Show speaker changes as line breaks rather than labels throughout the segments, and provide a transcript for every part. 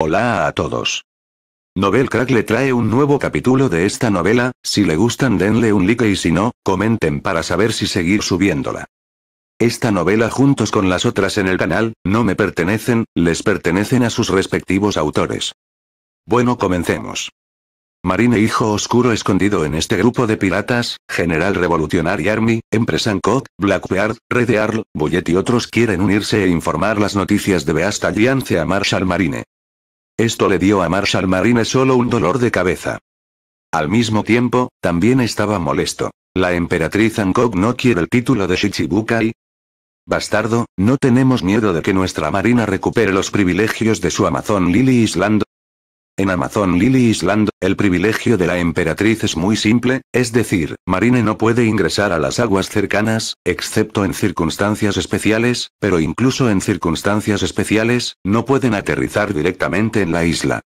Hola a todos. Novel Crack le trae un nuevo capítulo de esta novela, si le gustan denle un like y si no, comenten para saber si seguir subiéndola. Esta novela juntos con las otras en el canal, no me pertenecen, les pertenecen a sus respectivos autores. Bueno comencemos. Marine Hijo Oscuro escondido en este grupo de piratas, General Revolutionary Army, Empresa Coq, Blackbeard, Red Arl, Bullet y otros quieren unirse e informar las noticias de Beast Alliance a Marshall Marine. Esto le dio a Marshall Marine solo un dolor de cabeza. Al mismo tiempo, también estaba molesto. La emperatriz Hancock no quiere el título de Shichibukai. Bastardo, no tenemos miedo de que nuestra marina recupere los privilegios de su Amazon Lily Island. En Amazon Lily Island, el privilegio de la emperatriz es muy simple, es decir, Marine no puede ingresar a las aguas cercanas, excepto en circunstancias especiales, pero incluso en circunstancias especiales, no pueden aterrizar directamente en la isla.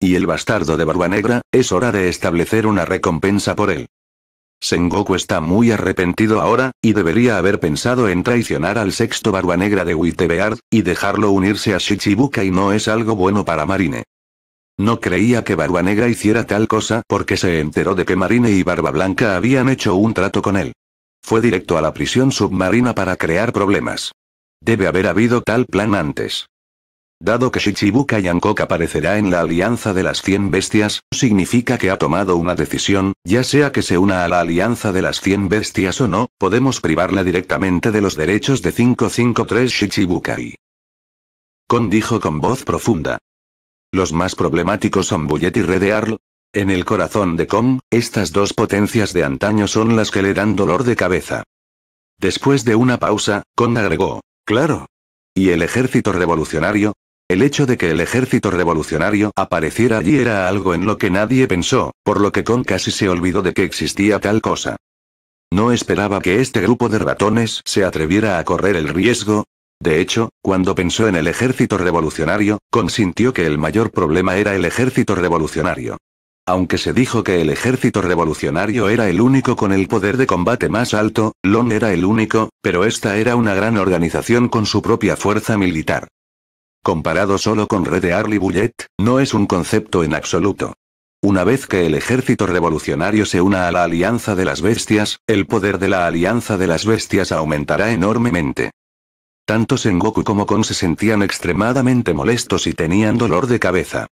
Y el bastardo de Barba Negra, es hora de establecer una recompensa por él. Sengoku está muy arrepentido ahora, y debería haber pensado en traicionar al sexto Barba Negra de Witebeard, y dejarlo unirse a Shichibuka y no es algo bueno para Marine. No creía que Barba Negra hiciera tal cosa porque se enteró de que Marine y Barba Blanca habían hecho un trato con él. Fue directo a la prisión submarina para crear problemas. Debe haber habido tal plan antes. Dado que Shichibukai Yankok aparecerá en la Alianza de las 100 Bestias, significa que ha tomado una decisión, ya sea que se una a la Alianza de las 100 Bestias o no, podemos privarla directamente de los derechos de 553 Shichibukai. con dijo con voz profunda, los más problemáticos son Bullet y Redearlo. En el corazón de Kong, estas dos potencias de antaño son las que le dan dolor de cabeza. Después de una pausa, Con agregó, claro. ¿Y el ejército revolucionario? El hecho de que el ejército revolucionario apareciera allí era algo en lo que nadie pensó, por lo que Kong casi se olvidó de que existía tal cosa. No esperaba que este grupo de ratones se atreviera a correr el riesgo, de hecho, cuando pensó en el ejército revolucionario, consintió que el mayor problema era el ejército revolucionario. Aunque se dijo que el ejército revolucionario era el único con el poder de combate más alto, Long era el único, pero esta era una gran organización con su propia fuerza militar. Comparado solo con Red Arly Bullet, no es un concepto en absoluto. Una vez que el ejército revolucionario se una a la Alianza de las Bestias, el poder de la Alianza de las Bestias aumentará enormemente. Tanto Sengoku como Kon se sentían extremadamente molestos y tenían dolor de cabeza.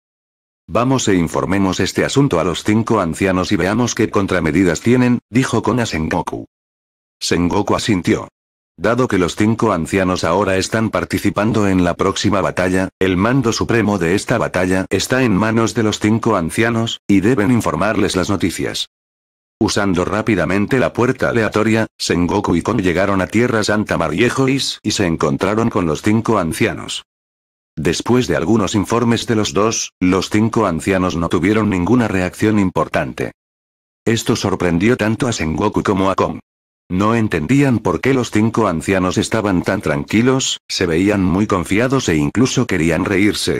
Vamos e informemos este asunto a los cinco ancianos y veamos qué contramedidas tienen, dijo Kon a Sengoku. Sengoku asintió. Dado que los cinco ancianos ahora están participando en la próxima batalla, el mando supremo de esta batalla está en manos de los cinco ancianos, y deben informarles las noticias. Usando rápidamente la puerta aleatoria, Sengoku y Kong llegaron a Tierra Santa Mariejois y se encontraron con los cinco ancianos. Después de algunos informes de los dos, los cinco ancianos no tuvieron ninguna reacción importante. Esto sorprendió tanto a Sengoku como a Kong. No entendían por qué los cinco ancianos estaban tan tranquilos, se veían muy confiados e incluso querían reírse.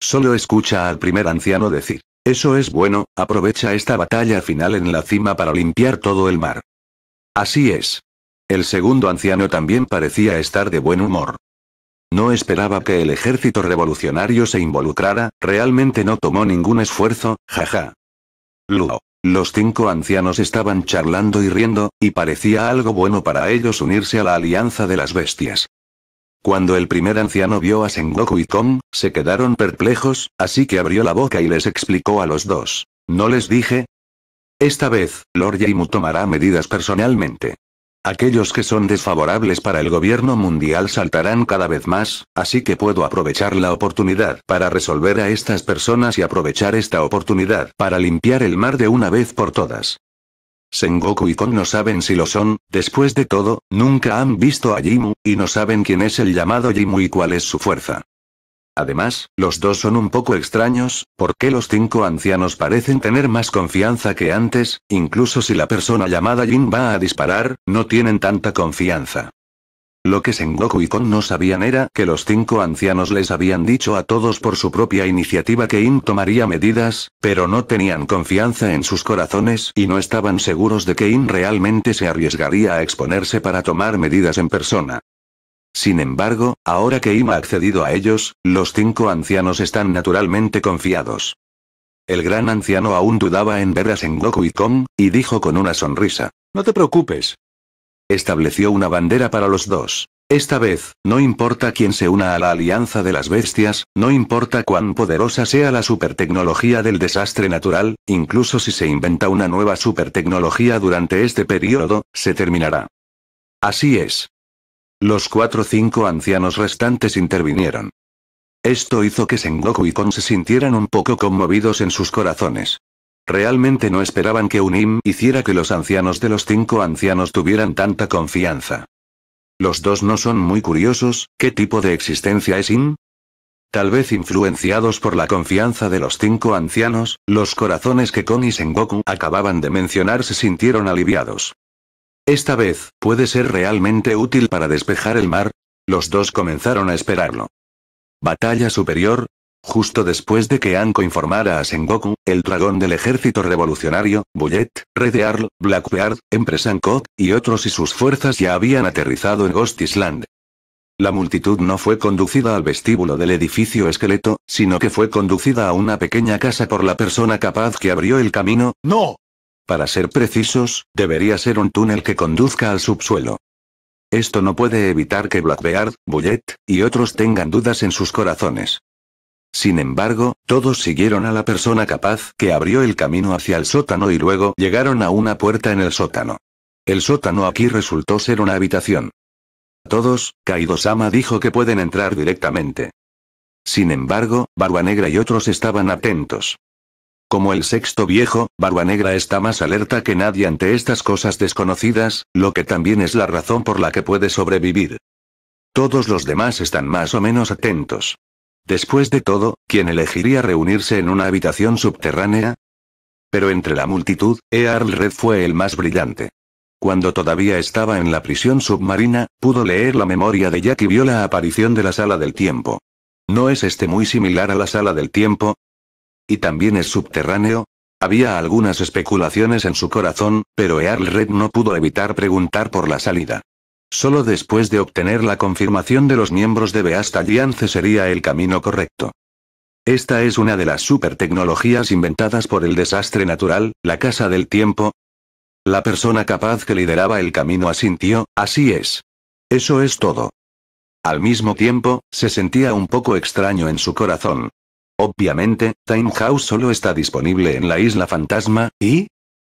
Solo escucha al primer anciano decir. Eso es bueno, aprovecha esta batalla final en la cima para limpiar todo el mar. Así es. El segundo anciano también parecía estar de buen humor. No esperaba que el ejército revolucionario se involucrara, realmente no tomó ningún esfuerzo, jaja. Luo. Los cinco ancianos estaban charlando y riendo, y parecía algo bueno para ellos unirse a la Alianza de las Bestias. Cuando el primer anciano vio a Sengoku y Kong, se quedaron perplejos, así que abrió la boca y les explicó a los dos. ¿No les dije? Esta vez, Lord Yaimu tomará medidas personalmente. Aquellos que son desfavorables para el gobierno mundial saltarán cada vez más, así que puedo aprovechar la oportunidad para resolver a estas personas y aprovechar esta oportunidad para limpiar el mar de una vez por todas. Sengoku y Kong no saben si lo son, después de todo, nunca han visto a Jimu, y no saben quién es el llamado Jimu y cuál es su fuerza. Además, los dos son un poco extraños, porque los cinco ancianos parecen tener más confianza que antes, incluso si la persona llamada Jin va a disparar, no tienen tanta confianza. Lo que Sengoku y Kong no sabían era que los cinco ancianos les habían dicho a todos por su propia iniciativa que In tomaría medidas, pero no tenían confianza en sus corazones y no estaban seguros de que In realmente se arriesgaría a exponerse para tomar medidas en persona. Sin embargo, ahora que Im ha accedido a ellos, los cinco ancianos están naturalmente confiados. El gran anciano aún dudaba en ver a Sengoku y Kong, y dijo con una sonrisa. No te preocupes, Estableció una bandera para los dos. Esta vez, no importa quién se una a la alianza de las bestias, no importa cuán poderosa sea la supertecnología del desastre natural, incluso si se inventa una nueva supertecnología durante este periodo, se terminará. Así es. Los cuatro o cinco ancianos restantes intervinieron. Esto hizo que Sengoku y Kon se sintieran un poco conmovidos en sus corazones. Realmente no esperaban que un Im hiciera que los ancianos de los cinco ancianos tuvieran tanta confianza. Los dos no son muy curiosos, ¿qué tipo de existencia es Im? Tal vez influenciados por la confianza de los cinco ancianos, los corazones que Kon y Sengoku acababan de mencionar se sintieron aliviados. Esta vez, puede ser realmente útil para despejar el mar. Los dos comenzaron a esperarlo. Batalla superior, Justo después de que Anko informara a Sengoku, el dragón del ejército revolucionario, Bullet, Red Arl, Blackbeard, Empress Anko, y otros y sus fuerzas ya habían aterrizado en Ghost Island. La multitud no fue conducida al vestíbulo del edificio esqueleto, sino que fue conducida a una pequeña casa por la persona capaz que abrió el camino. ¡No! Para ser precisos, debería ser un túnel que conduzca al subsuelo. Esto no puede evitar que Blackbeard, Bullet, y otros tengan dudas en sus corazones. Sin embargo, todos siguieron a la persona capaz que abrió el camino hacia el sótano y luego llegaron a una puerta en el sótano. El sótano aquí resultó ser una habitación. Todos, Kaido-sama dijo que pueden entrar directamente. Sin embargo, Barba Negra y otros estaban atentos. Como el sexto viejo, Barba Negra está más alerta que nadie ante estas cosas desconocidas, lo que también es la razón por la que puede sobrevivir. Todos los demás están más o menos atentos. Después de todo, ¿quién elegiría reunirse en una habitación subterránea? Pero entre la multitud, Earl Red fue el más brillante. Cuando todavía estaba en la prisión submarina, pudo leer la memoria de Jack y vio la aparición de la sala del tiempo. ¿No es este muy similar a la sala del tiempo? ¿Y también es subterráneo? Había algunas especulaciones en su corazón, pero Earl Red no pudo evitar preguntar por la salida. Solo después de obtener la confirmación de los miembros de Beast Alliance sería el camino correcto. Esta es una de las supertecnologías inventadas por el desastre natural, la Casa del Tiempo. La persona capaz que lideraba el camino asintió, así es. Eso es todo. Al mismo tiempo, se sentía un poco extraño en su corazón. Obviamente, Time House solo está disponible en la isla fantasma, y...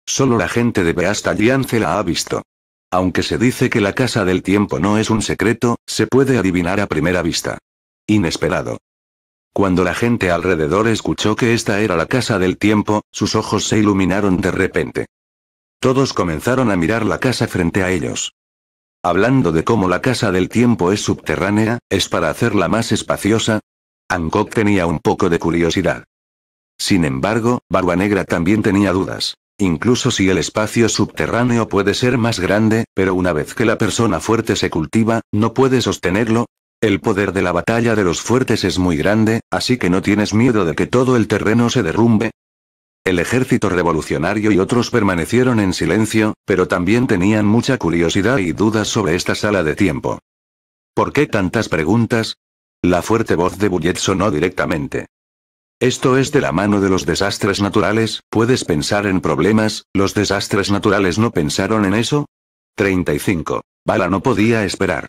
Solo la gente de Beast Alliance la ha visto. Aunque se dice que la casa del tiempo no es un secreto, se puede adivinar a primera vista. Inesperado. Cuando la gente alrededor escuchó que esta era la casa del tiempo, sus ojos se iluminaron de repente. Todos comenzaron a mirar la casa frente a ellos. Hablando de cómo la casa del tiempo es subterránea, es para hacerla más espaciosa. Hancock tenía un poco de curiosidad. Sin embargo, Barba Negra también tenía dudas. Incluso si el espacio subterráneo puede ser más grande, pero una vez que la persona fuerte se cultiva, no puede sostenerlo. El poder de la batalla de los fuertes es muy grande, así que no tienes miedo de que todo el terreno se derrumbe. El ejército revolucionario y otros permanecieron en silencio, pero también tenían mucha curiosidad y dudas sobre esta sala de tiempo. ¿Por qué tantas preguntas? La fuerte voz de Bullet sonó directamente. Esto es de la mano de los desastres naturales, puedes pensar en problemas, los desastres naturales no pensaron en eso. 35. Bala no podía esperar.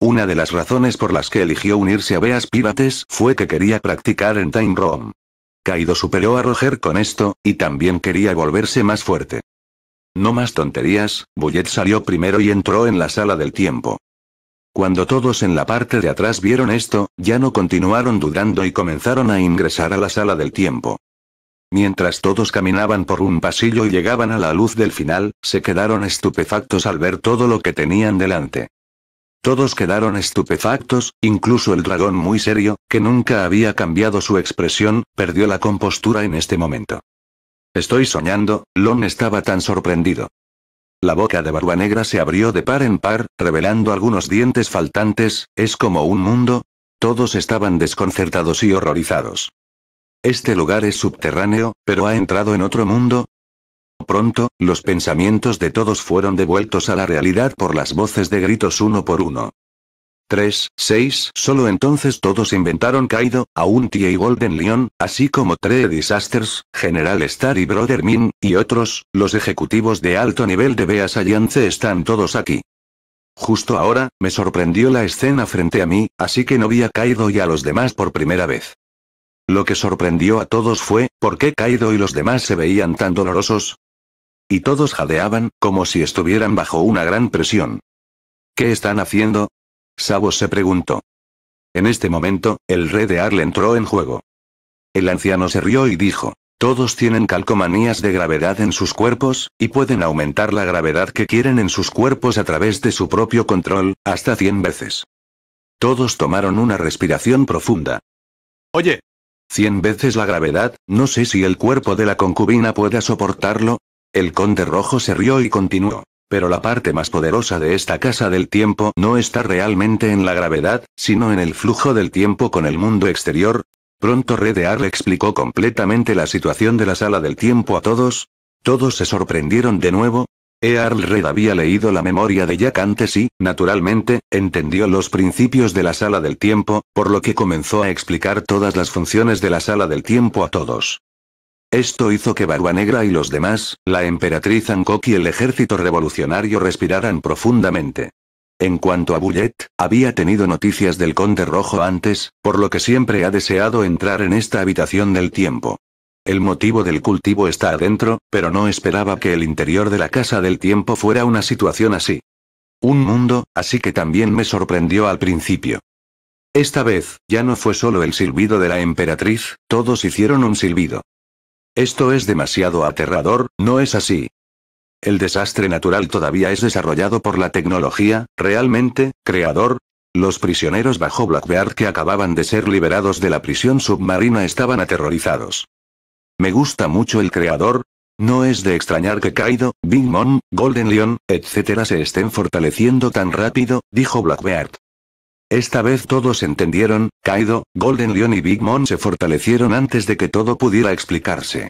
Una de las razones por las que eligió unirse a Beas Pirates fue que quería practicar en Time Room. Kaido superó a Roger con esto, y también quería volverse más fuerte. No más tonterías, Bullet salió primero y entró en la sala del tiempo. Cuando todos en la parte de atrás vieron esto, ya no continuaron dudando y comenzaron a ingresar a la sala del tiempo. Mientras todos caminaban por un pasillo y llegaban a la luz del final, se quedaron estupefactos al ver todo lo que tenían delante. Todos quedaron estupefactos, incluso el dragón muy serio, que nunca había cambiado su expresión, perdió la compostura en este momento. Estoy soñando, Lon estaba tan sorprendido. La boca de Barba Negra se abrió de par en par, revelando algunos dientes faltantes, ¿es como un mundo? Todos estaban desconcertados y horrorizados. Este lugar es subterráneo, pero ha entrado en otro mundo. Pronto, los pensamientos de todos fueron devueltos a la realidad por las voces de gritos uno por uno. 3, 6. Solo entonces todos inventaron Kaido, aún Tie y Golden Lion, así como Tree Disasters, General Star y Brother Min, y otros, los ejecutivos de alto nivel de Beas Alliance están todos aquí. Justo ahora, me sorprendió la escena frente a mí, así que no vi a Kaido y a los demás por primera vez. Lo que sorprendió a todos fue, ¿por qué Kaido y los demás se veían tan dolorosos? Y todos jadeaban, como si estuvieran bajo una gran presión. ¿Qué están haciendo? Sabo se preguntó. En este momento, el rey de Arle entró en juego. El anciano se rió y dijo, todos tienen calcomanías de gravedad en sus cuerpos, y pueden aumentar la gravedad que quieren en sus cuerpos a través de su propio control, hasta cien veces. Todos tomaron una respiración profunda. Oye. Cien veces la gravedad, no sé si el cuerpo de la concubina pueda soportarlo. El conde rojo se rió y continuó. Pero la parte más poderosa de esta casa del tiempo no está realmente en la gravedad, sino en el flujo del tiempo con el mundo exterior. Pronto Red Earl explicó completamente la situación de la sala del tiempo a todos. Todos se sorprendieron de nuevo, Earl Red había leído la memoria de Jack antes y, naturalmente, entendió los principios de la sala del tiempo, por lo que comenzó a explicar todas las funciones de la sala del tiempo a todos. Esto hizo que Barba Negra y los demás, la emperatriz Hancock y el ejército revolucionario respiraran profundamente. En cuanto a Bullet, había tenido noticias del Conde Rojo antes, por lo que siempre ha deseado entrar en esta habitación del tiempo. El motivo del cultivo está adentro, pero no esperaba que el interior de la casa del tiempo fuera una situación así. Un mundo, así que también me sorprendió al principio. Esta vez, ya no fue solo el silbido de la emperatriz, todos hicieron un silbido. Esto es demasiado aterrador, ¿no es así? El desastre natural todavía es desarrollado por la tecnología, realmente, creador. Los prisioneros bajo Blackbeard que acababan de ser liberados de la prisión submarina estaban aterrorizados. Me gusta mucho el creador. No es de extrañar que Kaido, Big Mom, Golden Leon, etc. se estén fortaleciendo tan rápido, dijo Blackbeard. Esta vez todos entendieron, Kaido, Golden Lion y Big Mom se fortalecieron antes de que todo pudiera explicarse.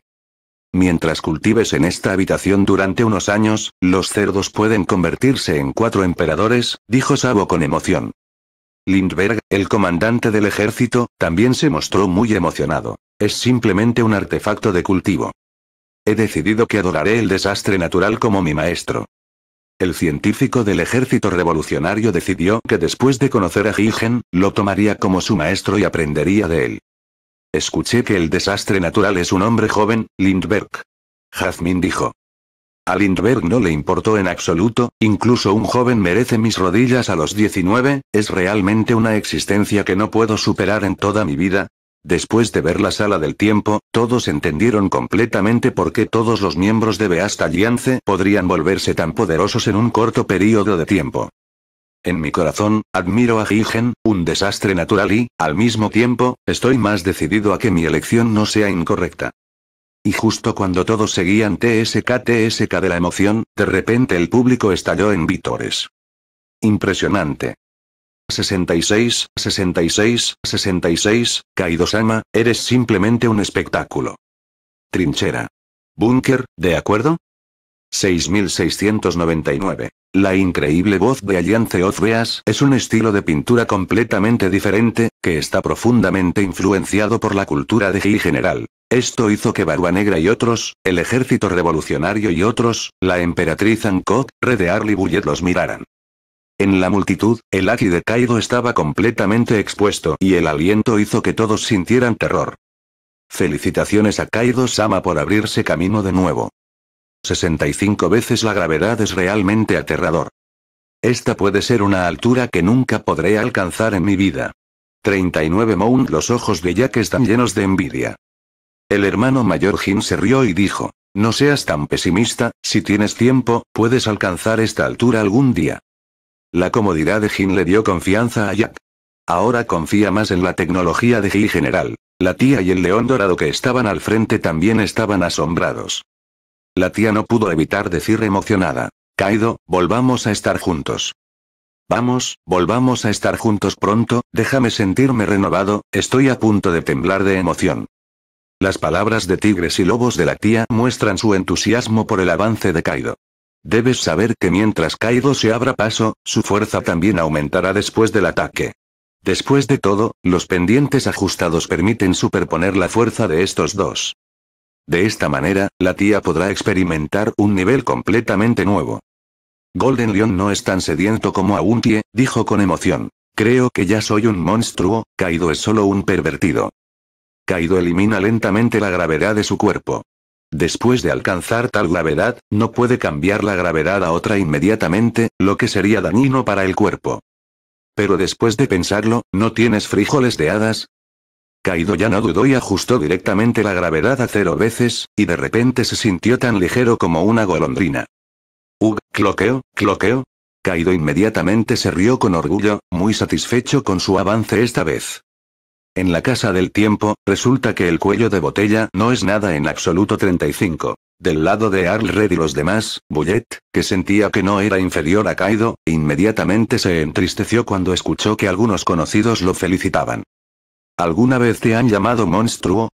Mientras cultives en esta habitación durante unos años, los cerdos pueden convertirse en cuatro emperadores, dijo Sabo con emoción. Lindbergh, el comandante del ejército, también se mostró muy emocionado. Es simplemente un artefacto de cultivo. He decidido que adoraré el desastre natural como mi maestro. El científico del ejército revolucionario decidió que después de conocer a Higgen, lo tomaría como su maestro y aprendería de él. Escuché que el desastre natural es un hombre joven, Lindbergh. Jazmín dijo. A Lindbergh no le importó en absoluto, incluso un joven merece mis rodillas a los 19, es realmente una existencia que no puedo superar en toda mi vida, Después de ver la sala del tiempo, todos entendieron completamente por qué todos los miembros de Beast Alliance podrían volverse tan poderosos en un corto periodo de tiempo. En mi corazón, admiro a Gigen, un desastre natural y, al mismo tiempo, estoy más decidido a que mi elección no sea incorrecta. Y justo cuando todos seguían TSK TSK de la emoción, de repente el público estalló en vítores. Impresionante. 66, 66, 66, Kaido-sama, eres simplemente un espectáculo. Trinchera. Búnker, ¿de acuerdo? 6699. La increíble voz de Alliance of es un estilo de pintura completamente diferente, que está profundamente influenciado por la cultura de Gil general. Esto hizo que Barua Negra y otros, el ejército revolucionario y otros, la emperatriz Hancock, Rede de Bullet los miraran. En la multitud, el Aki de Kaido estaba completamente expuesto y el aliento hizo que todos sintieran terror. Felicitaciones a Kaido-sama por abrirse camino de nuevo. 65 veces la gravedad es realmente aterrador. Esta puede ser una altura que nunca podré alcanzar en mi vida. 39 moon Los ojos de Jack están llenos de envidia. El hermano mayor Jin se rió y dijo, no seas tan pesimista, si tienes tiempo, puedes alcanzar esta altura algún día. La comodidad de Jin le dio confianza a Jack. Ahora confía más en la tecnología de G General. La tía y el león dorado que estaban al frente también estaban asombrados. La tía no pudo evitar decir emocionada. Kaido, volvamos a estar juntos. Vamos, volvamos a estar juntos pronto, déjame sentirme renovado, estoy a punto de temblar de emoción. Las palabras de tigres y lobos de la tía muestran su entusiasmo por el avance de Kaido. Debes saber que mientras Kaido se abra paso, su fuerza también aumentará después del ataque. Después de todo, los pendientes ajustados permiten superponer la fuerza de estos dos. De esta manera, la tía podrá experimentar un nivel completamente nuevo. Golden Lion no es tan sediento como a un pie, dijo con emoción. Creo que ya soy un monstruo, Kaido es solo un pervertido. Kaido elimina lentamente la gravedad de su cuerpo. Después de alcanzar tal gravedad, no puede cambiar la gravedad a otra inmediatamente, lo que sería dañino para el cuerpo. Pero después de pensarlo, ¿no tienes frijoles de hadas? Kaido ya no dudó y ajustó directamente la gravedad a cero veces, y de repente se sintió tan ligero como una golondrina. ¡Ugh, cloqueo, cloqueo. Kaido inmediatamente se rió con orgullo, muy satisfecho con su avance esta vez. En la casa del tiempo, resulta que el cuello de botella no es nada en absoluto 35. Del lado de Arl Red y los demás, Bullet, que sentía que no era inferior a Kaido, inmediatamente se entristeció cuando escuchó que algunos conocidos lo felicitaban. ¿Alguna vez te han llamado monstruo?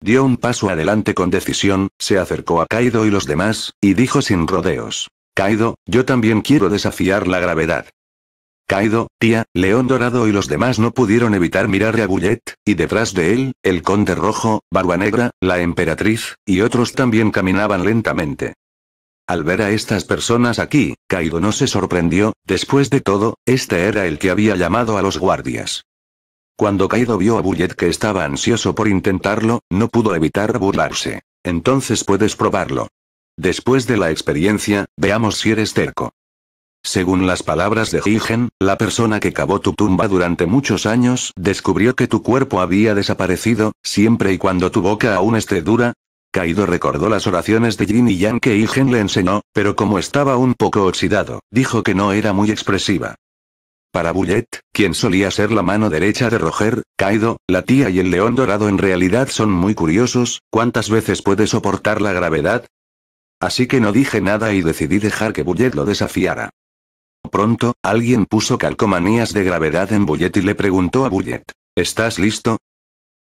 Dio un paso adelante con decisión, se acercó a Kaido y los demás, y dijo sin rodeos. Kaido, yo también quiero desafiar la gravedad. Kaido, Tía, León Dorado y los demás no pudieron evitar mirar a Bullet, y detrás de él, el Conde Rojo, Barba Negra, la Emperatriz, y otros también caminaban lentamente. Al ver a estas personas aquí, Kaido no se sorprendió, después de todo, este era el que había llamado a los guardias. Cuando Kaido vio a Bullet que estaba ansioso por intentarlo, no pudo evitar burlarse. Entonces puedes probarlo. Después de la experiencia, veamos si eres terco. Según las palabras de Higen, la persona que cavó tu tumba durante muchos años descubrió que tu cuerpo había desaparecido, siempre y cuando tu boca aún esté dura. Kaido recordó las oraciones de Jin y Yang que Higen le enseñó, pero como estaba un poco oxidado, dijo que no era muy expresiva. Para Bullet, quien solía ser la mano derecha de Roger, Kaido, la tía y el león dorado en realidad son muy curiosos, ¿cuántas veces puede soportar la gravedad? Así que no dije nada y decidí dejar que Bullet lo desafiara. Pronto, alguien puso calcomanías de gravedad en Bullet y le preguntó a Bullet. ¿Estás listo?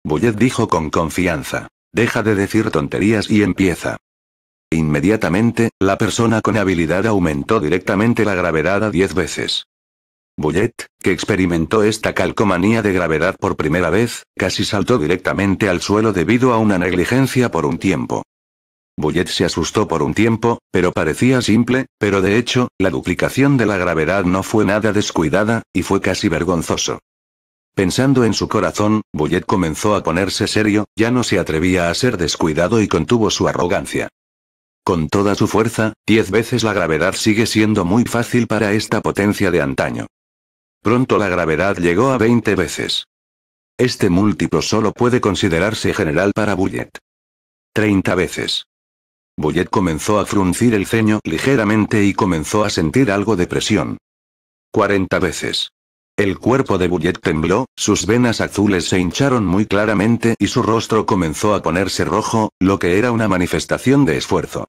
Bullet dijo con confianza. Deja de decir tonterías y empieza. Inmediatamente, la persona con habilidad aumentó directamente la gravedad a 10 veces. Bullet, que experimentó esta calcomanía de gravedad por primera vez, casi saltó directamente al suelo debido a una negligencia por un tiempo. Bullet se asustó por un tiempo, pero parecía simple, pero de hecho, la duplicación de la gravedad no fue nada descuidada, y fue casi vergonzoso. Pensando en su corazón, Bullet comenzó a ponerse serio, ya no se atrevía a ser descuidado y contuvo su arrogancia. Con toda su fuerza, diez veces la gravedad sigue siendo muy fácil para esta potencia de antaño. Pronto la gravedad llegó a 20 veces. Este múltiplo solo puede considerarse general para Bullet. 30 veces. Bullet comenzó a fruncir el ceño ligeramente y comenzó a sentir algo de presión. 40 veces. El cuerpo de Bullet tembló, sus venas azules se hincharon muy claramente y su rostro comenzó a ponerse rojo, lo que era una manifestación de esfuerzo.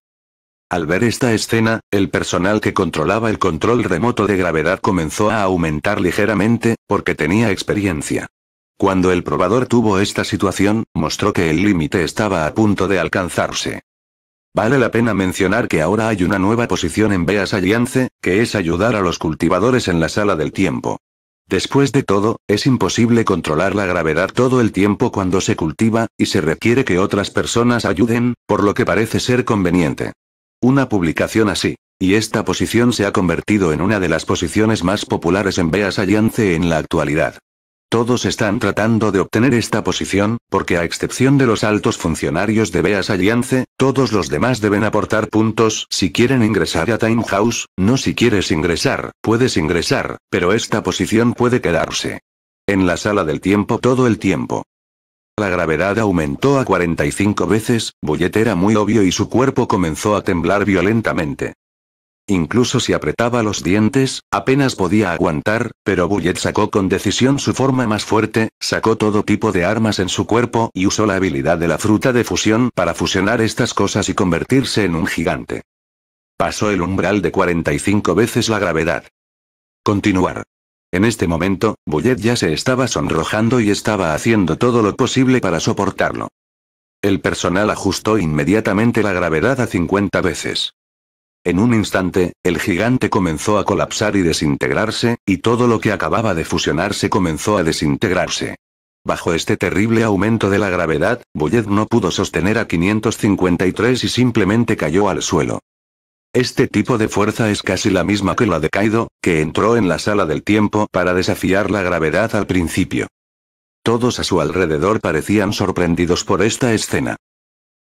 Al ver esta escena, el personal que controlaba el control remoto de gravedad comenzó a aumentar ligeramente, porque tenía experiencia. Cuando el probador tuvo esta situación, mostró que el límite estaba a punto de alcanzarse. Vale la pena mencionar que ahora hay una nueva posición en Beas Alliance, que es ayudar a los cultivadores en la sala del tiempo. Después de todo, es imposible controlar la gravedad todo el tiempo cuando se cultiva, y se requiere que otras personas ayuden, por lo que parece ser conveniente. Una publicación así. Y esta posición se ha convertido en una de las posiciones más populares en Beas Alliance en la actualidad. Todos están tratando de obtener esta posición, porque a excepción de los altos funcionarios de Beas Alliance, todos los demás deben aportar puntos si quieren ingresar a Time House, no si quieres ingresar, puedes ingresar, pero esta posición puede quedarse. En la sala del tiempo todo el tiempo. La gravedad aumentó a 45 veces, Bullet era muy obvio y su cuerpo comenzó a temblar violentamente. Incluso si apretaba los dientes, apenas podía aguantar, pero Bullet sacó con decisión su forma más fuerte, sacó todo tipo de armas en su cuerpo y usó la habilidad de la fruta de fusión para fusionar estas cosas y convertirse en un gigante. Pasó el umbral de 45 veces la gravedad. Continuar. En este momento, Bullet ya se estaba sonrojando y estaba haciendo todo lo posible para soportarlo. El personal ajustó inmediatamente la gravedad a 50 veces. En un instante, el gigante comenzó a colapsar y desintegrarse, y todo lo que acababa de fusionarse comenzó a desintegrarse. Bajo este terrible aumento de la gravedad, Boyet no pudo sostener a 553 y simplemente cayó al suelo. Este tipo de fuerza es casi la misma que la de Kaido, que entró en la sala del tiempo para desafiar la gravedad al principio. Todos a su alrededor parecían sorprendidos por esta escena.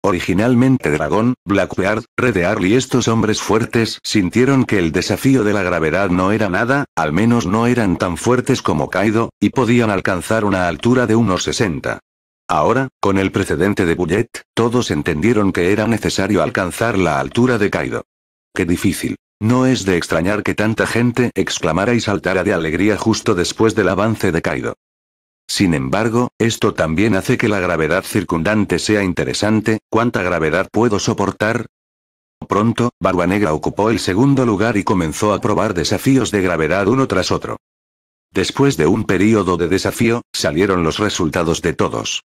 Originalmente Dragón, Blackbeard, Redear y estos hombres fuertes sintieron que el desafío de la gravedad no era nada, al menos no eran tan fuertes como Kaido, y podían alcanzar una altura de unos 60. Ahora, con el precedente de Bullet, todos entendieron que era necesario alcanzar la altura de Kaido. ¡Qué difícil! No es de extrañar que tanta gente exclamara y saltara de alegría justo después del avance de Kaido. Sin embargo, esto también hace que la gravedad circundante sea interesante, ¿cuánta gravedad puedo soportar? Pronto, Barba Negra ocupó el segundo lugar y comenzó a probar desafíos de gravedad uno tras otro. Después de un período de desafío, salieron los resultados de todos.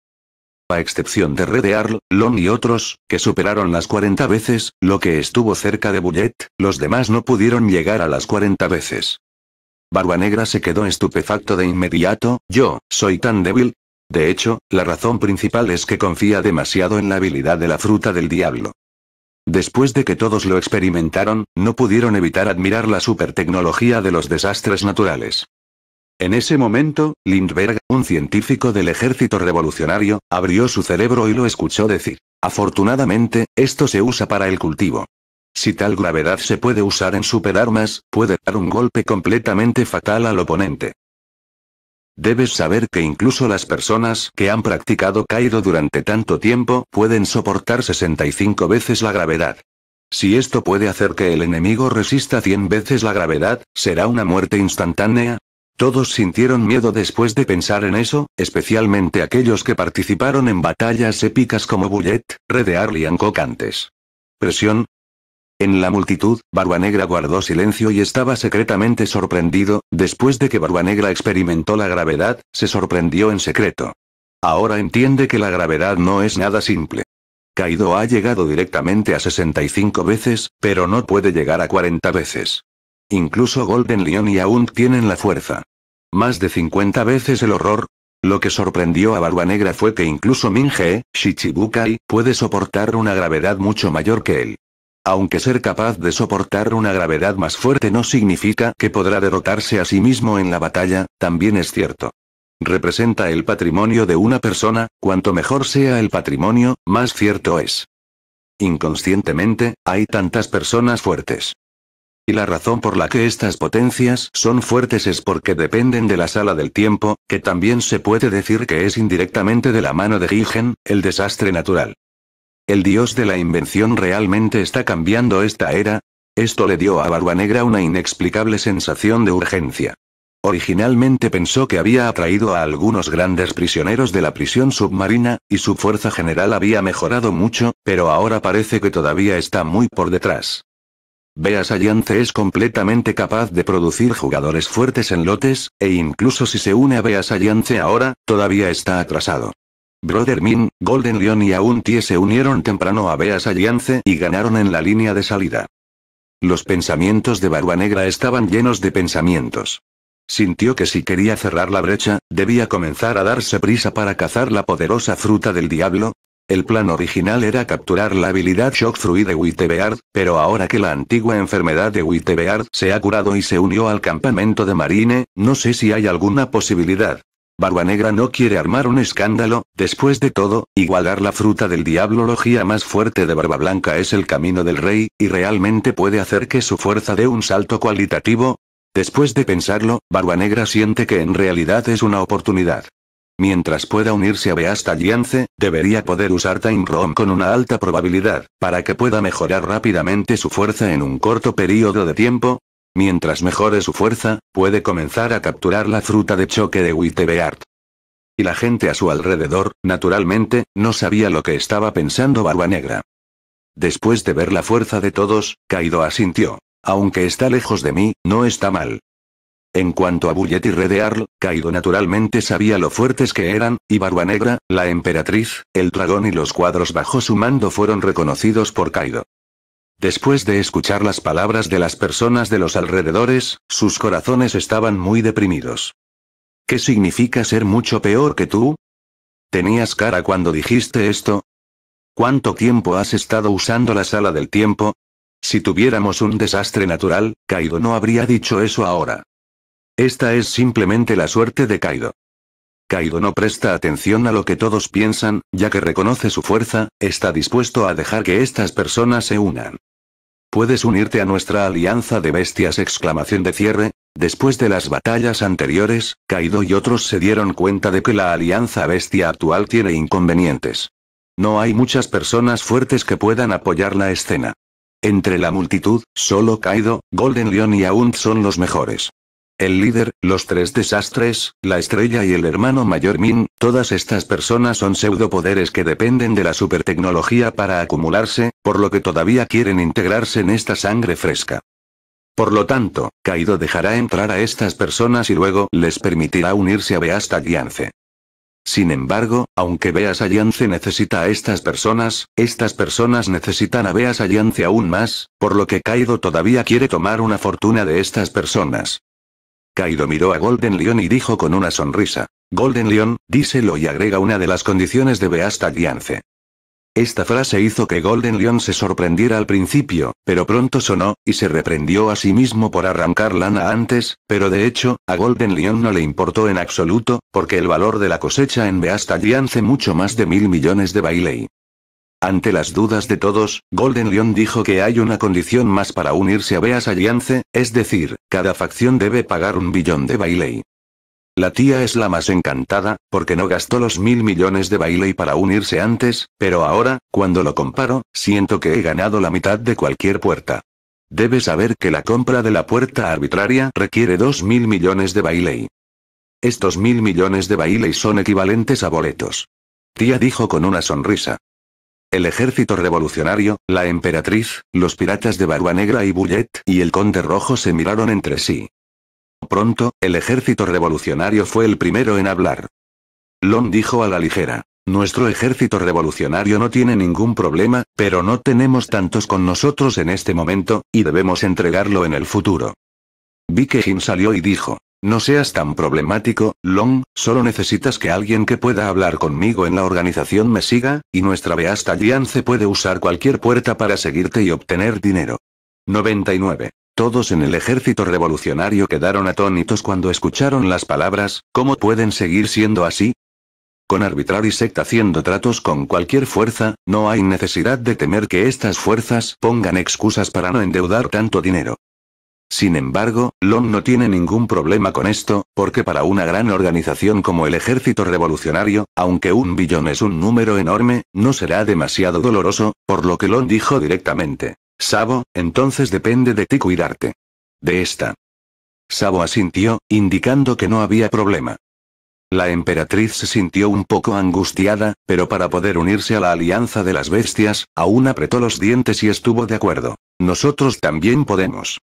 A excepción de Red Lon y otros, que superaron las 40 veces, lo que estuvo cerca de Bullet, los demás no pudieron llegar a las 40 veces. Barba Negra se quedó estupefacto de inmediato, yo, soy tan débil. De hecho, la razón principal es que confía demasiado en la habilidad de la fruta del diablo. Después de que todos lo experimentaron, no pudieron evitar admirar la supertecnología de los desastres naturales. En ese momento, Lindbergh, un científico del ejército revolucionario, abrió su cerebro y lo escuchó decir. Afortunadamente, esto se usa para el cultivo. Si tal gravedad se puede usar en superarmas, puede dar un golpe completamente fatal al oponente. Debes saber que incluso las personas que han practicado Kaido durante tanto tiempo pueden soportar 65 veces la gravedad. Si esto puede hacer que el enemigo resista 100 veces la gravedad, ¿será una muerte instantánea? Todos sintieron miedo después de pensar en eso, especialmente aquellos que participaron en batallas épicas como Bullet, Red y y Presión, en la multitud, Barba guardó silencio y estaba secretamente sorprendido, después de que Barba experimentó la gravedad, se sorprendió en secreto. Ahora entiende que la gravedad no es nada simple. Kaido ha llegado directamente a 65 veces, pero no puede llegar a 40 veces. Incluso Golden Lion y aún tienen la fuerza. Más de 50 veces el horror. Lo que sorprendió a Barba fue que incluso Minhe, Shichibukai, puede soportar una gravedad mucho mayor que él. Aunque ser capaz de soportar una gravedad más fuerte no significa que podrá derrotarse a sí mismo en la batalla, también es cierto. Representa el patrimonio de una persona, cuanto mejor sea el patrimonio, más cierto es. Inconscientemente, hay tantas personas fuertes. Y la razón por la que estas potencias son fuertes es porque dependen de la sala del tiempo, que también se puede decir que es indirectamente de la mano de Gigen, el desastre natural. ¿El dios de la invención realmente está cambiando esta era? Esto le dio a Barba Negra una inexplicable sensación de urgencia. Originalmente pensó que había atraído a algunos grandes prisioneros de la prisión submarina, y su fuerza general había mejorado mucho, pero ahora parece que todavía está muy por detrás. Bea Sallance es completamente capaz de producir jugadores fuertes en lotes, e incluso si se une a Bea Sallance ahora, todavía está atrasado. Brother Min, Golden Lion y Auntie se unieron temprano a Beas Alliance y ganaron en la línea de salida. Los pensamientos de Barba Negra estaban llenos de pensamientos. Sintió que si quería cerrar la brecha, debía comenzar a darse prisa para cazar la poderosa fruta del diablo. El plan original era capturar la habilidad Shock Fruit de Wittebeard, pero ahora que la antigua enfermedad de Wittebeard se ha curado y se unió al campamento de Marine, no sé si hay alguna posibilidad. Negra no quiere armar un escándalo, después de todo, igualar la fruta del diablo logía más fuerte de Barba Blanca es el camino del rey, y realmente puede hacer que su fuerza dé un salto cualitativo. Después de pensarlo, Barba Negra siente que en realidad es una oportunidad. Mientras pueda unirse a Beast Alliance, debería poder usar Time Room con una alta probabilidad, para que pueda mejorar rápidamente su fuerza en un corto periodo de tiempo, Mientras mejore su fuerza, puede comenzar a capturar la fruta de choque de Wittebeard. Y la gente a su alrededor, naturalmente, no sabía lo que estaba pensando Barba Negra. Después de ver la fuerza de todos, Kaido asintió. Aunque está lejos de mí, no está mal. En cuanto a Bullet y Redearl, Kaido naturalmente sabía lo fuertes que eran, y Barba Negra, la emperatriz, el dragón y los cuadros bajo su mando fueron reconocidos por Kaido. Después de escuchar las palabras de las personas de los alrededores, sus corazones estaban muy deprimidos. ¿Qué significa ser mucho peor que tú? ¿Tenías cara cuando dijiste esto? ¿Cuánto tiempo has estado usando la sala del tiempo? Si tuviéramos un desastre natural, Kaido no habría dicho eso ahora. Esta es simplemente la suerte de Kaido. Kaido no presta atención a lo que todos piensan, ya que reconoce su fuerza, está dispuesto a dejar que estas personas se unan. ¿Puedes unirte a nuestra alianza de bestias? Exclamación de cierre. Después de las batallas anteriores, Kaido y otros se dieron cuenta de que la alianza bestia actual tiene inconvenientes. No hay muchas personas fuertes que puedan apoyar la escena. Entre la multitud, solo Kaido, Golden Lion y Aunt son los mejores el líder, los tres desastres, la estrella y el hermano mayor Min, todas estas personas son pseudopoderes que dependen de la supertecnología para acumularse, por lo que todavía quieren integrarse en esta sangre fresca. Por lo tanto, Kaido dejará entrar a estas personas y luego les permitirá unirse a Beast Alliance. Sin embargo, aunque Beast Alliance necesita a estas personas, estas personas necesitan a Beas Alliance aún más, por lo que Kaido todavía quiere tomar una fortuna de estas personas. Kaido miró a Golden Lion y dijo con una sonrisa. Golden Lion, díselo y agrega una de las condiciones de Beasta Giance. Esta frase hizo que Golden Lion se sorprendiera al principio, pero pronto sonó, y se reprendió a sí mismo por arrancar lana antes, pero de hecho, a Golden Lion no le importó en absoluto, porque el valor de la cosecha en Beasta Giance mucho más de mil millones de bailey. Ante las dudas de todos, Golden Lion dijo que hay una condición más para unirse a Beas Alliance, es decir, cada facción debe pagar un billón de Bailey. La tía es la más encantada, porque no gastó los mil millones de Bailey para unirse antes, pero ahora, cuando lo comparo, siento que he ganado la mitad de cualquier puerta. Debe saber que la compra de la puerta arbitraria requiere dos mil millones de Bailey. Estos mil millones de Bailey son equivalentes a boletos. Tía dijo con una sonrisa. El ejército revolucionario, la emperatriz, los piratas de Barba Negra y Bullet y el conde rojo se miraron entre sí. Pronto, el ejército revolucionario fue el primero en hablar. Lon dijo a la ligera. Nuestro ejército revolucionario no tiene ningún problema, pero no tenemos tantos con nosotros en este momento, y debemos entregarlo en el futuro. Viking salió y dijo, no seas tan problemático, Long, solo necesitas que alguien que pueda hablar conmigo en la organización me siga, y nuestra Beasta Alliance puede usar cualquier puerta para seguirte y obtener dinero. 99. Todos en el ejército revolucionario quedaron atónitos cuando escucharon las palabras, ¿cómo pueden seguir siendo así? Con arbitrar y secta haciendo tratos con cualquier fuerza, no hay necesidad de temer que estas fuerzas pongan excusas para no endeudar tanto dinero. Sin embargo, Lon no tiene ningún problema con esto, porque para una gran organización como el Ejército Revolucionario, aunque un billón es un número enorme, no será demasiado doloroso, por lo que Lon dijo directamente. Sabo, entonces depende de ti cuidarte. De esta. Sabo asintió, indicando que no había problema. La emperatriz se sintió un poco angustiada, pero para poder unirse a la Alianza de las Bestias, aún apretó los dientes y estuvo de acuerdo. Nosotros también podemos.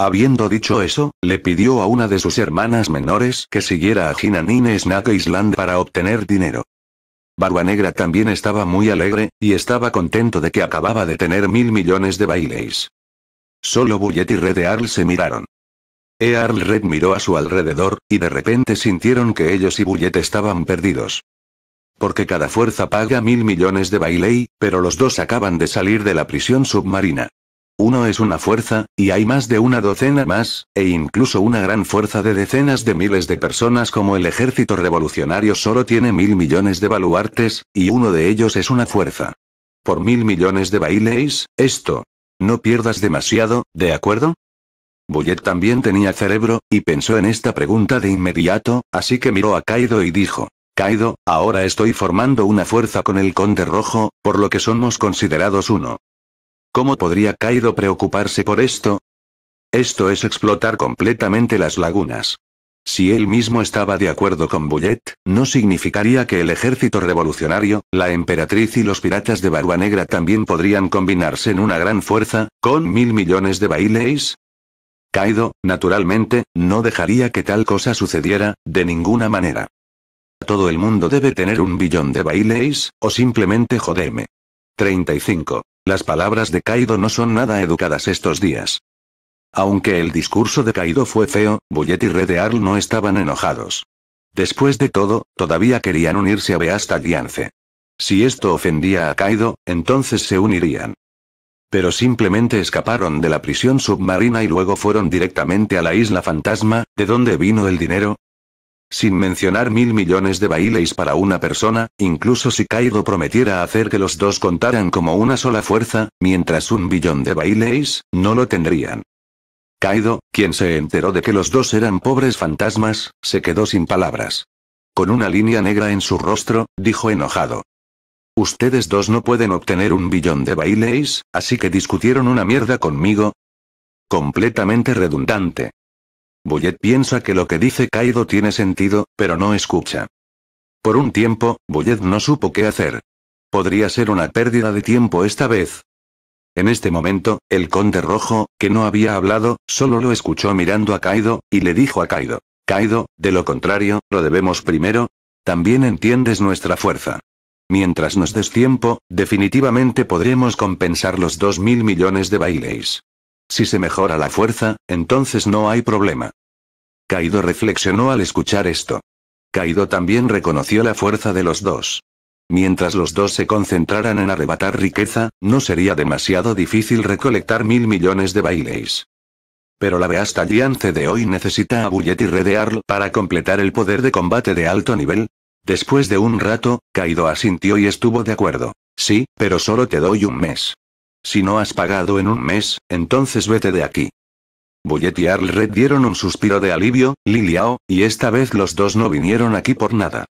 Habiendo dicho eso, le pidió a una de sus hermanas menores que siguiera a Hinanine Snack Island para obtener dinero. Barba Negra también estaba muy alegre, y estaba contento de que acababa de tener mil millones de baileys. Solo Bullet y Red Earl se miraron. Earl Red miró a su alrededor, y de repente sintieron que ellos y Bullet estaban perdidos. Porque cada fuerza paga mil millones de bailey, pero los dos acaban de salir de la prisión submarina. Uno es una fuerza, y hay más de una docena más, e incluso una gran fuerza de decenas de miles de personas como el ejército revolucionario solo tiene mil millones de baluartes, y uno de ellos es una fuerza. Por mil millones de baileis, esto. No pierdas demasiado, ¿de acuerdo? Bullet también tenía cerebro, y pensó en esta pregunta de inmediato, así que miró a Kaido y dijo, Kaido, ahora estoy formando una fuerza con el Conde Rojo, por lo que somos considerados uno. ¿Cómo podría Kaido preocuparse por esto? Esto es explotar completamente las lagunas. Si él mismo estaba de acuerdo con Bullet, no significaría que el ejército revolucionario, la emperatriz y los piratas de Barba Negra también podrían combinarse en una gran fuerza, con mil millones de Baileys? Kaido, naturalmente, no dejaría que tal cosa sucediera, de ninguna manera. Todo el mundo debe tener un billón de Baileys, o simplemente jodeme. 35. Las palabras de Kaido no son nada educadas estos días. Aunque el discurso de Kaido fue feo, Bullet y Red no estaban enojados. Después de todo, todavía querían unirse a Beast Alliance. Si esto ofendía a Kaido, entonces se unirían. Pero simplemente escaparon de la prisión submarina y luego fueron directamente a la isla fantasma, de donde vino el dinero, sin mencionar mil millones de bailes para una persona, incluso si Kaido prometiera hacer que los dos contaran como una sola fuerza, mientras un billón de bailes, no lo tendrían. Kaido, quien se enteró de que los dos eran pobres fantasmas, se quedó sin palabras. Con una línea negra en su rostro, dijo enojado. Ustedes dos no pueden obtener un billón de bailes, así que discutieron una mierda conmigo. Completamente redundante. Bullet piensa que lo que dice Kaido tiene sentido, pero no escucha. Por un tiempo, Bullet no supo qué hacer. Podría ser una pérdida de tiempo esta vez. En este momento, el conde rojo, que no había hablado, solo lo escuchó mirando a Kaido, y le dijo a Kaido, Kaido, de lo contrario, lo debemos primero. También entiendes nuestra fuerza. Mientras nos des tiempo, definitivamente podremos compensar los 2.000 millones de baileys. Si se mejora la fuerza, entonces no hay problema. Kaido reflexionó al escuchar esto. Kaido también reconoció la fuerza de los dos. Mientras los dos se concentraran en arrebatar riqueza, no sería demasiado difícil recolectar mil millones de bailes. Pero la Beast Alliance de hoy necesita a Bullet y Redearl para completar el poder de combate de alto nivel. Después de un rato, Kaido asintió y estuvo de acuerdo. Sí, pero solo te doy un mes. Si no has pagado en un mes, entonces vete de aquí. Bullet y Arl Red dieron un suspiro de alivio, Liliao, y esta vez los dos no vinieron aquí por nada.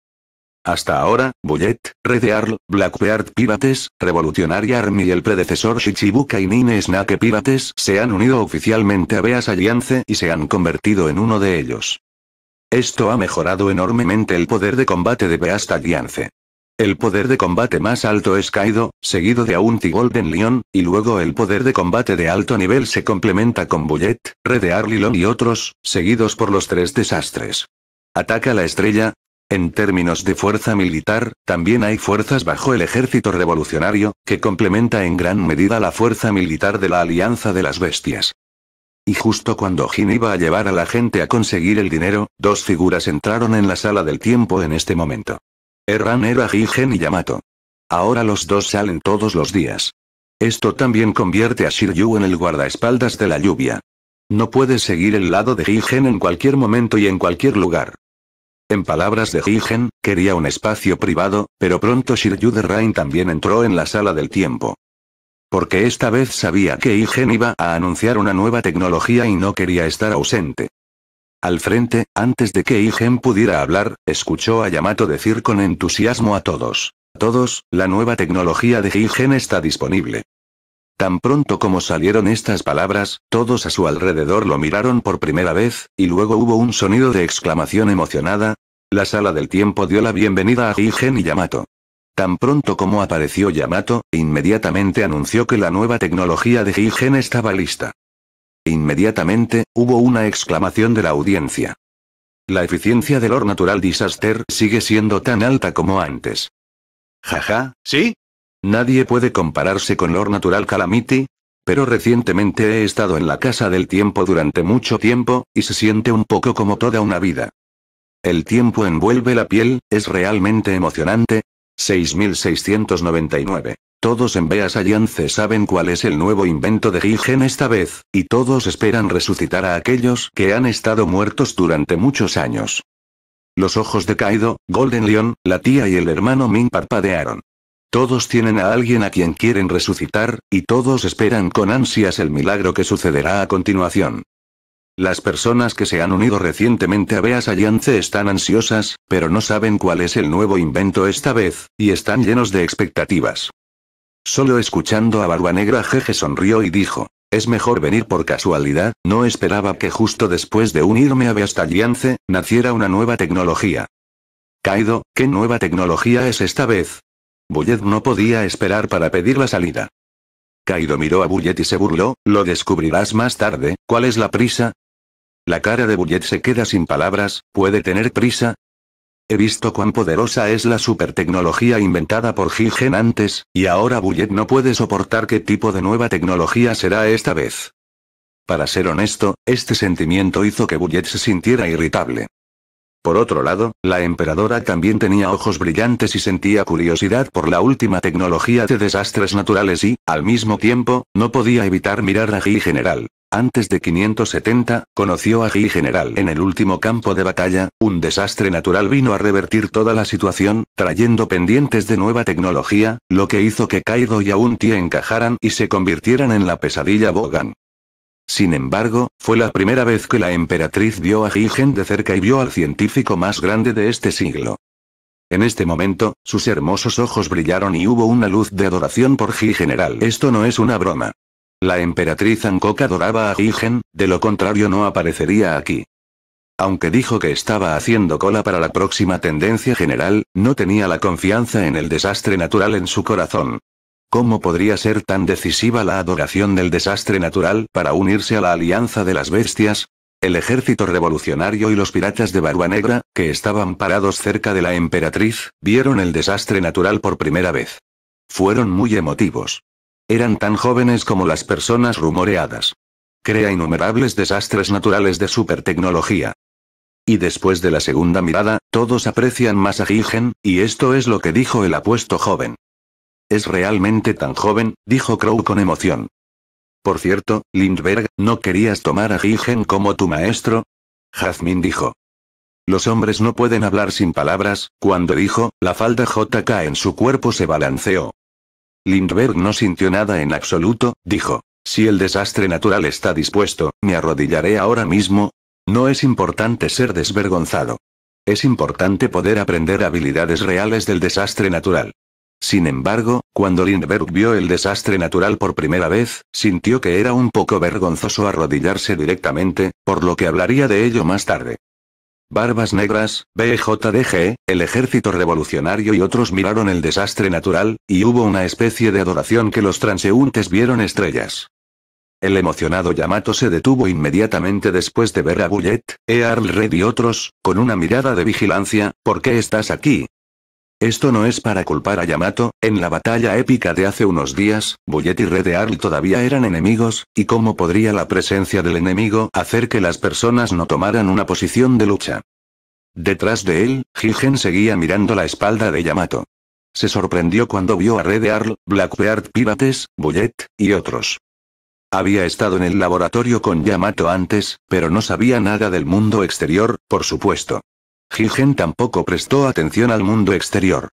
Hasta ahora, Bullet, Red Arl, Blackbeard Pirates, Revolutionary Army y el predecesor Shichibuka y Nine Snake Pirates se han unido oficialmente a Beas Alliance y se han convertido en uno de ellos. Esto ha mejorado enormemente el poder de combate de Beast Alliance. El poder de combate más alto es Kaido, seguido de Aunty Golden Lion, y luego el poder de combate de alto nivel se complementa con Bullet, Red Arlilon y otros, seguidos por los tres desastres. Ataca la estrella, en términos de fuerza militar, también hay fuerzas bajo el ejército revolucionario, que complementa en gran medida la fuerza militar de la Alianza de las Bestias. Y justo cuando Jin iba a llevar a la gente a conseguir el dinero, dos figuras entraron en la sala del tiempo en este momento. Erran era Jigen y Yamato. Ahora los dos salen todos los días. Esto también convierte a Shiryu en el guardaespaldas de la lluvia. No puede seguir el lado de Jigen en cualquier momento y en cualquier lugar. En palabras de Jigen, quería un espacio privado, pero pronto Shiryu de Rain también entró en la sala del tiempo. Porque esta vez sabía que igen iba a anunciar una nueva tecnología y no quería estar ausente. Al frente, antes de que Igen pudiera hablar, escuchó a Yamato decir con entusiasmo a todos. Todos, la nueva tecnología de Higen está disponible. Tan pronto como salieron estas palabras, todos a su alrededor lo miraron por primera vez, y luego hubo un sonido de exclamación emocionada. La sala del tiempo dio la bienvenida a Igen y Yamato. Tan pronto como apareció Yamato, inmediatamente anunció que la nueva tecnología de Higen estaba lista. Inmediatamente, hubo una exclamación de la audiencia. La eficiencia del Lord Natural Disaster sigue siendo tan alta como antes. Jaja, ¿sí? Nadie puede compararse con Lord Natural Calamity, pero recientemente he estado en la casa del tiempo durante mucho tiempo, y se siente un poco como toda una vida. El tiempo envuelve la piel, es realmente emocionante. 6699. Todos en Beas Alliance saben cuál es el nuevo invento de Gigen esta vez, y todos esperan resucitar a aquellos que han estado muertos durante muchos años. Los ojos de Kaido, Golden Leon, la tía y el hermano Min parpadearon. Todos tienen a alguien a quien quieren resucitar, y todos esperan con ansias el milagro que sucederá a continuación. Las personas que se han unido recientemente a Beas Alliance están ansiosas, pero no saben cuál es el nuevo invento esta vez, y están llenos de expectativas. Solo escuchando a Barba Negra Jeje sonrió y dijo, es mejor venir por casualidad, no esperaba que justo después de unirme a alianza, naciera una nueva tecnología. Kaido, ¿qué nueva tecnología es esta vez? Bullet no podía esperar para pedir la salida. Kaido miró a Bullet y se burló, lo descubrirás más tarde, ¿cuál es la prisa? La cara de Bullet se queda sin palabras, ¿puede tener prisa? He visto cuán poderosa es la supertecnología inventada por Gigen antes, y ahora Bullet no puede soportar qué tipo de nueva tecnología será esta vez. Para ser honesto, este sentimiento hizo que Bullet se sintiera irritable. Por otro lado, la emperadora también tenía ojos brillantes y sentía curiosidad por la última tecnología de desastres naturales y, al mismo tiempo, no podía evitar mirar a Ji general. Antes de 570, conoció a Ji General en el último campo de batalla, un desastre natural vino a revertir toda la situación, trayendo pendientes de nueva tecnología, lo que hizo que Kaido y Auntie encajaran y se convirtieran en la pesadilla Bogan. Sin embargo, fue la primera vez que la emperatriz vio a He-Gen de cerca y vio al científico más grande de este siglo. En este momento, sus hermosos ojos brillaron y hubo una luz de adoración por G general. Esto no es una broma. La emperatriz Ankoka adoraba a Higen, de lo contrario no aparecería aquí. Aunque dijo que estaba haciendo cola para la próxima tendencia general, no tenía la confianza en el desastre natural en su corazón. ¿Cómo podría ser tan decisiva la adoración del desastre natural para unirse a la alianza de las bestias? El ejército revolucionario y los piratas de Barba Negra, que estaban parados cerca de la emperatriz, vieron el desastre natural por primera vez. Fueron muy emotivos. Eran tan jóvenes como las personas rumoreadas. Crea innumerables desastres naturales de supertecnología. Y después de la segunda mirada, todos aprecian más a y esto es lo que dijo el apuesto joven. Es realmente tan joven, dijo Crow con emoción. Por cierto, Lindbergh, ¿no querías tomar a Gijen como tu maestro? Jazmín dijo. Los hombres no pueden hablar sin palabras, cuando dijo, la falda JK en su cuerpo se balanceó. Lindbergh no sintió nada en absoluto, dijo. Si el desastre natural está dispuesto, me arrodillaré ahora mismo. No es importante ser desvergonzado. Es importante poder aprender habilidades reales del desastre natural. Sin embargo, cuando Lindbergh vio el desastre natural por primera vez, sintió que era un poco vergonzoso arrodillarse directamente, por lo que hablaría de ello más tarde. Barbas Negras, BJDG, el ejército revolucionario y otros miraron el desastre natural, y hubo una especie de adoración que los transeúntes vieron estrellas. El emocionado Yamato se detuvo inmediatamente después de ver a Bullet, Earl Red y otros, con una mirada de vigilancia, ¿por qué estás aquí? Esto no es para culpar a Yamato, en la batalla épica de hace unos días, Bullet y Red Earl todavía eran enemigos, y cómo podría la presencia del enemigo hacer que las personas no tomaran una posición de lucha. Detrás de él, Higen seguía mirando la espalda de Yamato. Se sorprendió cuando vio a Red Earl, Blackbeard Pirates, Bullet, y otros. Había estado en el laboratorio con Yamato antes, pero no sabía nada del mundo exterior, por supuesto. Gigen tampoco prestó atención al mundo exterior.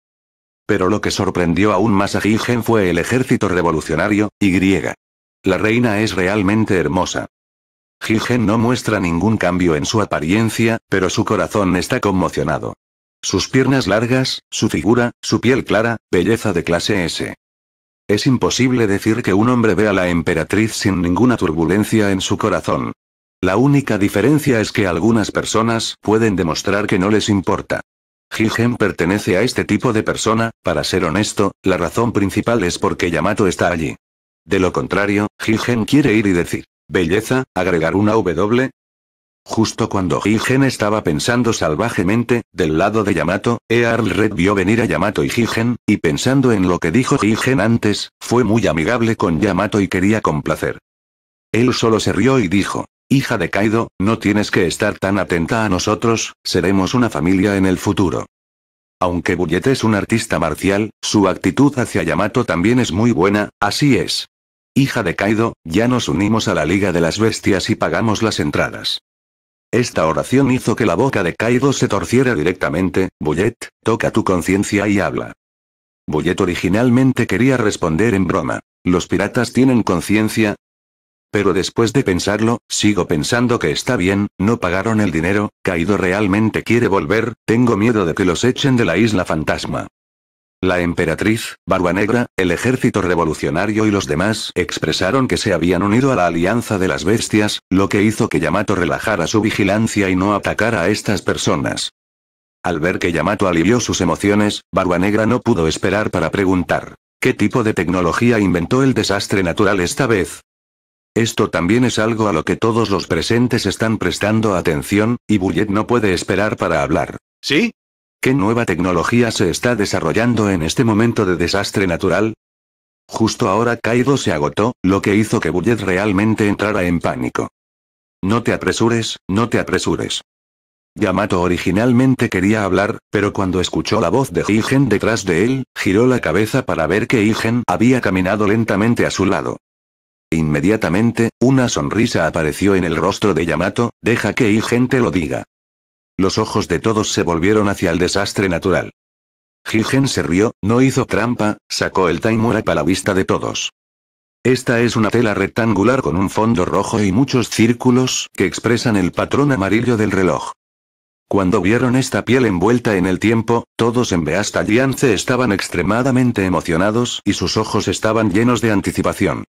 Pero lo que sorprendió aún más a Gigen fue el ejército revolucionario, y griega. La reina es realmente hermosa. Gigen no muestra ningún cambio en su apariencia, pero su corazón está conmocionado. Sus piernas largas, su figura, su piel clara, belleza de clase S. Es imposible decir que un hombre vea a la emperatriz sin ninguna turbulencia en su corazón. La única diferencia es que algunas personas pueden demostrar que no les importa. Jigen pertenece a este tipo de persona, para ser honesto, la razón principal es porque Yamato está allí. De lo contrario, Jigen quiere ir y decir, belleza, agregar una W. Justo cuando Jigen estaba pensando salvajemente, del lado de Yamato, Earl Red vio venir a Yamato y Jigen, y pensando en lo que dijo Jigen antes, fue muy amigable con Yamato y quería complacer. Él solo se rió y dijo, Hija de Kaido, no tienes que estar tan atenta a nosotros, seremos una familia en el futuro. Aunque Bullet es un artista marcial, su actitud hacia Yamato también es muy buena, así es. Hija de Kaido, ya nos unimos a la Liga de las Bestias y pagamos las entradas. Esta oración hizo que la boca de Kaido se torciera directamente, Bullet, toca tu conciencia y habla. Bullet originalmente quería responder en broma. Los piratas tienen conciencia, pero después de pensarlo, sigo pensando que está bien, no pagaron el dinero, Kaido realmente quiere volver, tengo miedo de que los echen de la isla fantasma. La emperatriz, Barba Negra, el ejército revolucionario y los demás expresaron que se habían unido a la alianza de las bestias, lo que hizo que Yamato relajara su vigilancia y no atacara a estas personas. Al ver que Yamato alivió sus emociones, Barba Negra no pudo esperar para preguntar. ¿Qué tipo de tecnología inventó el desastre natural esta vez? Esto también es algo a lo que todos los presentes están prestando atención, y Bullet no puede esperar para hablar. ¿Sí? ¿Qué nueva tecnología se está desarrollando en este momento de desastre natural? Justo ahora Kaido se agotó, lo que hizo que Bullet realmente entrara en pánico. No te apresures, no te apresures. Yamato originalmente quería hablar, pero cuando escuchó la voz de Higen detrás de él, giró la cabeza para ver que Higen había caminado lentamente a su lado. Inmediatamente, una sonrisa apareció en el rostro de Yamato, deja que y te lo diga. Los ojos de todos se volvieron hacia el desastre natural. Jigen se rió, no hizo trampa, sacó el Taimura para la vista de todos. Esta es una tela rectangular con un fondo rojo y muchos círculos que expresan el patrón amarillo del reloj. Cuando vieron esta piel envuelta en el tiempo, todos en Beasta Yance estaban extremadamente emocionados y sus ojos estaban llenos de anticipación.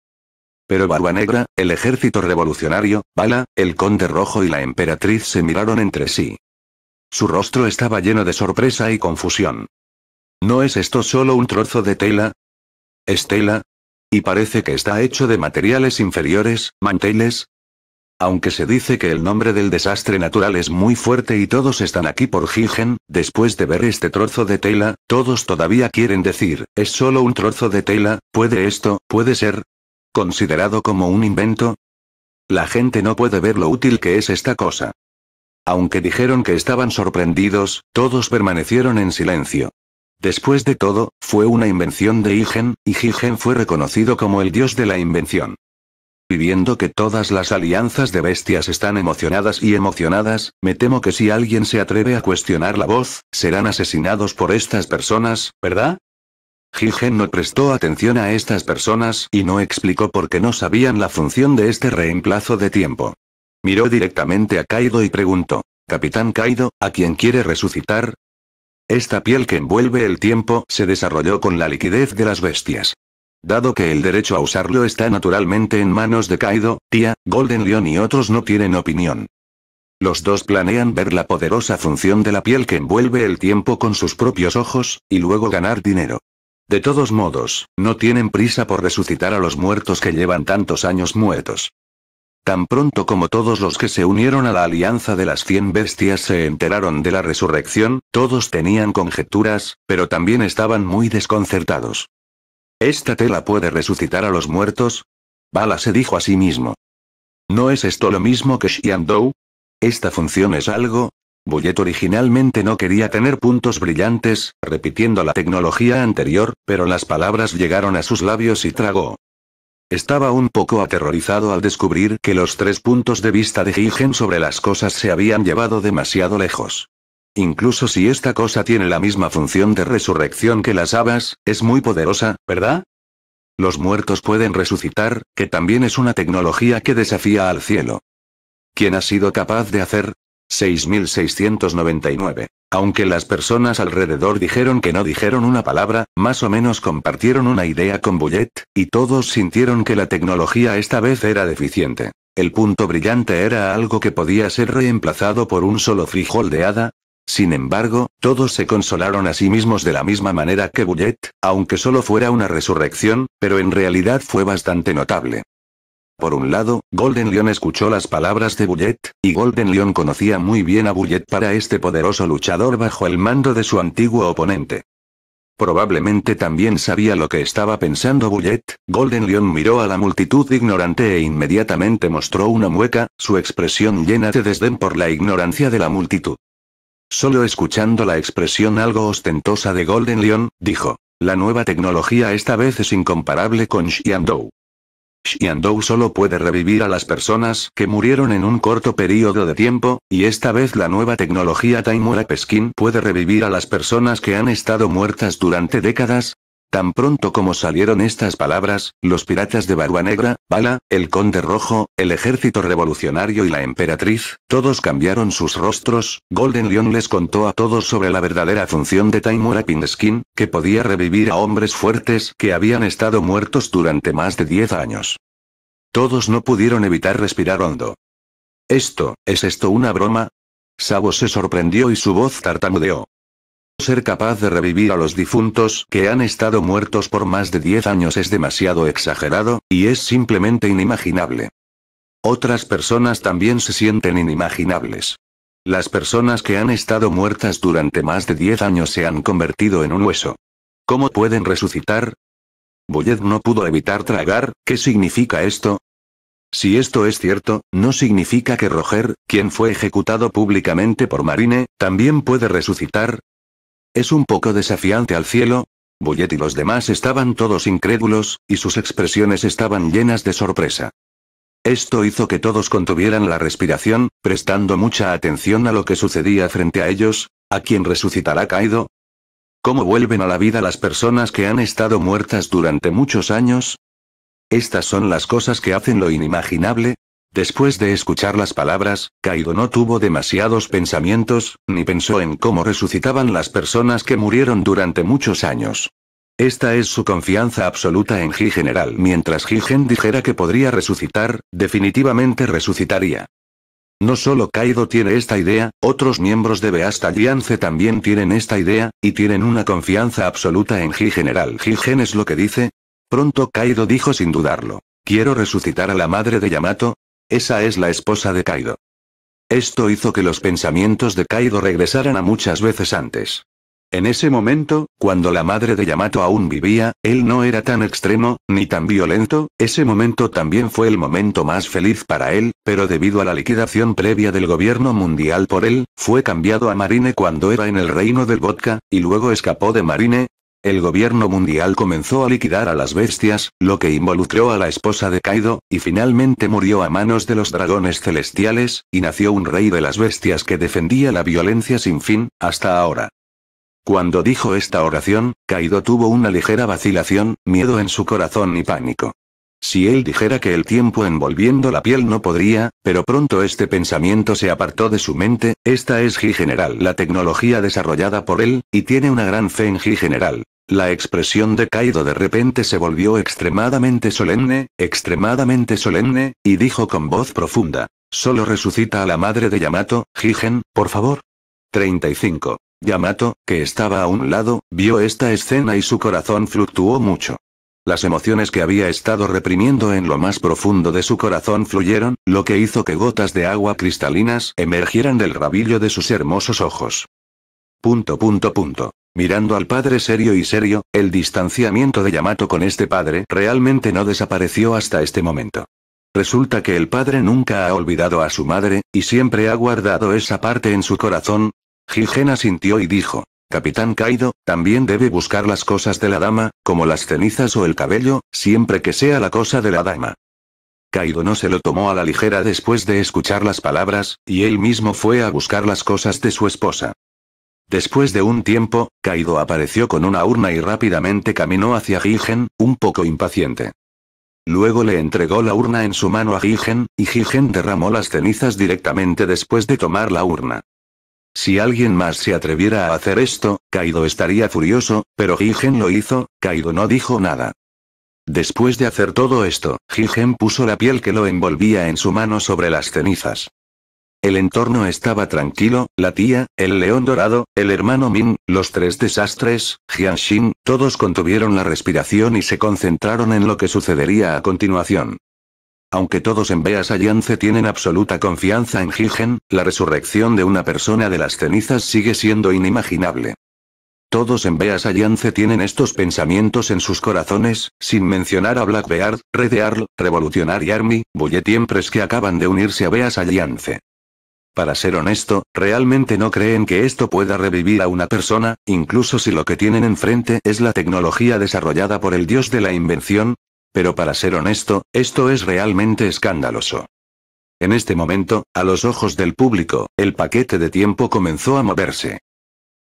Pero Barba Negra, el ejército revolucionario, Bala, el conde rojo y la emperatriz se miraron entre sí. Su rostro estaba lleno de sorpresa y confusión. ¿No es esto solo un trozo de tela? ¿Es tela? Y parece que está hecho de materiales inferiores, manteles. Aunque se dice que el nombre del desastre natural es muy fuerte y todos están aquí por Higen, después de ver este trozo de tela, todos todavía quieren decir, es solo un trozo de tela, puede esto, puede ser, considerado como un invento? La gente no puede ver lo útil que es esta cosa. Aunque dijeron que estaban sorprendidos, todos permanecieron en silencio. Después de todo, fue una invención de Igen, y Higen fue reconocido como el dios de la invención. Viviendo que todas las alianzas de bestias están emocionadas y emocionadas, me temo que si alguien se atreve a cuestionar la voz, serán asesinados por estas personas, ¿verdad? Jigen no prestó atención a estas personas y no explicó por qué no sabían la función de este reemplazo de tiempo. Miró directamente a Kaido y preguntó, Capitán Kaido, ¿a quién quiere resucitar? Esta piel que envuelve el tiempo se desarrolló con la liquidez de las bestias. Dado que el derecho a usarlo está naturalmente en manos de Kaido, Tia, Golden Lion y otros no tienen opinión. Los dos planean ver la poderosa función de la piel que envuelve el tiempo con sus propios ojos, y luego ganar dinero. De todos modos, no tienen prisa por resucitar a los muertos que llevan tantos años muertos. Tan pronto como todos los que se unieron a la alianza de las cien bestias se enteraron de la resurrección, todos tenían conjeturas, pero también estaban muy desconcertados. ¿Esta tela puede resucitar a los muertos? Bala se dijo a sí mismo. ¿No es esto lo mismo que Xiandou? Esta función es algo, Bullet originalmente no quería tener puntos brillantes, repitiendo la tecnología anterior, pero las palabras llegaron a sus labios y tragó. Estaba un poco aterrorizado al descubrir que los tres puntos de vista de Higgen sobre las cosas se habían llevado demasiado lejos. Incluso si esta cosa tiene la misma función de resurrección que las habas, es muy poderosa, ¿verdad? Los muertos pueden resucitar, que también es una tecnología que desafía al cielo. ¿Quién ha sido capaz de hacer? 6699. Aunque las personas alrededor dijeron que no dijeron una palabra, más o menos compartieron una idea con Bullet, y todos sintieron que la tecnología esta vez era deficiente. El punto brillante era algo que podía ser reemplazado por un solo frijol de hada. Sin embargo, todos se consolaron a sí mismos de la misma manera que Bullet, aunque solo fuera una resurrección, pero en realidad fue bastante notable. Por un lado, Golden Lion escuchó las palabras de Bullet, y Golden Lion conocía muy bien a Bullet para este poderoso luchador bajo el mando de su antiguo oponente. Probablemente también sabía lo que estaba pensando Bullet, Golden Lion miró a la multitud ignorante e inmediatamente mostró una mueca, su expresión llena de desdén por la ignorancia de la multitud. Solo escuchando la expresión algo ostentosa de Golden Lion, dijo, la nueva tecnología esta vez es incomparable con Xiandou andou solo puede revivir a las personas que murieron en un corto periodo de tiempo, y esta vez la nueva tecnología Taimura Skin puede revivir a las personas que han estado muertas durante décadas, Tan pronto como salieron estas palabras, los piratas de Barba Negra, Bala, el Conde Rojo, el ejército revolucionario y la emperatriz, todos cambiaron sus rostros, Golden Lion les contó a todos sobre la verdadera función de Warping Skin, que podía revivir a hombres fuertes que habían estado muertos durante más de 10 años. Todos no pudieron evitar respirar hondo. ¿Esto, es esto una broma? Sabo se sorprendió y su voz tartamudeó. Ser capaz de revivir a los difuntos que han estado muertos por más de 10 años es demasiado exagerado, y es simplemente inimaginable. Otras personas también se sienten inimaginables. Las personas que han estado muertas durante más de 10 años se han convertido en un hueso. ¿Cómo pueden resucitar? Boyet no pudo evitar tragar, ¿qué significa esto? Si esto es cierto, no significa que Roger, quien fue ejecutado públicamente por Marine, también puede resucitar, es un poco desafiante al cielo. Bullet y los demás estaban todos incrédulos, y sus expresiones estaban llenas de sorpresa. Esto hizo que todos contuvieran la respiración, prestando mucha atención a lo que sucedía frente a ellos, a quien resucitará caído. ¿Cómo vuelven a la vida las personas que han estado muertas durante muchos años? Estas son las cosas que hacen lo inimaginable, Después de escuchar las palabras, Kaido no tuvo demasiados pensamientos, ni pensó en cómo resucitaban las personas que murieron durante muchos años. Esta es su confianza absoluta en Ji General. Mientras Jigen dijera que podría resucitar, definitivamente resucitaría. No solo Kaido tiene esta idea, otros miembros de Beast Alliance también tienen esta idea, y tienen una confianza absoluta en Ji General. Jigen es lo que dice. Pronto Kaido dijo sin dudarlo. Quiero resucitar a la madre de Yamato, esa es la esposa de Kaido. Esto hizo que los pensamientos de Kaido regresaran a muchas veces antes. En ese momento, cuando la madre de Yamato aún vivía, él no era tan extremo, ni tan violento, ese momento también fue el momento más feliz para él, pero debido a la liquidación previa del gobierno mundial por él, fue cambiado a Marine cuando era en el reino del vodka, y luego escapó de Marine, el gobierno mundial comenzó a liquidar a las bestias, lo que involucró a la esposa de Kaido, y finalmente murió a manos de los dragones celestiales, y nació un rey de las bestias que defendía la violencia sin fin, hasta ahora. Cuando dijo esta oración, Kaido tuvo una ligera vacilación, miedo en su corazón y pánico. Si él dijera que el tiempo envolviendo la piel no podría, pero pronto este pensamiento se apartó de su mente, esta es Ji General la tecnología desarrollada por él, y tiene una gran fe en Ji General, la expresión de Kaido de repente se volvió extremadamente solemne, extremadamente solemne, y dijo con voz profunda. Solo resucita a la madre de Yamato, Jigen, por favor. 35. Yamato, que estaba a un lado, vio esta escena y su corazón fluctuó mucho. Las emociones que había estado reprimiendo en lo más profundo de su corazón fluyeron, lo que hizo que gotas de agua cristalinas emergieran del rabillo de sus hermosos ojos. Punto punto punto. Mirando al padre serio y serio, el distanciamiento de Yamato con este padre realmente no desapareció hasta este momento. Resulta que el padre nunca ha olvidado a su madre, y siempre ha guardado esa parte en su corazón. Higena sintió y dijo, Capitán Kaido, también debe buscar las cosas de la dama, como las cenizas o el cabello, siempre que sea la cosa de la dama. Kaido no se lo tomó a la ligera después de escuchar las palabras, y él mismo fue a buscar las cosas de su esposa. Después de un tiempo, Kaido apareció con una urna y rápidamente caminó hacia Gigen, un poco impaciente. Luego le entregó la urna en su mano a Gigen, y Gigen derramó las cenizas directamente después de tomar la urna. Si alguien más se atreviera a hacer esto, Kaido estaría furioso, pero Gigen lo hizo, Kaido no dijo nada. Después de hacer todo esto, Gigen puso la piel que lo envolvía en su mano sobre las cenizas. El entorno estaba tranquilo, la tía, el león dorado, el hermano Min, los tres desastres, Jianxin, todos contuvieron la respiración y se concentraron en lo que sucedería a continuación. Aunque todos en Beas Alliance tienen absoluta confianza en Jigen, la resurrección de una persona de las cenizas sigue siendo inimaginable. Todos en Beas Alliance tienen estos pensamientos en sus corazones, sin mencionar a Blackbeard, Beard, Red y Revolutionary Army, Bullet que acaban de unirse a Beas Alliance. Para ser honesto, realmente no creen que esto pueda revivir a una persona, incluso si lo que tienen enfrente es la tecnología desarrollada por el dios de la invención. Pero para ser honesto, esto es realmente escandaloso. En este momento, a los ojos del público, el paquete de tiempo comenzó a moverse.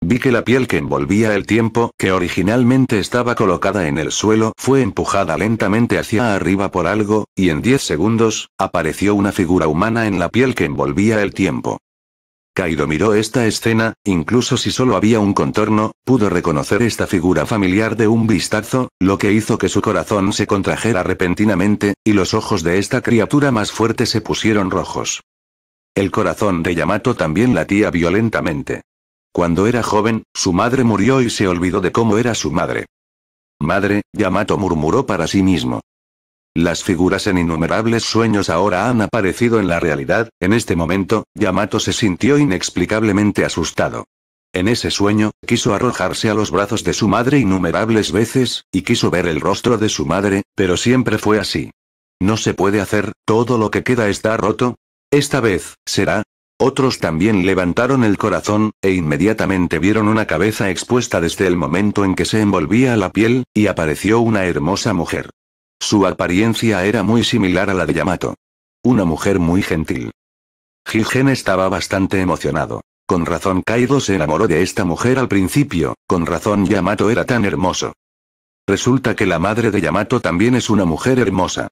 Vi que la piel que envolvía el tiempo, que originalmente estaba colocada en el suelo, fue empujada lentamente hacia arriba por algo, y en 10 segundos, apareció una figura humana en la piel que envolvía el tiempo. Kaido miró esta escena, incluso si solo había un contorno, pudo reconocer esta figura familiar de un vistazo, lo que hizo que su corazón se contrajera repentinamente, y los ojos de esta criatura más fuerte se pusieron rojos. El corazón de Yamato también latía violentamente. Cuando era joven, su madre murió y se olvidó de cómo era su madre. Madre, Yamato murmuró para sí mismo. Las figuras en innumerables sueños ahora han aparecido en la realidad, en este momento, Yamato se sintió inexplicablemente asustado. En ese sueño, quiso arrojarse a los brazos de su madre innumerables veces, y quiso ver el rostro de su madre, pero siempre fue así. No se puede hacer, todo lo que queda está roto. Esta vez, será, otros también levantaron el corazón, e inmediatamente vieron una cabeza expuesta desde el momento en que se envolvía la piel, y apareció una hermosa mujer. Su apariencia era muy similar a la de Yamato. Una mujer muy gentil. Jigen estaba bastante emocionado. Con razón Kaido se enamoró de esta mujer al principio, con razón Yamato era tan hermoso. Resulta que la madre de Yamato también es una mujer hermosa.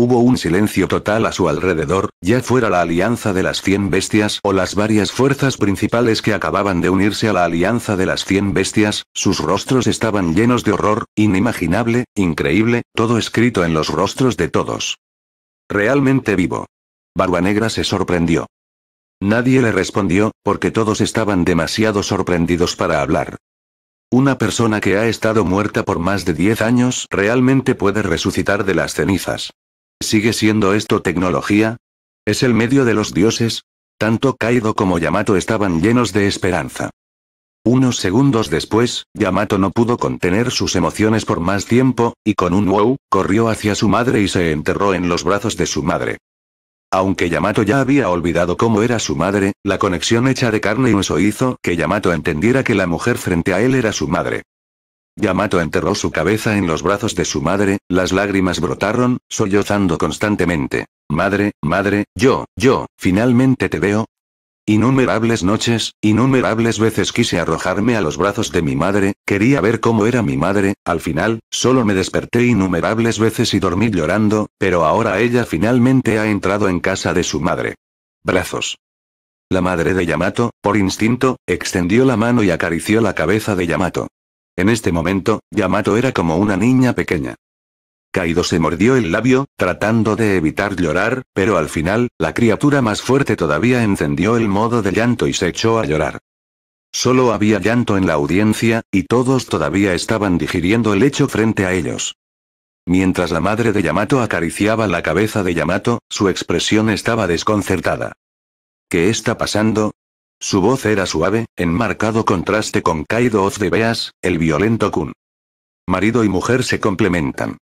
Hubo un silencio total a su alrededor, ya fuera la alianza de las cien bestias o las varias fuerzas principales que acababan de unirse a la alianza de las cien bestias, sus rostros estaban llenos de horror, inimaginable, increíble, todo escrito en los rostros de todos. Realmente vivo. Barba Negra se sorprendió. Nadie le respondió, porque todos estaban demasiado sorprendidos para hablar. Una persona que ha estado muerta por más de 10 años realmente puede resucitar de las cenizas. ¿Sigue siendo esto tecnología? ¿Es el medio de los dioses? Tanto Kaido como Yamato estaban llenos de esperanza. Unos segundos después, Yamato no pudo contener sus emociones por más tiempo, y con un wow, corrió hacia su madre y se enterró en los brazos de su madre. Aunque Yamato ya había olvidado cómo era su madre, la conexión hecha de carne y hueso hizo que Yamato entendiera que la mujer frente a él era su madre. Yamato enterró su cabeza en los brazos de su madre, las lágrimas brotaron, sollozando constantemente. Madre, madre, yo, yo, finalmente te veo. Innumerables noches, innumerables veces quise arrojarme a los brazos de mi madre, quería ver cómo era mi madre, al final, solo me desperté innumerables veces y dormí llorando, pero ahora ella finalmente ha entrado en casa de su madre. Brazos. La madre de Yamato, por instinto, extendió la mano y acarició la cabeza de Yamato. En este momento, Yamato era como una niña pequeña. Kaido se mordió el labio, tratando de evitar llorar, pero al final, la criatura más fuerte todavía encendió el modo de llanto y se echó a llorar. Solo había llanto en la audiencia, y todos todavía estaban digiriendo el hecho frente a ellos. Mientras la madre de Yamato acariciaba la cabeza de Yamato, su expresión estaba desconcertada. ¿Qué está pasando? Su voz era suave, en marcado contraste con Kaido Oz de Beas, el violento Kun. Marido y mujer se complementan.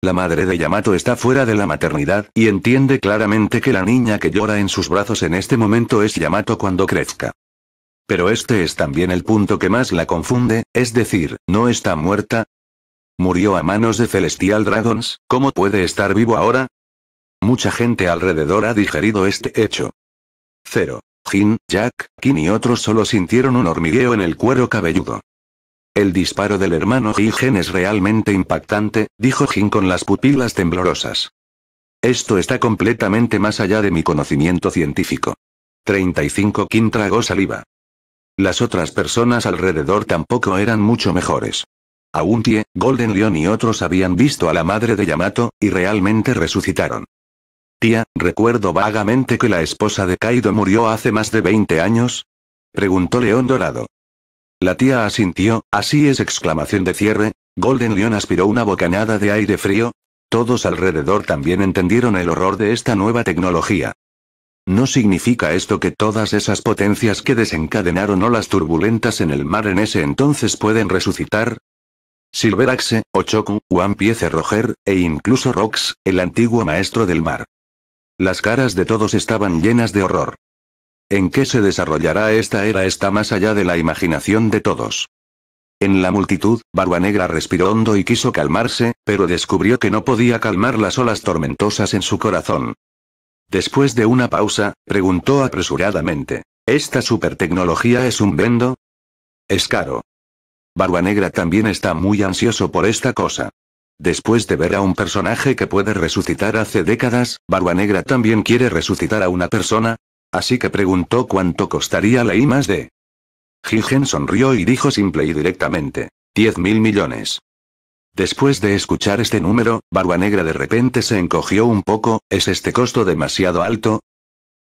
La madre de Yamato está fuera de la maternidad, y entiende claramente que la niña que llora en sus brazos en este momento es Yamato cuando crezca. Pero este es también el punto que más la confunde, es decir, ¿no está muerta? ¿Murió a manos de Celestial Dragons? ¿Cómo puede estar vivo ahora? Mucha gente alrededor ha digerido este hecho. Cero. Jin, Jack, Kim y otros solo sintieron un hormigueo en el cuero cabelludo. El disparo del hermano Jigen es realmente impactante, dijo Jin con las pupilas temblorosas. Esto está completamente más allá de mi conocimiento científico. 35 Kim tragó saliva. Las otras personas alrededor tampoco eran mucho mejores. Auntie, Golden Leon y otros habían visto a la madre de Yamato, y realmente resucitaron. Tía, recuerdo vagamente que la esposa de Kaido murió hace más de 20 años. Preguntó León Dorado. La tía asintió, así es exclamación de cierre, Golden León aspiró una bocanada de aire frío. Todos alrededor también entendieron el horror de esta nueva tecnología. ¿No significa esto que todas esas potencias que desencadenaron olas turbulentas en el mar en ese entonces pueden resucitar? Silveraxe, Ochoku, One Piece Roger, e incluso Rox, el antiguo maestro del mar. Las caras de todos estaban llenas de horror. ¿En qué se desarrollará esta era está más allá de la imaginación de todos? En la multitud, Barba Negra respiró hondo y quiso calmarse, pero descubrió que no podía calmar las olas tormentosas en su corazón. Después de una pausa, preguntó apresuradamente. ¿Esta supertecnología es un vendo? Es caro. Barba Negra también está muy ansioso por esta cosa. Después de ver a un personaje que puede resucitar hace décadas, Barba Negra también quiere resucitar a una persona. Así que preguntó cuánto costaría la I más D. sonrió y dijo simple y directamente. 10 mil millones. Después de escuchar este número, Barba Negra de repente se encogió un poco, ¿es este costo demasiado alto?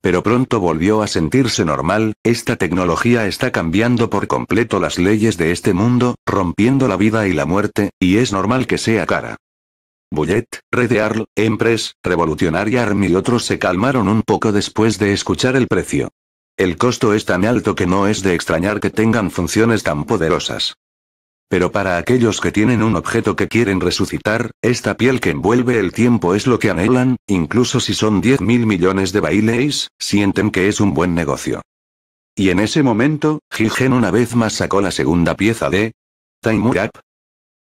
Pero pronto volvió a sentirse normal, esta tecnología está cambiando por completo las leyes de este mundo, rompiendo la vida y la muerte, y es normal que sea cara. Bullet, Red Arl, Empress, Revolutionary Army y otros se calmaron un poco después de escuchar el precio. El costo es tan alto que no es de extrañar que tengan funciones tan poderosas. Pero para aquellos que tienen un objeto que quieren resucitar, esta piel que envuelve el tiempo es lo que anhelan, incluso si son 10 mil millones de Baileys, sienten que es un buen negocio. Y en ese momento, Jigen una vez más sacó la segunda pieza de Time Warp.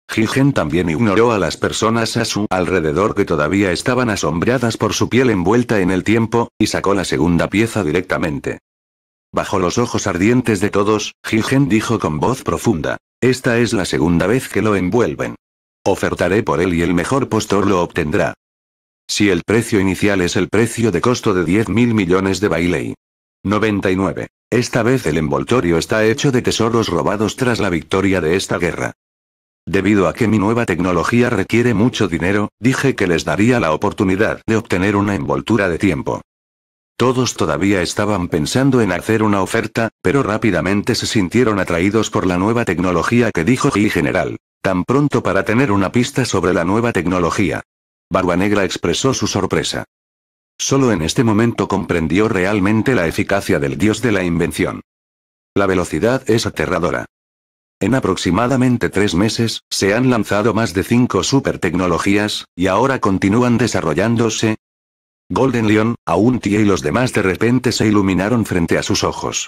Jigen también ignoró a las personas a su alrededor que todavía estaban asombradas por su piel envuelta en el tiempo, y sacó la segunda pieza directamente. Bajo los ojos ardientes de todos, Jigen dijo con voz profunda. Esta es la segunda vez que lo envuelven. Ofertaré por él y el mejor postor lo obtendrá. Si el precio inicial es el precio de costo de 10.000 mil millones de Bailey. 99. Esta vez el envoltorio está hecho de tesoros robados tras la victoria de esta guerra. Debido a que mi nueva tecnología requiere mucho dinero, dije que les daría la oportunidad de obtener una envoltura de tiempo. Todos todavía estaban pensando en hacer una oferta, pero rápidamente se sintieron atraídos por la nueva tecnología que dijo G. General. Tan pronto para tener una pista sobre la nueva tecnología. Barba Negra expresó su sorpresa. Solo en este momento comprendió realmente la eficacia del dios de la invención. La velocidad es aterradora. En aproximadamente tres meses, se han lanzado más de cinco super tecnologías, y ahora continúan desarrollándose, Golden Leon, Auntie y los demás de repente se iluminaron frente a sus ojos.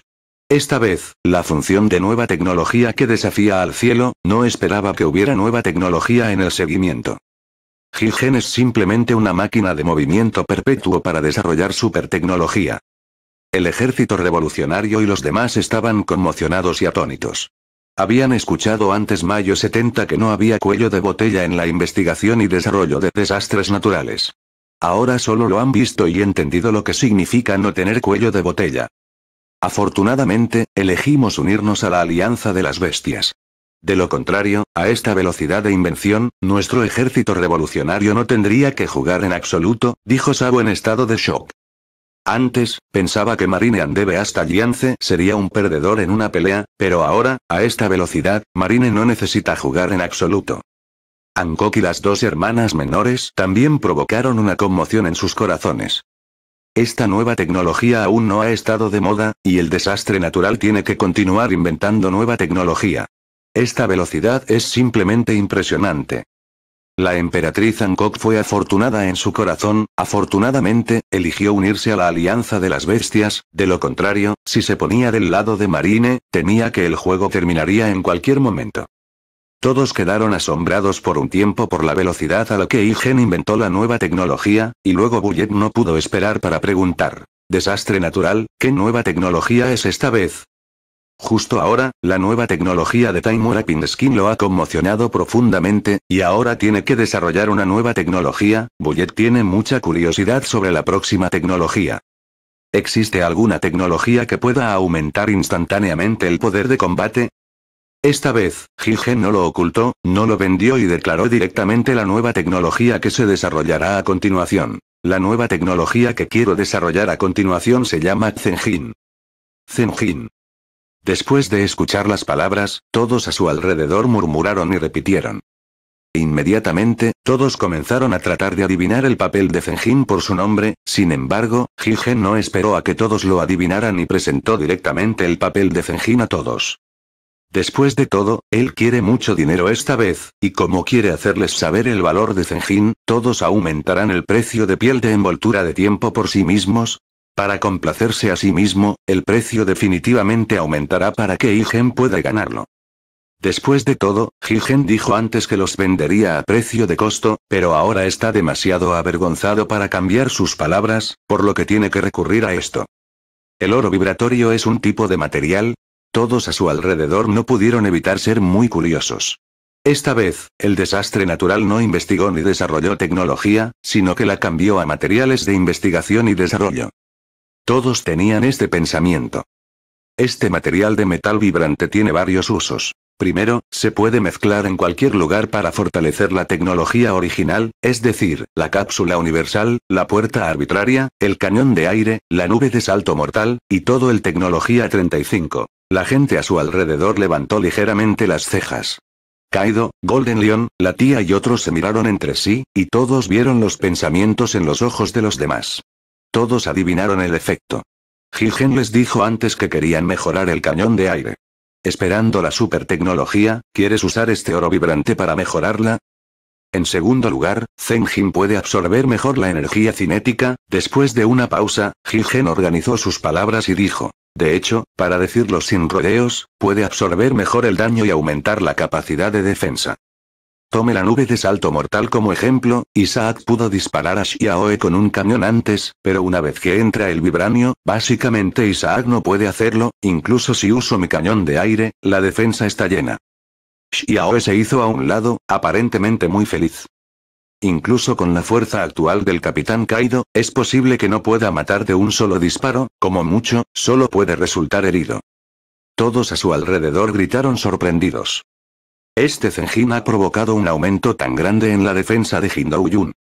Esta vez, la función de nueva tecnología que desafía al cielo, no esperaba que hubiera nueva tecnología en el seguimiento. Gigen es simplemente una máquina de movimiento perpetuo para desarrollar supertecnología. El ejército revolucionario y los demás estaban conmocionados y atónitos. Habían escuchado antes Mayo 70 que no había cuello de botella en la investigación y desarrollo de desastres naturales. Ahora solo lo han visto y entendido lo que significa no tener cuello de botella. Afortunadamente, elegimos unirnos a la Alianza de las Bestias. De lo contrario, a esta velocidad de invención, nuestro ejército revolucionario no tendría que jugar en absoluto, dijo Sabo en estado de shock. Antes, pensaba que Marine Andebe hasta Alliance sería un perdedor en una pelea, pero ahora, a esta velocidad, Marine no necesita jugar en absoluto. Hancock y las dos hermanas menores también provocaron una conmoción en sus corazones. Esta nueva tecnología aún no ha estado de moda, y el desastre natural tiene que continuar inventando nueva tecnología. Esta velocidad es simplemente impresionante. La emperatriz Hancock fue afortunada en su corazón, afortunadamente, eligió unirse a la alianza de las bestias, de lo contrario, si se ponía del lado de Marine, temía que el juego terminaría en cualquier momento. Todos quedaron asombrados por un tiempo por la velocidad a la que Igen inventó la nueva tecnología, y luego Bullet no pudo esperar para preguntar. Desastre natural, ¿qué nueva tecnología es esta vez? Justo ahora, la nueva tecnología de Time Wrapping Skin lo ha conmocionado profundamente, y ahora tiene que desarrollar una nueva tecnología, Bullet tiene mucha curiosidad sobre la próxima tecnología. ¿Existe alguna tecnología que pueda aumentar instantáneamente el poder de combate? Esta vez, Gilgen no lo ocultó, no lo vendió y declaró directamente la nueva tecnología que se desarrollará a continuación. La nueva tecnología que quiero desarrollar a continuación se llama Zenjin. Zenjin. Después de escuchar las palabras, todos a su alrededor murmuraron y repitieron. Inmediatamente, todos comenzaron a tratar de adivinar el papel de Zenjin por su nombre, sin embargo, Gilgen no esperó a que todos lo adivinaran y presentó directamente el papel de Zenjin a todos. Después de todo, él quiere mucho dinero esta vez, y como quiere hacerles saber el valor de Zenjin, todos aumentarán el precio de piel de envoltura de tiempo por sí mismos. Para complacerse a sí mismo, el precio definitivamente aumentará para que Igen pueda ganarlo. Después de todo, Higen dijo antes que los vendería a precio de costo, pero ahora está demasiado avergonzado para cambiar sus palabras, por lo que tiene que recurrir a esto. El oro vibratorio es un tipo de material, todos a su alrededor no pudieron evitar ser muy curiosos. Esta vez, el desastre natural no investigó ni desarrolló tecnología, sino que la cambió a materiales de investigación y desarrollo. Todos tenían este pensamiento. Este material de metal vibrante tiene varios usos. Primero, se puede mezclar en cualquier lugar para fortalecer la tecnología original, es decir, la cápsula universal, la puerta arbitraria, el cañón de aire, la nube de salto mortal, y todo el tecnología 35. La gente a su alrededor levantó ligeramente las cejas. Kaido, Golden Leon, la tía y otros se miraron entre sí, y todos vieron los pensamientos en los ojos de los demás. Todos adivinaron el efecto. Gigen les dijo antes que querían mejorar el cañón de aire. Esperando la supertecnología, ¿quieres usar este oro vibrante para mejorarla? En segundo lugar, Zenjin puede absorber mejor la energía cinética. Después de una pausa, Jigen organizó sus palabras y dijo. De hecho, para decirlo sin rodeos, puede absorber mejor el daño y aumentar la capacidad de defensa. Tome la nube de salto mortal como ejemplo, Isaac pudo disparar a Xiaoe con un cañón antes, pero una vez que entra el vibranio, básicamente Isaac no puede hacerlo, incluso si uso mi cañón de aire, la defensa está llena. Xiaoe se hizo a un lado, aparentemente muy feliz. Incluso con la fuerza actual del capitán Kaido, es posible que no pueda matar de un solo disparo, como mucho, solo puede resultar herido. Todos a su alrededor gritaron sorprendidos. Este Zenjin ha provocado un aumento tan grande en la defensa de Hindouyun.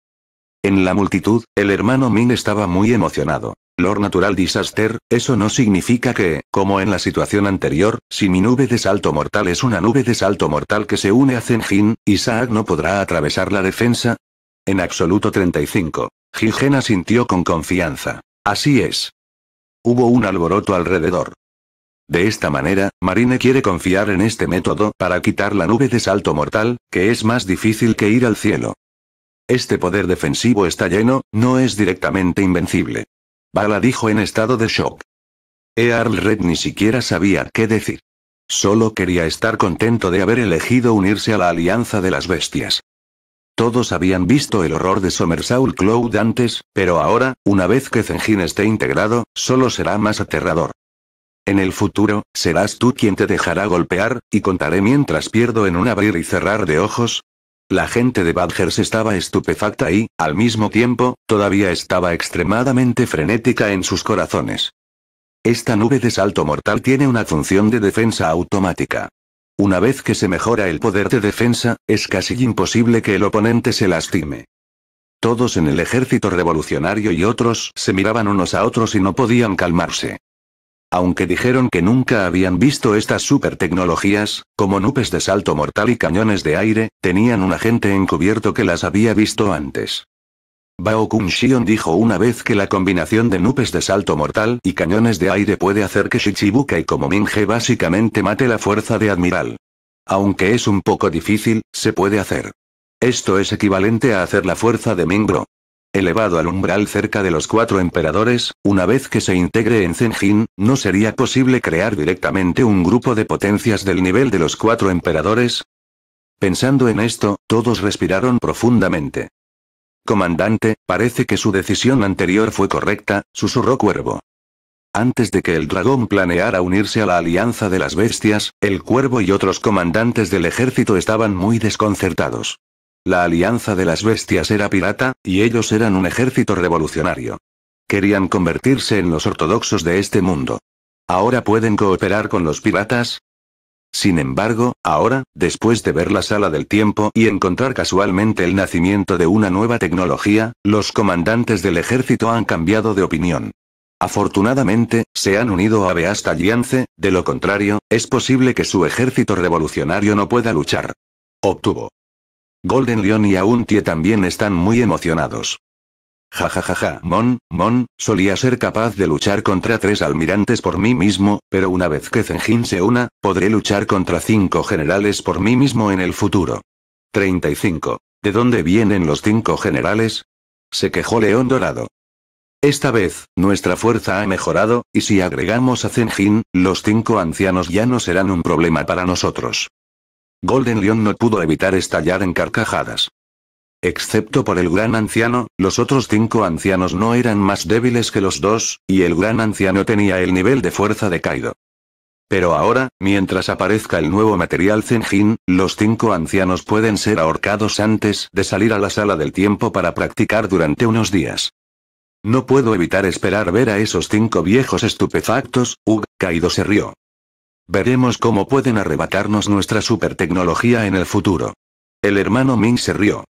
En la multitud, el hermano Min estaba muy emocionado. Lord Natural Disaster, eso no significa que, como en la situación anterior, si mi nube de salto mortal es una nube de salto mortal que se une a Zenjin, Isaac no podrá atravesar la defensa. En absoluto 35. Jigena sintió con confianza. Así es. Hubo un alboroto alrededor. De esta manera, Marine quiere confiar en este método para quitar la nube de salto mortal, que es más difícil que ir al cielo. Este poder defensivo está lleno, no es directamente invencible. Bala dijo en estado de shock. Earl Red ni siquiera sabía qué decir. Solo quería estar contento de haber elegido unirse a la Alianza de las Bestias. Todos habían visto el horror de Somersault Cloud antes, pero ahora, una vez que Zengin esté integrado, solo será más aterrador. En el futuro, serás tú quien te dejará golpear, y contaré mientras pierdo en un abrir y cerrar de ojos, la gente de Badgers estaba estupefacta y, al mismo tiempo, todavía estaba extremadamente frenética en sus corazones. Esta nube de salto mortal tiene una función de defensa automática. Una vez que se mejora el poder de defensa, es casi imposible que el oponente se lastime. Todos en el ejército revolucionario y otros se miraban unos a otros y no podían calmarse aunque dijeron que nunca habían visto estas super tecnologías, como nubes de salto mortal y cañones de aire, tenían un agente encubierto que las había visto antes. Bao Kun dijo una vez que la combinación de nubes de salto mortal y cañones de aire puede hacer que Shichibukai y como Minge básicamente mate la fuerza de Admiral. Aunque es un poco difícil, se puede hacer. Esto es equivalente a hacer la fuerza de Mingro elevado al umbral cerca de los cuatro emperadores, una vez que se integre en Zenjin, no sería posible crear directamente un grupo de potencias del nivel de los cuatro emperadores? Pensando en esto, todos respiraron profundamente. Comandante, parece que su decisión anterior fue correcta, susurró Cuervo. Antes de que el dragón planeara unirse a la Alianza de las Bestias, el Cuervo y otros comandantes del ejército estaban muy desconcertados. La alianza de las bestias era pirata, y ellos eran un ejército revolucionario. Querían convertirse en los ortodoxos de este mundo. ¿Ahora pueden cooperar con los piratas? Sin embargo, ahora, después de ver la sala del tiempo y encontrar casualmente el nacimiento de una nueva tecnología, los comandantes del ejército han cambiado de opinión. Afortunadamente, se han unido a Beast Alliance, de lo contrario, es posible que su ejército revolucionario no pueda luchar. Obtuvo Golden Lion y Auntie también están muy emocionados. Ja ja ja Mon, Mon, solía ser capaz de luchar contra tres almirantes por mí mismo, pero una vez que Zenjin se una, podré luchar contra cinco generales por mí mismo en el futuro. 35. ¿De dónde vienen los cinco generales? Se quejó León Dorado. Esta vez, nuestra fuerza ha mejorado, y si agregamos a Zenjin, los cinco ancianos ya no serán un problema para nosotros. Golden Leon no pudo evitar estallar en carcajadas. Excepto por el gran anciano, los otros cinco ancianos no eran más débiles que los dos, y el gran anciano tenía el nivel de fuerza de Kaido. Pero ahora, mientras aparezca el nuevo material Zenjin, los cinco ancianos pueden ser ahorcados antes de salir a la sala del tiempo para practicar durante unos días. No puedo evitar esperar ver a esos cinco viejos estupefactos, Ug, Kaido se rió. Veremos cómo pueden arrebatarnos nuestra supertecnología en el futuro. El hermano Ming se rió.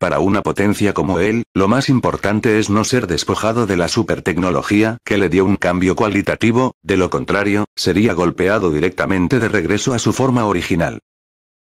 Para una potencia como él, lo más importante es no ser despojado de la supertecnología que le dio un cambio cualitativo, de lo contrario, sería golpeado directamente de regreso a su forma original.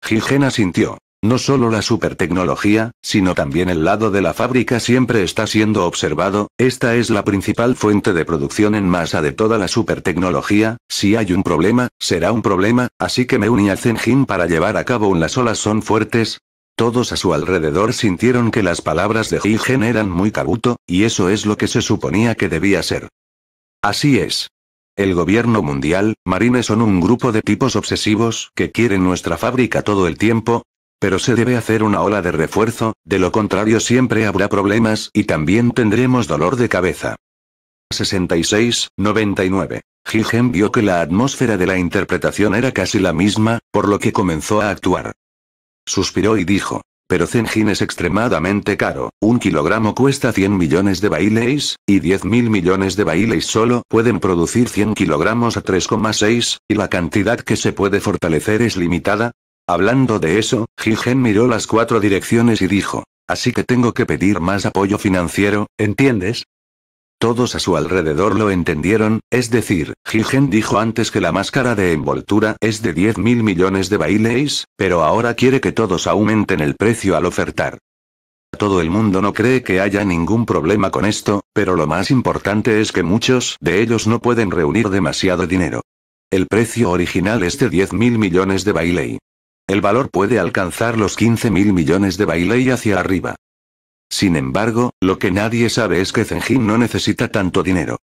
Gilgen sintió. No solo la supertecnología, sino también el lado de la fábrica siempre está siendo observado, esta es la principal fuente de producción en masa de toda la supertecnología, si hay un problema, será un problema, así que me uní a Zenjin para llevar a cabo un las olas son fuertes. Todos a su alrededor sintieron que las palabras de Higen eran muy cabuto, y eso es lo que se suponía que debía ser. Así es. El gobierno mundial, marines son un grupo de tipos obsesivos que quieren nuestra fábrica todo el tiempo, pero se debe hacer una ola de refuerzo, de lo contrario siempre habrá problemas y también tendremos dolor de cabeza. 66, 99. vio que la atmósfera de la interpretación era casi la misma, por lo que comenzó a actuar. Suspiró y dijo, pero Zenjin es extremadamente caro, un kilogramo cuesta 100 millones de baileis, y 10 mil millones de bailes solo pueden producir 100 kilogramos a 3,6, y la cantidad que se puede fortalecer es limitada, Hablando de eso, Jigen miró las cuatro direcciones y dijo, así que tengo que pedir más apoyo financiero, ¿entiendes? Todos a su alrededor lo entendieron, es decir, Jigen dijo antes que la máscara de envoltura es de 10 mil millones de Baileys, pero ahora quiere que todos aumenten el precio al ofertar. Todo el mundo no cree que haya ningún problema con esto, pero lo más importante es que muchos de ellos no pueden reunir demasiado dinero. El precio original es de 10 mil millones de bailey. El valor puede alcanzar los 15 mil millones de baile y hacia arriba. Sin embargo, lo que nadie sabe es que Zengin no necesita tanto dinero.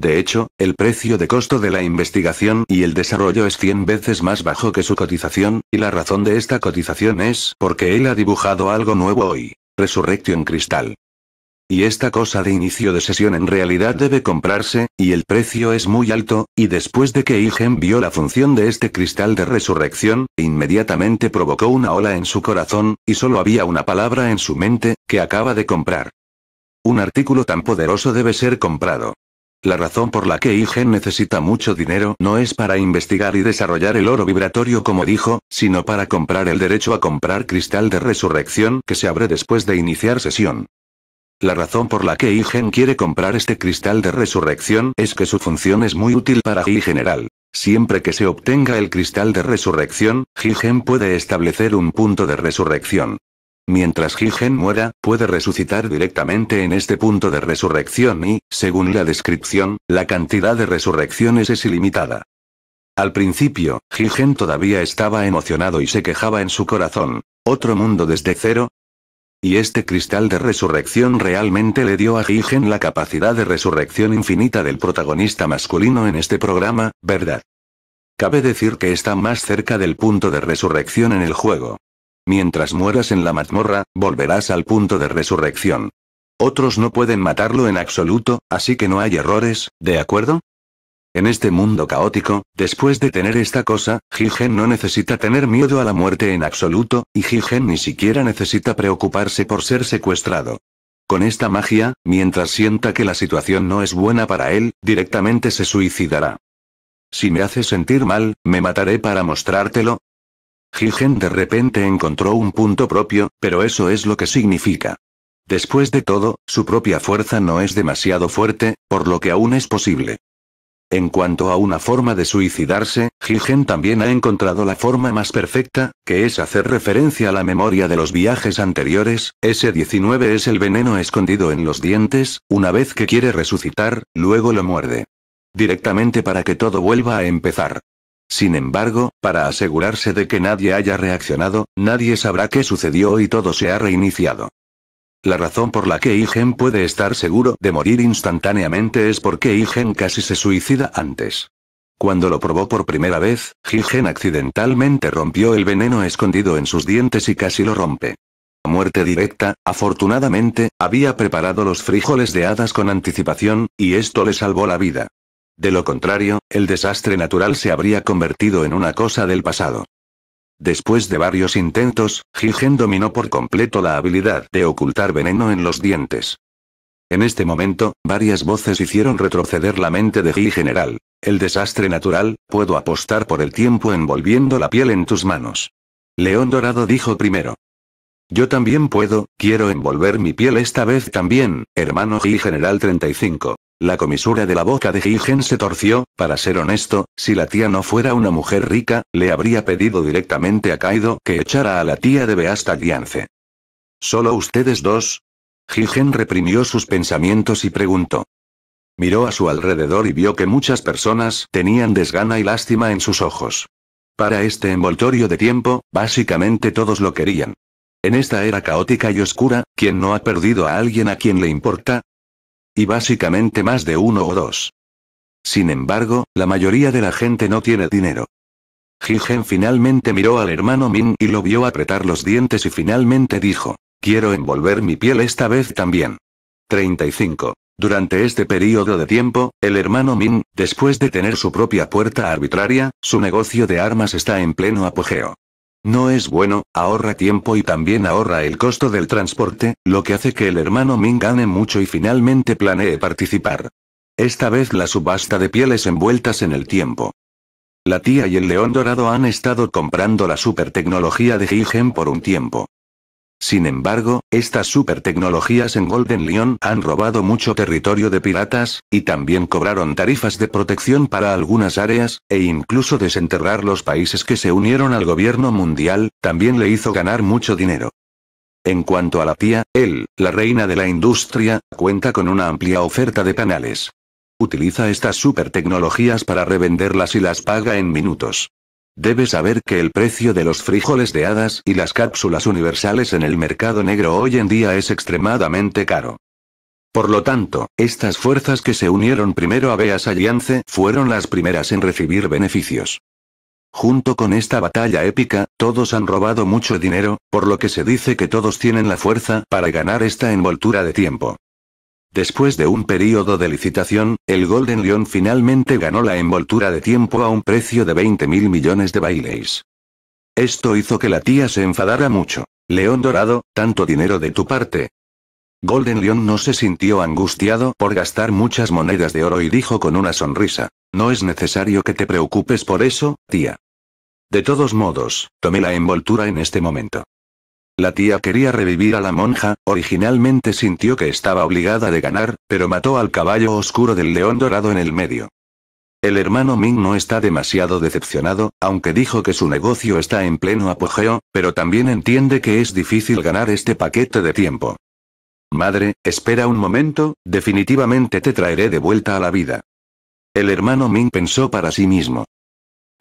De hecho, el precio de costo de la investigación y el desarrollo es 100 veces más bajo que su cotización, y la razón de esta cotización es porque él ha dibujado algo nuevo hoy. Resurrection Cristal. Y esta cosa de inicio de sesión en realidad debe comprarse, y el precio es muy alto, y después de que Igen vio la función de este cristal de resurrección, inmediatamente provocó una ola en su corazón, y solo había una palabra en su mente, que acaba de comprar. Un artículo tan poderoso debe ser comprado. La razón por la que Igen necesita mucho dinero no es para investigar y desarrollar el oro vibratorio como dijo, sino para comprar el derecho a comprar cristal de resurrección que se abre después de iniciar sesión. La razón por la que Igen quiere comprar este cristal de resurrección es que su función es muy útil para Ji General. Siempre que se obtenga el cristal de resurrección, Higen puede establecer un punto de resurrección. Mientras Higen muera, puede resucitar directamente en este punto de resurrección y, según la descripción, la cantidad de resurrecciones es ilimitada. Al principio, Higen todavía estaba emocionado y se quejaba en su corazón. Otro mundo desde cero, y este cristal de resurrección realmente le dio a Gigen la capacidad de resurrección infinita del protagonista masculino en este programa, ¿verdad? Cabe decir que está más cerca del punto de resurrección en el juego. Mientras mueras en la mazmorra, volverás al punto de resurrección. Otros no pueden matarlo en absoluto, así que no hay errores, ¿de acuerdo? En este mundo caótico, después de tener esta cosa, Jigen no necesita tener miedo a la muerte en absoluto, y Jigen ni siquiera necesita preocuparse por ser secuestrado. Con esta magia, mientras sienta que la situación no es buena para él, directamente se suicidará. Si me hace sentir mal, me mataré para mostrártelo. Jigen de repente encontró un punto propio, pero eso es lo que significa. Después de todo, su propia fuerza no es demasiado fuerte, por lo que aún es posible. En cuanto a una forma de suicidarse, Gigen también ha encontrado la forma más perfecta, que es hacer referencia a la memoria de los viajes anteriores, S19 es el veneno escondido en los dientes, una vez que quiere resucitar, luego lo muerde. Directamente para que todo vuelva a empezar. Sin embargo, para asegurarse de que nadie haya reaccionado, nadie sabrá qué sucedió y todo se ha reiniciado. La razón por la que Igen puede estar seguro de morir instantáneamente es porque Igen casi se suicida antes. Cuando lo probó por primera vez, Higen accidentalmente rompió el veneno escondido en sus dientes y casi lo rompe. La muerte directa, afortunadamente, había preparado los frijoles de hadas con anticipación, y esto le salvó la vida. De lo contrario, el desastre natural se habría convertido en una cosa del pasado. Después de varios intentos, Jigen dominó por completo la habilidad de ocultar veneno en los dientes. En este momento, varias voces hicieron retroceder la mente de Ji General. El desastre natural, puedo apostar por el tiempo envolviendo la piel en tus manos. León Dorado dijo primero. Yo también puedo, quiero envolver mi piel esta vez también, hermano Ji General 35. La comisura de la boca de Higen se torció, para ser honesto, si la tía no fuera una mujer rica, le habría pedido directamente a Kaido que echara a la tía de Beasta Giance. ¿Solo ustedes dos? Higen reprimió sus pensamientos y preguntó. Miró a su alrededor y vio que muchas personas tenían desgana y lástima en sus ojos. Para este envoltorio de tiempo, básicamente todos lo querían. En esta era caótica y oscura, quien no ha perdido a alguien a quien le importa, y básicamente más de uno o dos. Sin embargo, la mayoría de la gente no tiene dinero. Jigen finalmente miró al hermano Min y lo vio apretar los dientes y finalmente dijo, quiero envolver mi piel esta vez también. 35. Durante este periodo de tiempo, el hermano Min, después de tener su propia puerta arbitraria, su negocio de armas está en pleno apogeo. No es bueno, ahorra tiempo y también ahorra el costo del transporte, lo que hace que el hermano Ming gane mucho y finalmente planee participar. Esta vez la subasta de pieles envueltas en el tiempo. La tía y el león dorado han estado comprando la supertecnología de Gigen por un tiempo. Sin embargo, estas supertecnologías en Golden Lion han robado mucho territorio de piratas, y también cobraron tarifas de protección para algunas áreas, e incluso desenterrar los países que se unieron al gobierno mundial, también le hizo ganar mucho dinero. En cuanto a la tía, él, la reina de la industria, cuenta con una amplia oferta de canales. Utiliza estas supertecnologías para revenderlas y las paga en minutos. Debes saber que el precio de los frijoles de hadas y las cápsulas universales en el mercado negro hoy en día es extremadamente caro. Por lo tanto, estas fuerzas que se unieron primero a Beas Alliance fueron las primeras en recibir beneficios. Junto con esta batalla épica, todos han robado mucho dinero, por lo que se dice que todos tienen la fuerza para ganar esta envoltura de tiempo. Después de un periodo de licitación, el Golden Lion finalmente ganó la envoltura de tiempo a un precio de 20 mil millones de bailes. Esto hizo que la tía se enfadara mucho. León Dorado, tanto dinero de tu parte. Golden Lion no se sintió angustiado por gastar muchas monedas de oro y dijo con una sonrisa, no es necesario que te preocupes por eso, tía. De todos modos, tomé la envoltura en este momento. La tía quería revivir a la monja, originalmente sintió que estaba obligada de ganar, pero mató al caballo oscuro del león dorado en el medio. El hermano Ming no está demasiado decepcionado, aunque dijo que su negocio está en pleno apogeo, pero también entiende que es difícil ganar este paquete de tiempo. Madre, espera un momento, definitivamente te traeré de vuelta a la vida. El hermano Ming pensó para sí mismo.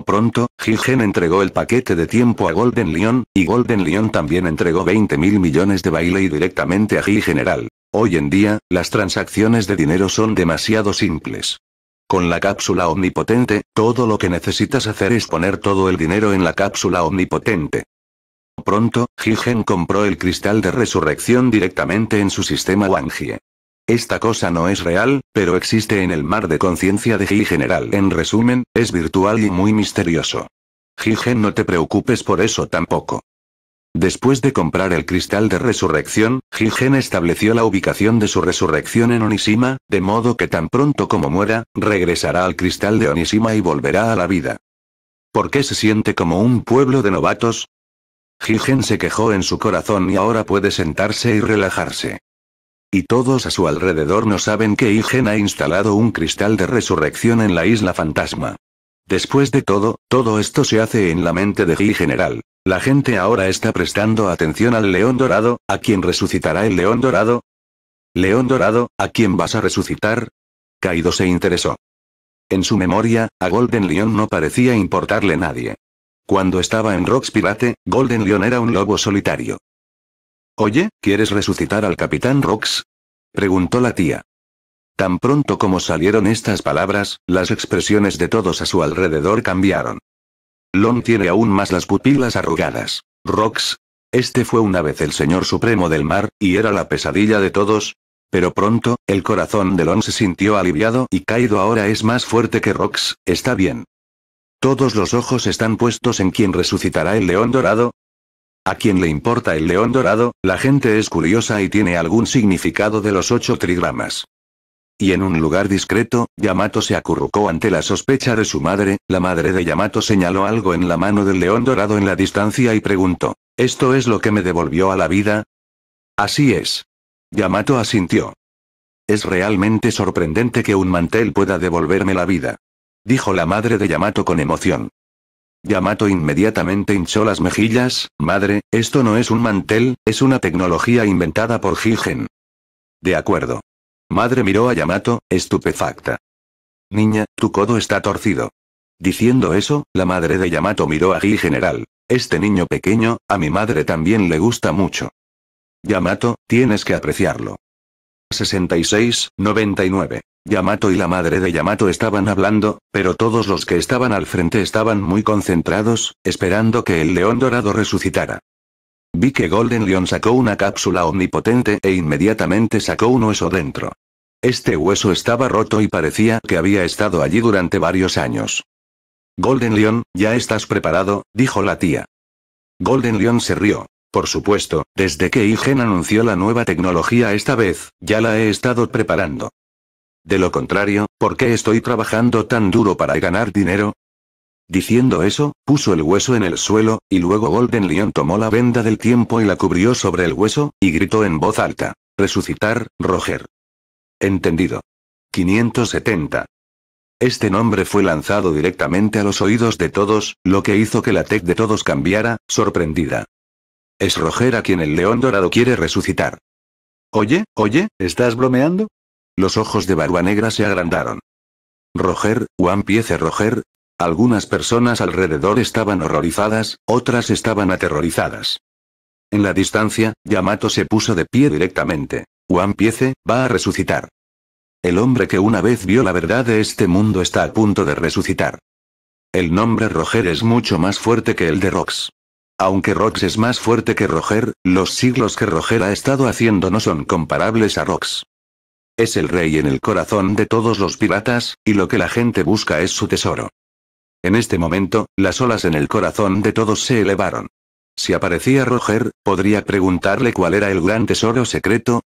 Pronto, Higen entregó el paquete de tiempo a Golden Lion, y Golden Lion también entregó 20 mil millones de baile directamente a he General. Hoy en día, las transacciones de dinero son demasiado simples. Con la cápsula omnipotente, todo lo que necesitas hacer es poner todo el dinero en la cápsula omnipotente. Pronto, Hilgen compró el cristal de resurrección directamente en su sistema Wangie. Esta cosa no es real, pero existe en el mar de conciencia de Ji General. En resumen, es virtual y muy misterioso. Jigen, no te preocupes por eso tampoco. Después de comprar el cristal de resurrección, Jigen estableció la ubicación de su resurrección en Onishima, de modo que tan pronto como muera, regresará al cristal de Onishima y volverá a la vida. ¿Por qué se siente como un pueblo de novatos? Jigen se quejó en su corazón y ahora puede sentarse y relajarse. Y todos a su alrededor no saben que Igen ha instalado un cristal de resurrección en la isla fantasma. Después de todo, todo esto se hace en la mente de Gil General. La gente ahora está prestando atención al león dorado, a quien resucitará el león dorado. León dorado, ¿a quién vas a resucitar? Kaido se interesó. En su memoria, a Golden Leon no parecía importarle nadie. Cuando estaba en Rocks Pirate, Golden Leon era un lobo solitario. Oye, ¿quieres resucitar al capitán Rox? preguntó la tía. Tan pronto como salieron estas palabras, las expresiones de todos a su alrededor cambiaron. Lon tiene aún más las pupilas arrugadas. Rox. Este fue una vez el señor supremo del mar, y era la pesadilla de todos. Pero pronto, el corazón de Lon se sintió aliviado y caído ahora es más fuerte que Rox, está bien. Todos los ojos están puestos en quien resucitará el león dorado, a quien le importa el león dorado, la gente es curiosa y tiene algún significado de los ocho trigramas. Y en un lugar discreto, Yamato se acurrucó ante la sospecha de su madre, la madre de Yamato señaló algo en la mano del león dorado en la distancia y preguntó, ¿esto es lo que me devolvió a la vida? Así es. Yamato asintió. Es realmente sorprendente que un mantel pueda devolverme la vida. Dijo la madre de Yamato con emoción. Yamato inmediatamente hinchó las mejillas, madre, esto no es un mantel, es una tecnología inventada por Jigen. De acuerdo. Madre miró a Yamato, estupefacta. Niña, tu codo está torcido. Diciendo eso, la madre de Yamato miró a Gi General. Este niño pequeño, a mi madre también le gusta mucho. Yamato, tienes que apreciarlo. 66, 99. Yamato y la madre de Yamato estaban hablando, pero todos los que estaban al frente estaban muy concentrados, esperando que el león dorado resucitara. Vi que Golden Lion sacó una cápsula omnipotente e inmediatamente sacó un hueso dentro. Este hueso estaba roto y parecía que había estado allí durante varios años. Golden Lion, ya estás preparado, dijo la tía. Golden Lion se rió. Por supuesto, desde que Igen anunció la nueva tecnología esta vez, ya la he estado preparando. De lo contrario, ¿por qué estoy trabajando tan duro para ganar dinero? Diciendo eso, puso el hueso en el suelo, y luego Golden Lion tomó la venda del tiempo y la cubrió sobre el hueso, y gritó en voz alta. Resucitar, Roger. Entendido. 570. Este nombre fue lanzado directamente a los oídos de todos, lo que hizo que la tech de todos cambiara, sorprendida. Es Roger a quien el león dorado quiere resucitar. Oye, oye, ¿estás bromeando? Los ojos de Barba Negra se agrandaron. Roger, Juan Piece Roger. Algunas personas alrededor estaban horrorizadas, otras estaban aterrorizadas. En la distancia, Yamato se puso de pie directamente. Juan Piece, va a resucitar. El hombre que una vez vio la verdad de este mundo está a punto de resucitar. El nombre Roger es mucho más fuerte que el de Rox. Aunque Rox es más fuerte que Roger, los siglos que Roger ha estado haciendo no son comparables a Rox. Es el rey en el corazón de todos los piratas, y lo que la gente busca es su tesoro. En este momento, las olas en el corazón de todos se elevaron. Si aparecía Roger, podría preguntarle cuál era el gran tesoro secreto.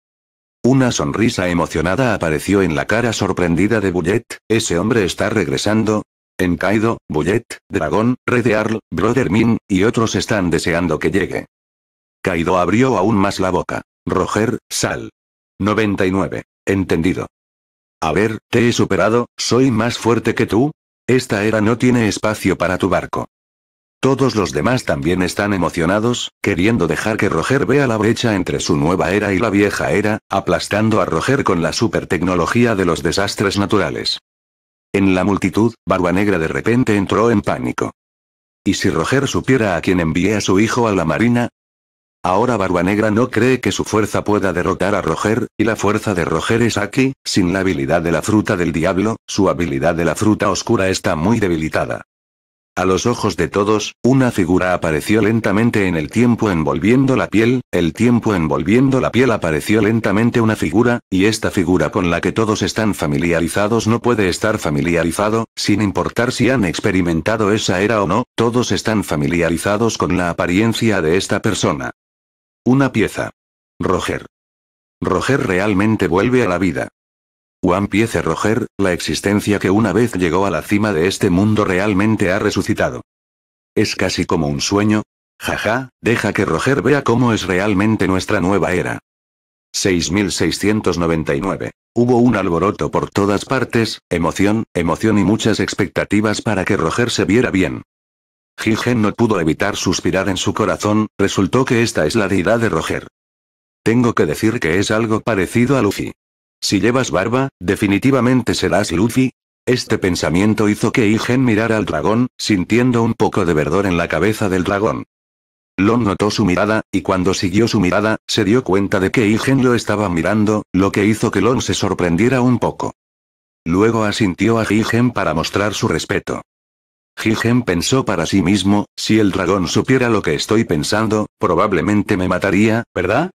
Una sonrisa emocionada apareció en la cara sorprendida de Bullet, ese hombre está regresando. En Kaido, Bullet, Dragón, Redearl, de Brother Min, y otros están deseando que llegue. Kaido abrió aún más la boca. Roger, sal. 99. ¿Entendido? A ver, te he superado, soy más fuerte que tú. Esta era no tiene espacio para tu barco. Todos los demás también están emocionados, queriendo dejar que Roger vea la brecha entre su nueva era y la vieja era, aplastando a Roger con la supertecnología de los desastres naturales. En la multitud, Barba Negra de repente entró en pánico. ¿Y si Roger supiera a quién envié a su hijo a la marina? Ahora Barba Negra no cree que su fuerza pueda derrotar a Roger, y la fuerza de Roger es aquí, sin la habilidad de la fruta del diablo, su habilidad de la fruta oscura está muy debilitada. A los ojos de todos, una figura apareció lentamente en el tiempo envolviendo la piel, el tiempo envolviendo la piel apareció lentamente una figura, y esta figura con la que todos están familiarizados no puede estar familiarizado, sin importar si han experimentado esa era o no, todos están familiarizados con la apariencia de esta persona. Una pieza. Roger. Roger realmente vuelve a la vida. Juan Piece Roger, la existencia que una vez llegó a la cima de este mundo realmente ha resucitado. Es casi como un sueño. Jaja, deja que Roger vea cómo es realmente nuestra nueva era. 6699. Hubo un alboroto por todas partes, emoción, emoción y muchas expectativas para que Roger se viera bien. Jigen no pudo evitar suspirar en su corazón, resultó que esta es la deidad de Roger. Tengo que decir que es algo parecido a Luffy. Si llevas barba, definitivamente serás Luffy. Este pensamiento hizo que Igen mirara al dragón, sintiendo un poco de verdor en la cabeza del dragón. Lon notó su mirada, y cuando siguió su mirada, se dio cuenta de que Igen lo estaba mirando, lo que hizo que Lon se sorprendiera un poco. Luego asintió a Igen para mostrar su respeto. Jigen pensó para sí mismo, si el dragón supiera lo que estoy pensando, probablemente me mataría, ¿verdad?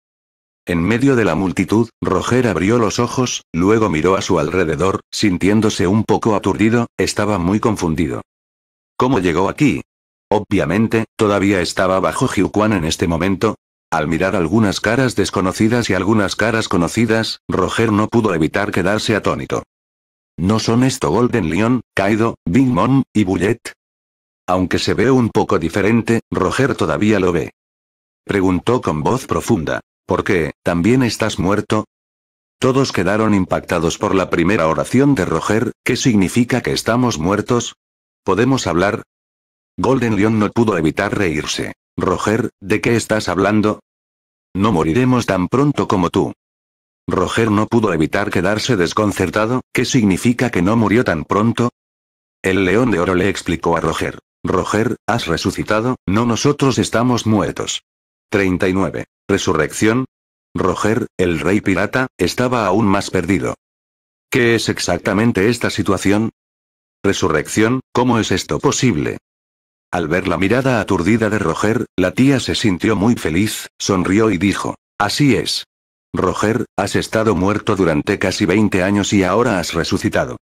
En medio de la multitud, Roger abrió los ojos, luego miró a su alrededor, sintiéndose un poco aturdido, estaba muy confundido. ¿Cómo llegó aquí? Obviamente, todavía estaba bajo Jiuquan en este momento. Al mirar algunas caras desconocidas y algunas caras conocidas, Roger no pudo evitar quedarse atónito. ¿No son esto Golden Lion, Kaido, Big Mom, y Bullet? Aunque se ve un poco diferente, Roger todavía lo ve. Preguntó con voz profunda. ¿Por qué, también estás muerto? Todos quedaron impactados por la primera oración de Roger, ¿qué significa que estamos muertos? ¿Podemos hablar? Golden Lion no pudo evitar reírse. Roger, ¿de qué estás hablando? No moriremos tan pronto como tú. Roger no pudo evitar quedarse desconcertado, ¿qué significa que no murió tan pronto? El león de oro le explicó a Roger. Roger, has resucitado, no nosotros estamos muertos. 39. Resurrección. Roger, el rey pirata, estaba aún más perdido. ¿Qué es exactamente esta situación? Resurrección, ¿cómo es esto posible? Al ver la mirada aturdida de Roger, la tía se sintió muy feliz, sonrió y dijo, Así es. Roger, has estado muerto durante casi 20 años y ahora has resucitado.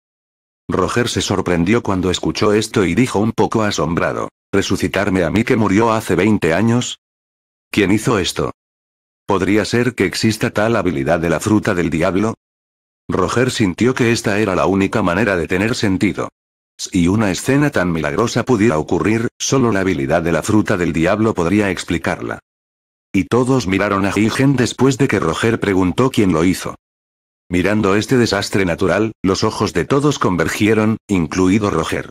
Roger se sorprendió cuando escuchó esto y dijo un poco asombrado. ¿Resucitarme a mí que murió hace 20 años? ¿Quién hizo esto? ¿Podría ser que exista tal habilidad de la fruta del diablo? Roger sintió que esta era la única manera de tener sentido. Si una escena tan milagrosa pudiera ocurrir, solo la habilidad de la fruta del diablo podría explicarla. Y todos miraron a Higen después de que Roger preguntó quién lo hizo. Mirando este desastre natural, los ojos de todos convergieron, incluido Roger.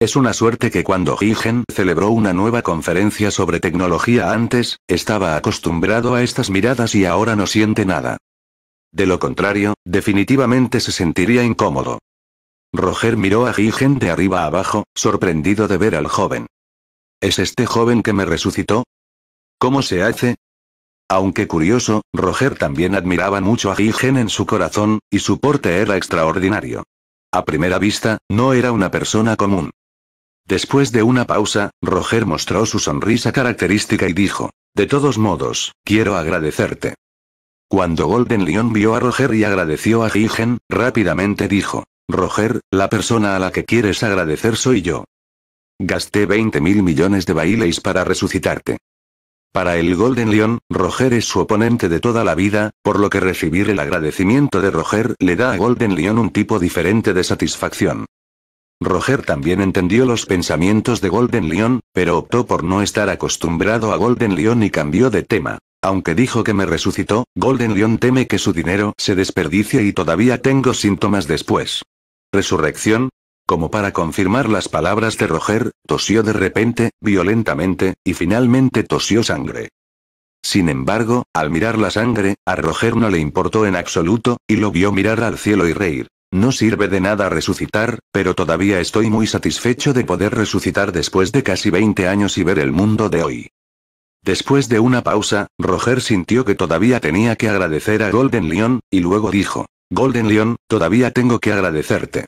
Es una suerte que cuando Higen celebró una nueva conferencia sobre tecnología antes, estaba acostumbrado a estas miradas y ahora no siente nada. De lo contrario, definitivamente se sentiría incómodo. Roger miró a Higen de arriba abajo, sorprendido de ver al joven. ¿Es este joven que me resucitó? ¿Cómo se hace? Aunque curioso, Roger también admiraba mucho a Higen en su corazón, y su porte era extraordinario. A primera vista, no era una persona común. Después de una pausa, Roger mostró su sonrisa característica y dijo, De todos modos, quiero agradecerte. Cuando Golden Lion vio a Roger y agradeció a Higen, rápidamente dijo, Roger, la persona a la que quieres agradecer soy yo. Gasté 20 mil millones de bailes para resucitarte. Para el Golden Lion, Roger es su oponente de toda la vida, por lo que recibir el agradecimiento de Roger le da a Golden Lion un tipo diferente de satisfacción. Roger también entendió los pensamientos de Golden Lion, pero optó por no estar acostumbrado a Golden Lion y cambió de tema. Aunque dijo que me resucitó, Golden Lion teme que su dinero se desperdicie y todavía tengo síntomas después. Resurrección, como para confirmar las palabras de Roger, tosió de repente, violentamente, y finalmente tosió sangre. Sin embargo, al mirar la sangre, a Roger no le importó en absoluto, y lo vio mirar al cielo y reír. No sirve de nada resucitar, pero todavía estoy muy satisfecho de poder resucitar después de casi 20 años y ver el mundo de hoy. Después de una pausa, Roger sintió que todavía tenía que agradecer a Golden Lion, y luego dijo, Golden Lion, todavía tengo que agradecerte.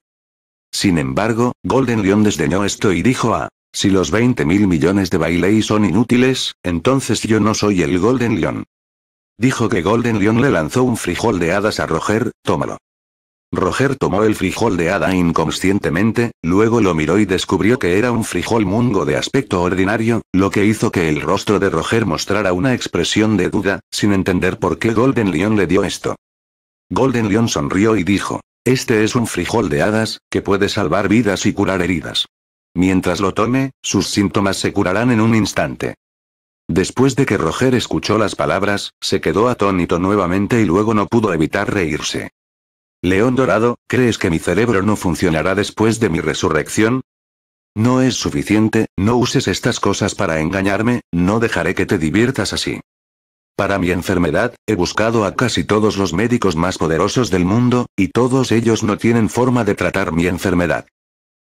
Sin embargo, Golden Lion desdeñó esto y dijo a, ah, si los 20 mil millones de Bailey son inútiles, entonces yo no soy el Golden Lion. Dijo que Golden Lion le lanzó un frijol de hadas a Roger, tómalo. Roger tomó el frijol de hada inconscientemente, luego lo miró y descubrió que era un frijol mungo de aspecto ordinario, lo que hizo que el rostro de Roger mostrara una expresión de duda, sin entender por qué Golden Lion le dio esto. Golden Lion sonrió y dijo, este es un frijol de hadas, que puede salvar vidas y curar heridas. Mientras lo tome, sus síntomas se curarán en un instante. Después de que Roger escuchó las palabras, se quedó atónito nuevamente y luego no pudo evitar reírse. León Dorado, ¿crees que mi cerebro no funcionará después de mi resurrección? No es suficiente, no uses estas cosas para engañarme, no dejaré que te diviertas así. Para mi enfermedad, he buscado a casi todos los médicos más poderosos del mundo, y todos ellos no tienen forma de tratar mi enfermedad.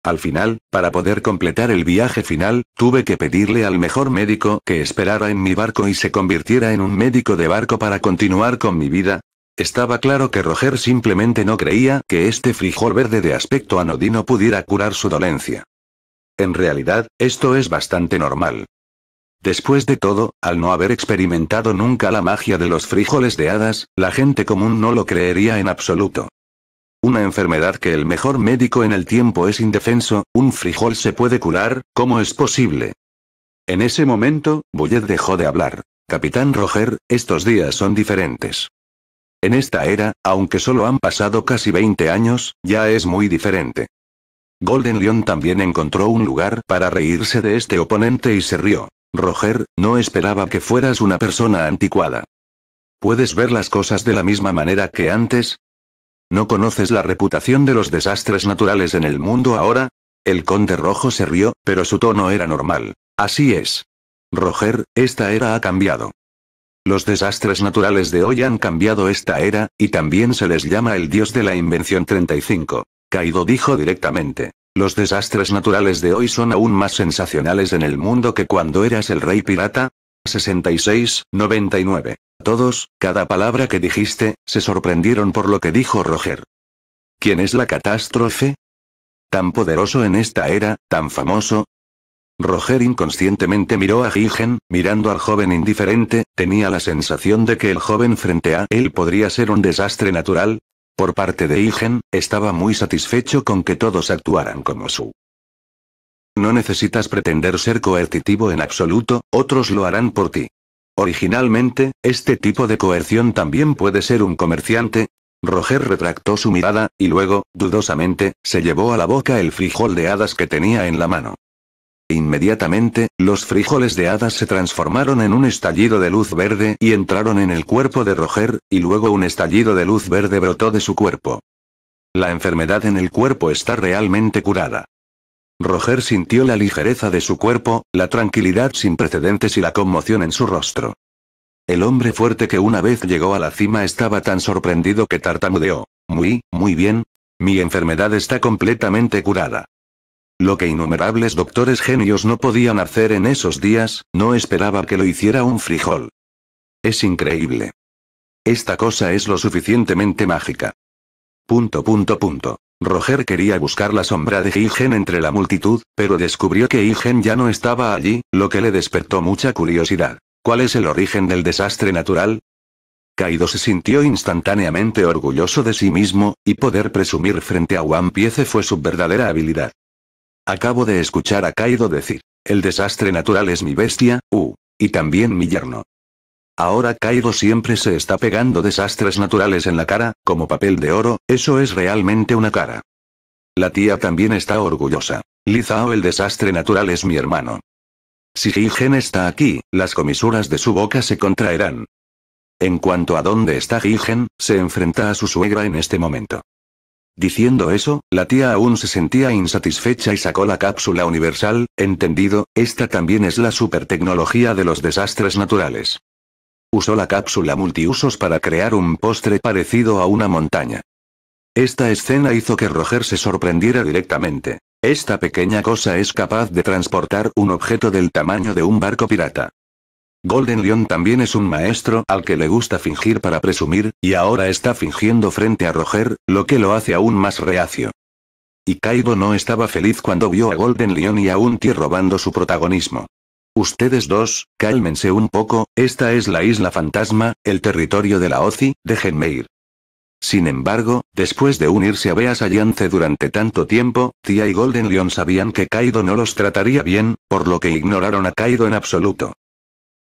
Al final, para poder completar el viaje final, tuve que pedirle al mejor médico que esperara en mi barco y se convirtiera en un médico de barco para continuar con mi vida. Estaba claro que Roger simplemente no creía que este frijol verde de aspecto anodino pudiera curar su dolencia. En realidad, esto es bastante normal. Después de todo, al no haber experimentado nunca la magia de los frijoles de hadas, la gente común no lo creería en absoluto. Una enfermedad que el mejor médico en el tiempo es indefenso, un frijol se puede curar, ¿cómo es posible? En ese momento, Bullet dejó de hablar. Capitán Roger, estos días son diferentes. En esta era, aunque solo han pasado casi 20 años, ya es muy diferente. Golden Lion también encontró un lugar para reírse de este oponente y se rió. Roger, no esperaba que fueras una persona anticuada. ¿Puedes ver las cosas de la misma manera que antes? ¿No conoces la reputación de los desastres naturales en el mundo ahora? El conde rojo se rió, pero su tono era normal. Así es. Roger, esta era ha cambiado. Los desastres naturales de hoy han cambiado esta era, y también se les llama el dios de la invención 35. Kaido dijo directamente. Los desastres naturales de hoy son aún más sensacionales en el mundo que cuando eras el rey pirata. 66, 99. Todos, cada palabra que dijiste, se sorprendieron por lo que dijo Roger. ¿Quién es la catástrofe? ¿Tan poderoso en esta era, tan famoso? Roger inconscientemente miró a Gigen, mirando al joven indiferente, tenía la sensación de que el joven frente a él podría ser un desastre natural, por parte de Igen, estaba muy satisfecho con que todos actuaran como su. No necesitas pretender ser coercitivo en absoluto, otros lo harán por ti. Originalmente, este tipo de coerción también puede ser un comerciante. Roger retractó su mirada, y luego, dudosamente, se llevó a la boca el frijol de hadas que tenía en la mano. Inmediatamente, los frijoles de hadas se transformaron en un estallido de luz verde y entraron en el cuerpo de Roger, y luego un estallido de luz verde brotó de su cuerpo. La enfermedad en el cuerpo está realmente curada. Roger sintió la ligereza de su cuerpo, la tranquilidad sin precedentes y la conmoción en su rostro. El hombre fuerte que una vez llegó a la cima estaba tan sorprendido que tartamudeó. Muy, muy bien. Mi enfermedad está completamente curada. Lo que innumerables doctores genios no podían hacer en esos días, no esperaba que lo hiciera un frijol. Es increíble. Esta cosa es lo suficientemente mágica. Punto punto punto. Roger quería buscar la sombra de Higen entre la multitud, pero descubrió que Higen ya no estaba allí, lo que le despertó mucha curiosidad. ¿Cuál es el origen del desastre natural? Kaido se sintió instantáneamente orgulloso de sí mismo, y poder presumir frente a One Piece fue su verdadera habilidad. Acabo de escuchar a Kaido decir, el desastre natural es mi bestia, uh, y también mi yerno. Ahora Kaido siempre se está pegando desastres naturales en la cara, como papel de oro, eso es realmente una cara. La tía también está orgullosa. Lizao el desastre natural es mi hermano. Si Gigen está aquí, las comisuras de su boca se contraerán. En cuanto a dónde está Gigen, se enfrenta a su suegra en este momento. Diciendo eso, la tía aún se sentía insatisfecha y sacó la cápsula universal, entendido, esta también es la supertecnología de los desastres naturales. Usó la cápsula multiusos para crear un postre parecido a una montaña. Esta escena hizo que Roger se sorprendiera directamente. Esta pequeña cosa es capaz de transportar un objeto del tamaño de un barco pirata. Golden Lion también es un maestro al que le gusta fingir para presumir, y ahora está fingiendo frente a Roger, lo que lo hace aún más reacio. Y Kaido no estaba feliz cuando vio a Golden Lion y a Unti robando su protagonismo. Ustedes dos, cálmense un poco, esta es la isla fantasma, el territorio de la Ozi, déjenme ir. Sin embargo, después de unirse a Beas Alliance durante tanto tiempo, Tia y Golden Lion sabían que Kaido no los trataría bien, por lo que ignoraron a Kaido en absoluto.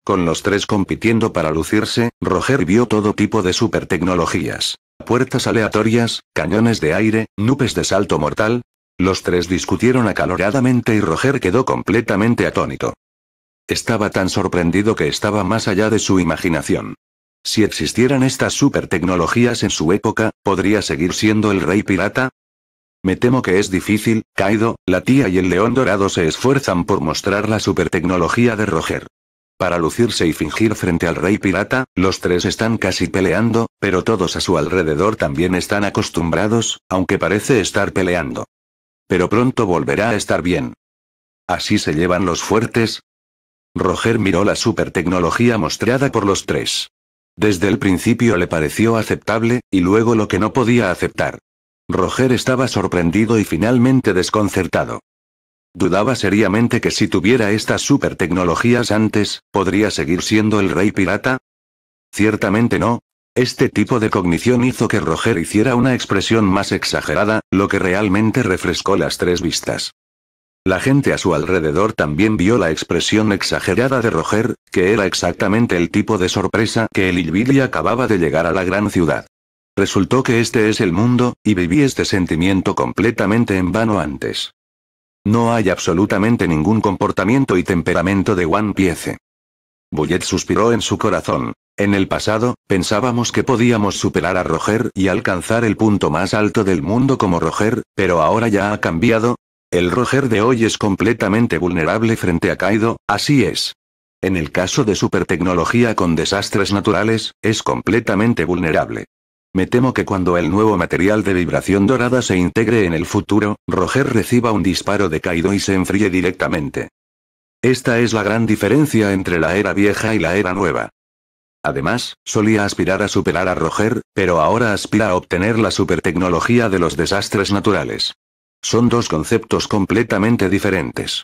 Con los tres compitiendo para lucirse, Roger vio todo tipo de supertecnologías. Puertas aleatorias, cañones de aire, nubes de salto mortal. Los tres discutieron acaloradamente y Roger quedó completamente atónito. Estaba tan sorprendido que estaba más allá de su imaginación. Si existieran estas supertecnologías en su época, ¿podría seguir siendo el rey pirata? Me temo que es difícil, Kaido, la tía y el león dorado se esfuerzan por mostrar la supertecnología de Roger para lucirse y fingir frente al rey pirata, los tres están casi peleando, pero todos a su alrededor también están acostumbrados, aunque parece estar peleando. Pero pronto volverá a estar bien. Así se llevan los fuertes. Roger miró la supertecnología mostrada por los tres. Desde el principio le pareció aceptable, y luego lo que no podía aceptar. Roger estaba sorprendido y finalmente desconcertado. Dudaba seriamente que si tuviera estas super tecnologías antes, ¿podría seguir siendo el rey pirata? Ciertamente no. Este tipo de cognición hizo que Roger hiciera una expresión más exagerada, lo que realmente refrescó las tres vistas. La gente a su alrededor también vio la expresión exagerada de Roger, que era exactamente el tipo de sorpresa que el Ilvili acababa de llegar a la gran ciudad. Resultó que este es el mundo, y viví este sentimiento completamente en vano antes. No hay absolutamente ningún comportamiento y temperamento de One Piece. Bullet suspiró en su corazón. En el pasado, pensábamos que podíamos superar a Roger y alcanzar el punto más alto del mundo como Roger, pero ahora ya ha cambiado. El Roger de hoy es completamente vulnerable frente a Kaido, así es. En el caso de supertecnología con desastres naturales, es completamente vulnerable. Me temo que cuando el nuevo material de vibración dorada se integre en el futuro, Roger reciba un disparo de Kaido y se enfríe directamente. Esta es la gran diferencia entre la era vieja y la era nueva. Además, solía aspirar a superar a Roger, pero ahora aspira a obtener la supertecnología de los desastres naturales. Son dos conceptos completamente diferentes.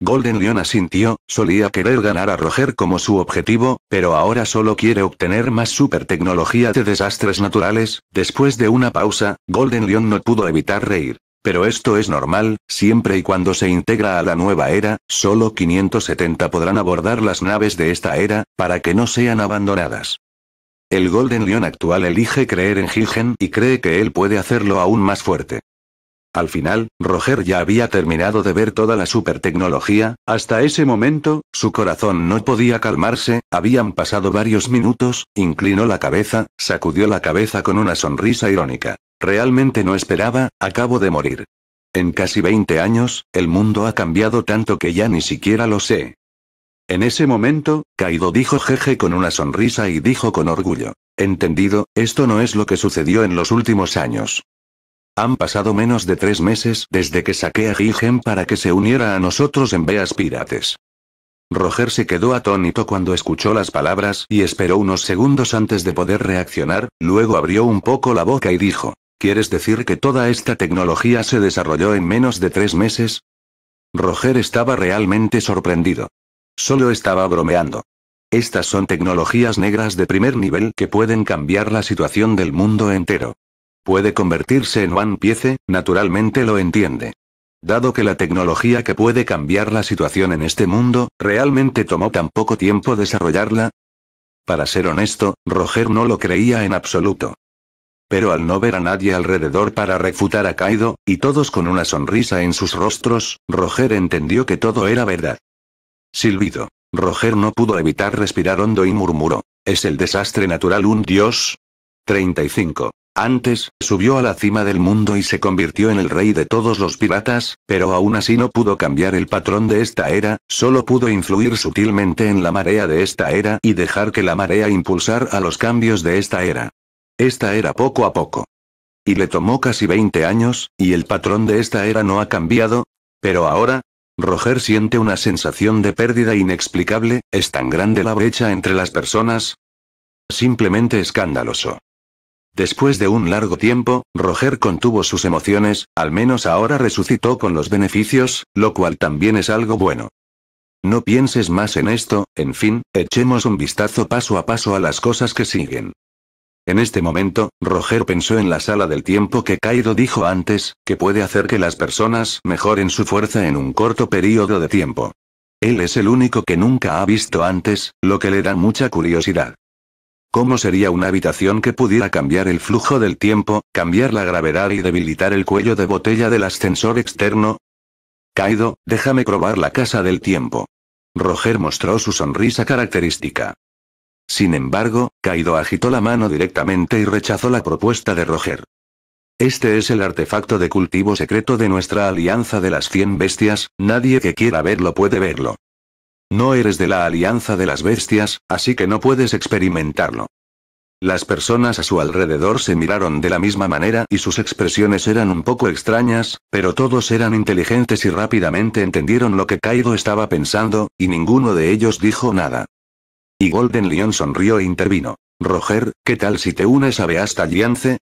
Golden Lion asintió, solía querer ganar a Roger como su objetivo, pero ahora solo quiere obtener más super tecnología de desastres naturales. Después de una pausa, Golden Lion no pudo evitar reír. Pero esto es normal, siempre y cuando se integra a la nueva era, solo 570 podrán abordar las naves de esta era, para que no sean abandonadas. El Golden Lion actual elige creer en Hilgen y cree que él puede hacerlo aún más fuerte. Al final, Roger ya había terminado de ver toda la supertecnología, hasta ese momento, su corazón no podía calmarse, habían pasado varios minutos, inclinó la cabeza, sacudió la cabeza con una sonrisa irónica. Realmente no esperaba, acabo de morir. En casi 20 años, el mundo ha cambiado tanto que ya ni siquiera lo sé. En ese momento, Kaido dijo jeje con una sonrisa y dijo con orgullo. Entendido, esto no es lo que sucedió en los últimos años. Han pasado menos de tres meses desde que saqué a Gilgen para que se uniera a nosotros en Beas Pirates. Roger se quedó atónito cuando escuchó las palabras y esperó unos segundos antes de poder reaccionar, luego abrió un poco la boca y dijo, ¿quieres decir que toda esta tecnología se desarrolló en menos de tres meses? Roger estaba realmente sorprendido. Solo estaba bromeando. Estas son tecnologías negras de primer nivel que pueden cambiar la situación del mundo entero puede convertirse en One Piece, naturalmente lo entiende. Dado que la tecnología que puede cambiar la situación en este mundo, realmente tomó tan poco tiempo desarrollarla. Para ser honesto, Roger no lo creía en absoluto. Pero al no ver a nadie alrededor para refutar a Kaido, y todos con una sonrisa en sus rostros, Roger entendió que todo era verdad. Silbido. Roger no pudo evitar respirar hondo y murmuró. ¿Es el desastre natural un dios? 35. Antes, subió a la cima del mundo y se convirtió en el rey de todos los piratas, pero aún así no pudo cambiar el patrón de esta era, solo pudo influir sutilmente en la marea de esta era y dejar que la marea impulsara a los cambios de esta era. Esta era poco a poco. Y le tomó casi 20 años, y el patrón de esta era no ha cambiado. Pero ahora, Roger siente una sensación de pérdida inexplicable, es tan grande la brecha entre las personas. Simplemente escandaloso. Después de un largo tiempo, Roger contuvo sus emociones, al menos ahora resucitó con los beneficios, lo cual también es algo bueno. No pienses más en esto, en fin, echemos un vistazo paso a paso a las cosas que siguen. En este momento, Roger pensó en la sala del tiempo que Kaido dijo antes, que puede hacer que las personas mejoren su fuerza en un corto periodo de tiempo. Él es el único que nunca ha visto antes, lo que le da mucha curiosidad. ¿Cómo sería una habitación que pudiera cambiar el flujo del tiempo, cambiar la gravedad y debilitar el cuello de botella del ascensor externo? Kaido, déjame probar la casa del tiempo. Roger mostró su sonrisa característica. Sin embargo, Kaido agitó la mano directamente y rechazó la propuesta de Roger. Este es el artefacto de cultivo secreto de nuestra alianza de las 100 bestias, nadie que quiera verlo puede verlo. No eres de la alianza de las bestias, así que no puedes experimentarlo. Las personas a su alrededor se miraron de la misma manera y sus expresiones eran un poco extrañas, pero todos eran inteligentes y rápidamente entendieron lo que Kaido estaba pensando, y ninguno de ellos dijo nada. Y Golden Lion sonrió e intervino. Roger, ¿qué tal si te unes a Beast Alliance?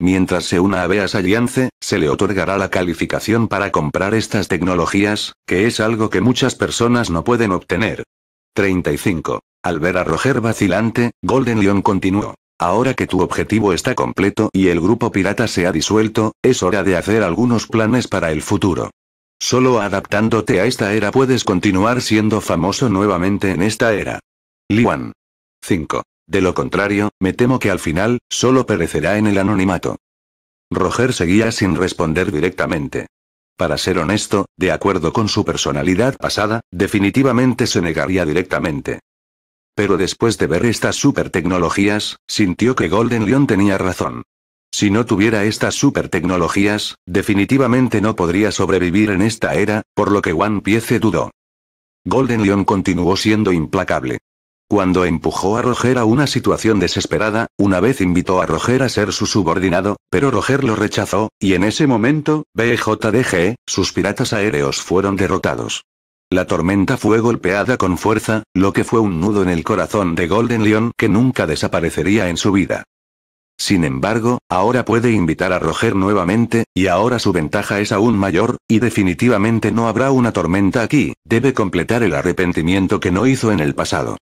Mientras se una a Beas Alliance, se le otorgará la calificación para comprar estas tecnologías, que es algo que muchas personas no pueden obtener. 35. Al ver a Roger vacilante, Golden Leon continuó. Ahora que tu objetivo está completo y el grupo pirata se ha disuelto, es hora de hacer algunos planes para el futuro. Solo adaptándote a esta era puedes continuar siendo famoso nuevamente en esta era. Liwan. 5. De lo contrario, me temo que al final, solo perecerá en el anonimato. Roger seguía sin responder directamente. Para ser honesto, de acuerdo con su personalidad pasada, definitivamente se negaría directamente. Pero después de ver estas tecnologías, sintió que Golden Lion tenía razón. Si no tuviera estas tecnologías, definitivamente no podría sobrevivir en esta era, por lo que One Piece dudó. Golden Lion continuó siendo implacable cuando empujó a Roger a una situación desesperada, una vez invitó a Roger a ser su subordinado, pero Roger lo rechazó, y en ese momento, BJDG, sus piratas aéreos fueron derrotados. La tormenta fue golpeada con fuerza, lo que fue un nudo en el corazón de Golden Lion que nunca desaparecería en su vida. Sin embargo, ahora puede invitar a Roger nuevamente, y ahora su ventaja es aún mayor, y definitivamente no habrá una tormenta aquí, debe completar el arrepentimiento que no hizo en el pasado.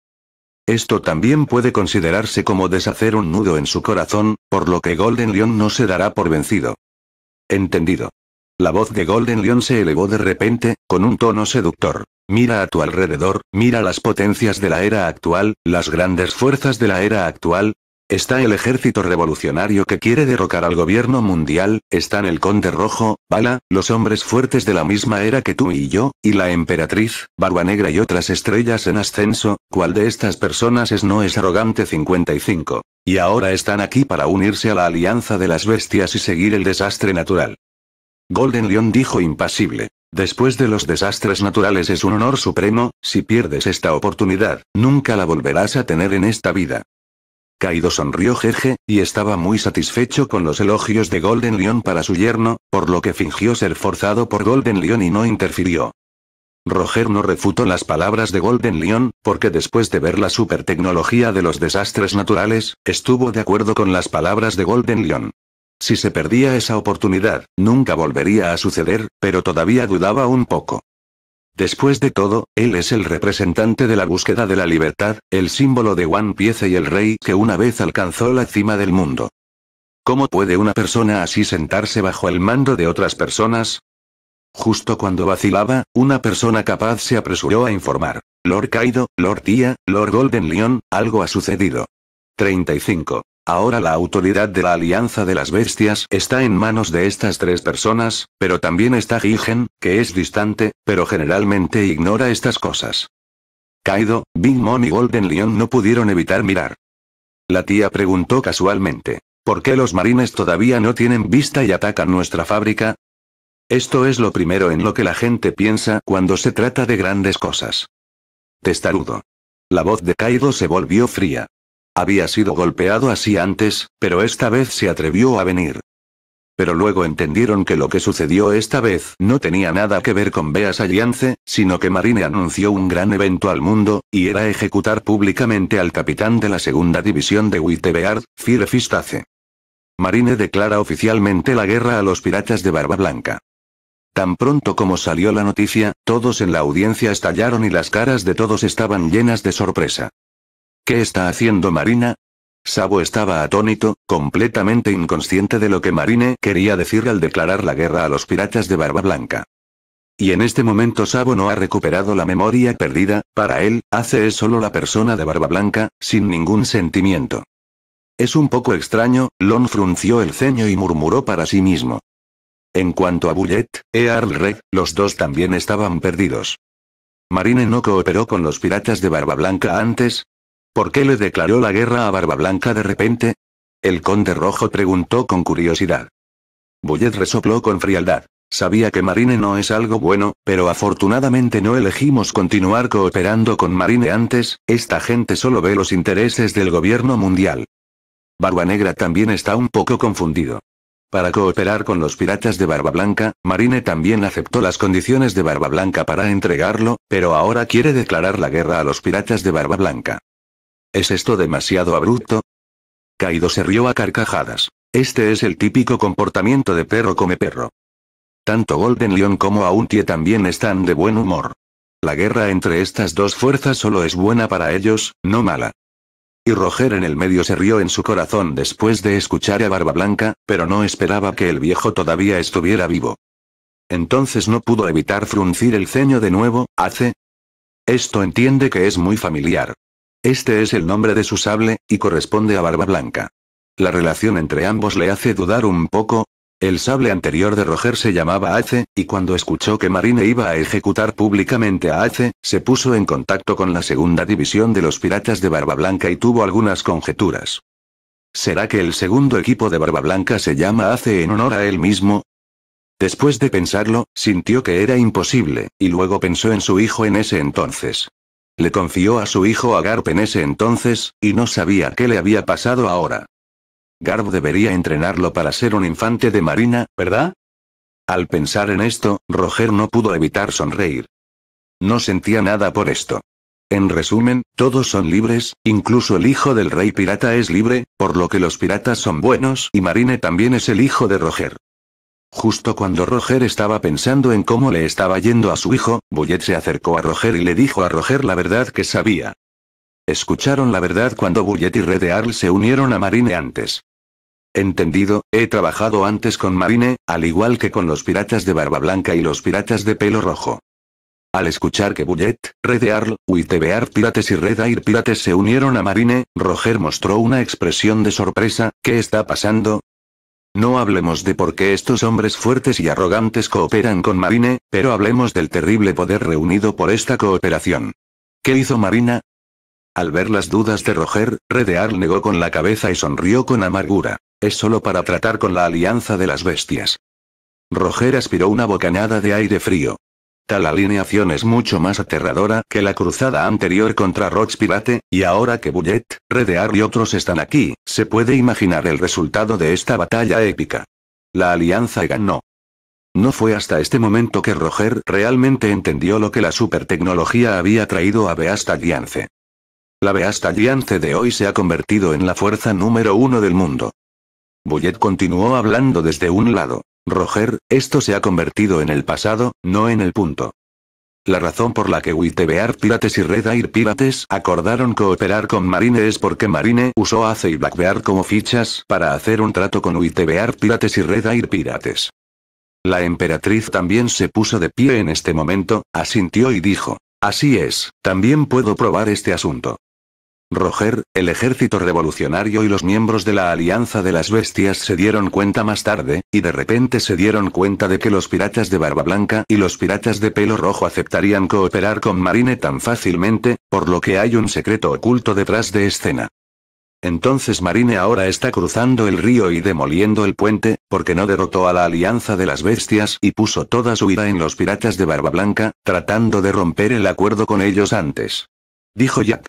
Esto también puede considerarse como deshacer un nudo en su corazón, por lo que Golden Lion no se dará por vencido. Entendido. La voz de Golden Lion se elevó de repente, con un tono seductor. Mira a tu alrededor, mira las potencias de la era actual, las grandes fuerzas de la era actual, Está el ejército revolucionario que quiere derrocar al gobierno mundial, están el conde rojo, Bala, los hombres fuertes de la misma era que tú y yo, y la emperatriz, Barba Negra y otras estrellas en ascenso, ¿cuál de estas personas es no es arrogante 55? Y ahora están aquí para unirse a la alianza de las bestias y seguir el desastre natural. Golden Lion dijo impasible. Después de los desastres naturales es un honor supremo, si pierdes esta oportunidad, nunca la volverás a tener en esta vida. Kaido sonrió jeje, y estaba muy satisfecho con los elogios de Golden Lion para su yerno, por lo que fingió ser forzado por Golden Lion y no interfirió. Roger no refutó las palabras de Golden Lion, porque después de ver la supertecnología de los desastres naturales, estuvo de acuerdo con las palabras de Golden Lion. Si se perdía esa oportunidad, nunca volvería a suceder, pero todavía dudaba un poco. Después de todo, él es el representante de la búsqueda de la libertad, el símbolo de One Piece y el rey que una vez alcanzó la cima del mundo. ¿Cómo puede una persona así sentarse bajo el mando de otras personas? Justo cuando vacilaba, una persona capaz se apresuró a informar. Lord Kaido, Lord Tia, Lord Golden Lion, algo ha sucedido. 35. Ahora la autoridad de la Alianza de las Bestias está en manos de estas tres personas, pero también está Gigen, que es distante, pero generalmente ignora estas cosas. Kaido, Big Mom y Golden Lion no pudieron evitar mirar. La tía preguntó casualmente. ¿Por qué los marines todavía no tienen vista y atacan nuestra fábrica? Esto es lo primero en lo que la gente piensa cuando se trata de grandes cosas. Testarudo. La voz de Kaido se volvió fría. Había sido golpeado así antes, pero esta vez se atrevió a venir. Pero luego entendieron que lo que sucedió esta vez no tenía nada que ver con Beas Alliance, sino que Marine anunció un gran evento al mundo, y era ejecutar públicamente al capitán de la segunda división de Wittebeard, Fire Marine declara oficialmente la guerra a los piratas de Barba Blanca. Tan pronto como salió la noticia, todos en la audiencia estallaron y las caras de todos estaban llenas de sorpresa. ¿Qué está haciendo Marina? Sabo estaba atónito, completamente inconsciente de lo que Marine quería decir al declarar la guerra a los piratas de Barba Blanca. Y en este momento Sabo no ha recuperado la memoria perdida, para él, hace es solo la persona de Barba Blanca, sin ningún sentimiento. Es un poco extraño, Lon frunció el ceño y murmuró para sí mismo. En cuanto a Bullet, Earl Red, los dos también estaban perdidos. Marine no cooperó con los piratas de Barba Blanca antes, ¿Por qué le declaró la guerra a Barba Blanca de repente? El conde rojo preguntó con curiosidad. Bullet resopló con frialdad. Sabía que Marine no es algo bueno, pero afortunadamente no elegimos continuar cooperando con Marine antes, esta gente solo ve los intereses del gobierno mundial. Barba Negra también está un poco confundido. Para cooperar con los piratas de Barba Blanca, Marine también aceptó las condiciones de Barba Blanca para entregarlo, pero ahora quiere declarar la guerra a los piratas de Barba Blanca. ¿Es esto demasiado abrupto? Kaido se rió a carcajadas. Este es el típico comportamiento de perro come perro. Tanto Golden Lion como Auntie también están de buen humor. La guerra entre estas dos fuerzas solo es buena para ellos, no mala. Y Roger en el medio se rió en su corazón después de escuchar a Barba Blanca, pero no esperaba que el viejo todavía estuviera vivo. Entonces no pudo evitar fruncir el ceño de nuevo, hace. Esto entiende que es muy familiar. Este es el nombre de su sable, y corresponde a Barba Blanca. La relación entre ambos le hace dudar un poco. El sable anterior de Roger se llamaba Ace, y cuando escuchó que Marine iba a ejecutar públicamente a Ace, se puso en contacto con la segunda división de los piratas de Barba Blanca y tuvo algunas conjeturas. ¿Será que el segundo equipo de Barba Blanca se llama Ace en honor a él mismo? Después de pensarlo, sintió que era imposible, y luego pensó en su hijo en ese entonces. Le confió a su hijo a Garp en ese entonces, y no sabía qué le había pasado ahora. Garp debería entrenarlo para ser un infante de marina, ¿verdad? Al pensar en esto, Roger no pudo evitar sonreír. No sentía nada por esto. En resumen, todos son libres, incluso el hijo del rey pirata es libre, por lo que los piratas son buenos y Marine también es el hijo de Roger. Justo cuando Roger estaba pensando en cómo le estaba yendo a su hijo, Bullet se acercó a Roger y le dijo a Roger la verdad que sabía. Escucharon la verdad cuando Bullet y Red Earl se unieron a Marine antes. Entendido, he trabajado antes con Marine, al igual que con los piratas de barba blanca y los piratas de pelo rojo. Al escuchar que Bullet, Red Earl, Witebear Pirates y Red Air Pirates se unieron a Marine, Roger mostró una expresión de sorpresa, ¿qué está pasando? No hablemos de por qué estos hombres fuertes y arrogantes cooperan con Marine, pero hablemos del terrible poder reunido por esta cooperación. ¿Qué hizo Marina? Al ver las dudas de Roger, Redear negó con la cabeza y sonrió con amargura. Es solo para tratar con la alianza de las bestias. Roger aspiró una bocanada de aire frío. Tal alineación es mucho más aterradora que la cruzada anterior contra Rox Pirate, y ahora que Bullet, Redear y otros están aquí, se puede imaginar el resultado de esta batalla épica. La alianza ganó. No fue hasta este momento que Roger realmente entendió lo que la supertecnología había traído a Beast Alliance. La Beast Alliance de hoy se ha convertido en la fuerza número uno del mundo. Bullet continuó hablando desde un lado. Roger, esto se ha convertido en el pasado, no en el punto. La razón por la que Witebear Pirates y Red Air Pirates acordaron cooperar con Marine es porque Marine usó Ace y Blackbear como fichas para hacer un trato con uitebear Pirates y Red Air Pirates. La emperatriz también se puso de pie en este momento, asintió y dijo, Así es, también puedo probar este asunto. Roger, el ejército revolucionario y los miembros de la Alianza de las Bestias se dieron cuenta más tarde, y de repente se dieron cuenta de que los piratas de barba blanca y los piratas de pelo rojo aceptarían cooperar con Marine tan fácilmente, por lo que hay un secreto oculto detrás de escena. Entonces Marine ahora está cruzando el río y demoliendo el puente, porque no derrotó a la Alianza de las Bestias y puso toda su ira en los piratas de barba blanca, tratando de romper el acuerdo con ellos antes. Dijo Jack.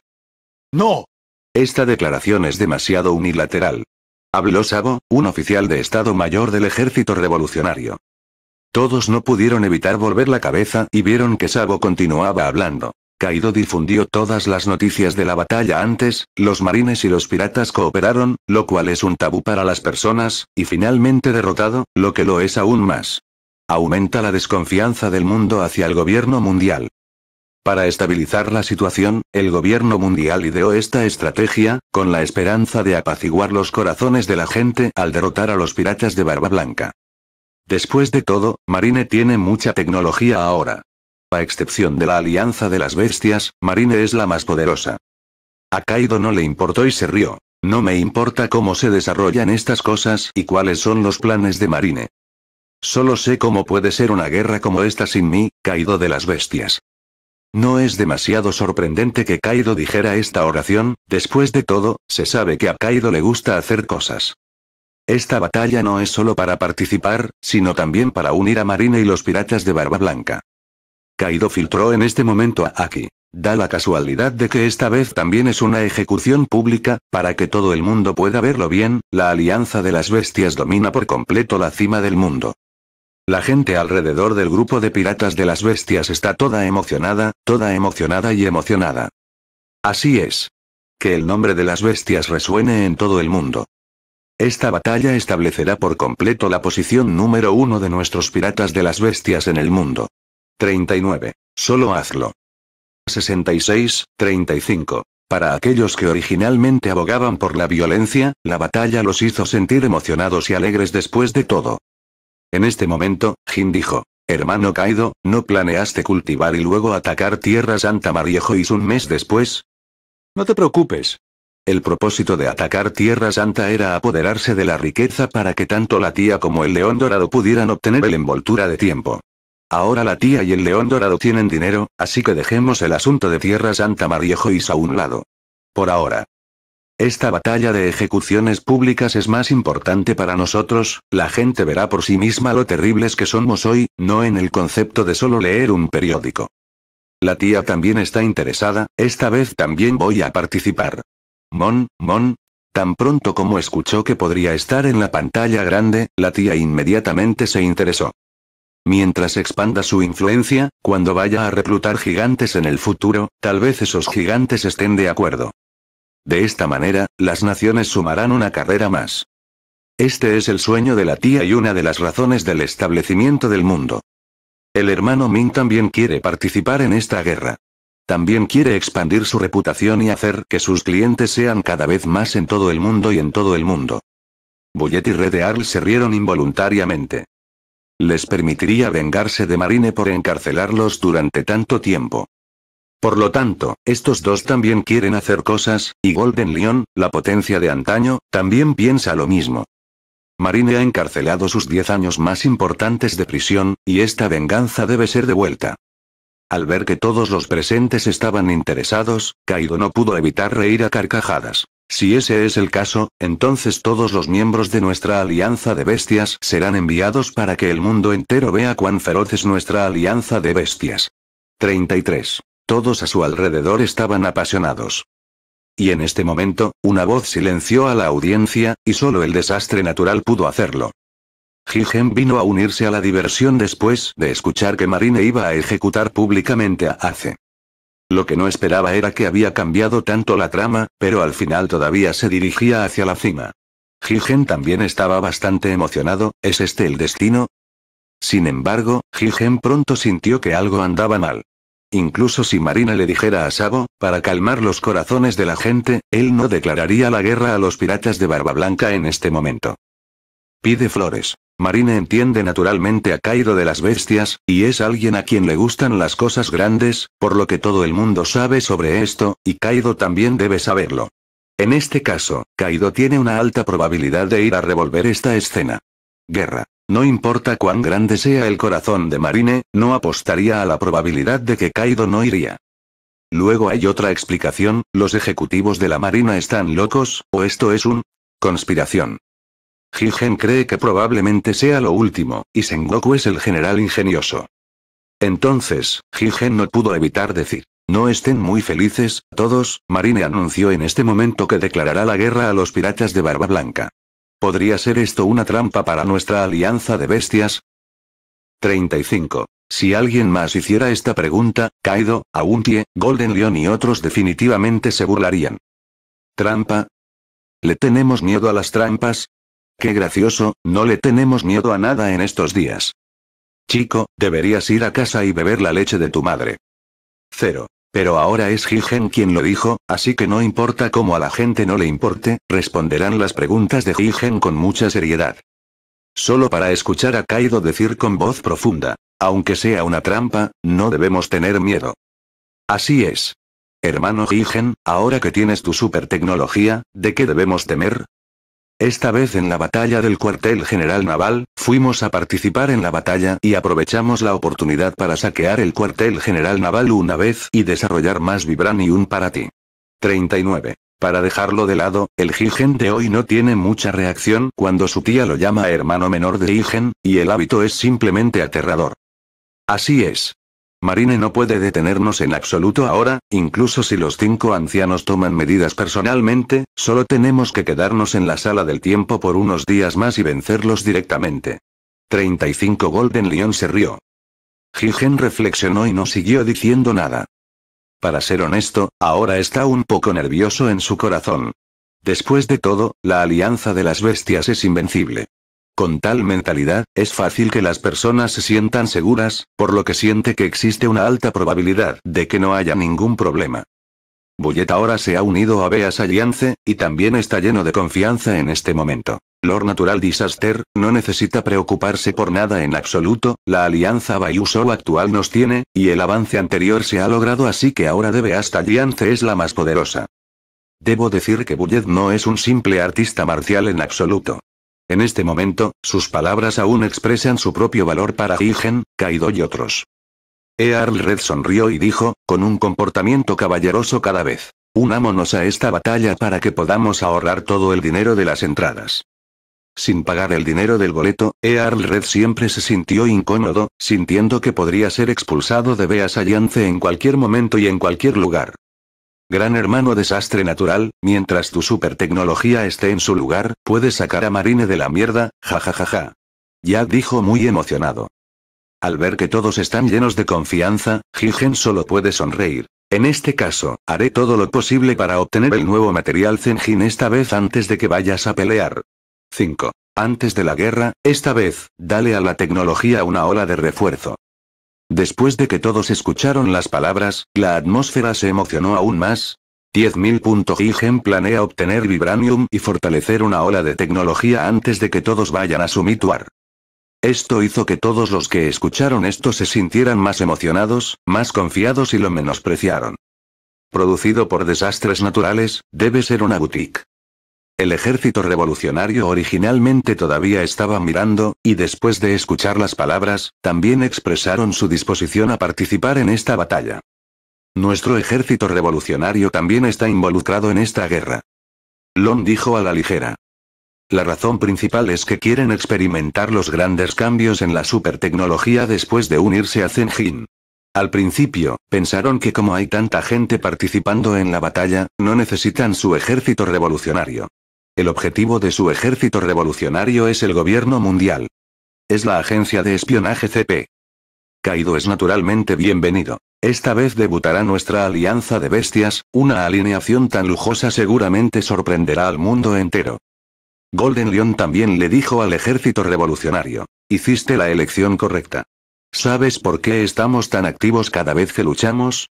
No. Esta declaración es demasiado unilateral. Habló Sabo, un oficial de Estado Mayor del Ejército Revolucionario. Todos no pudieron evitar volver la cabeza y vieron que Sabo continuaba hablando. Caído difundió todas las noticias de la batalla antes, los marines y los piratas cooperaron, lo cual es un tabú para las personas, y finalmente derrotado, lo que lo es aún más. Aumenta la desconfianza del mundo hacia el gobierno mundial. Para estabilizar la situación, el gobierno mundial ideó esta estrategia, con la esperanza de apaciguar los corazones de la gente al derrotar a los piratas de Barba Blanca. Después de todo, Marine tiene mucha tecnología ahora. A excepción de la Alianza de las Bestias, Marine es la más poderosa. A Kaido no le importó y se rió. No me importa cómo se desarrollan estas cosas y cuáles son los planes de Marine. Solo sé cómo puede ser una guerra como esta sin mí, Kaido de las Bestias. No es demasiado sorprendente que Kaido dijera esta oración, después de todo, se sabe que a Kaido le gusta hacer cosas. Esta batalla no es solo para participar, sino también para unir a Marina y los piratas de Barba Blanca. Kaido filtró en este momento a Aki. Da la casualidad de que esta vez también es una ejecución pública, para que todo el mundo pueda verlo bien, la Alianza de las Bestias domina por completo la cima del mundo. La gente alrededor del grupo de piratas de las bestias está toda emocionada, toda emocionada y emocionada. Así es. Que el nombre de las bestias resuene en todo el mundo. Esta batalla establecerá por completo la posición número uno de nuestros piratas de las bestias en el mundo. 39. Solo hazlo. 66, 35. Para aquellos que originalmente abogaban por la violencia, la batalla los hizo sentir emocionados y alegres después de todo. En este momento, Jin dijo, Hermano Kaido, ¿no planeaste cultivar y luego atacar Tierra Santa Mariejois un mes después? No te preocupes. El propósito de atacar Tierra Santa era apoderarse de la riqueza para que tanto la tía como el león dorado pudieran obtener el envoltura de tiempo. Ahora la tía y el león dorado tienen dinero, así que dejemos el asunto de Tierra Santa Mariejois a un lado. Por ahora. Esta batalla de ejecuciones públicas es más importante para nosotros, la gente verá por sí misma lo terribles que somos hoy, no en el concepto de solo leer un periódico. La tía también está interesada, esta vez también voy a participar. Mon, Mon. Tan pronto como escuchó que podría estar en la pantalla grande, la tía inmediatamente se interesó. Mientras expanda su influencia, cuando vaya a reclutar gigantes en el futuro, tal vez esos gigantes estén de acuerdo. De esta manera, las naciones sumarán una carrera más. Este es el sueño de la tía y una de las razones del establecimiento del mundo. El hermano Ming también quiere participar en esta guerra. También quiere expandir su reputación y hacer que sus clientes sean cada vez más en todo el mundo y en todo el mundo. Bullet y Red se rieron involuntariamente. Les permitiría vengarse de Marine por encarcelarlos durante tanto tiempo. Por lo tanto, estos dos también quieren hacer cosas, y Golden Lion, la potencia de antaño, también piensa lo mismo. Marine ha encarcelado sus 10 años más importantes de prisión, y esta venganza debe ser devuelta. Al ver que todos los presentes estaban interesados, Kaido no pudo evitar reír a carcajadas. Si ese es el caso, entonces todos los miembros de nuestra alianza de bestias serán enviados para que el mundo entero vea cuán feroz es nuestra alianza de bestias. 33. Todos a su alrededor estaban apasionados. Y en este momento, una voz silenció a la audiencia, y solo el desastre natural pudo hacerlo. Jigen vino a unirse a la diversión después de escuchar que Marine iba a ejecutar públicamente a Ace. Lo que no esperaba era que había cambiado tanto la trama, pero al final todavía se dirigía hacia la cima. Jigen también estaba bastante emocionado, ¿es este el destino? Sin embargo, Jigen pronto sintió que algo andaba mal. Incluso si Marina le dijera a Sabo, para calmar los corazones de la gente, él no declararía la guerra a los piratas de Barba Blanca en este momento. Pide flores. Marina entiende naturalmente a Kaido de las bestias, y es alguien a quien le gustan las cosas grandes, por lo que todo el mundo sabe sobre esto, y Kaido también debe saberlo. En este caso, Kaido tiene una alta probabilidad de ir a revolver esta escena. Guerra. No importa cuán grande sea el corazón de Marine, no apostaría a la probabilidad de que Kaido no iría. Luego hay otra explicación, los ejecutivos de la Marina están locos, o esto es un... conspiración. Jigen cree que probablemente sea lo último, y Sengoku es el general ingenioso. Entonces, Jigen no pudo evitar decir, no estén muy felices, todos, Marine anunció en este momento que declarará la guerra a los piratas de Barba Blanca. ¿Podría ser esto una trampa para nuestra alianza de bestias? 35. Si alguien más hiciera esta pregunta, Kaido, Auntie, Golden Lion y otros definitivamente se burlarían. ¿Trampa? ¿Le tenemos miedo a las trampas? Qué gracioso, no le tenemos miedo a nada en estos días. Chico, deberías ir a casa y beber la leche de tu madre. 0. Pero ahora es Higen quien lo dijo, así que no importa cómo a la gente no le importe, responderán las preguntas de Higen con mucha seriedad. Solo para escuchar a Kaido decir con voz profunda, aunque sea una trampa, no debemos tener miedo. Así es. Hermano Higen, ahora que tienes tu super tecnología, ¿de qué debemos temer? Esta vez en la batalla del cuartel general naval, fuimos a participar en la batalla y aprovechamos la oportunidad para saquear el cuartel general naval una vez y desarrollar más Vibranium un para ti. 39. Para dejarlo de lado, el Higen de hoy no tiene mucha reacción cuando su tía lo llama hermano menor de Higen, y el hábito es simplemente aterrador. Así es. Marine no puede detenernos en absoluto ahora, incluso si los cinco ancianos toman medidas personalmente, solo tenemos que quedarnos en la sala del tiempo por unos días más y vencerlos directamente. 35 Golden Lion se rió. Gigen reflexionó y no siguió diciendo nada. Para ser honesto, ahora está un poco nervioso en su corazón. Después de todo, la alianza de las bestias es invencible. Con tal mentalidad, es fácil que las personas se sientan seguras, por lo que siente que existe una alta probabilidad de que no haya ningún problema. Bullet ahora se ha unido a Beas Alliance, y también está lleno de confianza en este momento. Lord Natural Disaster, no necesita preocuparse por nada en absoluto, la alianza Bayuso actual nos tiene, y el avance anterior se ha logrado así que ahora de hasta Alliance es la más poderosa. Debo decir que Bullet no es un simple artista marcial en absoluto. En este momento, sus palabras aún expresan su propio valor para Higen, Kaido y otros. Earl Red sonrió y dijo, con un comportamiento caballeroso cada vez. Unámonos a esta batalla para que podamos ahorrar todo el dinero de las entradas. Sin pagar el dinero del boleto, Earl Red siempre se sintió incómodo, sintiendo que podría ser expulsado de Beas en cualquier momento y en cualquier lugar. Gran hermano desastre natural, mientras tu supertecnología esté en su lugar, puedes sacar a Marine de la mierda, jajajaja. Ya dijo muy emocionado. Al ver que todos están llenos de confianza, Jijen solo puede sonreír. En este caso, haré todo lo posible para obtener el nuevo material Zenjin esta vez antes de que vayas a pelear. 5. Antes de la guerra, esta vez, dale a la tecnología una ola de refuerzo. Después de que todos escucharon las palabras, la atmósfera se emocionó aún más. 10.000. planea obtener Vibranium y fortalecer una ola de tecnología antes de que todos vayan a sumituar. Esto hizo que todos los que escucharon esto se sintieran más emocionados, más confiados y lo menospreciaron. Producido por desastres naturales, debe ser una boutique. El ejército revolucionario originalmente todavía estaba mirando, y después de escuchar las palabras, también expresaron su disposición a participar en esta batalla. Nuestro ejército revolucionario también está involucrado en esta guerra. Lon dijo a la ligera. La razón principal es que quieren experimentar los grandes cambios en la supertecnología después de unirse a Zenjin. Al principio, pensaron que como hay tanta gente participando en la batalla, no necesitan su ejército revolucionario. El objetivo de su ejército revolucionario es el gobierno mundial. Es la agencia de espionaje CP. Kaido es naturalmente bienvenido. Esta vez debutará nuestra alianza de bestias, una alineación tan lujosa seguramente sorprenderá al mundo entero. Golden Lion también le dijo al ejército revolucionario, hiciste la elección correcta. ¿Sabes por qué estamos tan activos cada vez que luchamos?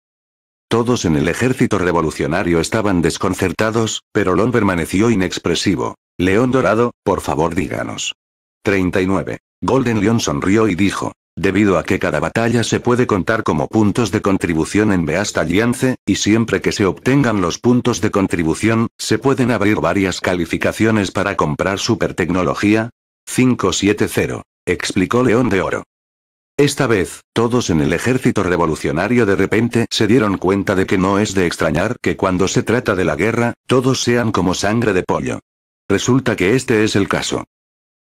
Todos en el ejército revolucionario estaban desconcertados, pero Lon permaneció inexpresivo. León Dorado, por favor díganos. 39. Golden León sonrió y dijo. Debido a que cada batalla se puede contar como puntos de contribución en Beast Alliance, y siempre que se obtengan los puntos de contribución, se pueden abrir varias calificaciones para comprar supertecnología. 570. Explicó León de Oro. Esta vez, todos en el ejército revolucionario de repente se dieron cuenta de que no es de extrañar que cuando se trata de la guerra, todos sean como sangre de pollo. Resulta que este es el caso.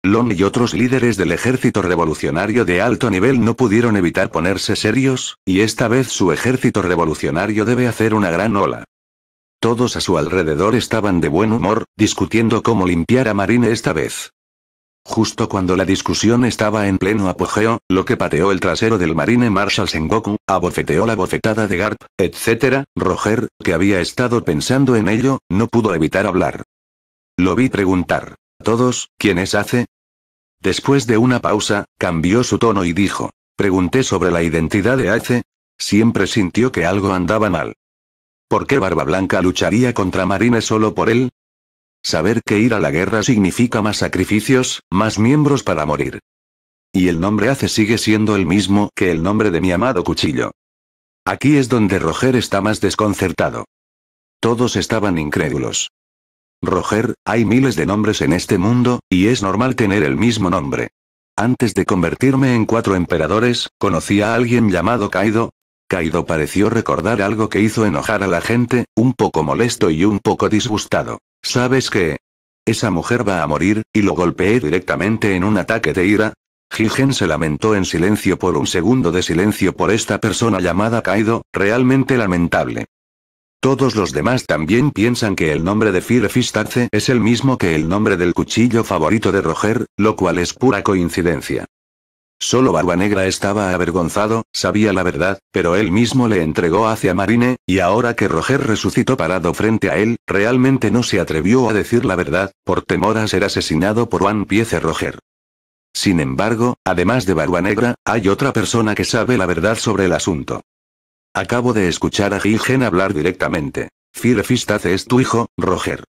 Lon y otros líderes del ejército revolucionario de alto nivel no pudieron evitar ponerse serios, y esta vez su ejército revolucionario debe hacer una gran ola. Todos a su alrededor estaban de buen humor, discutiendo cómo limpiar a Marine esta vez. Justo cuando la discusión estaba en pleno apogeo, lo que pateó el trasero del marine Marshall Sengoku, abofeteó la bofetada de Garp, etc., Roger, que había estado pensando en ello, no pudo evitar hablar. Lo vi preguntar. ¿Todos, quién es Ace? Después de una pausa, cambió su tono y dijo. Pregunté sobre la identidad de Ace. Siempre sintió que algo andaba mal. ¿Por qué Barba Blanca lucharía contra Marine solo por él? Saber que ir a la guerra significa más sacrificios, más miembros para morir. Y el nombre hace sigue siendo el mismo que el nombre de mi amado cuchillo. Aquí es donde Roger está más desconcertado. Todos estaban incrédulos. Roger, hay miles de nombres en este mundo, y es normal tener el mismo nombre. Antes de convertirme en cuatro emperadores, conocí a alguien llamado Kaido. Kaido pareció recordar algo que hizo enojar a la gente, un poco molesto y un poco disgustado. ¿Sabes qué? Esa mujer va a morir, y lo golpeé directamente en un ataque de ira. Jigen se lamentó en silencio por un segundo de silencio por esta persona llamada Kaido, realmente lamentable. Todos los demás también piensan que el nombre de Firefistace es el mismo que el nombre del cuchillo favorito de Roger, lo cual es pura coincidencia. Solo Barba Negra estaba avergonzado, sabía la verdad, pero él mismo le entregó hacia Marine, y ahora que Roger resucitó parado frente a él, realmente no se atrevió a decir la verdad, por temor a ser asesinado por Juan Piece Roger. Sin embargo, además de Barba Negra, hay otra persona que sabe la verdad sobre el asunto. Acabo de escuchar a Gilgen hablar directamente. Firefistaz es tu hijo, Roger.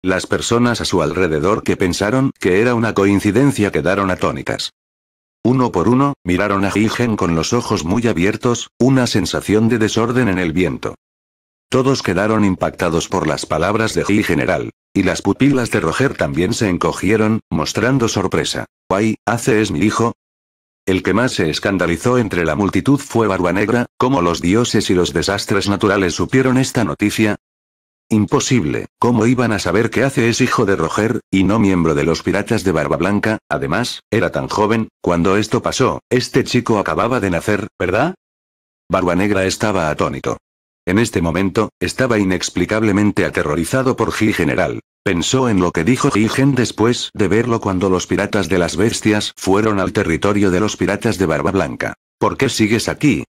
Las personas a su alrededor que pensaron que era una coincidencia quedaron atónitas. Uno por uno, miraron a Higen con los ojos muy abiertos, una sensación de desorden en el viento. Todos quedaron impactados por las palabras de G. Y las pupilas de Roger también se encogieron, mostrando sorpresa. ¿Guay, hace es mi hijo? El que más se escandalizó entre la multitud fue Barba Negra, ¿cómo los dioses y los desastres naturales supieron esta noticia? Imposible, ¿cómo iban a saber qué hace es hijo de Roger, y no miembro de los piratas de Barba Blanca? Además, era tan joven, cuando esto pasó, este chico acababa de nacer, ¿verdad? Barba Negra estaba atónito. En este momento, estaba inexplicablemente aterrorizado por G. General. Pensó en lo que dijo Gigen después de verlo cuando los piratas de las bestias fueron al territorio de los piratas de Barba Blanca. ¿Por qué sigues aquí?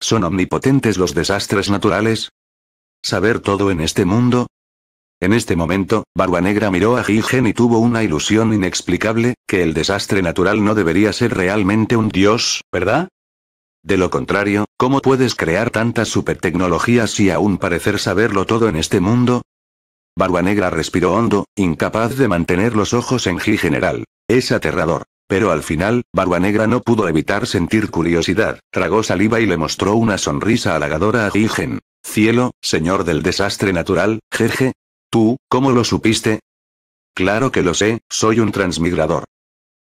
Son omnipotentes los desastres naturales, ¿Saber todo en este mundo? En este momento, Barba Negra miró a Gigen y tuvo una ilusión inexplicable, que el desastre natural no debería ser realmente un dios, ¿verdad? De lo contrario, ¿cómo puedes crear tantas supertecnologías y aún parecer saberlo todo en este mundo? Barba Negra respiró hondo, incapaz de mantener los ojos en ji General. Es aterrador. Pero al final, Barba Negra no pudo evitar sentir curiosidad, tragó saliva y le mostró una sonrisa halagadora a Gigen. Cielo, señor del desastre natural, jeje. ¿Tú, cómo lo supiste? Claro que lo sé, soy un transmigrador.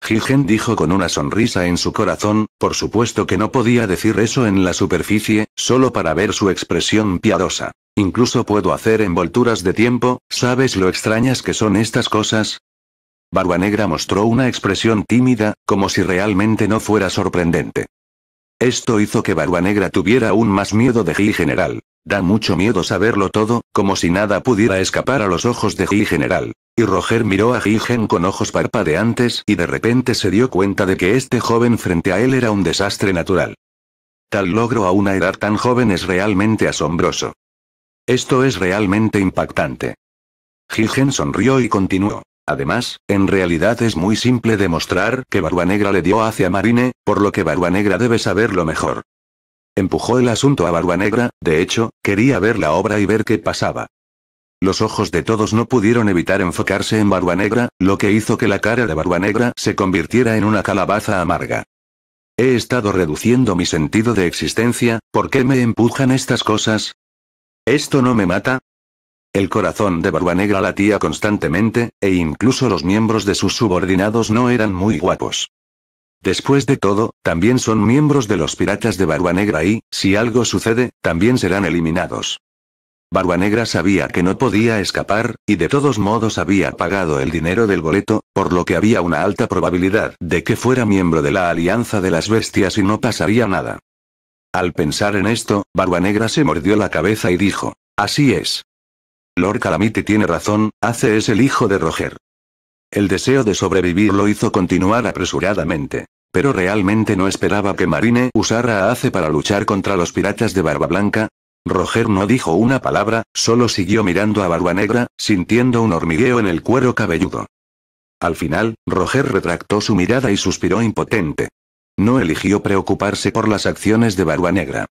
Jigen dijo con una sonrisa en su corazón, por supuesto que no podía decir eso en la superficie, solo para ver su expresión piadosa. Incluso puedo hacer envolturas de tiempo, ¿sabes lo extrañas que son estas cosas? Barba Negra mostró una expresión tímida, como si realmente no fuera sorprendente. Esto hizo que Barba Negra tuviera aún más miedo de Ji General. Da mucho miedo saberlo todo, como si nada pudiera escapar a los ojos de G. General. Y Roger miró a Gigen con ojos parpadeantes y de repente se dio cuenta de que este joven frente a él era un desastre natural. Tal logro a una edad tan joven es realmente asombroso. Esto es realmente impactante. Gigen sonrió y continuó. Además, en realidad es muy simple demostrar que Barba Negra le dio hacia Marine, por lo que Barba Negra debe saberlo mejor. Empujó el asunto a Barba Negra, de hecho, quería ver la obra y ver qué pasaba. Los ojos de todos no pudieron evitar enfocarse en Barba Negra, lo que hizo que la cara de Barba Negra se convirtiera en una calabaza amarga. He estado reduciendo mi sentido de existencia, ¿por qué me empujan estas cosas? ¿Esto no me mata? El corazón de Barba Negra latía constantemente, e incluso los miembros de sus subordinados no eran muy guapos. Después de todo, también son miembros de los piratas de Barba Negra y, si algo sucede, también serán eliminados. Barba Negra sabía que no podía escapar, y de todos modos había pagado el dinero del boleto, por lo que había una alta probabilidad de que fuera miembro de la Alianza de las Bestias y no pasaría nada. Al pensar en esto, Barba Negra se mordió la cabeza y dijo, Así es. Lord Calamite tiene razón, hace es el hijo de Roger. El deseo de sobrevivir lo hizo continuar apresuradamente. Pero realmente no esperaba que Marine usara a Ace para luchar contra los piratas de Barba Blanca. Roger no dijo una palabra, solo siguió mirando a Barba Negra, sintiendo un hormigueo en el cuero cabelludo. Al final, Roger retractó su mirada y suspiró impotente. No eligió preocuparse por las acciones de Barba Negra.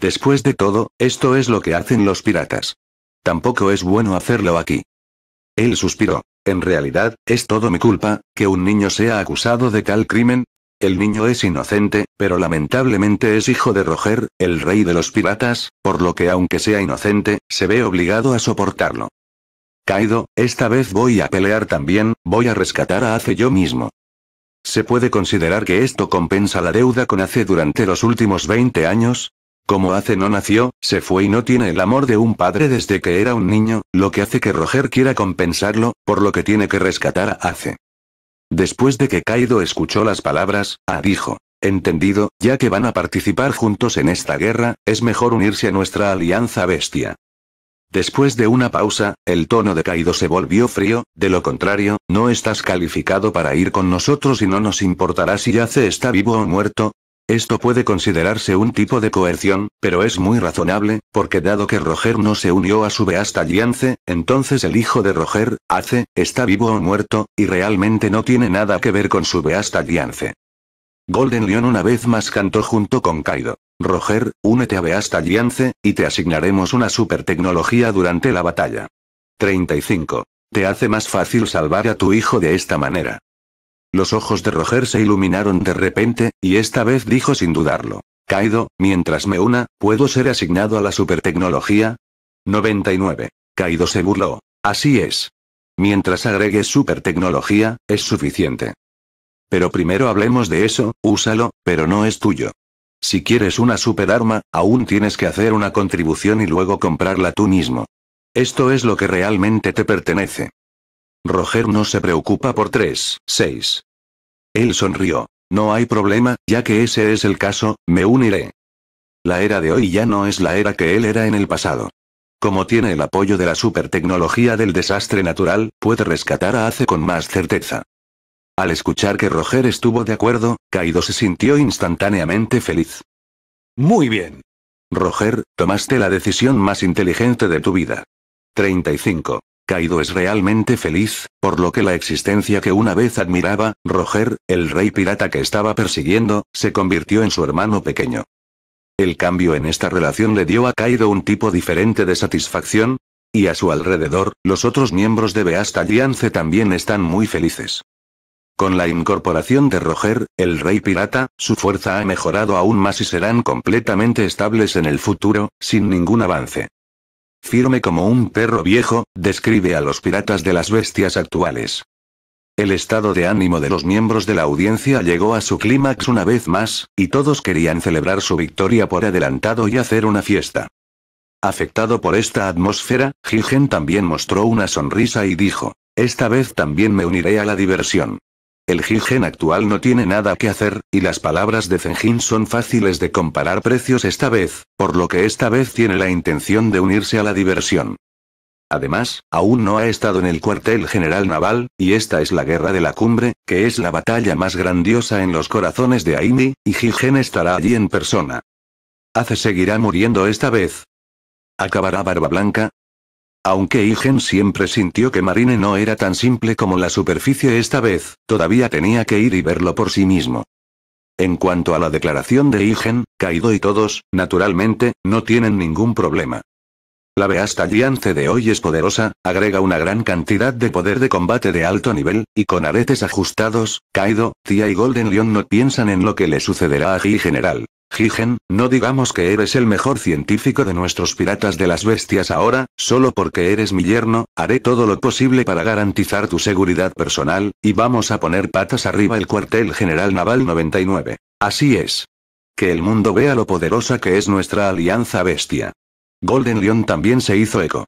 Después de todo, esto es lo que hacen los piratas. Tampoco es bueno hacerlo aquí. Él suspiró. En realidad, es todo mi culpa, que un niño sea acusado de tal crimen. El niño es inocente, pero lamentablemente es hijo de Roger, el rey de los piratas, por lo que aunque sea inocente, se ve obligado a soportarlo. Kaido, esta vez voy a pelear también, voy a rescatar a Ace yo mismo. Se puede considerar que esto compensa la deuda con Ace durante los últimos 20 años, como Ace no nació, se fue y no tiene el amor de un padre desde que era un niño, lo que hace que Roger quiera compensarlo, por lo que tiene que rescatar a Ace. Después de que Kaido escuchó las palabras, A dijo, Entendido, ya que van a participar juntos en esta guerra, es mejor unirse a nuestra alianza bestia. Después de una pausa, el tono de Kaido se volvió frío, de lo contrario, no estás calificado para ir con nosotros y no nos importará si Ace está vivo o muerto, esto puede considerarse un tipo de coerción, pero es muy razonable, porque dado que Roger no se unió a su Beast Alliance, entonces el hijo de Roger, Ace, está vivo o muerto, y realmente no tiene nada que ver con su beasta Alliance. Golden Lion una vez más cantó junto con Kaido. Roger, únete a Beast Alliance, y te asignaremos una super tecnología durante la batalla. 35. Te hace más fácil salvar a tu hijo de esta manera. Los ojos de Roger se iluminaron de repente, y esta vez dijo sin dudarlo. Kaido, mientras me una, ¿puedo ser asignado a la supertecnología? 99. Kaido se burló. Así es. Mientras agregues supertecnología, es suficiente. Pero primero hablemos de eso, úsalo, pero no es tuyo. Si quieres una superarma, aún tienes que hacer una contribución y luego comprarla tú mismo. Esto es lo que realmente te pertenece. Roger no se preocupa por 3, 6. Él sonrió. No hay problema, ya que ese es el caso, me uniré. La era de hoy ya no es la era que él era en el pasado. Como tiene el apoyo de la supertecnología del desastre natural, puede rescatar a Ace con más certeza. Al escuchar que Roger estuvo de acuerdo, Kaido se sintió instantáneamente feliz. Muy bien. Roger, tomaste la decisión más inteligente de tu vida. 35. Kaido es realmente feliz, por lo que la existencia que una vez admiraba, Roger, el rey pirata que estaba persiguiendo, se convirtió en su hermano pequeño. El cambio en esta relación le dio a Kaido un tipo diferente de satisfacción, y a su alrededor, los otros miembros de Beast Alliance también están muy felices. Con la incorporación de Roger, el rey pirata, su fuerza ha mejorado aún más y serán completamente estables en el futuro, sin ningún avance firme como un perro viejo, describe a los piratas de las bestias actuales. El estado de ánimo de los miembros de la audiencia llegó a su clímax una vez más, y todos querían celebrar su victoria por adelantado y hacer una fiesta. Afectado por esta atmósfera, Higen también mostró una sonrisa y dijo, esta vez también me uniré a la diversión. El Gilgen actual no tiene nada que hacer, y las palabras de Zenjin son fáciles de comparar precios esta vez, por lo que esta vez tiene la intención de unirse a la diversión. Además, aún no ha estado en el cuartel general naval, y esta es la guerra de la cumbre, que es la batalla más grandiosa en los corazones de Aimi, y Gilgen estará allí en persona. Hace seguirá muriendo esta vez. ¿Acabará Barba Blanca? Aunque Igen siempre sintió que Marine no era tan simple como la superficie esta vez, todavía tenía que ir y verlo por sí mismo. En cuanto a la declaración de Igen, Kaido y todos, naturalmente, no tienen ningún problema. La Beasta c de hoy es poderosa, agrega una gran cantidad de poder de combate de alto nivel, y con aretes ajustados, Kaido, Tia y Golden Lion no piensan en lo que le sucederá a G General. Gigen, no digamos que eres el mejor científico de nuestros piratas de las bestias ahora, solo porque eres mi yerno, haré todo lo posible para garantizar tu seguridad personal, y vamos a poner patas arriba el cuartel general naval 99. Así es. Que el mundo vea lo poderosa que es nuestra alianza bestia. Golden Lion también se hizo eco.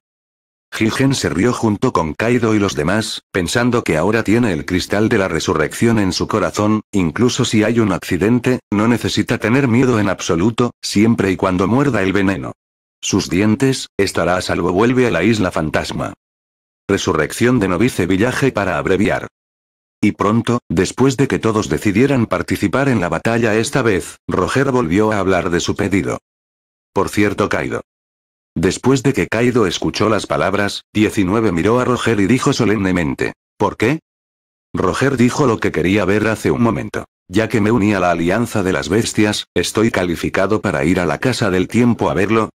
Jigen se rió junto con Kaido y los demás, pensando que ahora tiene el cristal de la resurrección en su corazón, incluso si hay un accidente, no necesita tener miedo en absoluto, siempre y cuando muerda el veneno. Sus dientes, estará a salvo vuelve a la isla fantasma. Resurrección de Novice Villaje para abreviar. Y pronto, después de que todos decidieran participar en la batalla esta vez, Roger volvió a hablar de su pedido. Por cierto Kaido. Después de que Kaido escuchó las palabras, 19 miró a Roger y dijo solemnemente. ¿Por qué? Roger dijo lo que quería ver hace un momento. Ya que me uní a la Alianza de las Bestias, ¿estoy calificado para ir a la Casa del Tiempo a verlo?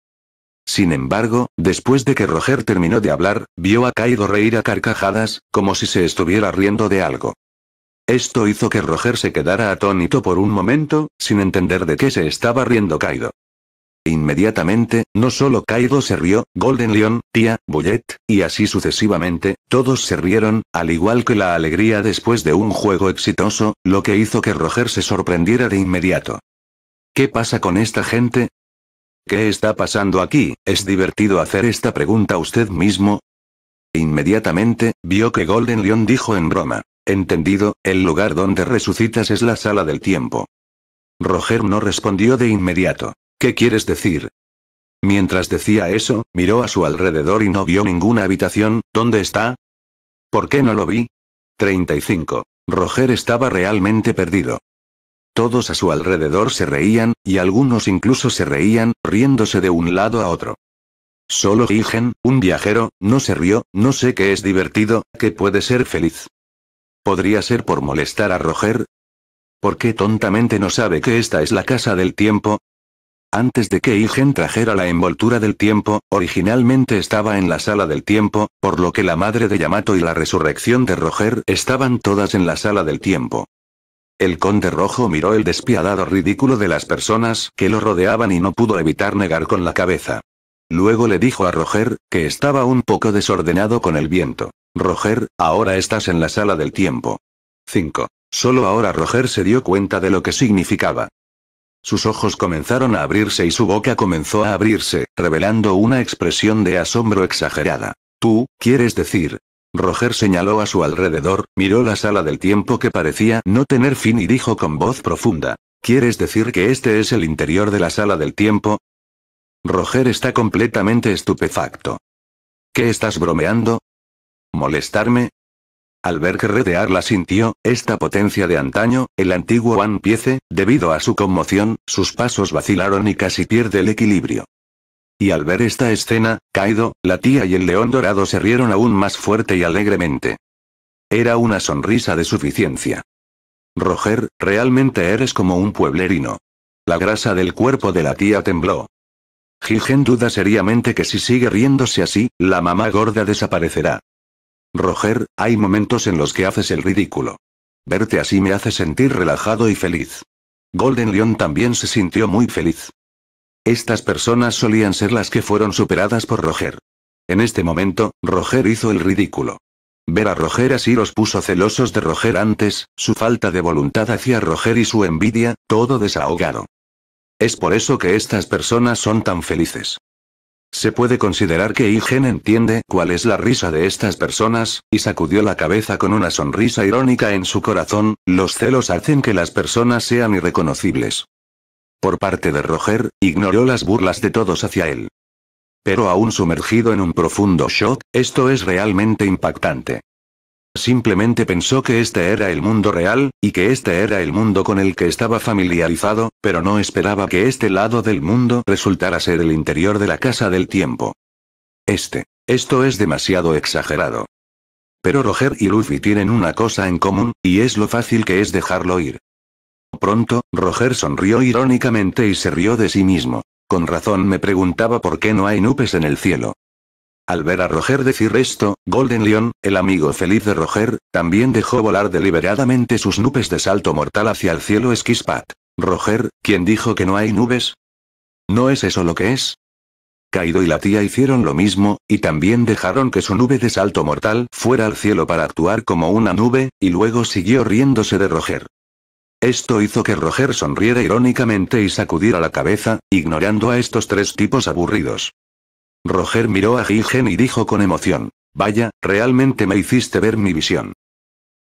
Sin embargo, después de que Roger terminó de hablar, vio a Kaido reír a carcajadas, como si se estuviera riendo de algo. Esto hizo que Roger se quedara atónito por un momento, sin entender de qué se estaba riendo Kaido. Inmediatamente, no solo Kaido se rió, Golden Leon, Tía, Bullet, y así sucesivamente, todos se rieron, al igual que la alegría después de un juego exitoso, lo que hizo que Roger se sorprendiera de inmediato. ¿Qué pasa con esta gente? ¿Qué está pasando aquí? Es divertido hacer esta pregunta usted mismo. Inmediatamente, vio que Golden Leon dijo en broma. Entendido, el lugar donde resucitas es la sala del tiempo. Roger no respondió de inmediato. ¿Qué quieres decir? Mientras decía eso, miró a su alrededor y no vio ninguna habitación, ¿dónde está? ¿Por qué no lo vi? 35. Roger estaba realmente perdido. Todos a su alrededor se reían, y algunos incluso se reían, riéndose de un lado a otro. Solo Higen, un viajero, no se rió, no sé qué es divertido, que puede ser feliz. ¿Podría ser por molestar a Roger? ¿Por qué tontamente no sabe que esta es la casa del tiempo? Antes de que Igen trajera la envoltura del tiempo, originalmente estaba en la sala del tiempo, por lo que la madre de Yamato y la resurrección de Roger estaban todas en la sala del tiempo. El conde rojo miró el despiadado ridículo de las personas que lo rodeaban y no pudo evitar negar con la cabeza. Luego le dijo a Roger, que estaba un poco desordenado con el viento. Roger, ahora estás en la sala del tiempo. 5. Solo ahora Roger se dio cuenta de lo que significaba. Sus ojos comenzaron a abrirse y su boca comenzó a abrirse, revelando una expresión de asombro exagerada. Tú, quieres decir. Roger señaló a su alrededor, miró la sala del tiempo que parecía no tener fin y dijo con voz profunda. ¿Quieres decir que este es el interior de la sala del tiempo? Roger está completamente estupefacto. ¿Qué estás bromeando? ¿Molestarme? Al ver que Redear la sintió, esta potencia de antaño, el antiguo One Piece, debido a su conmoción, sus pasos vacilaron y casi pierde el equilibrio. Y al ver esta escena, Kaido, la tía y el león dorado se rieron aún más fuerte y alegremente. Era una sonrisa de suficiencia. Roger, realmente eres como un pueblerino. La grasa del cuerpo de la tía tembló. Jigen duda seriamente que si sigue riéndose así, la mamá gorda desaparecerá. Roger, hay momentos en los que haces el ridículo. Verte así me hace sentir relajado y feliz. Golden Lion también se sintió muy feliz. Estas personas solían ser las que fueron superadas por Roger. En este momento, Roger hizo el ridículo. Ver a Roger así los puso celosos de Roger antes, su falta de voluntad hacia Roger y su envidia, todo desahogado. Es por eso que estas personas son tan felices. Se puede considerar que Igen entiende cuál es la risa de estas personas, y sacudió la cabeza con una sonrisa irónica en su corazón, los celos hacen que las personas sean irreconocibles. Por parte de Roger, ignoró las burlas de todos hacia él. Pero aún sumergido en un profundo shock, esto es realmente impactante. Simplemente pensó que este era el mundo real, y que este era el mundo con el que estaba familiarizado, pero no esperaba que este lado del mundo resultara ser el interior de la casa del tiempo. Este. Esto es demasiado exagerado. Pero Roger y Luffy tienen una cosa en común, y es lo fácil que es dejarlo ir. Pronto, Roger sonrió irónicamente y se rió de sí mismo. Con razón me preguntaba por qué no hay nubes en el cielo. Al ver a Roger decir esto, Golden Leon, el amigo feliz de Roger, también dejó volar deliberadamente sus nubes de salto mortal hacia el cielo esquispat. Roger, ¿quién dijo que no hay nubes? ¿No es eso lo que es? Kaido y la tía hicieron lo mismo, y también dejaron que su nube de salto mortal fuera al cielo para actuar como una nube, y luego siguió riéndose de Roger. Esto hizo que Roger sonriera irónicamente y sacudiera la cabeza, ignorando a estos tres tipos aburridos. Roger miró a Gigen y dijo con emoción. Vaya, realmente me hiciste ver mi visión.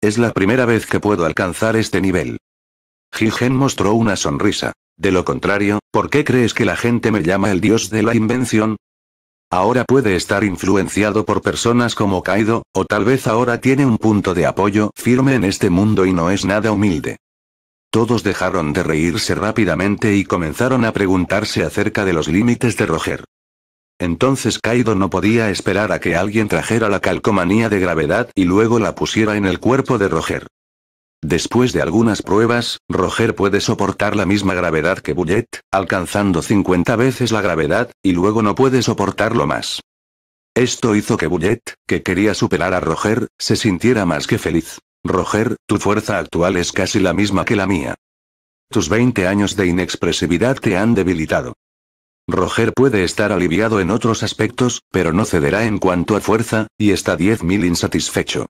Es la primera vez que puedo alcanzar este nivel. Gigen mostró una sonrisa. De lo contrario, ¿por qué crees que la gente me llama el dios de la invención? Ahora puede estar influenciado por personas como Kaido, o tal vez ahora tiene un punto de apoyo firme en este mundo y no es nada humilde. Todos dejaron de reírse rápidamente y comenzaron a preguntarse acerca de los límites de Roger. Entonces Kaido no podía esperar a que alguien trajera la calcomanía de gravedad y luego la pusiera en el cuerpo de Roger. Después de algunas pruebas, Roger puede soportar la misma gravedad que Bullet, alcanzando 50 veces la gravedad, y luego no puede soportarlo más. Esto hizo que Bullet, que quería superar a Roger, se sintiera más que feliz. Roger, tu fuerza actual es casi la misma que la mía. Tus 20 años de inexpresividad te han debilitado. Roger puede estar aliviado en otros aspectos, pero no cederá en cuanto a fuerza, y está 10.000 insatisfecho.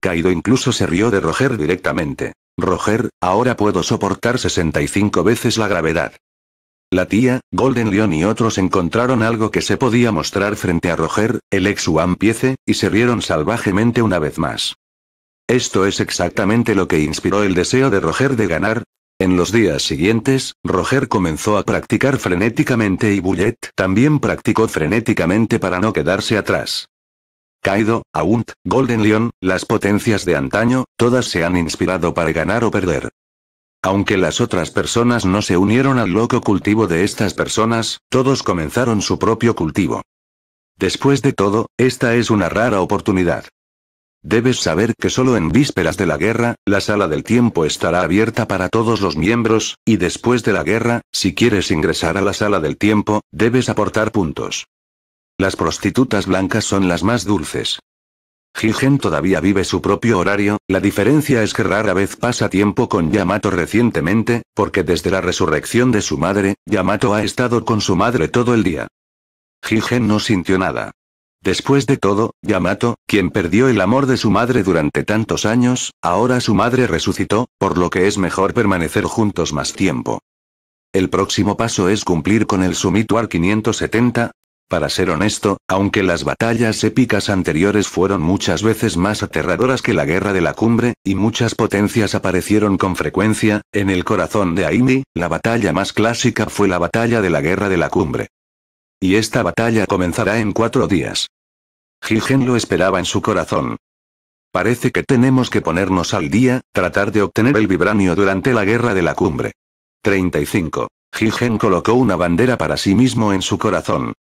Kaido incluso se rió de Roger directamente. Roger, ahora puedo soportar 65 veces la gravedad. La tía, Golden Lion y otros encontraron algo que se podía mostrar frente a Roger, el ex One Piece, y se rieron salvajemente una vez más. Esto es exactamente lo que inspiró el deseo de Roger de ganar, en los días siguientes, Roger comenzó a practicar frenéticamente y Bullet también practicó frenéticamente para no quedarse atrás. Kaido, Aunt, Golden Lion, las potencias de antaño, todas se han inspirado para ganar o perder. Aunque las otras personas no se unieron al loco cultivo de estas personas, todos comenzaron su propio cultivo. Después de todo, esta es una rara oportunidad. Debes saber que solo en vísperas de la guerra, la sala del tiempo estará abierta para todos los miembros, y después de la guerra, si quieres ingresar a la sala del tiempo, debes aportar puntos. Las prostitutas blancas son las más dulces. Jigen todavía vive su propio horario, la diferencia es que rara vez pasa tiempo con Yamato recientemente, porque desde la resurrección de su madre, Yamato ha estado con su madre todo el día. Jigen no sintió nada. Después de todo, Yamato, quien perdió el amor de su madre durante tantos años, ahora su madre resucitó, por lo que es mejor permanecer juntos más tiempo. El próximo paso es cumplir con el Sumituar 570. Para ser honesto, aunque las batallas épicas anteriores fueron muchas veces más aterradoras que la guerra de la cumbre, y muchas potencias aparecieron con frecuencia, en el corazón de Aimi, la batalla más clásica fue la batalla de la guerra de la cumbre. Y esta batalla comenzará en cuatro días. Jigen lo esperaba en su corazón. Parece que tenemos que ponernos al día, tratar de obtener el vibranio durante la guerra de la cumbre. 35. Jigen colocó una bandera para sí mismo en su corazón.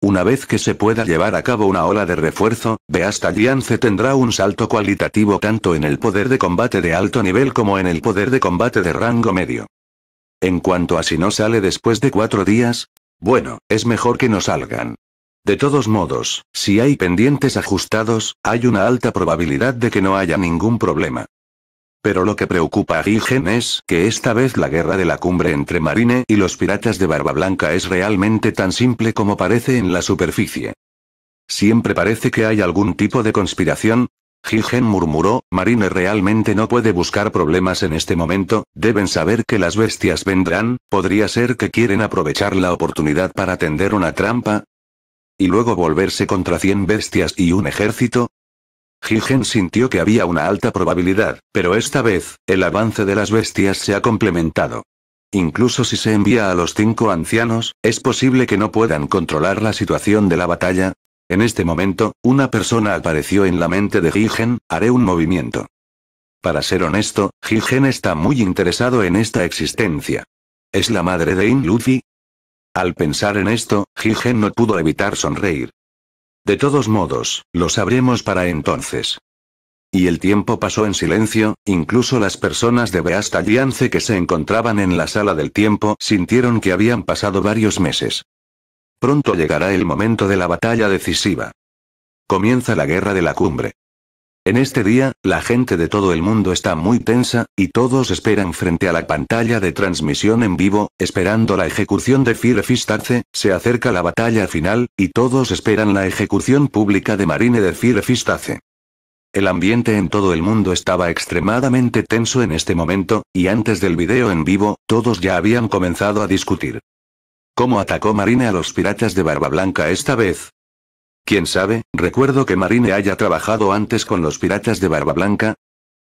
Una vez que se pueda llevar a cabo una ola de refuerzo, Beasta Alliance tendrá un salto cualitativo tanto en el poder de combate de alto nivel como en el poder de combate de rango medio. En cuanto a si no sale después de cuatro días, bueno, es mejor que no salgan. De todos modos, si hay pendientes ajustados, hay una alta probabilidad de que no haya ningún problema. Pero lo que preocupa a Gigen es que esta vez la guerra de la cumbre entre Marine y los piratas de Barba Blanca es realmente tan simple como parece en la superficie. Siempre parece que hay algún tipo de conspiración. Gigen murmuró, Marine realmente no puede buscar problemas en este momento, deben saber que las bestias vendrán, podría ser que quieren aprovechar la oportunidad para tender una trampa, y luego volverse contra cien bestias y un ejército? Gigen sintió que había una alta probabilidad, pero esta vez, el avance de las bestias se ha complementado. Incluso si se envía a los cinco ancianos, es posible que no puedan controlar la situación de la batalla. En este momento, una persona apareció en la mente de Jigen, haré un movimiento. Para ser honesto, Jigen está muy interesado en esta existencia. ¿Es la madre de In Luffy? Al pensar en esto, Jigen no pudo evitar sonreír. De todos modos, lo sabremos para entonces. Y el tiempo pasó en silencio, incluso las personas de Beasta Yance que se encontraban en la sala del tiempo sintieron que habían pasado varios meses. Pronto llegará el momento de la batalla decisiva. Comienza la guerra de la cumbre. En este día, la gente de todo el mundo está muy tensa, y todos esperan frente a la pantalla de transmisión en vivo, esperando la ejecución de Fistace, se acerca la batalla final, y todos esperan la ejecución pública de Marine de Fistace. El ambiente en todo el mundo estaba extremadamente tenso en este momento, y antes del video en vivo, todos ya habían comenzado a discutir. ¿Cómo atacó Marine a los piratas de Barba Blanca esta vez? Quién sabe, recuerdo que Marine haya trabajado antes con los piratas de Barba Blanca.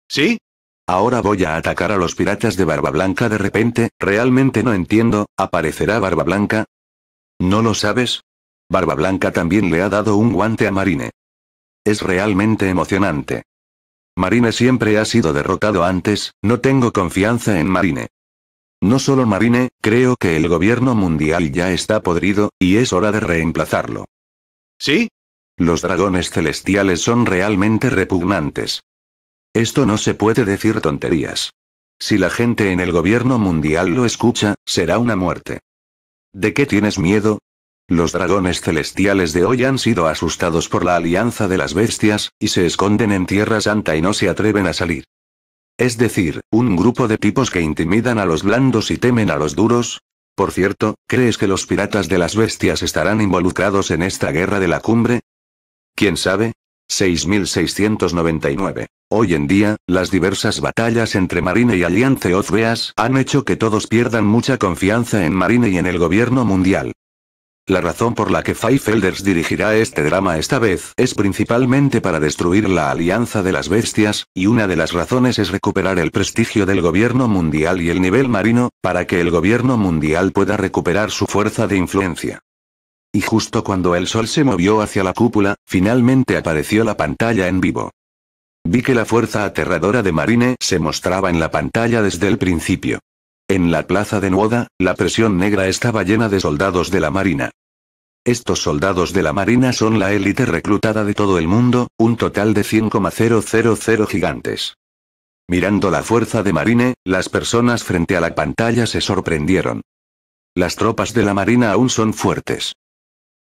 ¿Sí? Ahora voy a atacar a los piratas de Barba Blanca de repente, realmente no entiendo, ¿aparecerá Barba Blanca? ¿No lo sabes? Barba Blanca también le ha dado un guante a Marine. Es realmente emocionante. Marine siempre ha sido derrotado antes, no tengo confianza en Marine. No solo Marine, creo que el gobierno mundial ya está podrido, y es hora de reemplazarlo. ¿Sí? Los dragones celestiales son realmente repugnantes. Esto no se puede decir tonterías. Si la gente en el gobierno mundial lo escucha, será una muerte. ¿De qué tienes miedo? Los dragones celestiales de hoy han sido asustados por la alianza de las bestias, y se esconden en Tierra Santa y no se atreven a salir. Es decir, un grupo de tipos que intimidan a los blandos y temen a los duros, por cierto, ¿crees que los piratas de las bestias estarán involucrados en esta guerra de la cumbre? ¿Quién sabe? 6699. Hoy en día, las diversas batallas entre Marine y Alianza Ozbeas han hecho que todos pierdan mucha confianza en Marine y en el gobierno mundial. La razón por la que Five dirigirá este drama esta vez es principalmente para destruir la Alianza de las Bestias, y una de las razones es recuperar el prestigio del gobierno mundial y el nivel marino, para que el gobierno mundial pueda recuperar su fuerza de influencia. Y justo cuando el sol se movió hacia la cúpula, finalmente apareció la pantalla en vivo. Vi que la fuerza aterradora de Marine se mostraba en la pantalla desde el principio. En la plaza de Nuoda, la presión negra estaba llena de soldados de la Marina. Estos soldados de la Marina son la élite reclutada de todo el mundo, un total de 100,000 gigantes. Mirando la fuerza de Marine, las personas frente a la pantalla se sorprendieron. Las tropas de la Marina aún son fuertes.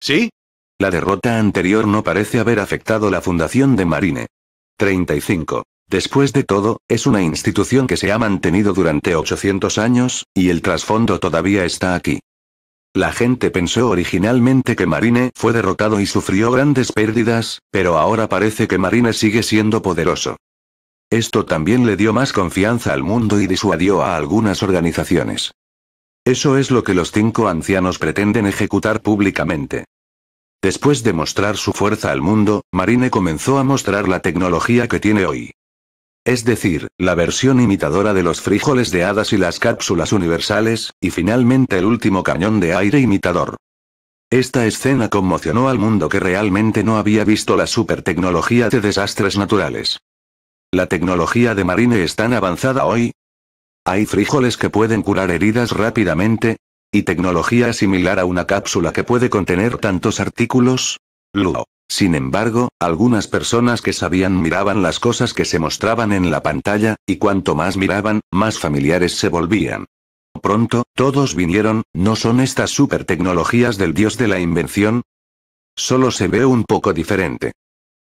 ¿Sí? La derrota anterior no parece haber afectado la fundación de Marine. 35. Después de todo, es una institución que se ha mantenido durante 800 años, y el trasfondo todavía está aquí. La gente pensó originalmente que Marine fue derrotado y sufrió grandes pérdidas, pero ahora parece que Marine sigue siendo poderoso. Esto también le dio más confianza al mundo y disuadió a algunas organizaciones. Eso es lo que los cinco ancianos pretenden ejecutar públicamente. Después de mostrar su fuerza al mundo, Marine comenzó a mostrar la tecnología que tiene hoy es decir, la versión imitadora de los frijoles de hadas y las cápsulas universales, y finalmente el último cañón de aire imitador. Esta escena conmocionó al mundo que realmente no había visto la supertecnología de desastres naturales. La tecnología de Marine es tan avanzada hoy. Hay frijoles que pueden curar heridas rápidamente, y tecnología similar a una cápsula que puede contener tantos artículos. Luo. Sin embargo, algunas personas que sabían miraban las cosas que se mostraban en la pantalla, y cuanto más miraban, más familiares se volvían. Pronto, todos vinieron, ¿no son estas super tecnologías del dios de la invención? Solo se ve un poco diferente.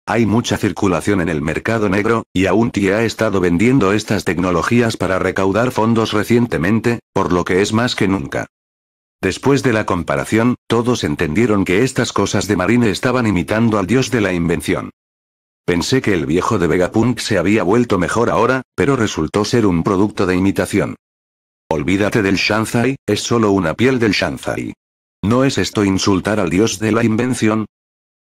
Hay mucha circulación en el mercado negro, y Auntie ha estado vendiendo estas tecnologías para recaudar fondos recientemente, por lo que es más que nunca. Después de la comparación, todos entendieron que estas cosas de Marine estaban imitando al dios de la invención. Pensé que el viejo de Vegapunk se había vuelto mejor ahora, pero resultó ser un producto de imitación. Olvídate del Shanzai, es solo una piel del Shanzai. ¿No es esto insultar al dios de la invención?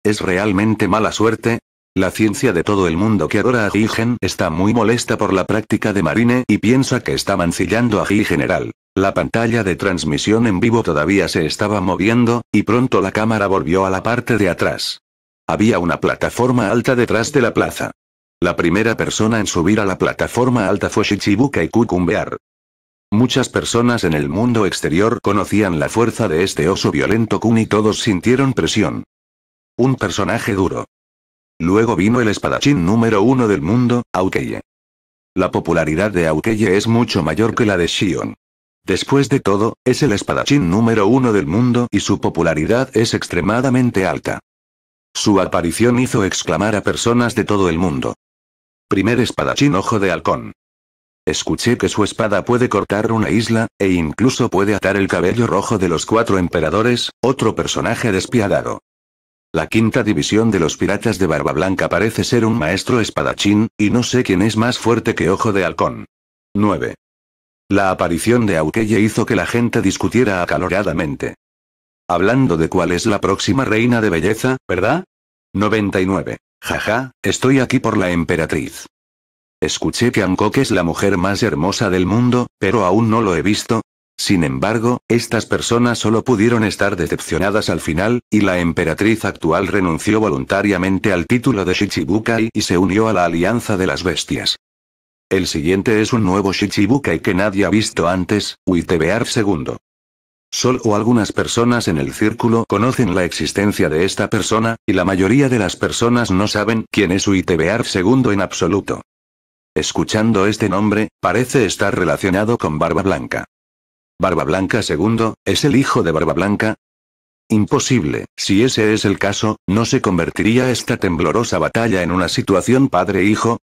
¿Es realmente mala suerte? La ciencia de todo el mundo que adora a Gigen está muy molesta por la práctica de Marine y piensa que está mancillando a Gigeneral. general. La pantalla de transmisión en vivo todavía se estaba moviendo, y pronto la cámara volvió a la parte de atrás. Había una plataforma alta detrás de la plaza. La primera persona en subir a la plataforma alta fue Shichibuka y Kukumbear. Muchas personas en el mundo exterior conocían la fuerza de este oso violento Kun y todos sintieron presión. Un personaje duro. Luego vino el espadachín número uno del mundo, Aukeye. La popularidad de Aukeye es mucho mayor que la de Shion. Después de todo, es el espadachín número uno del mundo y su popularidad es extremadamente alta. Su aparición hizo exclamar a personas de todo el mundo. Primer espadachín ojo de halcón. Escuché que su espada puede cortar una isla, e incluso puede atar el cabello rojo de los cuatro emperadores, otro personaje despiadado. La quinta división de los piratas de Barba Blanca parece ser un maestro espadachín, y no sé quién es más fuerte que Ojo de Halcón. 9. La aparición de Aukeye hizo que la gente discutiera acaloradamente. Hablando de cuál es la próxima reina de belleza, ¿verdad? 99. Jaja, estoy aquí por la emperatriz. Escuché que Ankok es la mujer más hermosa del mundo, pero aún no lo he visto. Sin embargo, estas personas solo pudieron estar decepcionadas al final, y la emperatriz actual renunció voluntariamente al título de Shichibukai y se unió a la Alianza de las Bestias. El siguiente es un nuevo Shichibukai que nadie ha visto antes, Uitebear II. Solo algunas personas en el círculo conocen la existencia de esta persona, y la mayoría de las personas no saben quién es Uitebear II en absoluto. Escuchando este nombre, parece estar relacionado con Barba Blanca. ¿Barba Blanca II, es el hijo de Barba Blanca? Imposible, si ese es el caso, ¿no se convertiría esta temblorosa batalla en una situación padre-hijo?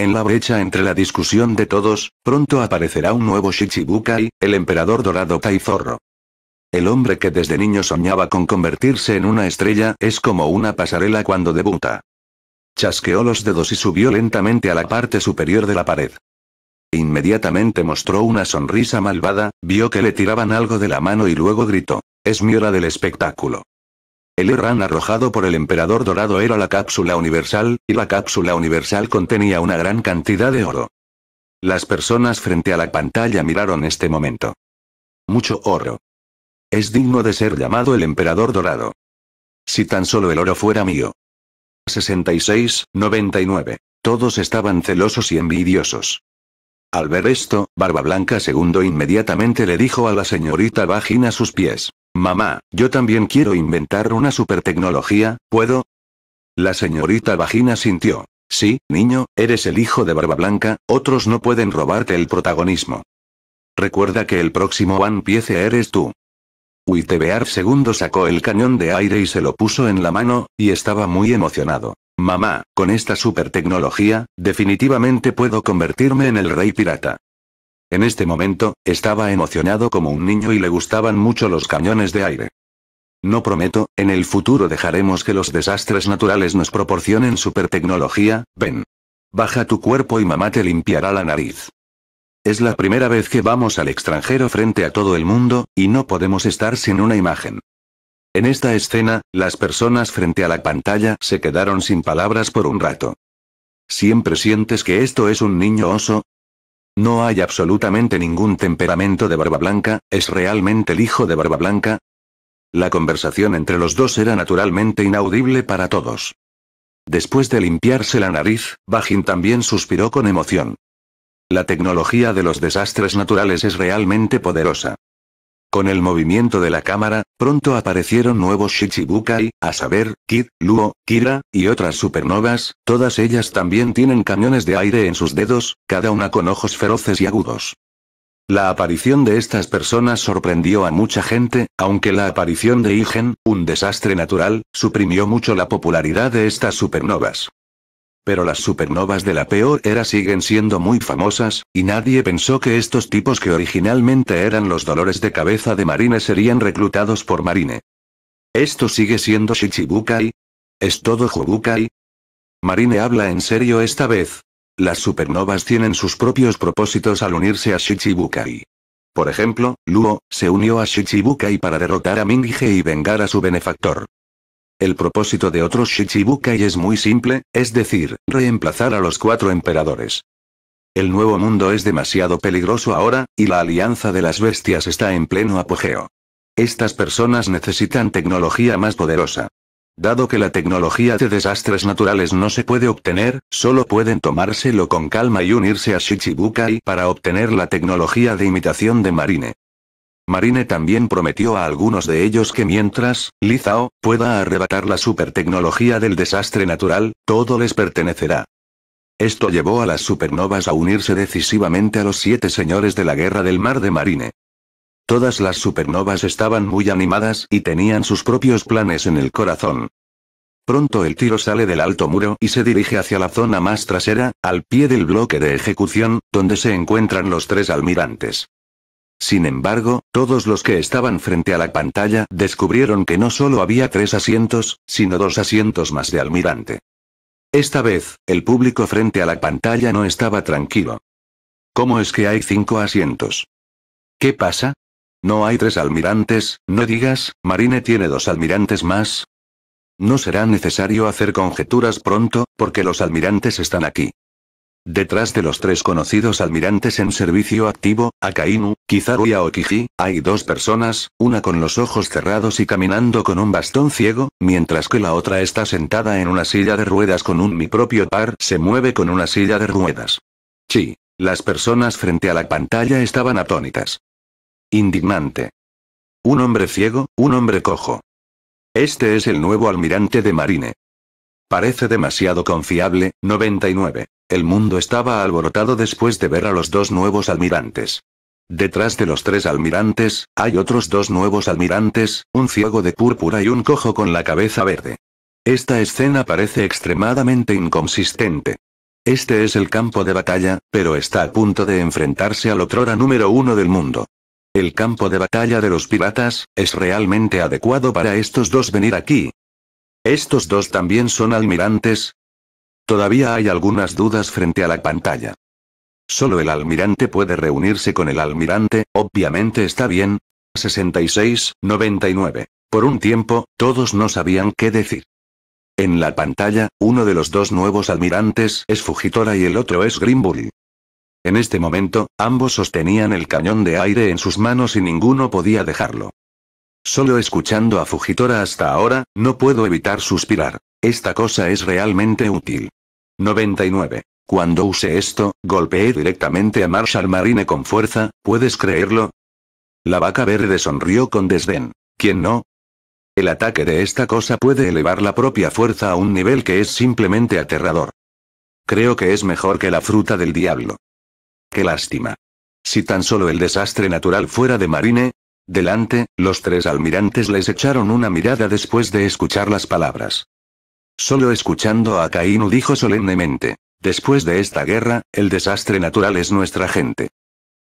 En la brecha entre la discusión de todos, pronto aparecerá un nuevo Shichibukai, el emperador dorado Taizorro. El hombre que desde niño soñaba con convertirse en una estrella es como una pasarela cuando debuta. Chasqueó los dedos y subió lentamente a la parte superior de la pared. Inmediatamente mostró una sonrisa malvada, vio que le tiraban algo de la mano y luego gritó, es mi hora del espectáculo. El Erran arrojado por el emperador dorado era la cápsula universal, y la cápsula universal contenía una gran cantidad de oro. Las personas frente a la pantalla miraron este momento. Mucho oro. Es digno de ser llamado el emperador dorado. Si tan solo el oro fuera mío. 66, 99. Todos estaban celosos y envidiosos. Al ver esto, Barba Blanca II inmediatamente le dijo a la señorita Vagina sus pies. Mamá, yo también quiero inventar una supertecnología, ¿puedo? La señorita Vagina sintió. Sí, niño, eres el hijo de Barba Blanca, otros no pueden robarte el protagonismo. Recuerda que el próximo One Piece eres tú. Uitebear II sacó el cañón de aire y se lo puso en la mano, y estaba muy emocionado. Mamá, con esta supertecnología, definitivamente puedo convertirme en el rey pirata. En este momento, estaba emocionado como un niño y le gustaban mucho los cañones de aire. No prometo, en el futuro dejaremos que los desastres naturales nos proporcionen super tecnología, ven. Baja tu cuerpo y mamá te limpiará la nariz. Es la primera vez que vamos al extranjero frente a todo el mundo, y no podemos estar sin una imagen. En esta escena, las personas frente a la pantalla se quedaron sin palabras por un rato. ¿Siempre sientes que esto es un niño oso? No hay absolutamente ningún temperamento de Barba Blanca, es realmente el hijo de Barba Blanca. La conversación entre los dos era naturalmente inaudible para todos. Después de limpiarse la nariz, Bajin también suspiró con emoción. La tecnología de los desastres naturales es realmente poderosa. Con el movimiento de la cámara, pronto aparecieron nuevos Shichibukai, a saber, Kid, Luo, Kira, y otras supernovas, todas ellas también tienen cañones de aire en sus dedos, cada una con ojos feroces y agudos. La aparición de estas personas sorprendió a mucha gente, aunque la aparición de Igen, un desastre natural, suprimió mucho la popularidad de estas supernovas pero las supernovas de la peor era siguen siendo muy famosas, y nadie pensó que estos tipos que originalmente eran los dolores de cabeza de Marine serían reclutados por Marine. ¿Esto sigue siendo Shichibukai? ¿Es todo Jubukai? Marine habla en serio esta vez. Las supernovas tienen sus propios propósitos al unirse a Shichibukai. Por ejemplo, Luo, se unió a Shichibukai para derrotar a Mingige y vengar a su benefactor. El propósito de otros Shichibukai es muy simple, es decir, reemplazar a los cuatro emperadores. El nuevo mundo es demasiado peligroso ahora, y la alianza de las bestias está en pleno apogeo. Estas personas necesitan tecnología más poderosa. Dado que la tecnología de desastres naturales no se puede obtener, solo pueden tomárselo con calma y unirse a Shichibukai para obtener la tecnología de imitación de Marine. Marine también prometió a algunos de ellos que mientras, Lizao, pueda arrebatar la supertecnología del desastre natural, todo les pertenecerá. Esto llevó a las supernovas a unirse decisivamente a los siete señores de la Guerra del Mar de Marine. Todas las supernovas estaban muy animadas y tenían sus propios planes en el corazón. Pronto el tiro sale del alto muro y se dirige hacia la zona más trasera, al pie del bloque de ejecución, donde se encuentran los tres almirantes. Sin embargo, todos los que estaban frente a la pantalla descubrieron que no solo había tres asientos, sino dos asientos más de almirante. Esta vez, el público frente a la pantalla no estaba tranquilo. ¿Cómo es que hay cinco asientos? ¿Qué pasa? No hay tres almirantes, no digas, Marine tiene dos almirantes más. No será necesario hacer conjeturas pronto, porque los almirantes están aquí. Detrás de los tres conocidos almirantes en servicio activo, Akainu, Kizaru y Aokiji, hay dos personas, una con los ojos cerrados y caminando con un bastón ciego, mientras que la otra está sentada en una silla de ruedas con un mi propio par se mueve con una silla de ruedas. Chi. Las personas frente a la pantalla estaban atónitas. Indignante. Un hombre ciego, un hombre cojo. Este es el nuevo almirante de Marine. Parece demasiado confiable, 99. El mundo estaba alborotado después de ver a los dos nuevos almirantes. Detrás de los tres almirantes, hay otros dos nuevos almirantes, un ciego de púrpura y un cojo con la cabeza verde. Esta escena parece extremadamente inconsistente. Este es el campo de batalla, pero está a punto de enfrentarse al otrora número uno del mundo. El campo de batalla de los piratas, es realmente adecuado para estos dos venir aquí. Estos dos también son almirantes, Todavía hay algunas dudas frente a la pantalla. Solo el almirante puede reunirse con el almirante, obviamente está bien. 66, 99. Por un tiempo, todos no sabían qué decir. En la pantalla, uno de los dos nuevos almirantes es Fujitora y el otro es Grimbury. En este momento, ambos sostenían el cañón de aire en sus manos y ninguno podía dejarlo. Solo escuchando a Fujitora hasta ahora, no puedo evitar suspirar. Esta cosa es realmente útil. 99. Cuando usé esto, golpeé directamente a Marshall Marine con fuerza, ¿puedes creerlo? La vaca verde sonrió con desdén. ¿Quién no? El ataque de esta cosa puede elevar la propia fuerza a un nivel que es simplemente aterrador. Creo que es mejor que la fruta del diablo. Qué lástima. Si tan solo el desastre natural fuera de Marine. Delante, los tres almirantes les echaron una mirada después de escuchar las palabras. Solo escuchando a Akainu dijo solemnemente, después de esta guerra, el desastre natural es nuestra gente.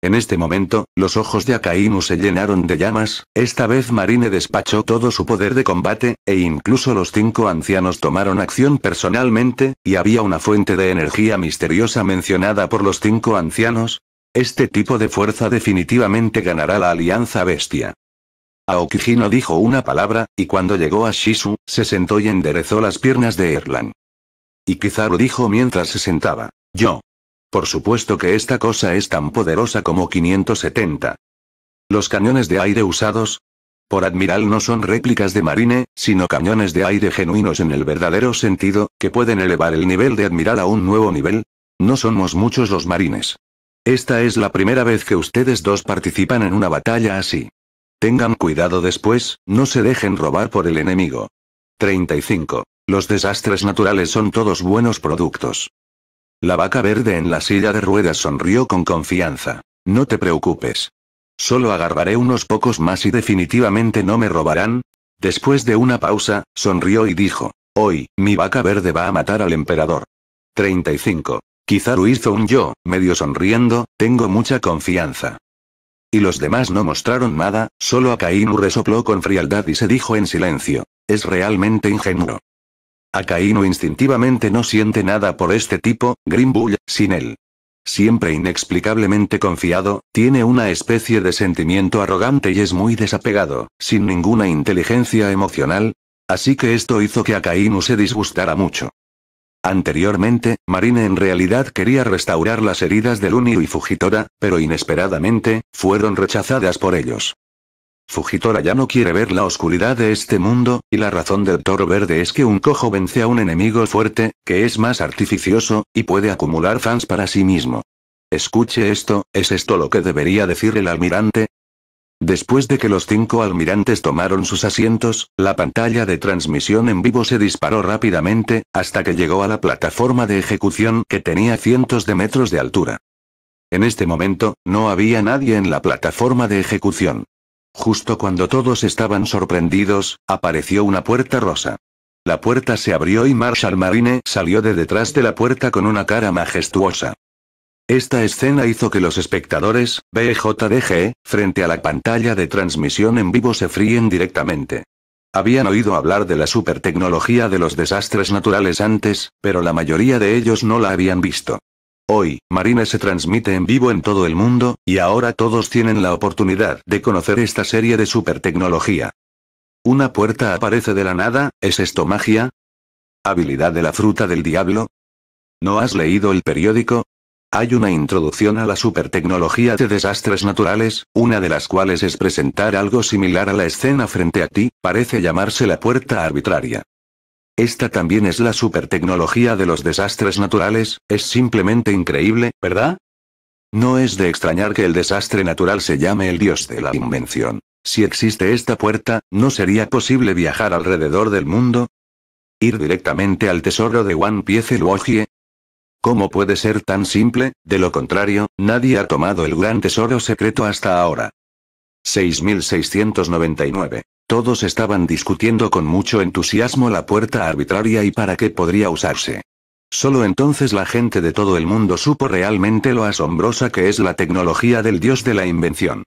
En este momento, los ojos de Akainu se llenaron de llamas, esta vez Marine despachó todo su poder de combate, e incluso los cinco ancianos tomaron acción personalmente, y había una fuente de energía misteriosa mencionada por los cinco ancianos. Este tipo de fuerza definitivamente ganará la Alianza Bestia. Aokiji no dijo una palabra, y cuando llegó a Shisu, se sentó y enderezó las piernas de Erlan. Y Kizaru dijo mientras se sentaba. Yo. Por supuesto que esta cosa es tan poderosa como 570. Los cañones de aire usados, por admiral no son réplicas de marine, sino cañones de aire genuinos en el verdadero sentido, que pueden elevar el nivel de admiral a un nuevo nivel. No somos muchos los marines. Esta es la primera vez que ustedes dos participan en una batalla así. Tengan cuidado después, no se dejen robar por el enemigo. 35. Los desastres naturales son todos buenos productos. La vaca verde en la silla de ruedas sonrió con confianza. No te preocupes. Solo agarraré unos pocos más y definitivamente no me robarán. Después de una pausa, sonrió y dijo, hoy, mi vaca verde va a matar al emperador. 35. Kizaru hizo un yo, medio sonriendo, tengo mucha confianza. Y los demás no mostraron nada, solo Akainu resopló con frialdad y se dijo en silencio. Es realmente ingenuo. Akainu instintivamente no siente nada por este tipo, Green Bull, sin él. Siempre inexplicablemente confiado, tiene una especie de sentimiento arrogante y es muy desapegado, sin ninguna inteligencia emocional. Así que esto hizo que Akainu se disgustara mucho. Anteriormente, Marine en realidad quería restaurar las heridas de Lunio y Fujitora, pero inesperadamente, fueron rechazadas por ellos. Fujitora ya no quiere ver la oscuridad de este mundo, y la razón del toro verde es que un cojo vence a un enemigo fuerte, que es más artificioso, y puede acumular fans para sí mismo. Escuche esto, ¿es esto lo que debería decir el almirante? Después de que los cinco almirantes tomaron sus asientos, la pantalla de transmisión en vivo se disparó rápidamente, hasta que llegó a la plataforma de ejecución que tenía cientos de metros de altura. En este momento, no había nadie en la plataforma de ejecución. Justo cuando todos estaban sorprendidos, apareció una puerta rosa. La puerta se abrió y Marshall Marine salió de detrás de la puerta con una cara majestuosa. Esta escena hizo que los espectadores, BJDG, frente a la pantalla de transmisión en vivo se fríen directamente. Habían oído hablar de la supertecnología de los desastres naturales antes, pero la mayoría de ellos no la habían visto. Hoy, Marina se transmite en vivo en todo el mundo, y ahora todos tienen la oportunidad de conocer esta serie de supertecnología. Una puerta aparece de la nada, ¿es esto magia? ¿Habilidad de la fruta del diablo? ¿No has leído el periódico? Hay una introducción a la supertecnología de desastres naturales, una de las cuales es presentar algo similar a la escena frente a ti, parece llamarse la puerta arbitraria. Esta también es la supertecnología de los desastres naturales, es simplemente increíble, ¿verdad? No es de extrañar que el desastre natural se llame el dios de la invención. Si existe esta puerta, ¿no sería posible viajar alrededor del mundo? Ir directamente al tesoro de One Piece Luogie, ¿Cómo puede ser tan simple? De lo contrario, nadie ha tomado el gran tesoro secreto hasta ahora. 6699. Todos estaban discutiendo con mucho entusiasmo la puerta arbitraria y para qué podría usarse. Solo entonces la gente de todo el mundo supo realmente lo asombrosa que es la tecnología del dios de la invención.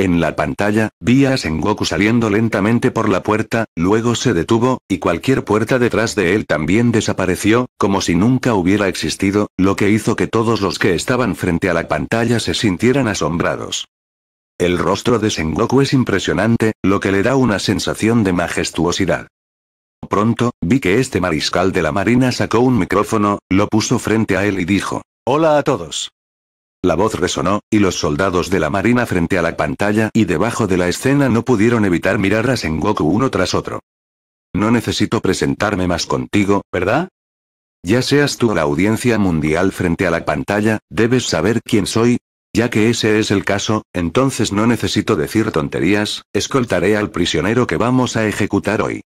En la pantalla, vi a Sengoku saliendo lentamente por la puerta, luego se detuvo, y cualquier puerta detrás de él también desapareció, como si nunca hubiera existido, lo que hizo que todos los que estaban frente a la pantalla se sintieran asombrados. El rostro de Sengoku es impresionante, lo que le da una sensación de majestuosidad. Pronto, vi que este mariscal de la marina sacó un micrófono, lo puso frente a él y dijo, Hola a todos. La voz resonó, y los soldados de la marina frente a la pantalla y debajo de la escena no pudieron evitar mirar a Sengoku uno tras otro. No necesito presentarme más contigo, ¿verdad? Ya seas tú la audiencia mundial frente a la pantalla, debes saber quién soy. Ya que ese es el caso, entonces no necesito decir tonterías, escoltaré al prisionero que vamos a ejecutar hoy.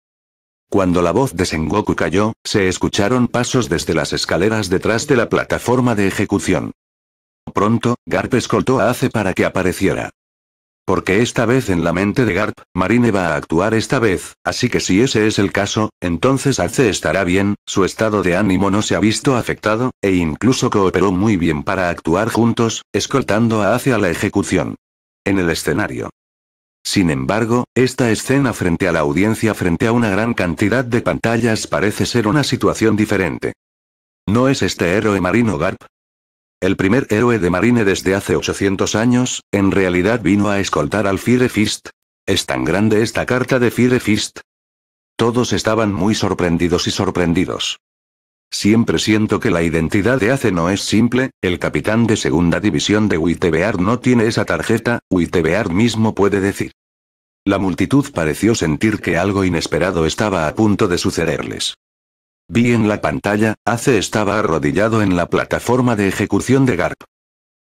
Cuando la voz de Sengoku cayó, se escucharon pasos desde las escaleras detrás de la plataforma de ejecución pronto, Garp escoltó a Ace para que apareciera. Porque esta vez en la mente de Garp, Marine va a actuar esta vez, así que si ese es el caso, entonces Ace estará bien, su estado de ánimo no se ha visto afectado, e incluso cooperó muy bien para actuar juntos, escoltando a Ace a la ejecución. En el escenario. Sin embargo, esta escena frente a la audiencia frente a una gran cantidad de pantallas parece ser una situación diferente. No es este héroe marino Garp, el primer héroe de Marine desde hace 800 años, en realidad vino a escoltar al Fire Fist. ¿Es tan grande esta carta de Fire Fist? Todos estaban muy sorprendidos y sorprendidos. Siempre siento que la identidad de Ace no es simple, el capitán de segunda división de Wittebeard no tiene esa tarjeta, Wittebeard mismo puede decir. La multitud pareció sentir que algo inesperado estaba a punto de sucederles. Vi en la pantalla, Ace estaba arrodillado en la plataforma de ejecución de Garp.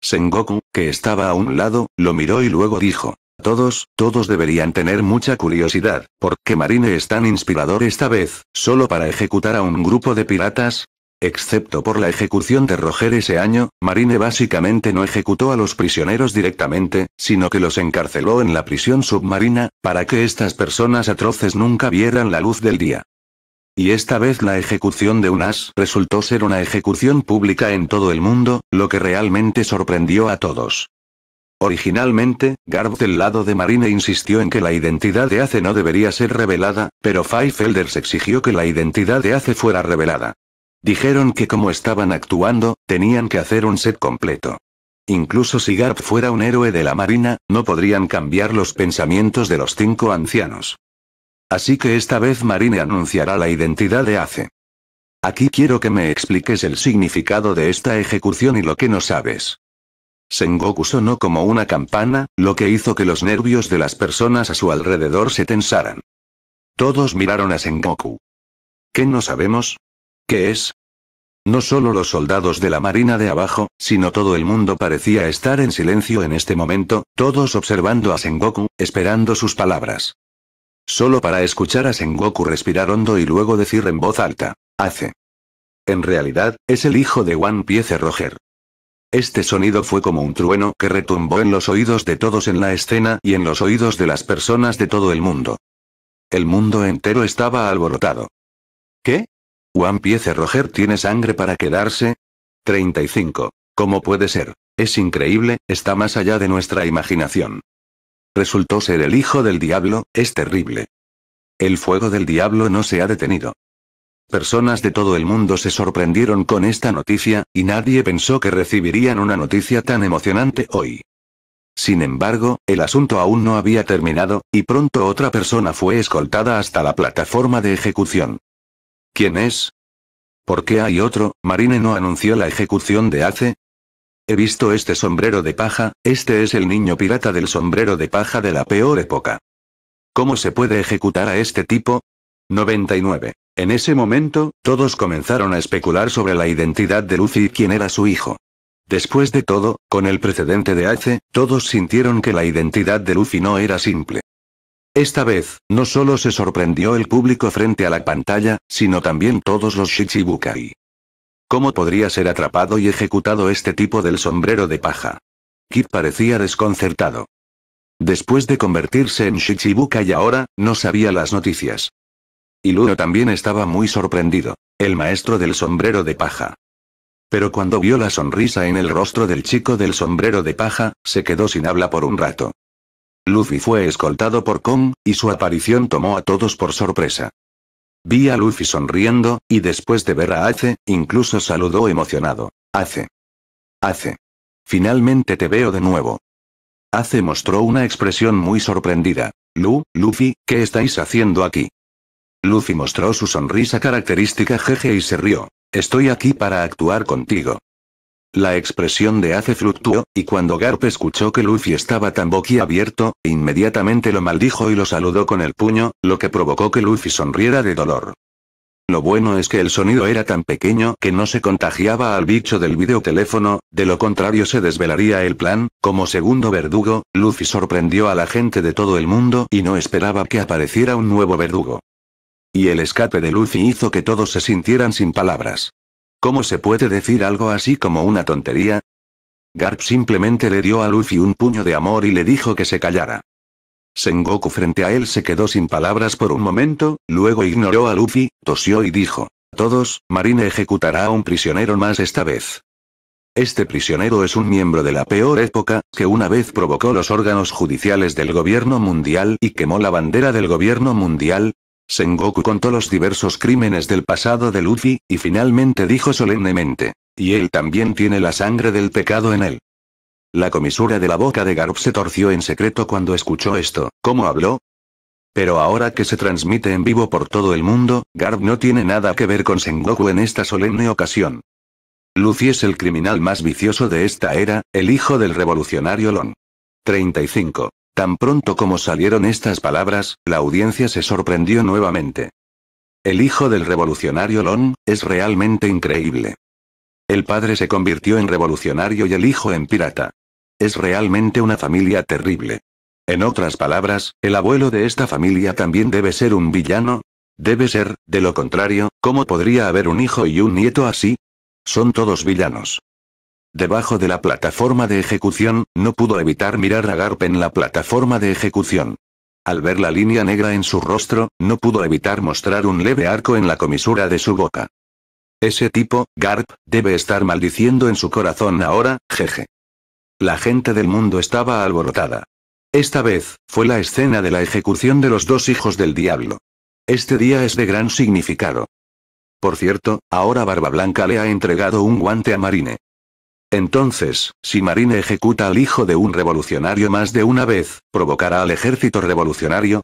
Sengoku, que estaba a un lado, lo miró y luego dijo. Todos, todos deberían tener mucha curiosidad, porque Marine es tan inspirador esta vez, solo para ejecutar a un grupo de piratas? Excepto por la ejecución de Roger ese año, Marine básicamente no ejecutó a los prisioneros directamente, sino que los encarceló en la prisión submarina, para que estas personas atroces nunca vieran la luz del día. Y esta vez la ejecución de un UNAS resultó ser una ejecución pública en todo el mundo, lo que realmente sorprendió a todos. Originalmente, Garb del lado de Marine insistió en que la identidad de Ace no debería ser revelada, pero Elders exigió que la identidad de Ace fuera revelada. Dijeron que como estaban actuando, tenían que hacer un set completo. Incluso si Garb fuera un héroe de la Marina, no podrían cambiar los pensamientos de los cinco ancianos. Así que esta vez Marine anunciará la identidad de Ace. Aquí quiero que me expliques el significado de esta ejecución y lo que no sabes. Sengoku sonó como una campana, lo que hizo que los nervios de las personas a su alrededor se tensaran. Todos miraron a Sengoku. ¿Qué no sabemos? ¿Qué es? No solo los soldados de la marina de abajo, sino todo el mundo parecía estar en silencio en este momento, todos observando a Sengoku, esperando sus palabras. Solo para escuchar a Sengoku respirar hondo y luego decir en voz alta. Hace. En realidad, es el hijo de One Piece Roger. Este sonido fue como un trueno que retumbó en los oídos de todos en la escena y en los oídos de las personas de todo el mundo. El mundo entero estaba alborotado. ¿Qué? ¿One Piece Roger tiene sangre para quedarse? 35. ¿Cómo puede ser? Es increíble, está más allá de nuestra imaginación resultó ser el hijo del diablo, es terrible. El fuego del diablo no se ha detenido. Personas de todo el mundo se sorprendieron con esta noticia, y nadie pensó que recibirían una noticia tan emocionante hoy. Sin embargo, el asunto aún no había terminado, y pronto otra persona fue escoltada hasta la plataforma de ejecución. ¿Quién es? ¿Por qué hay otro? Marine no anunció la ejecución de Ace, He visto este sombrero de paja, este es el niño pirata del sombrero de paja de la peor época. ¿Cómo se puede ejecutar a este tipo? 99. En ese momento, todos comenzaron a especular sobre la identidad de Lucy y quién era su hijo. Después de todo, con el precedente de Ace, todos sintieron que la identidad de Luffy no era simple. Esta vez, no solo se sorprendió el público frente a la pantalla, sino también todos los Shichibukai. ¿Cómo podría ser atrapado y ejecutado este tipo del sombrero de paja? Kid parecía desconcertado. Después de convertirse en Shichibuka y ahora, no sabía las noticias. Y Ludo también estaba muy sorprendido. El maestro del sombrero de paja. Pero cuando vio la sonrisa en el rostro del chico del sombrero de paja, se quedó sin habla por un rato. Luffy fue escoltado por Kong, y su aparición tomó a todos por sorpresa. Vi a Luffy sonriendo, y después de ver a Ace, incluso saludó emocionado. Ace. Ace. Finalmente te veo de nuevo. Ace mostró una expresión muy sorprendida. Lu, Luffy, ¿qué estáis haciendo aquí? Luffy mostró su sonrisa característica jeje y se rió. Estoy aquí para actuar contigo. La expresión de Ace fluctuó, y cuando Garp escuchó que Luffy estaba tan boquiabierto, inmediatamente lo maldijo y lo saludó con el puño, lo que provocó que Luffy sonriera de dolor. Lo bueno es que el sonido era tan pequeño que no se contagiaba al bicho del videoteléfono, de lo contrario se desvelaría el plan, como segundo verdugo, Luffy sorprendió a la gente de todo el mundo y no esperaba que apareciera un nuevo verdugo. Y el escape de Luffy hizo que todos se sintieran sin palabras. ¿Cómo se puede decir algo así como una tontería? Garp simplemente le dio a Luffy un puño de amor y le dijo que se callara. Sengoku frente a él se quedó sin palabras por un momento, luego ignoró a Luffy, tosió y dijo, todos, Marine ejecutará a un prisionero más esta vez. Este prisionero es un miembro de la peor época, que una vez provocó los órganos judiciales del gobierno mundial y quemó la bandera del gobierno mundial, Sengoku contó los diversos crímenes del pasado de Luffy, y finalmente dijo solemnemente. Y él también tiene la sangre del pecado en él. La comisura de la boca de Garb se torció en secreto cuando escuchó esto. ¿Cómo habló? Pero ahora que se transmite en vivo por todo el mundo, Garb no tiene nada que ver con Sengoku en esta solemne ocasión. Lucy es el criminal más vicioso de esta era, el hijo del revolucionario Lon. 35. Tan pronto como salieron estas palabras, la audiencia se sorprendió nuevamente. El hijo del revolucionario Lon, es realmente increíble. El padre se convirtió en revolucionario y el hijo en pirata. Es realmente una familia terrible. En otras palabras, el abuelo de esta familia también debe ser un villano. Debe ser, de lo contrario, ¿cómo podría haber un hijo y un nieto así? Son todos villanos. Debajo de la plataforma de ejecución, no pudo evitar mirar a Garp en la plataforma de ejecución. Al ver la línea negra en su rostro, no pudo evitar mostrar un leve arco en la comisura de su boca. Ese tipo, Garp, debe estar maldiciendo en su corazón ahora, jeje. La gente del mundo estaba alborotada. Esta vez, fue la escena de la ejecución de los dos hijos del diablo. Este día es de gran significado. Por cierto, ahora Barba Blanca le ha entregado un guante a Marine. Entonces, si Marine ejecuta al hijo de un revolucionario más de una vez, ¿provocará al ejército revolucionario?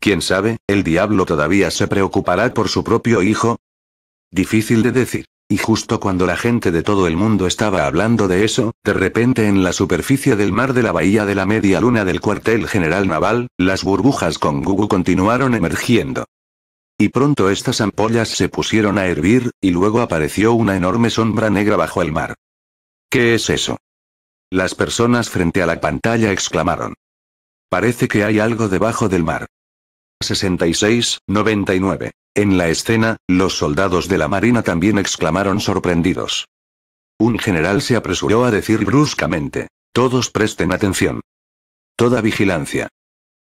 ¿Quién sabe, el diablo todavía se preocupará por su propio hijo? Difícil de decir. Y justo cuando la gente de todo el mundo estaba hablando de eso, de repente en la superficie del mar de la bahía de la media luna del cuartel general naval, las burbujas con Gugu continuaron emergiendo. Y pronto estas ampollas se pusieron a hervir, y luego apareció una enorme sombra negra bajo el mar. ¿Qué es eso? Las personas frente a la pantalla exclamaron. Parece que hay algo debajo del mar. 66, 99. En la escena, los soldados de la Marina también exclamaron sorprendidos. Un general se apresuró a decir bruscamente. Todos presten atención. Toda vigilancia.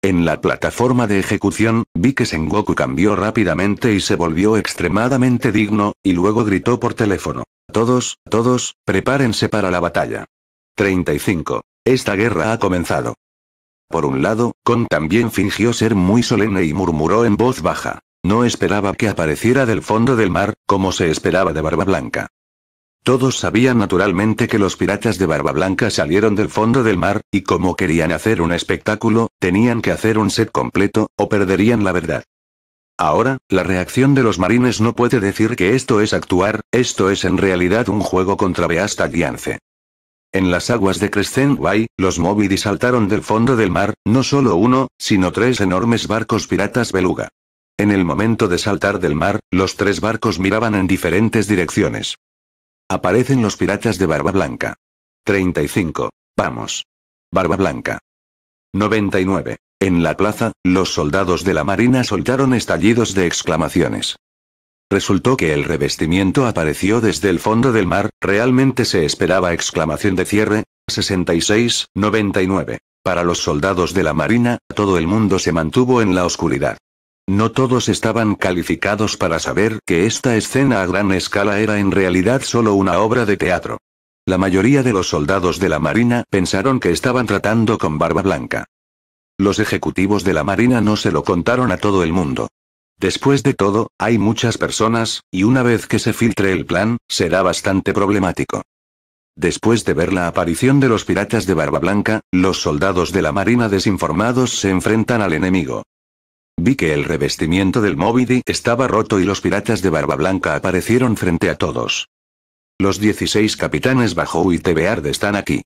En la plataforma de ejecución, vi que Sengoku cambió rápidamente y se volvió extremadamente digno, y luego gritó por teléfono. Todos, todos, prepárense para la batalla. 35. Esta guerra ha comenzado. Por un lado, Con también fingió ser muy solemne y murmuró en voz baja. No esperaba que apareciera del fondo del mar, como se esperaba de Barba Blanca. Todos sabían naturalmente que los piratas de Barba Blanca salieron del fondo del mar, y como querían hacer un espectáculo, tenían que hacer un set completo, o perderían la verdad. Ahora, la reacción de los marines no puede decir que esto es actuar, esto es en realidad un juego contra Beasta Giance. En las aguas de Crescent Bay, los móviles saltaron del fondo del mar, no solo uno, sino tres enormes barcos piratas beluga. En el momento de saltar del mar, los tres barcos miraban en diferentes direcciones. Aparecen los piratas de Barba Blanca. 35. Vamos. Barba Blanca. 99. En la plaza, los soldados de la Marina soltaron estallidos de exclamaciones. Resultó que el revestimiento apareció desde el fondo del mar, realmente se esperaba exclamación de cierre, 66, 99. Para los soldados de la Marina, todo el mundo se mantuvo en la oscuridad. No todos estaban calificados para saber que esta escena a gran escala era en realidad solo una obra de teatro. La mayoría de los soldados de la Marina pensaron que estaban tratando con Barba Blanca. Los ejecutivos de la Marina no se lo contaron a todo el mundo. Después de todo, hay muchas personas, y una vez que se filtre el plan, será bastante problemático. Después de ver la aparición de los piratas de Barba Blanca, los soldados de la Marina desinformados se enfrentan al enemigo. Vi que el revestimiento del Moby estaba roto y los piratas de Barba Blanca aparecieron frente a todos. Los 16 capitanes bajo UITBARD están aquí.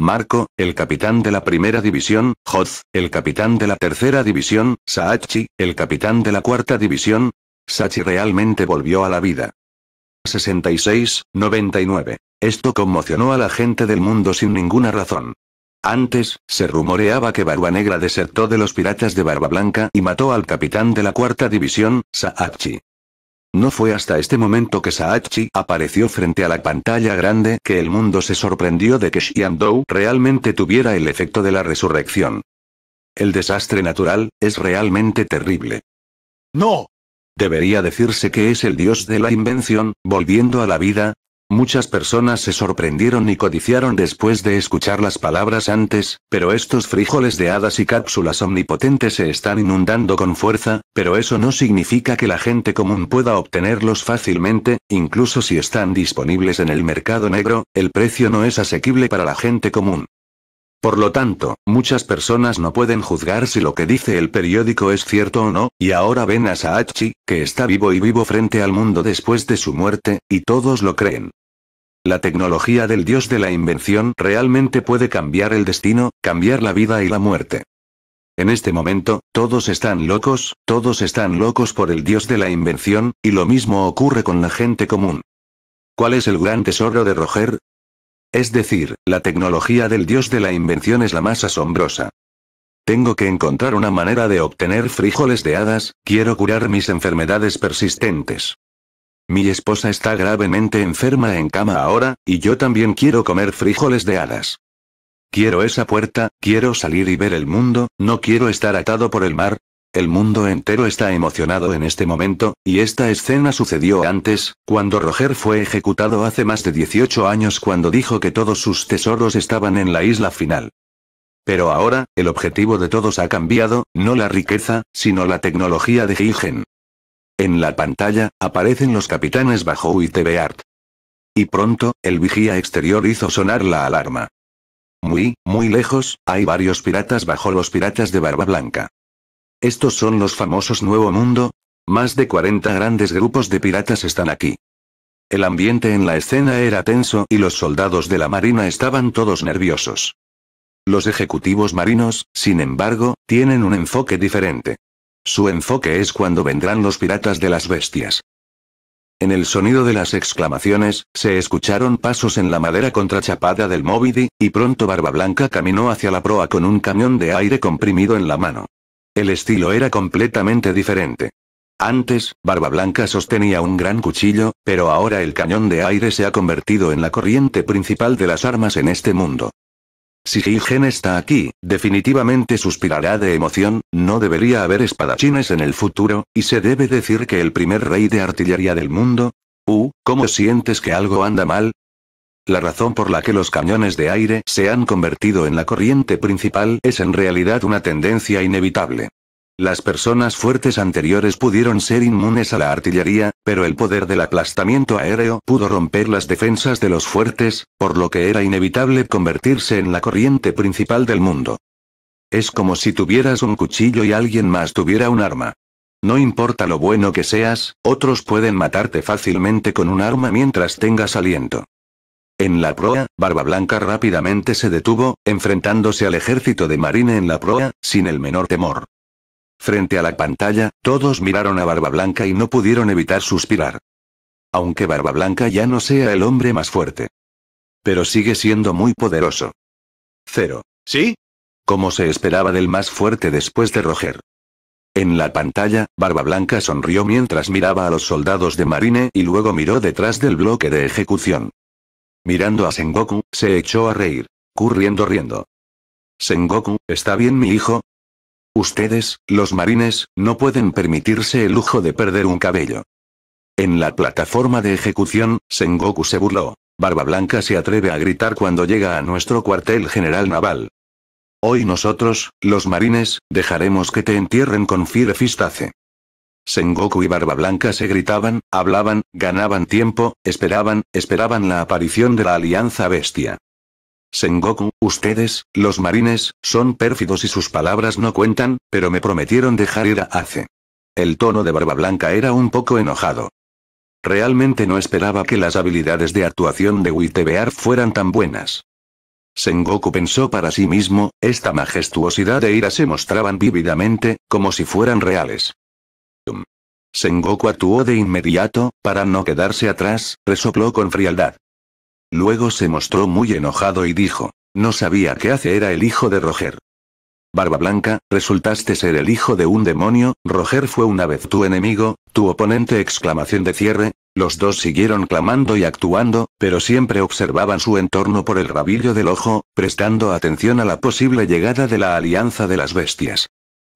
Marco, el capitán de la primera división, Hoz, el capitán de la tercera división, Saachi, el capitán de la cuarta división. Sachi realmente volvió a la vida. 66, 99. Esto conmocionó a la gente del mundo sin ninguna razón. Antes, se rumoreaba que Barba Negra desertó de los piratas de Barba Blanca y mató al capitán de la cuarta división, Saachi. No fue hasta este momento que Saachi apareció frente a la pantalla grande que el mundo se sorprendió de que Xiandou realmente tuviera el efecto de la resurrección. El desastre natural, es realmente terrible. ¡No! Debería decirse que es el dios de la invención, volviendo a la vida, Muchas personas se sorprendieron y codiciaron después de escuchar las palabras antes, pero estos frijoles de hadas y cápsulas omnipotentes se están inundando con fuerza, pero eso no significa que la gente común pueda obtenerlos fácilmente, incluso si están disponibles en el mercado negro, el precio no es asequible para la gente común. Por lo tanto, muchas personas no pueden juzgar si lo que dice el periódico es cierto o no, y ahora ven a Saachi, que está vivo y vivo frente al mundo después de su muerte, y todos lo creen. La tecnología del dios de la invención realmente puede cambiar el destino, cambiar la vida y la muerte. En este momento, todos están locos, todos están locos por el dios de la invención, y lo mismo ocurre con la gente común. ¿Cuál es el gran tesoro de Roger? Es decir, la tecnología del dios de la invención es la más asombrosa. Tengo que encontrar una manera de obtener frijoles de hadas, quiero curar mis enfermedades persistentes. Mi esposa está gravemente enferma en cama ahora, y yo también quiero comer frijoles de hadas. Quiero esa puerta, quiero salir y ver el mundo, no quiero estar atado por el mar, el mundo entero está emocionado en este momento, y esta escena sucedió antes, cuando Roger fue ejecutado hace más de 18 años cuando dijo que todos sus tesoros estaban en la isla final. Pero ahora, el objetivo de todos ha cambiado, no la riqueza, sino la tecnología de Higgen. En la pantalla, aparecen los capitanes bajo Art. Y pronto, el vigía exterior hizo sonar la alarma. Muy, muy lejos, hay varios piratas bajo los piratas de Barba Blanca. Estos son los famosos Nuevo Mundo. Más de 40 grandes grupos de piratas están aquí. El ambiente en la escena era tenso y los soldados de la Marina estaban todos nerviosos. Los ejecutivos marinos, sin embargo, tienen un enfoque diferente. Su enfoque es cuando vendrán los piratas de las bestias. En el sonido de las exclamaciones, se escucharon pasos en la madera contrachapada del Moby y pronto Barba Blanca caminó hacia la proa con un camión de aire comprimido en la mano. El estilo era completamente diferente. Antes, Barba Blanca sostenía un gran cuchillo, pero ahora el cañón de aire se ha convertido en la corriente principal de las armas en este mundo. Si Higen está aquí, definitivamente suspirará de emoción, no debería haber espadachines en el futuro, y se debe decir que el primer rey de artillería del mundo... Uh, ¿cómo sientes que algo anda mal? La razón por la que los cañones de aire se han convertido en la corriente principal es en realidad una tendencia inevitable. Las personas fuertes anteriores pudieron ser inmunes a la artillería, pero el poder del aplastamiento aéreo pudo romper las defensas de los fuertes, por lo que era inevitable convertirse en la corriente principal del mundo. Es como si tuvieras un cuchillo y alguien más tuviera un arma. No importa lo bueno que seas, otros pueden matarte fácilmente con un arma mientras tengas aliento. En la proa, Barba Blanca rápidamente se detuvo, enfrentándose al ejército de Marine en la proa, sin el menor temor. Frente a la pantalla, todos miraron a Barba Blanca y no pudieron evitar suspirar. Aunque Barba Blanca ya no sea el hombre más fuerte. Pero sigue siendo muy poderoso. Cero. ¿Sí? Como se esperaba del más fuerte después de Roger. En la pantalla, Barba Blanca sonrió mientras miraba a los soldados de Marine y luego miró detrás del bloque de ejecución. Mirando a Sengoku, se echó a reír. Curriendo riendo. Sengoku, ¿está bien mi hijo? Ustedes, los marines, no pueden permitirse el lujo de perder un cabello. En la plataforma de ejecución, Sengoku se burló. Barba Blanca se atreve a gritar cuando llega a nuestro cuartel general naval. Hoy nosotros, los marines, dejaremos que te entierren con Firefistace. Sengoku y Barba Blanca se gritaban, hablaban, ganaban tiempo, esperaban, esperaban la aparición de la Alianza Bestia. Sengoku, ustedes, los marines, son pérfidos y sus palabras no cuentan, pero me prometieron dejar ir a Ace. El tono de Barba Blanca era un poco enojado. Realmente no esperaba que las habilidades de actuación de Witebear fueran tan buenas. Sengoku pensó para sí mismo, esta majestuosidad e ira se mostraban vívidamente, como si fueran reales. Sengoku actuó de inmediato, para no quedarse atrás, resopló con frialdad. Luego se mostró muy enojado y dijo, no sabía qué hace era el hijo de Roger. Barba Blanca, resultaste ser el hijo de un demonio, Roger fue una vez tu enemigo, tu oponente exclamación de cierre, los dos siguieron clamando y actuando, pero siempre observaban su entorno por el rabillo del ojo, prestando atención a la posible llegada de la Alianza de las Bestias.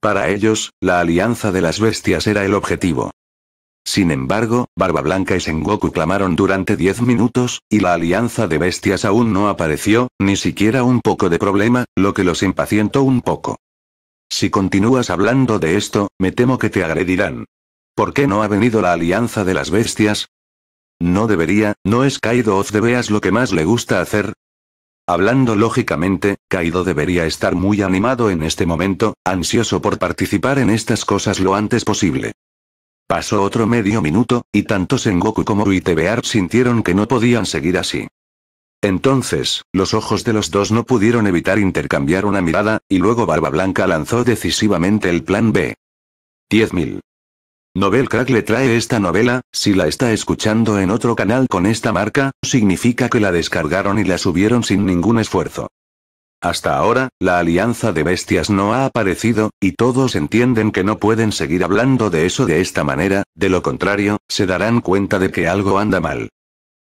Para ellos, la alianza de las bestias era el objetivo. Sin embargo, Barba Blanca y Sengoku clamaron durante diez minutos, y la alianza de bestias aún no apareció, ni siquiera un poco de problema, lo que los impacientó un poco. Si continúas hablando de esto, me temo que te agredirán. ¿Por qué no ha venido la alianza de las bestias? No debería, no es Kaido Ozdebeas de lo que más le gusta hacer, Hablando lógicamente, Kaido debería estar muy animado en este momento, ansioso por participar en estas cosas lo antes posible. Pasó otro medio minuto, y tanto Sengoku como Uitebear sintieron que no podían seguir así. Entonces, los ojos de los dos no pudieron evitar intercambiar una mirada, y luego Barba Blanca lanzó decisivamente el plan B. 10.000. Novelcrack le trae esta novela, si la está escuchando en otro canal con esta marca, significa que la descargaron y la subieron sin ningún esfuerzo. Hasta ahora, la alianza de bestias no ha aparecido, y todos entienden que no pueden seguir hablando de eso de esta manera, de lo contrario, se darán cuenta de que algo anda mal.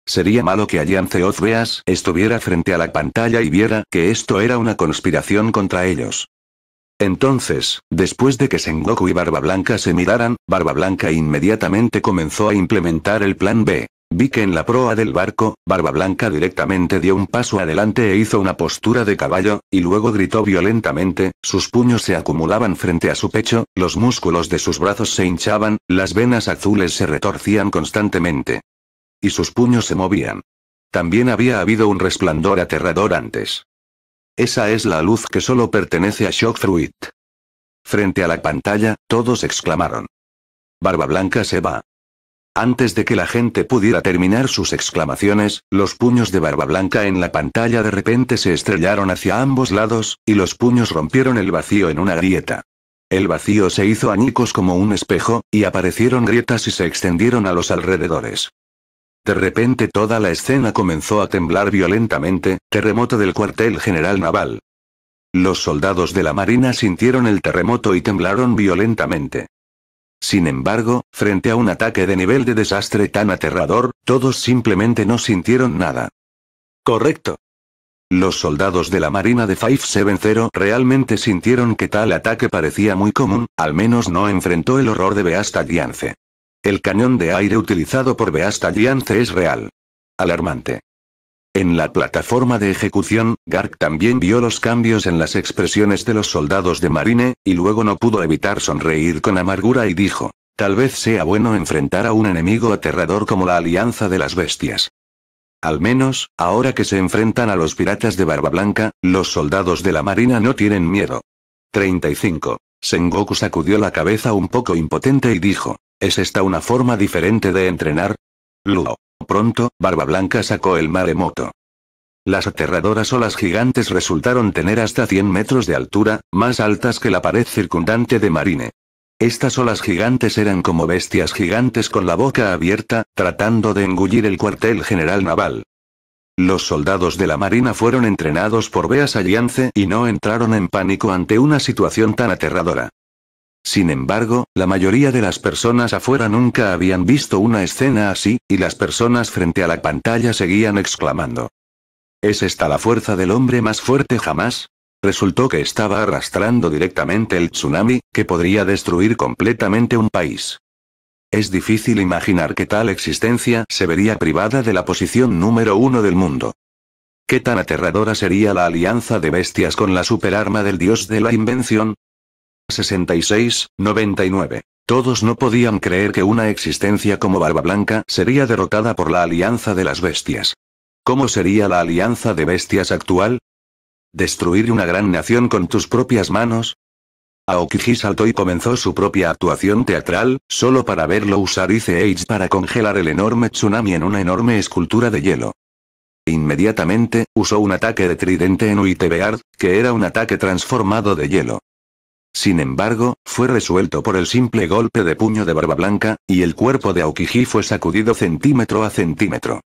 Sería malo que Allian Zeoth estuviera frente a la pantalla y viera que esto era una conspiración contra ellos. Entonces, después de que Sengoku y Barba Blanca se miraran, Barba Blanca inmediatamente comenzó a implementar el plan B. Vi que en la proa del barco, Barba Blanca directamente dio un paso adelante e hizo una postura de caballo, y luego gritó violentamente, sus puños se acumulaban frente a su pecho, los músculos de sus brazos se hinchaban, las venas azules se retorcían constantemente. Y sus puños se movían. También había habido un resplandor aterrador antes. Esa es la luz que solo pertenece a Shock Fruit. Frente a la pantalla, todos exclamaron. Barba Blanca se va. Antes de que la gente pudiera terminar sus exclamaciones, los puños de Barba Blanca en la pantalla de repente se estrellaron hacia ambos lados, y los puños rompieron el vacío en una grieta. El vacío se hizo añicos como un espejo, y aparecieron grietas y se extendieron a los alrededores. De repente toda la escena comenzó a temblar violentamente, terremoto del cuartel general naval. Los soldados de la Marina sintieron el terremoto y temblaron violentamente. Sin embargo, frente a un ataque de nivel de desastre tan aterrador, todos simplemente no sintieron nada. Correcto. Los soldados de la Marina de 570 realmente sintieron que tal ataque parecía muy común, al menos no enfrentó el horror de Beasta Giance. El cañón de aire utilizado por Beast Alliance es real. Alarmante. En la plataforma de ejecución, Gark también vio los cambios en las expresiones de los soldados de Marine, y luego no pudo evitar sonreír con amargura y dijo, tal vez sea bueno enfrentar a un enemigo aterrador como la Alianza de las Bestias. Al menos, ahora que se enfrentan a los piratas de Barba Blanca, los soldados de la Marina no tienen miedo. 35. Sengoku sacudió la cabeza un poco impotente y dijo, ¿Es esta una forma diferente de entrenar? Luo. Pronto, Barba Blanca sacó el maremoto. Las aterradoras olas gigantes resultaron tener hasta 100 metros de altura, más altas que la pared circundante de Marine. Estas olas gigantes eran como bestias gigantes con la boca abierta, tratando de engullir el cuartel general naval. Los soldados de la Marina fueron entrenados por Bea Alliance y no entraron en pánico ante una situación tan aterradora. Sin embargo, la mayoría de las personas afuera nunca habían visto una escena así, y las personas frente a la pantalla seguían exclamando. ¿Es esta la fuerza del hombre más fuerte jamás? Resultó que estaba arrastrando directamente el tsunami, que podría destruir completamente un país. Es difícil imaginar que tal existencia se vería privada de la posición número uno del mundo. ¿Qué tan aterradora sería la alianza de bestias con la superarma del dios de la invención? 66, 99. Todos no podían creer que una existencia como Barba Blanca sería derrotada por la Alianza de las Bestias. ¿Cómo sería la Alianza de Bestias actual? ¿Destruir una gran nación con tus propias manos? Aokiji saltó y comenzó su propia actuación teatral, solo para verlo usar Ice Age para congelar el enorme tsunami en una enorme escultura de hielo. Inmediatamente, usó un ataque de tridente en Uitebeard, que era un ataque transformado de hielo. Sin embargo, fue resuelto por el simple golpe de puño de Barba Blanca, y el cuerpo de Aokiji fue sacudido centímetro a centímetro.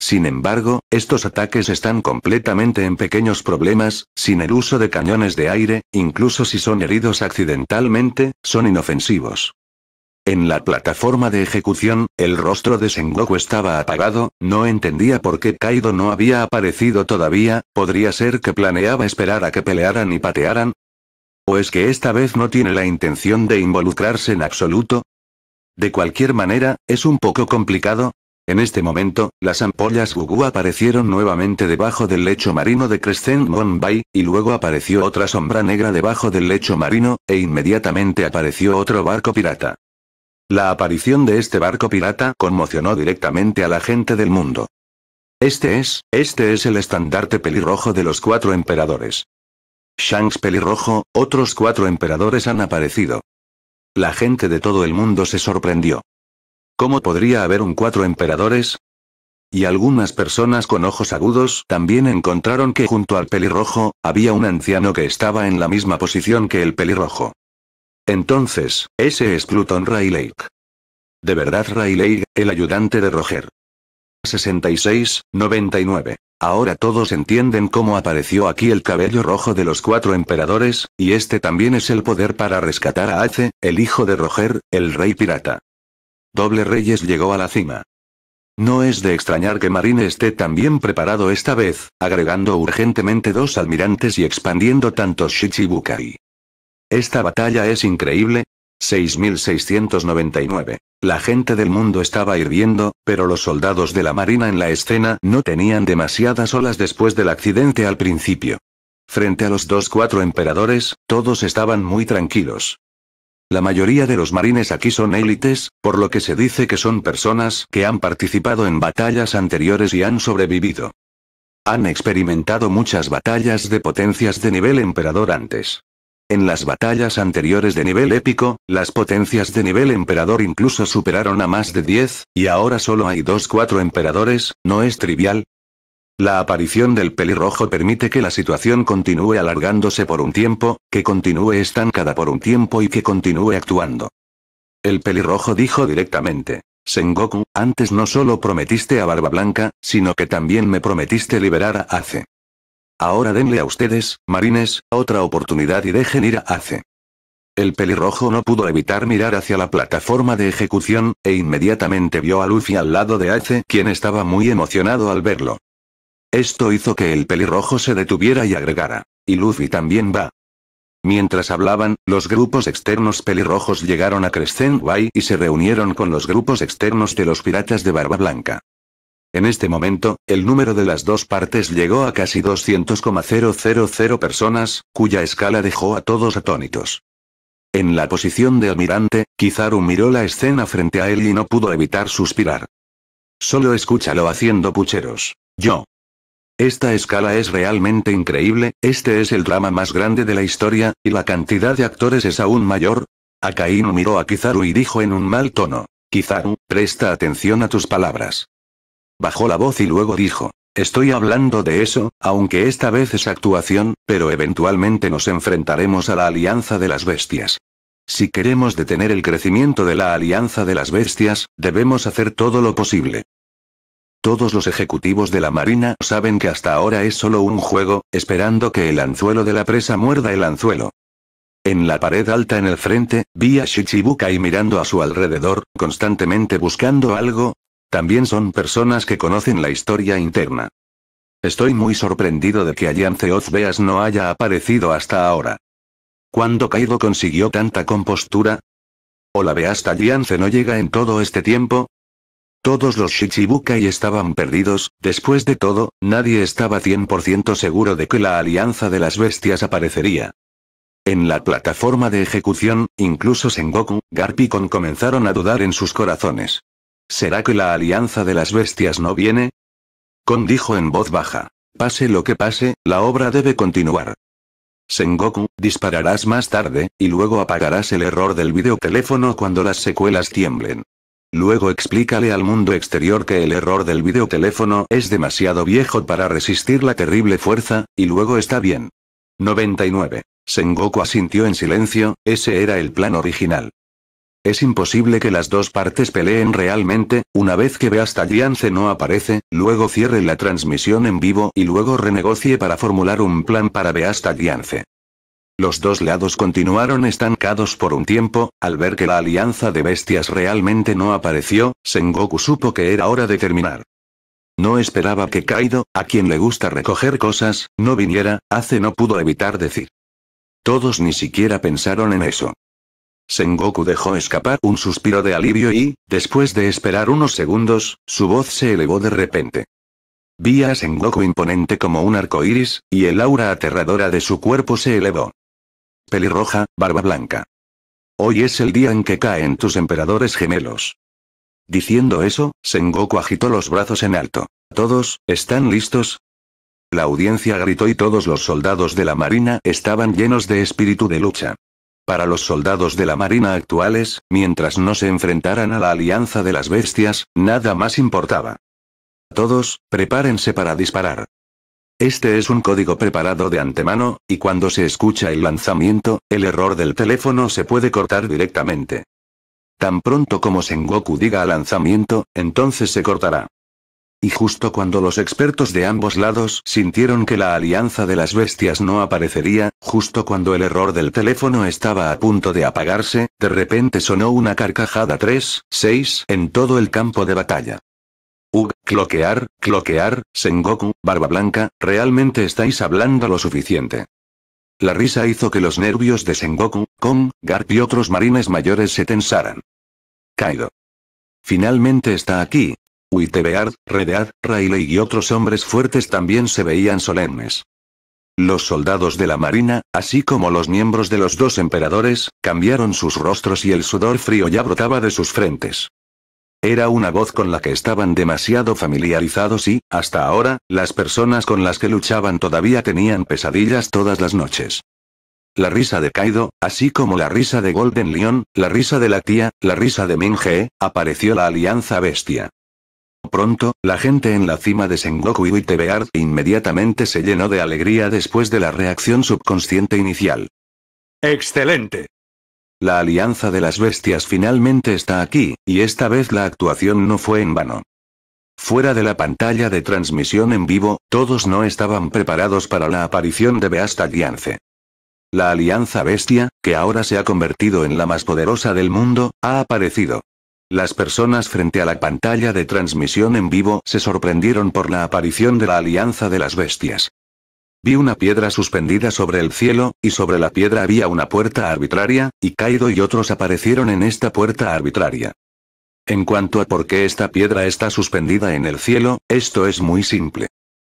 Sin embargo, estos ataques están completamente en pequeños problemas, sin el uso de cañones de aire, incluso si son heridos accidentalmente, son inofensivos. En la plataforma de ejecución, el rostro de Sengoku estaba apagado, no entendía por qué Kaido no había aparecido todavía, podría ser que planeaba esperar a que pelearan y patearan, es pues que esta vez no tiene la intención de involucrarse en absoluto? De cualquier manera, es un poco complicado. En este momento, las ampollas Gugu aparecieron nuevamente debajo del lecho marino de Crescent Moon y luego apareció otra sombra negra debajo del lecho marino, e inmediatamente apareció otro barco pirata. La aparición de este barco pirata conmocionó directamente a la gente del mundo. Este es, este es el estandarte pelirrojo de los cuatro emperadores. Shanks pelirrojo, otros cuatro emperadores han aparecido. La gente de todo el mundo se sorprendió. ¿Cómo podría haber un cuatro emperadores? Y algunas personas con ojos agudos también encontraron que junto al pelirrojo, había un anciano que estaba en la misma posición que el pelirrojo. Entonces, ese es Pluton Rayleigh. De verdad Rayleigh, el ayudante de Roger. 66, 99. Ahora todos entienden cómo apareció aquí el cabello rojo de los cuatro emperadores, y este también es el poder para rescatar a Ace, el hijo de Roger, el rey pirata. Doble Reyes llegó a la cima. No es de extrañar que Marine esté tan bien preparado esta vez, agregando urgentemente dos almirantes y expandiendo tantos Shichibukai. Esta batalla es increíble. 6699. La gente del mundo estaba hirviendo, pero los soldados de la Marina en la escena no tenían demasiadas olas después del accidente al principio. Frente a los dos cuatro emperadores, todos estaban muy tranquilos. La mayoría de los marines aquí son élites, por lo que se dice que son personas que han participado en batallas anteriores y han sobrevivido. Han experimentado muchas batallas de potencias de nivel emperador antes. En las batallas anteriores de nivel épico, las potencias de nivel emperador incluso superaron a más de 10, y ahora solo hay 2-4 emperadores, ¿no es trivial? La aparición del pelirrojo permite que la situación continúe alargándose por un tiempo, que continúe estancada por un tiempo y que continúe actuando. El pelirrojo dijo directamente. Sengoku, antes no solo prometiste a Barba Blanca, sino que también me prometiste liberar a Ace. Ahora denle a ustedes, marines, otra oportunidad y dejen ir a Ace. El pelirrojo no pudo evitar mirar hacia la plataforma de ejecución, e inmediatamente vio a Luffy al lado de Ace, quien estaba muy emocionado al verlo. Esto hizo que el pelirrojo se detuviera y agregara. Y Luffy también va. Mientras hablaban, los grupos externos pelirrojos llegaron a Crescent Bay y se reunieron con los grupos externos de los piratas de Barba Blanca. En este momento, el número de las dos partes llegó a casi 200,000 personas, cuya escala dejó a todos atónitos. En la posición de almirante, Kizaru miró la escena frente a él y no pudo evitar suspirar. Solo escúchalo haciendo pucheros. Yo. Esta escala es realmente increíble, este es el drama más grande de la historia, y la cantidad de actores es aún mayor. Akainu miró a Kizaru y dijo en un mal tono. Kizaru, presta atención a tus palabras. Bajó la voz y luego dijo, Estoy hablando de eso, aunque esta vez es actuación, pero eventualmente nos enfrentaremos a la Alianza de las Bestias. Si queremos detener el crecimiento de la Alianza de las Bestias, debemos hacer todo lo posible. Todos los ejecutivos de la Marina saben que hasta ahora es solo un juego, esperando que el anzuelo de la presa muerda el anzuelo. En la pared alta en el frente, vi a Shichibukai mirando a su alrededor, constantemente buscando algo, también son personas que conocen la historia interna. Estoy muy sorprendido de que Alliance Ozbeas no haya aparecido hasta ahora. ¿Cuándo Kaido consiguió tanta compostura? ¿O la Beasta Alliance no llega en todo este tiempo? Todos los Shichibukai estaban perdidos, después de todo, nadie estaba 100% seguro de que la alianza de las bestias aparecería. En la plataforma de ejecución, incluso Sengoku, con comenzaron a dudar en sus corazones. ¿Será que la alianza de las bestias no viene? Kong dijo en voz baja. Pase lo que pase, la obra debe continuar. Sengoku, dispararás más tarde, y luego apagarás el error del videoteléfono cuando las secuelas tiemblen. Luego explícale al mundo exterior que el error del videoteléfono es demasiado viejo para resistir la terrible fuerza, y luego está bien. 99. Sengoku asintió en silencio, ese era el plan original. Es imposible que las dos partes peleen realmente, una vez que Alliance no aparece, luego cierre la transmisión en vivo y luego renegocie para formular un plan para Giance. Los dos lados continuaron estancados por un tiempo, al ver que la alianza de bestias realmente no apareció, Sengoku supo que era hora de terminar. No esperaba que Kaido, a quien le gusta recoger cosas, no viniera, hace no pudo evitar decir. Todos ni siquiera pensaron en eso. Sengoku dejó escapar un suspiro de alivio y, después de esperar unos segundos, su voz se elevó de repente. Vi a Sengoku imponente como un arco iris, y el aura aterradora de su cuerpo se elevó. Pelirroja, barba blanca. Hoy es el día en que caen tus emperadores gemelos. Diciendo eso, Sengoku agitó los brazos en alto. ¿Todos, están listos? La audiencia gritó y todos los soldados de la marina estaban llenos de espíritu de lucha para los soldados de la Marina actuales, mientras no se enfrentaran a la Alianza de las Bestias, nada más importaba. Todos, prepárense para disparar. Este es un código preparado de antemano, y cuando se escucha el lanzamiento, el error del teléfono se puede cortar directamente. Tan pronto como Sengoku diga lanzamiento, entonces se cortará. Y justo cuando los expertos de ambos lados sintieron que la alianza de las bestias no aparecería, justo cuando el error del teléfono estaba a punto de apagarse, de repente sonó una carcajada 3, 6 en todo el campo de batalla. Ugh, cloquear, cloquear, Sengoku, Barba Blanca, realmente estáis hablando lo suficiente. La risa hizo que los nervios de Sengoku, Kong, Garp y otros marines mayores se tensaran. Kaido. Finalmente está aquí, Uitebeard, Redead, Riley y otros hombres fuertes también se veían solemnes. Los soldados de la marina, así como los miembros de los dos emperadores, cambiaron sus rostros y el sudor frío ya brotaba de sus frentes. Era una voz con la que estaban demasiado familiarizados y, hasta ahora, las personas con las que luchaban todavía tenían pesadillas todas las noches. La risa de Kaido, así como la risa de Golden Lion, la risa de la tía, la risa de Minge, apareció la alianza bestia. Pronto, la gente en la cima de Sengoku y Tebeard inmediatamente se llenó de alegría después de la reacción subconsciente inicial. ¡Excelente! La alianza de las bestias finalmente está aquí, y esta vez la actuación no fue en vano. Fuera de la pantalla de transmisión en vivo, todos no estaban preparados para la aparición de Beast Alliance. La Alianza Bestia, que ahora se ha convertido en la más poderosa del mundo, ha aparecido. Las personas frente a la pantalla de transmisión en vivo se sorprendieron por la aparición de la Alianza de las Bestias. Vi una piedra suspendida sobre el cielo, y sobre la piedra había una puerta arbitraria, y Kaido y otros aparecieron en esta puerta arbitraria. En cuanto a por qué esta piedra está suspendida en el cielo, esto es muy simple.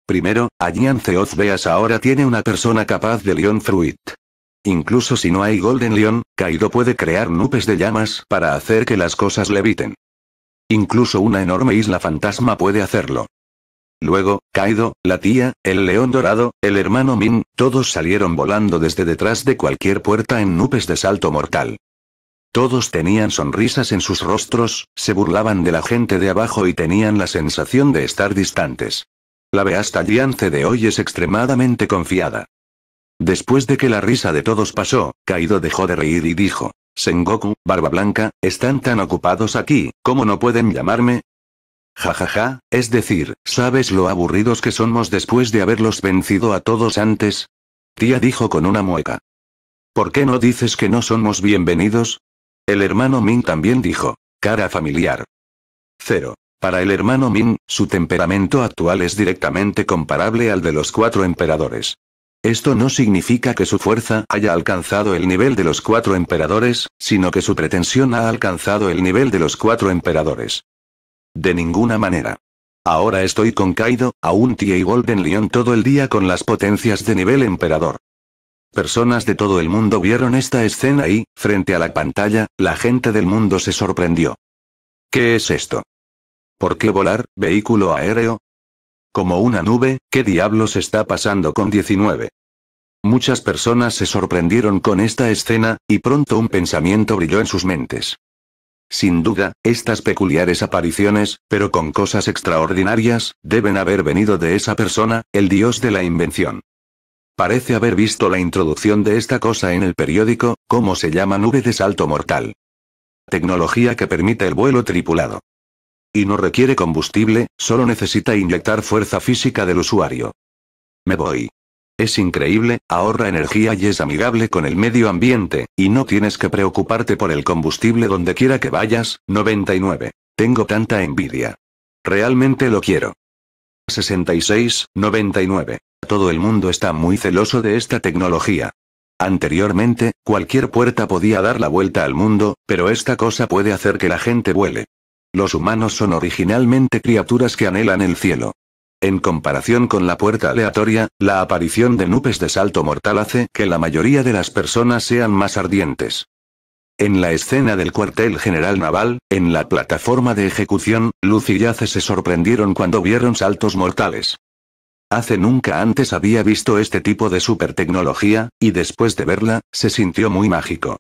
Primero, allí Oz veas ahora tiene una persona capaz de Leon Fruit. Incluso si no hay Golden Lion, Kaido puede crear nubes de llamas para hacer que las cosas leviten. Incluso una enorme isla fantasma puede hacerlo. Luego, Kaido, la tía, el león dorado, el hermano Min, todos salieron volando desde detrás de cualquier puerta en nubes de salto mortal. Todos tenían sonrisas en sus rostros, se burlaban de la gente de abajo y tenían la sensación de estar distantes. La Beasta Giance de hoy es extremadamente confiada. Después de que la risa de todos pasó, Kaido dejó de reír y dijo, Sengoku, Barba Blanca, están tan ocupados aquí, ¿cómo no pueden llamarme? Jajaja, ja, ja, es decir, ¿sabes lo aburridos que somos después de haberlos vencido a todos antes? Tía dijo con una mueca. ¿Por qué no dices que no somos bienvenidos? El hermano Min también dijo, cara familiar. Cero. Para el hermano Min, su temperamento actual es directamente comparable al de los cuatro emperadores. Esto no significa que su fuerza haya alcanzado el nivel de los cuatro emperadores, sino que su pretensión ha alcanzado el nivel de los cuatro emperadores. De ninguna manera. Ahora estoy con Kaido, Tie y Golden Lion todo el día con las potencias de nivel emperador. Personas de todo el mundo vieron esta escena y, frente a la pantalla, la gente del mundo se sorprendió. ¿Qué es esto? ¿Por qué volar, vehículo aéreo? como una nube, ¿qué diablos está pasando con 19? Muchas personas se sorprendieron con esta escena, y pronto un pensamiento brilló en sus mentes. Sin duda, estas peculiares apariciones, pero con cosas extraordinarias, deben haber venido de esa persona, el dios de la invención. Parece haber visto la introducción de esta cosa en el periódico, ¿cómo se llama nube de salto mortal. Tecnología que permite el vuelo tripulado. Y no requiere combustible, solo necesita inyectar fuerza física del usuario. Me voy. Es increíble, ahorra energía y es amigable con el medio ambiente, y no tienes que preocuparte por el combustible donde quiera que vayas. 99. Tengo tanta envidia. Realmente lo quiero. 66, 99. Todo el mundo está muy celoso de esta tecnología. Anteriormente, cualquier puerta podía dar la vuelta al mundo, pero esta cosa puede hacer que la gente vuele. Los humanos son originalmente criaturas que anhelan el cielo. En comparación con la puerta aleatoria, la aparición de nubes de salto mortal hace que la mayoría de las personas sean más ardientes. En la escena del cuartel general naval, en la plataforma de ejecución, Luz y Yace se sorprendieron cuando vieron saltos mortales. Hace nunca antes había visto este tipo de supertecnología, y después de verla, se sintió muy mágico.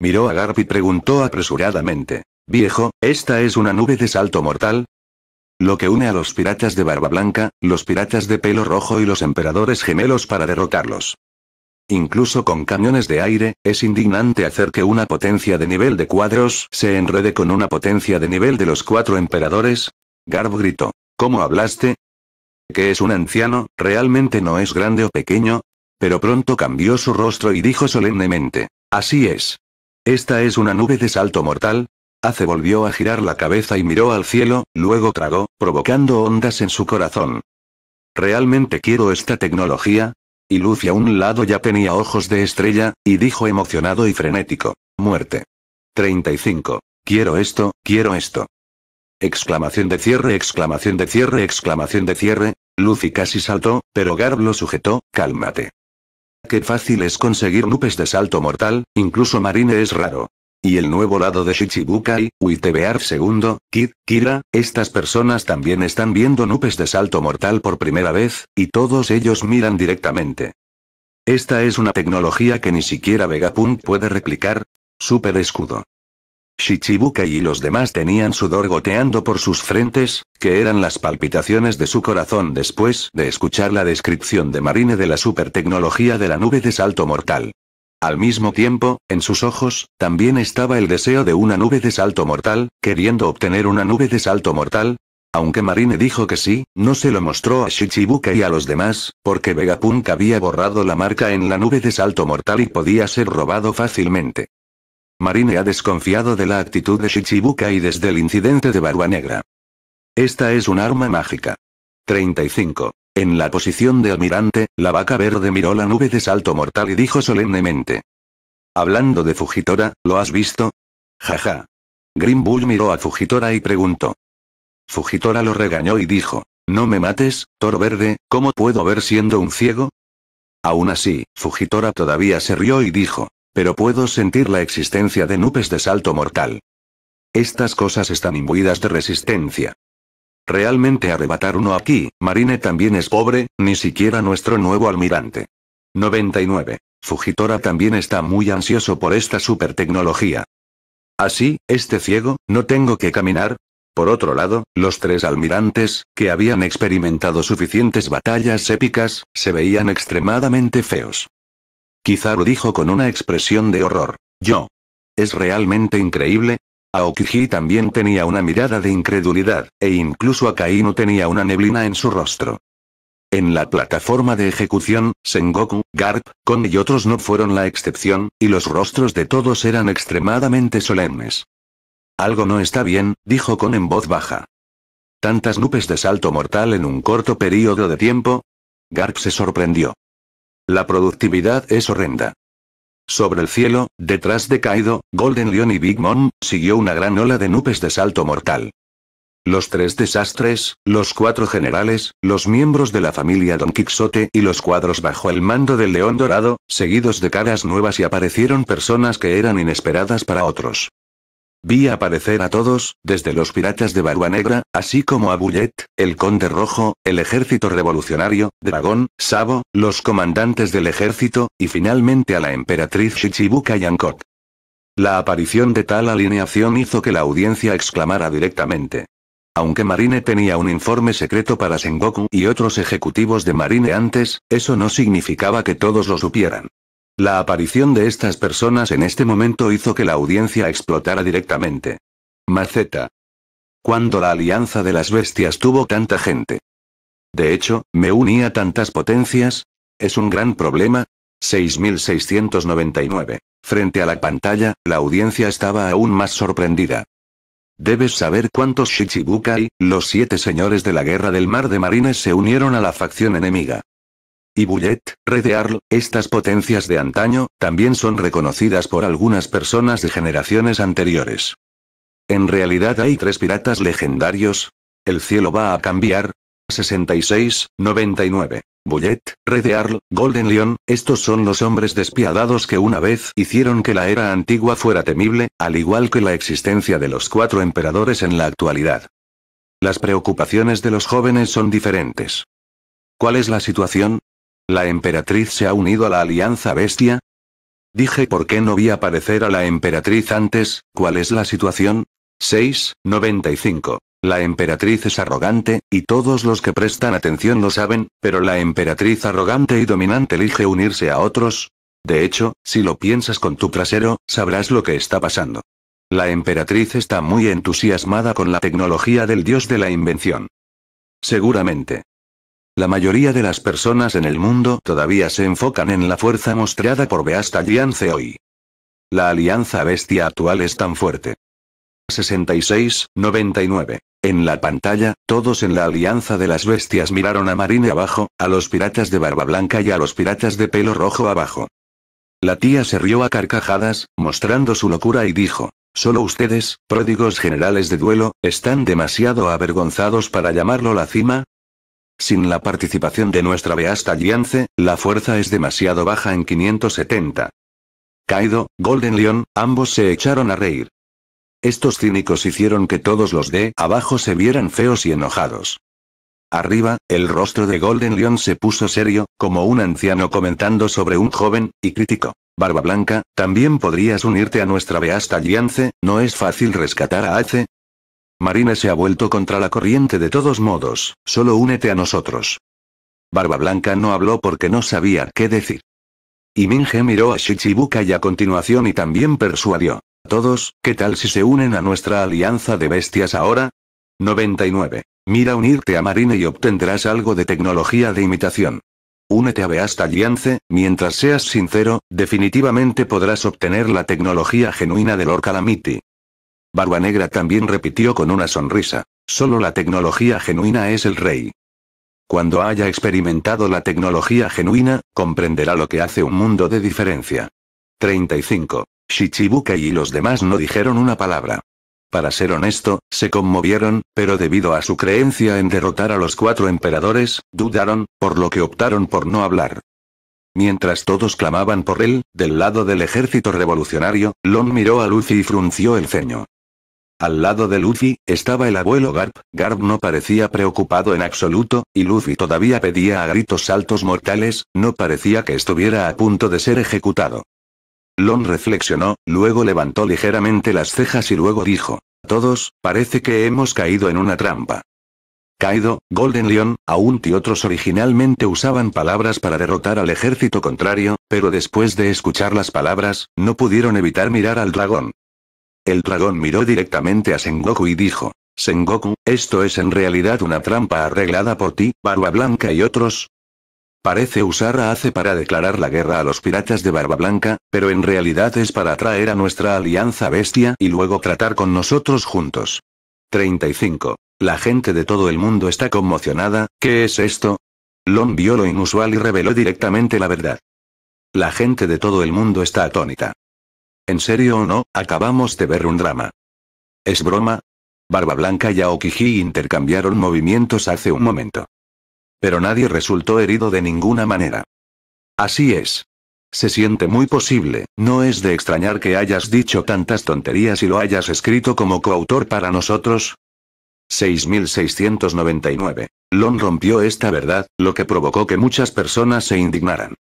Miró a Garp y preguntó apresuradamente. Viejo, ¿esta es una nube de salto mortal? Lo que une a los piratas de barba blanca, los piratas de pelo rojo y los emperadores gemelos para derrotarlos. Incluso con cañones de aire, es indignante hacer que una potencia de nivel de cuadros se enrede con una potencia de nivel de los cuatro emperadores. Garbo gritó. ¿Cómo hablaste? Que es un anciano, realmente no es grande o pequeño. Pero pronto cambió su rostro y dijo solemnemente. Así es. Esta es una nube de salto mortal, Ace volvió a girar la cabeza y miró al cielo, luego tragó, provocando ondas en su corazón. ¿Realmente quiero esta tecnología? Y Lucy a un lado ya tenía ojos de estrella, y dijo emocionado y frenético. Muerte. 35. Quiero esto, quiero esto. Exclamación de cierre, exclamación de cierre, exclamación de cierre. Lucy casi saltó, pero Garb lo sujetó, cálmate. Qué fácil es conseguir nubes de salto mortal, incluso Marine es raro. Y el nuevo lado de Shichibukai, Witebear II, Kid, Kira, estas personas también están viendo nubes de salto mortal por primera vez, y todos ellos miran directamente. Esta es una tecnología que ni siquiera Vegapunk puede replicar. Super escudo. Shichibukai y los demás tenían sudor goteando por sus frentes, que eran las palpitaciones de su corazón después de escuchar la descripción de Marine de la tecnología de la nube de salto mortal. Al mismo tiempo, en sus ojos, también estaba el deseo de una nube de salto mortal, queriendo obtener una nube de salto mortal. Aunque Marine dijo que sí, no se lo mostró a Shichibuka y a los demás, porque Vegapunk había borrado la marca en la nube de salto mortal y podía ser robado fácilmente. Marine ha desconfiado de la actitud de Shichibuka y desde el incidente de Barba Negra. Esta es un arma mágica. 35. En la posición de almirante, la vaca verde miró la nube de salto mortal y dijo solemnemente. Hablando de Fujitora, ¿lo has visto? Jaja. Green Bull miró a Fujitora y preguntó. Fujitora lo regañó y dijo, No me mates, toro verde, ¿cómo puedo ver siendo un ciego? Aún así, Fujitora todavía se rió y dijo, Pero puedo sentir la existencia de nubes de salto mortal. Estas cosas están imbuidas de resistencia. Realmente arrebatar uno aquí, Marine también es pobre, ni siquiera nuestro nuevo almirante. 99. Fujitora también está muy ansioso por esta super tecnología. Así, este ciego, no tengo que caminar. Por otro lado, los tres almirantes, que habían experimentado suficientes batallas épicas, se veían extremadamente feos. Kizaru dijo con una expresión de horror. Yo. Es realmente increíble, Aokiji también tenía una mirada de incredulidad, e incluso Akainu tenía una neblina en su rostro. En la plataforma de ejecución, Sengoku, Garp, Kon y otros no fueron la excepción, y los rostros de todos eran extremadamente solemnes. Algo no está bien, dijo Kon en voz baja. ¿Tantas nubes de salto mortal en un corto periodo de tiempo? Garp se sorprendió. La productividad es horrenda. Sobre el cielo, detrás de Kaido, Golden Lion y Big Mom, siguió una gran ola de nubes de salto mortal. Los tres desastres, los cuatro generales, los miembros de la familia Don Quixote y los cuadros bajo el mando del León Dorado, seguidos de caras nuevas y aparecieron personas que eran inesperadas para otros. Vi aparecer a todos, desde los piratas de Barba Negra, así como a Bullet, el Conde Rojo, el Ejército Revolucionario, Dragón, Sabo, los comandantes del ejército, y finalmente a la emperatriz Shichibuka Yankot. La aparición de tal alineación hizo que la audiencia exclamara directamente. Aunque Marine tenía un informe secreto para Sengoku y otros ejecutivos de Marine antes, eso no significaba que todos lo supieran. La aparición de estas personas en este momento hizo que la audiencia explotara directamente. Maceta. Cuando la Alianza de las Bestias tuvo tanta gente. De hecho, me unía tantas potencias. Es un gran problema. 6699. Frente a la pantalla, la audiencia estaba aún más sorprendida. Debes saber cuántos Shichibukai, los siete señores de la guerra del mar de marines se unieron a la facción enemiga y Bullet, Redearl, estas potencias de antaño, también son reconocidas por algunas personas de generaciones anteriores. En realidad hay tres piratas legendarios. El cielo va a cambiar. 66, 99. Bullet, Redearl, Golden Leon. estos son los hombres despiadados que una vez hicieron que la era antigua fuera temible, al igual que la existencia de los cuatro emperadores en la actualidad. Las preocupaciones de los jóvenes son diferentes. ¿Cuál es la situación? ¿La emperatriz se ha unido a la alianza bestia? Dije por qué no vi aparecer a la emperatriz antes, ¿cuál es la situación? 6, 95. La emperatriz es arrogante, y todos los que prestan atención lo saben, pero la emperatriz arrogante y dominante elige unirse a otros. De hecho, si lo piensas con tu trasero, sabrás lo que está pasando. La emperatriz está muy entusiasmada con la tecnología del dios de la invención. Seguramente. La mayoría de las personas en el mundo todavía se enfocan en la fuerza mostrada por Beast Alliance hoy. La alianza bestia actual es tan fuerte. 66, 99. En la pantalla, todos en la alianza de las bestias miraron a Marine abajo, a los piratas de barba blanca y a los piratas de pelo rojo abajo. La tía se rió a carcajadas, mostrando su locura y dijo, Solo ustedes, pródigos generales de duelo, están demasiado avergonzados para llamarlo la cima, sin la participación de nuestra Beasta Alliance, la fuerza es demasiado baja en 570. Kaido, Golden Lion, ambos se echaron a reír. Estos cínicos hicieron que todos los de abajo se vieran feos y enojados. Arriba, el rostro de Golden Lion se puso serio, como un anciano comentando sobre un joven, y crítico. Barba Blanca, también podrías unirte a nuestra Beasta Alliance, no es fácil rescatar a Ace, Marine se ha vuelto contra la corriente de todos modos, solo únete a nosotros. Barba Blanca no habló porque no sabía qué decir. Y Minje miró a Shichibuka y a continuación y también persuadió. Todos, ¿qué tal si se unen a nuestra alianza de bestias ahora? 99. Mira unirte a Marine y obtendrás algo de tecnología de imitación. Únete a Beast Alliance, mientras seas sincero, definitivamente podrás obtener la tecnología genuina del Orcalamiti. Barba Negra también repitió con una sonrisa. Solo la tecnología genuina es el rey. Cuando haya experimentado la tecnología genuina, comprenderá lo que hace un mundo de diferencia. 35. Shichibuke y los demás no dijeron una palabra. Para ser honesto, se conmovieron, pero debido a su creencia en derrotar a los cuatro emperadores, dudaron, por lo que optaron por no hablar. Mientras todos clamaban por él, del lado del ejército revolucionario, Lon miró a Lucy y frunció el ceño. Al lado de Luffy, estaba el abuelo Garp, Garp no parecía preocupado en absoluto, y Luffy todavía pedía a gritos saltos mortales, no parecía que estuviera a punto de ser ejecutado. Lon reflexionó, luego levantó ligeramente las cejas y luego dijo, todos, parece que hemos caído en una trampa. Caído, Golden Lion, Aunt y otros originalmente usaban palabras para derrotar al ejército contrario, pero después de escuchar las palabras, no pudieron evitar mirar al dragón. El dragón miró directamente a Sengoku y dijo, Sengoku, esto es en realidad una trampa arreglada por ti, Barba Blanca y otros. Parece usar a Ace para declarar la guerra a los piratas de Barba Blanca, pero en realidad es para atraer a nuestra alianza bestia y luego tratar con nosotros juntos. 35. La gente de todo el mundo está conmocionada, ¿qué es esto? Lon vio lo inusual y reveló directamente la verdad. La gente de todo el mundo está atónita. ¿En serio o no? Acabamos de ver un drama. ¿Es broma? Barba Blanca y Aokiji intercambiaron movimientos hace un momento. Pero nadie resultó herido de ninguna manera. Así es. Se siente muy posible, no es de extrañar que hayas dicho tantas tonterías y lo hayas escrito como coautor para nosotros. 6699. Lon rompió esta verdad, lo que provocó que muchas personas se indignaran.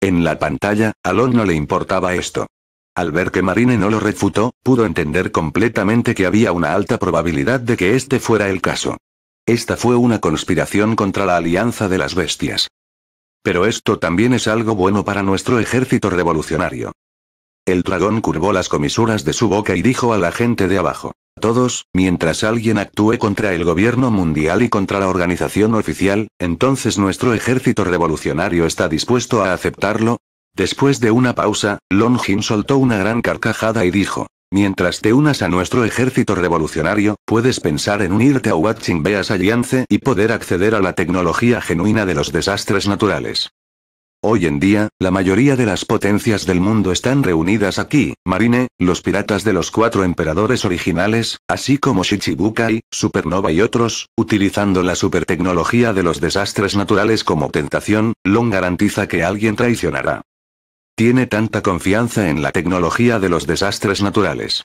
En la pantalla, a Lon no le importaba esto. Al ver que Marine no lo refutó, pudo entender completamente que había una alta probabilidad de que este fuera el caso. Esta fue una conspiración contra la Alianza de las Bestias. Pero esto también es algo bueno para nuestro ejército revolucionario. El dragón curvó las comisuras de su boca y dijo a la gente de abajo. Todos, mientras alguien actúe contra el gobierno mundial y contra la organización oficial, entonces nuestro ejército revolucionario está dispuesto a aceptarlo, Después de una pausa, Long Jin soltó una gran carcajada y dijo, Mientras te unas a nuestro ejército revolucionario, puedes pensar en unirte a Watching Beas Alliance y poder acceder a la tecnología genuina de los desastres naturales. Hoy en día, la mayoría de las potencias del mundo están reunidas aquí, Marine, los piratas de los cuatro emperadores originales, así como Shichibukai, Supernova y otros, utilizando la supertecnología de los desastres naturales como tentación, Long garantiza que alguien traicionará tiene tanta confianza en la tecnología de los desastres naturales.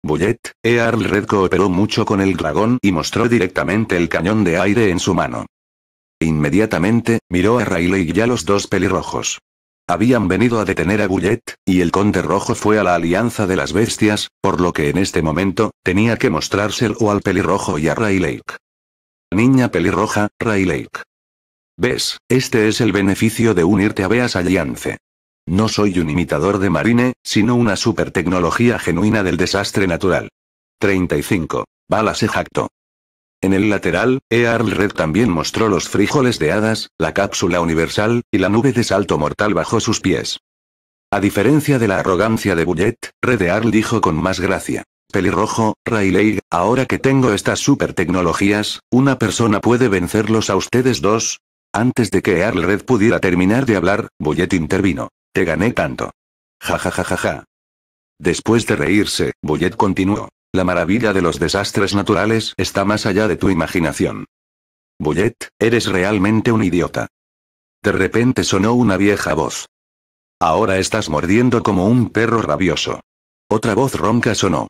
Bullet, Earl Red cooperó mucho con el dragón y mostró directamente el cañón de aire en su mano. Inmediatamente, miró a Rayleigh y a los dos pelirrojos. Habían venido a detener a Bullet, y el conde rojo fue a la Alianza de las Bestias, por lo que en este momento, tenía que mostrarse o al pelirrojo y a Rayleigh. Niña pelirroja, Rayleigh. Ves, este es el beneficio de unirte a Beas Alliance. No soy un imitador de Marine, sino una super tecnología genuina del desastre natural. 35. Balas Ejacto. En el lateral, Earl Red también mostró los frijoles de hadas, la cápsula universal, y la nube de salto mortal bajo sus pies. A diferencia de la arrogancia de Bullet, Red Earl dijo con más gracia. Pelirrojo, Rayleigh, ahora que tengo estas super tecnologías, ¿una persona puede vencerlos a ustedes dos? Antes de que Earl Red pudiera terminar de hablar, Bullet intervino. Te gané tanto. Ja ja ja ja ja. Después de reírse, Bullet continuó. La maravilla de los desastres naturales está más allá de tu imaginación. Bullet, eres realmente un idiota. De repente sonó una vieja voz. Ahora estás mordiendo como un perro rabioso. Otra voz ronca sonó.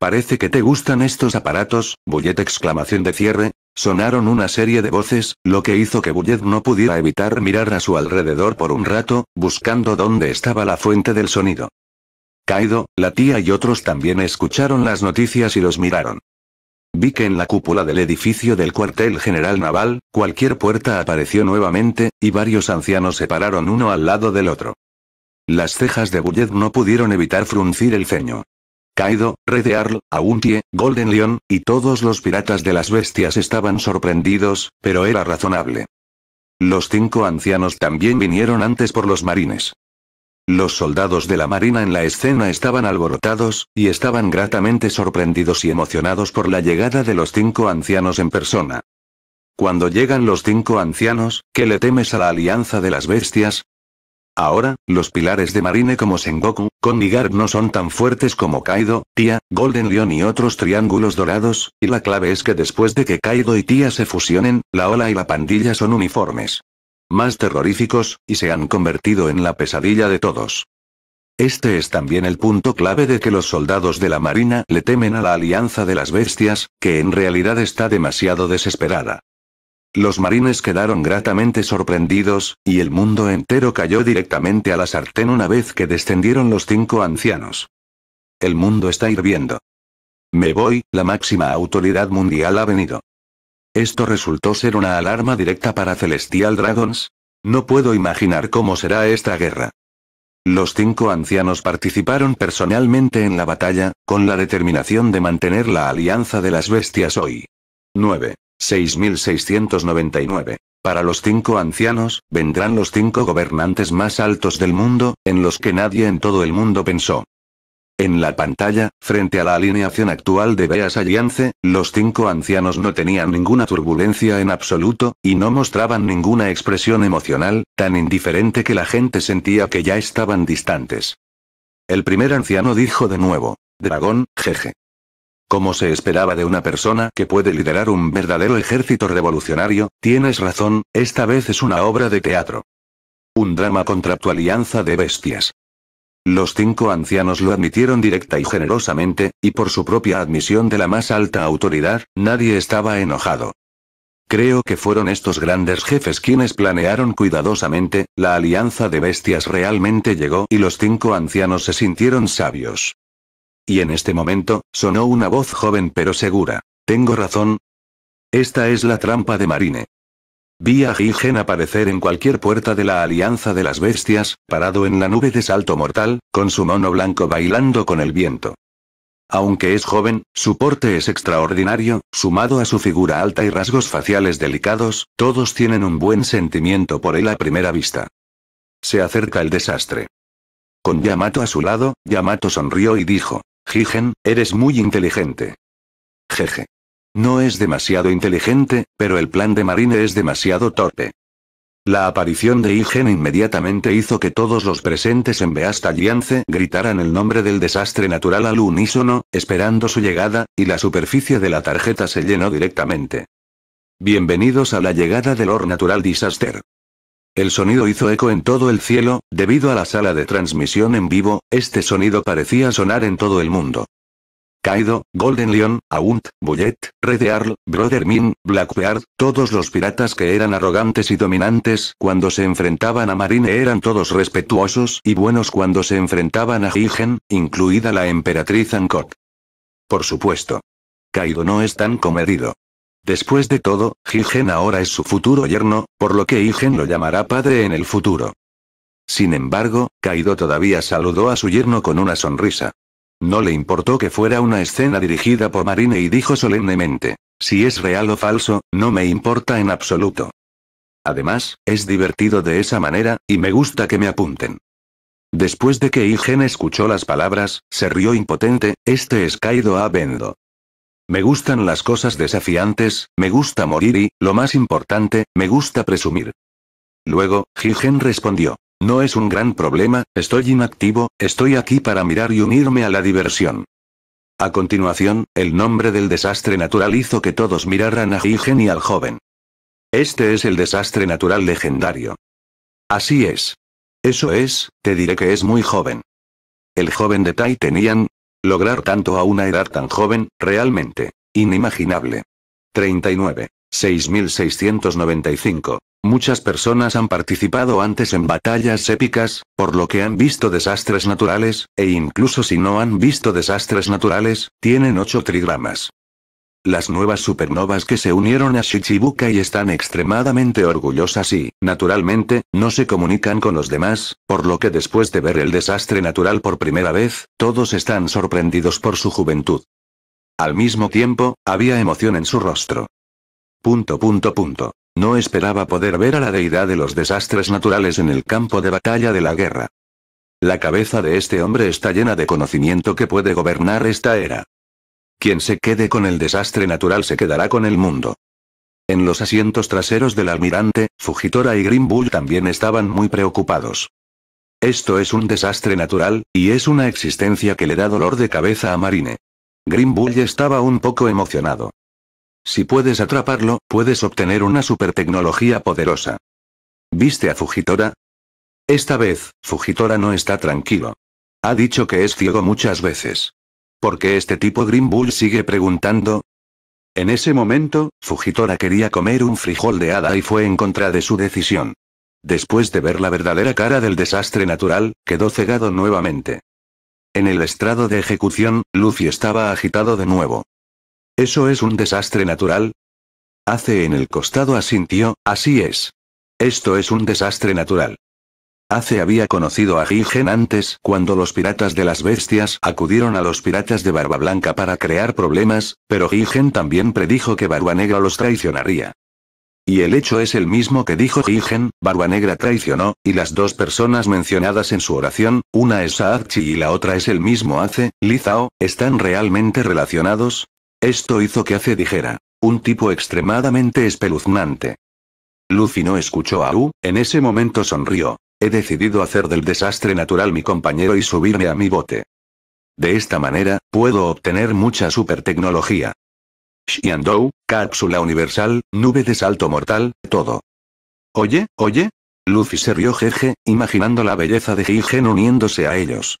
Parece que te gustan estos aparatos, Bullet exclamación de cierre, Sonaron una serie de voces, lo que hizo que Bullet no pudiera evitar mirar a su alrededor por un rato, buscando dónde estaba la fuente del sonido. Kaido, la tía y otros también escucharon las noticias y los miraron. Vi que en la cúpula del edificio del cuartel general naval, cualquier puerta apareció nuevamente, y varios ancianos se pararon uno al lado del otro. Las cejas de Bullet no pudieron evitar fruncir el ceño. Kaido, Red Arl, Auntie, Golden Lion, y todos los piratas de las bestias estaban sorprendidos, pero era razonable. Los cinco ancianos también vinieron antes por los marines. Los soldados de la marina en la escena estaban alborotados, y estaban gratamente sorprendidos y emocionados por la llegada de los cinco ancianos en persona. Cuando llegan los cinco ancianos, ¿qué le temes a la alianza de las bestias? Ahora, los pilares de Marine como Sengoku, con no son tan fuertes como Kaido, Tia, Golden Lion y otros triángulos dorados, y la clave es que después de que Kaido y Tia se fusionen, la ola y la pandilla son uniformes. Más terroríficos, y se han convertido en la pesadilla de todos. Este es también el punto clave de que los soldados de la Marina le temen a la Alianza de las Bestias, que en realidad está demasiado desesperada. Los marines quedaron gratamente sorprendidos, y el mundo entero cayó directamente a la sartén una vez que descendieron los cinco ancianos. El mundo está hirviendo. Me voy, la máxima autoridad mundial ha venido. Esto resultó ser una alarma directa para Celestial Dragons. No puedo imaginar cómo será esta guerra. Los cinco ancianos participaron personalmente en la batalla, con la determinación de mantener la alianza de las bestias hoy. 9. 6699. Para los cinco ancianos, vendrán los cinco gobernantes más altos del mundo, en los que nadie en todo el mundo pensó. En la pantalla, frente a la alineación actual de Beas Alliance, los cinco ancianos no tenían ninguna turbulencia en absoluto, y no mostraban ninguna expresión emocional, tan indiferente que la gente sentía que ya estaban distantes. El primer anciano dijo de nuevo, Dragón, jeje. Como se esperaba de una persona que puede liderar un verdadero ejército revolucionario, tienes razón, esta vez es una obra de teatro. Un drama contra tu alianza de bestias. Los cinco ancianos lo admitieron directa y generosamente, y por su propia admisión de la más alta autoridad, nadie estaba enojado. Creo que fueron estos grandes jefes quienes planearon cuidadosamente, la alianza de bestias realmente llegó y los cinco ancianos se sintieron sabios. Y en este momento, sonó una voz joven pero segura. ¿Tengo razón? Esta es la trampa de Marine. Vi a Gigen aparecer en cualquier puerta de la Alianza de las Bestias, parado en la nube de salto mortal, con su mono blanco bailando con el viento. Aunque es joven, su porte es extraordinario, sumado a su figura alta y rasgos faciales delicados, todos tienen un buen sentimiento por él a primera vista. Se acerca el desastre. Con Yamato a su lado, Yamato sonrió y dijo, Jigen, eres muy inteligente. Jeje. No es demasiado inteligente, pero el plan de Marine es demasiado torpe. La aparición de Igen inmediatamente hizo que todos los presentes en Beast Alliance gritaran el nombre del desastre natural al unísono, esperando su llegada, y la superficie de la tarjeta se llenó directamente. Bienvenidos a la llegada del Or Natural Disaster. El sonido hizo eco en todo el cielo, debido a la sala de transmisión en vivo, este sonido parecía sonar en todo el mundo. Kaido, Golden Lion, Aunt, Bullet, Red Earl, Brother Min, Blackbeard, todos los piratas que eran arrogantes y dominantes cuando se enfrentaban a Marine eran todos respetuosos y buenos cuando se enfrentaban a Higen, incluida la emperatriz Hancock. Por supuesto. Kaido no es tan comedido. Después de todo, Higen ahora es su futuro yerno, por lo que Higen lo llamará padre en el futuro. Sin embargo, Kaido todavía saludó a su yerno con una sonrisa. No le importó que fuera una escena dirigida por Marine y dijo solemnemente, si es real o falso, no me importa en absoluto. Además, es divertido de esa manera, y me gusta que me apunten. Después de que Igen escuchó las palabras, se rió impotente, este es Kaido Abendo. Me gustan las cosas desafiantes, me gusta morir y, lo más importante, me gusta presumir. Luego, Jigen respondió. No es un gran problema, estoy inactivo, estoy aquí para mirar y unirme a la diversión. A continuación, el nombre del desastre natural hizo que todos miraran a Jigen y al joven. Este es el desastre natural legendario. Así es. Eso es, te diré que es muy joven. El joven de Tai tenían, Lograr tanto a una edad tan joven, realmente. Inimaginable. 39. 6695. Muchas personas han participado antes en batallas épicas, por lo que han visto desastres naturales, e incluso si no han visto desastres naturales, tienen 8 trigramas. Las nuevas supernovas que se unieron a Shichibuka y están extremadamente orgullosas y, naturalmente, no se comunican con los demás, por lo que después de ver el desastre natural por primera vez, todos están sorprendidos por su juventud. Al mismo tiempo, había emoción en su rostro. Punto punto punto. No esperaba poder ver a la deidad de los desastres naturales en el campo de batalla de la guerra. La cabeza de este hombre está llena de conocimiento que puede gobernar esta era. Quien se quede con el desastre natural se quedará con el mundo. En los asientos traseros del almirante, Fujitora y Bull también estaban muy preocupados. Esto es un desastre natural, y es una existencia que le da dolor de cabeza a Marine. Bull estaba un poco emocionado. Si puedes atraparlo, puedes obtener una supertecnología poderosa. ¿Viste a Fujitora? Esta vez, Fujitora no está tranquilo. Ha dicho que es ciego muchas veces. ¿Por qué este tipo Green Bull sigue preguntando? En ese momento, Fujitora quería comer un frijol de hada y fue en contra de su decisión. Después de ver la verdadera cara del desastre natural, quedó cegado nuevamente. En el estrado de ejecución, Lucy estaba agitado de nuevo. ¿Eso es un desastre natural? Hace en el costado asintió, así es. Esto es un desastre natural. Ace había conocido a Gigen antes cuando los piratas de las bestias acudieron a los piratas de Barba Blanca para crear problemas, pero Gigen también predijo que Barba Negra los traicionaría. Y el hecho es el mismo que dijo Gigen, Barba Negra traicionó, y las dos personas mencionadas en su oración, una es Saachi y la otra es el mismo Ace, Lizao, ¿están realmente relacionados? Esto hizo que Ace dijera, un tipo extremadamente espeluznante. Luffy no escuchó a U, en ese momento sonrió. He decidido hacer del desastre natural mi compañero y subirme a mi bote. De esta manera, puedo obtener mucha supertecnología. Xiandou, cápsula universal, nube de salto mortal, todo. Oye, oye. Luffy se rió jeje, imaginando la belleza de Jigen uniéndose a ellos.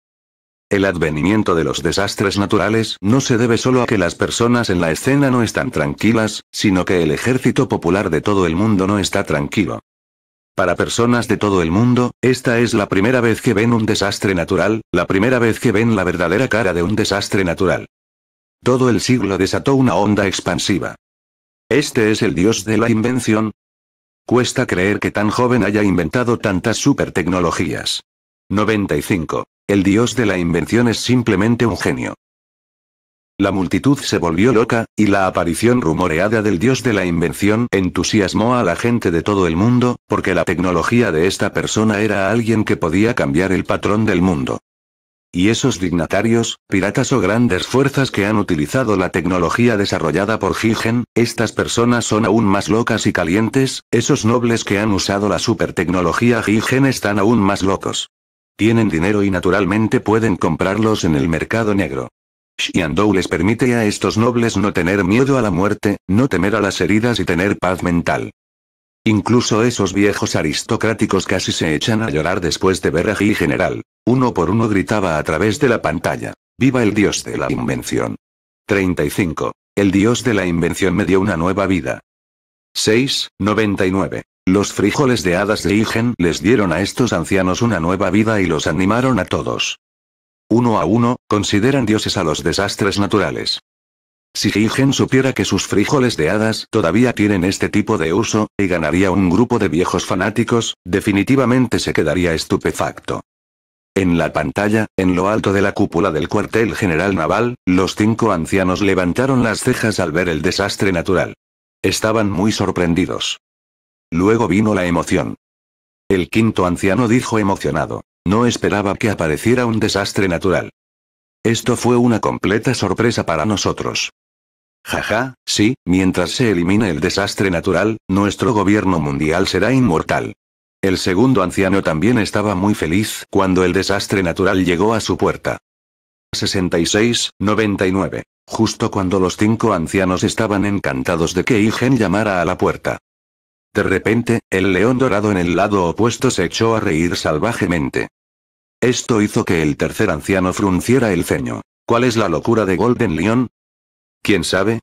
El advenimiento de los desastres naturales no se debe solo a que las personas en la escena no están tranquilas, sino que el ejército popular de todo el mundo no está tranquilo. Para personas de todo el mundo, esta es la primera vez que ven un desastre natural, la primera vez que ven la verdadera cara de un desastre natural. Todo el siglo desató una onda expansiva. ¿Este es el dios de la invención? Cuesta creer que tan joven haya inventado tantas tecnologías. 95. El dios de la invención es simplemente un genio. La multitud se volvió loca, y la aparición rumoreada del dios de la invención entusiasmó a la gente de todo el mundo, porque la tecnología de esta persona era alguien que podía cambiar el patrón del mundo. Y esos dignatarios, piratas o grandes fuerzas que han utilizado la tecnología desarrollada por Gigen, estas personas son aún más locas y calientes, esos nobles que han usado la supertecnología Gigen están aún más locos. Tienen dinero y naturalmente pueden comprarlos en el mercado negro. Xiandou les permite a estos nobles no tener miedo a la muerte, no temer a las heridas y tener paz mental. Incluso esos viejos aristocráticos casi se echan a llorar después de ver a Gil General. Uno por uno gritaba a través de la pantalla. ¡Viva el dios de la invención! 35. El dios de la invención me dio una nueva vida. 6. 99. Los frijoles de hadas de Igen les dieron a estos ancianos una nueva vida y los animaron a todos. Uno a uno, consideran dioses a los desastres naturales. Si Gigen supiera que sus frijoles de hadas todavía tienen este tipo de uso, y ganaría un grupo de viejos fanáticos, definitivamente se quedaría estupefacto. En la pantalla, en lo alto de la cúpula del cuartel general naval, los cinco ancianos levantaron las cejas al ver el desastre natural. Estaban muy sorprendidos. Luego vino la emoción. El quinto anciano dijo emocionado. No esperaba que apareciera un desastre natural. Esto fue una completa sorpresa para nosotros. Jaja, sí, mientras se elimine el desastre natural, nuestro gobierno mundial será inmortal. El segundo anciano también estaba muy feliz cuando el desastre natural llegó a su puerta. 66, 99. Justo cuando los cinco ancianos estaban encantados de que Igen llamara a la puerta. De repente, el león dorado en el lado opuesto se echó a reír salvajemente. Esto hizo que el tercer anciano frunciera el ceño. ¿Cuál es la locura de Golden Lion? ¿Quién sabe?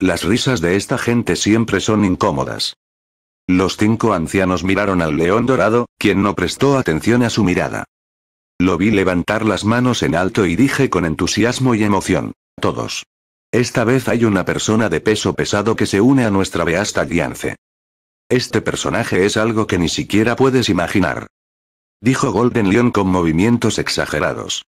Las risas de esta gente siempre son incómodas. Los cinco ancianos miraron al león dorado, quien no prestó atención a su mirada. Lo vi levantar las manos en alto y dije con entusiasmo y emoción, todos. Esta vez hay una persona de peso pesado que se une a nuestra beasta guiance. Este personaje es algo que ni siquiera puedes imaginar. Dijo Golden Lion con movimientos exagerados.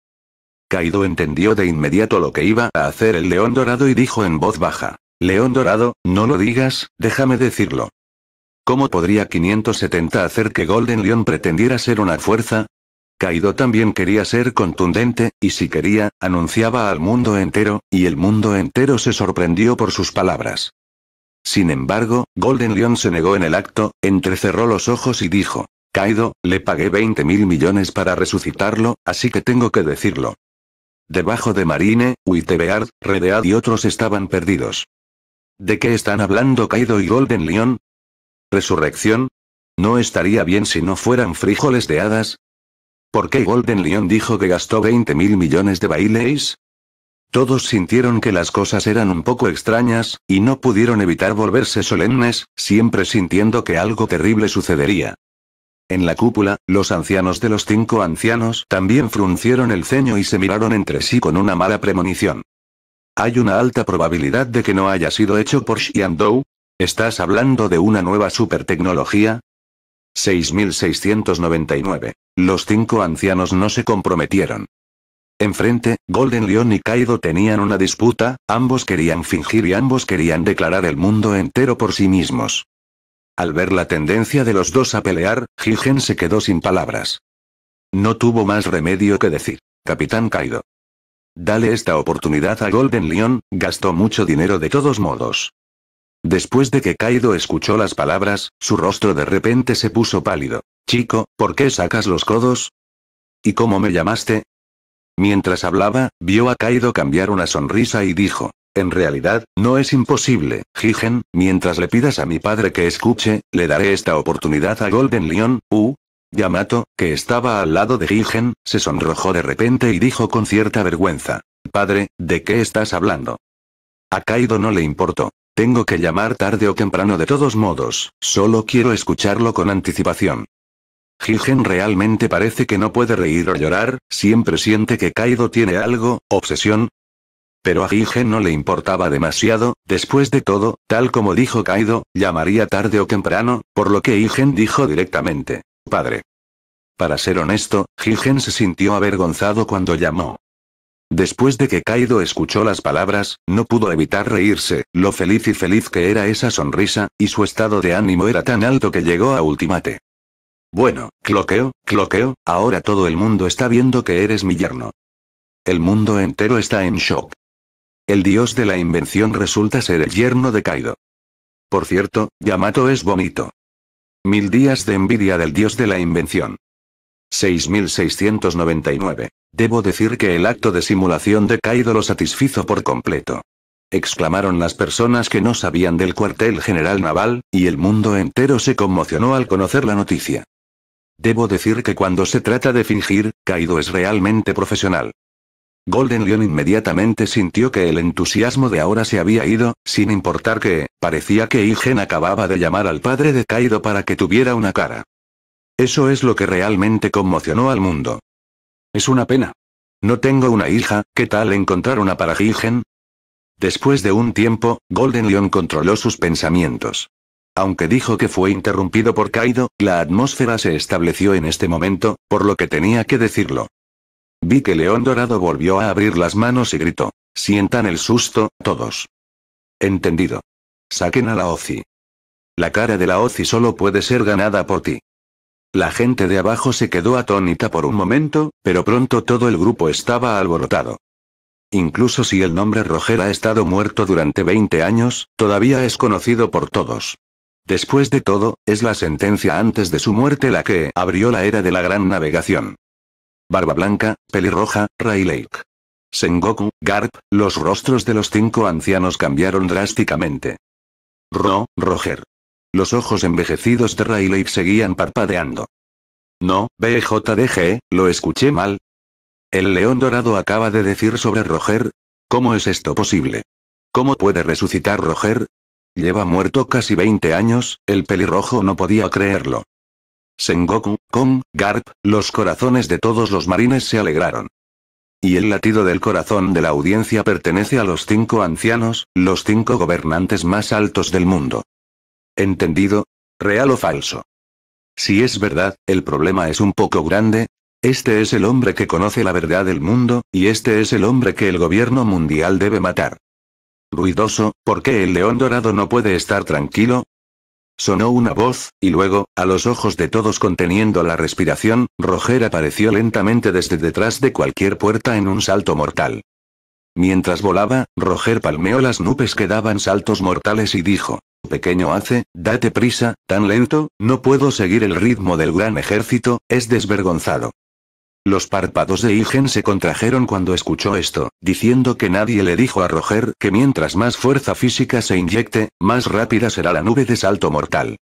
Kaido entendió de inmediato lo que iba a hacer el león dorado y dijo en voz baja. León dorado, no lo digas, déjame decirlo. ¿Cómo podría 570 hacer que Golden Lion pretendiera ser una fuerza? Kaido también quería ser contundente, y si quería, anunciaba al mundo entero, y el mundo entero se sorprendió por sus palabras. Sin embargo, Golden Lion se negó en el acto, entrecerró los ojos y dijo, Kaido, le pagué 20 mil millones para resucitarlo, así que tengo que decirlo. Debajo de Marine, Wittebeard, Redead y otros estaban perdidos. ¿De qué están hablando Kaido y Golden Lion? ¿Resurrección? ¿No estaría bien si no fueran frijoles de hadas? ¿Por qué Golden Lion dijo que gastó 20 mil millones de bailes? Todos sintieron que las cosas eran un poco extrañas, y no pudieron evitar volverse solemnes, siempre sintiendo que algo terrible sucedería. En la cúpula, los ancianos de los cinco ancianos también fruncieron el ceño y se miraron entre sí con una mala premonición. Hay una alta probabilidad de que no haya sido hecho por Dou. ¿Estás hablando de una nueva supertecnología? 6699. Los cinco ancianos no se comprometieron. Enfrente, Golden Lion y Kaido tenían una disputa, ambos querían fingir y ambos querían declarar el mundo entero por sí mismos. Al ver la tendencia de los dos a pelear, Jigen se quedó sin palabras. No tuvo más remedio que decir, Capitán Kaido. Dale esta oportunidad a Golden Lion, gastó mucho dinero de todos modos. Después de que Kaido escuchó las palabras, su rostro de repente se puso pálido. Chico, ¿por qué sacas los codos? ¿Y cómo me llamaste? Mientras hablaba, vio a Kaido cambiar una sonrisa y dijo, en realidad, no es imposible, Jigen, mientras le pidas a mi padre que escuche, le daré esta oportunidad a Golden Lion, U, Yamato, que estaba al lado de Jigen, se sonrojó de repente y dijo con cierta vergüenza. Padre, ¿de qué estás hablando? A Kaido no le importó. Tengo que llamar tarde o temprano de todos modos, solo quiero escucharlo con anticipación. Higen realmente parece que no puede reír o llorar, siempre siente que Kaido tiene algo, obsesión. Pero a Higen no le importaba demasiado, después de todo, tal como dijo Kaido, llamaría tarde o temprano, por lo que Higen dijo directamente. Padre. Para ser honesto, Higen se sintió avergonzado cuando llamó. Después de que Kaido escuchó las palabras, no pudo evitar reírse, lo feliz y feliz que era esa sonrisa, y su estado de ánimo era tan alto que llegó a ultimate. Bueno, cloqueo, cloqueo, ahora todo el mundo está viendo que eres mi yerno. El mundo entero está en shock. El dios de la invención resulta ser el yerno de Kaido. Por cierto, Yamato es bonito. Mil días de envidia del dios de la invención. 6699. Debo decir que el acto de simulación de Kaido lo satisfizo por completo. Exclamaron las personas que no sabían del cuartel general naval, y el mundo entero se conmocionó al conocer la noticia. Debo decir que cuando se trata de fingir, Kaido es realmente profesional. Golden Lion inmediatamente sintió que el entusiasmo de ahora se había ido, sin importar que, parecía que Igen acababa de llamar al padre de Kaido para que tuviera una cara. Eso es lo que realmente conmocionó al mundo. Es una pena. No tengo una hija, ¿qué tal encontrar una para Higen? Después de un tiempo, Golden Lion controló sus pensamientos. Aunque dijo que fue interrumpido por Kaido, la atmósfera se estableció en este momento, por lo que tenía que decirlo. Vi que León Dorado volvió a abrir las manos y gritó. Sientan el susto, todos. Entendido. Saquen a la Ozi. La cara de la Ozi solo puede ser ganada por ti. La gente de abajo se quedó atónita por un momento, pero pronto todo el grupo estaba alborotado. Incluso si el nombre Roger ha estado muerto durante 20 años, todavía es conocido por todos. Después de todo, es la sentencia antes de su muerte la que abrió la era de la gran navegación. Barba Blanca, Pelirroja, Ray Lake. Sengoku, Garp, los rostros de los cinco ancianos cambiaron drásticamente. Ro, Roger. Los ojos envejecidos de Rayleigh seguían parpadeando. No, BJDG, lo escuché mal. El león dorado acaba de decir sobre Roger. ¿Cómo es esto posible? ¿Cómo puede resucitar Roger? Lleva muerto casi 20 años, el pelirrojo no podía creerlo. Sengoku, Kong, Garp, los corazones de todos los marines se alegraron. Y el latido del corazón de la audiencia pertenece a los cinco ancianos, los cinco gobernantes más altos del mundo. ¿Entendido? ¿Real o falso? Si es verdad, el problema es un poco grande. Este es el hombre que conoce la verdad del mundo, y este es el hombre que el gobierno mundial debe matar. Ruidoso, ¿por qué el león dorado no puede estar tranquilo? Sonó una voz, y luego, a los ojos de todos conteniendo la respiración, Roger apareció lentamente desde detrás de cualquier puerta en un salto mortal. Mientras volaba, Roger palmeó las nubes que daban saltos mortales y dijo, Pequeño hace date prisa, tan lento, no puedo seguir el ritmo del gran ejército, es desvergonzado. Los párpados de Igen se contrajeron cuando escuchó esto, diciendo que nadie le dijo a Roger que mientras más fuerza física se inyecte, más rápida será la nube de salto mortal.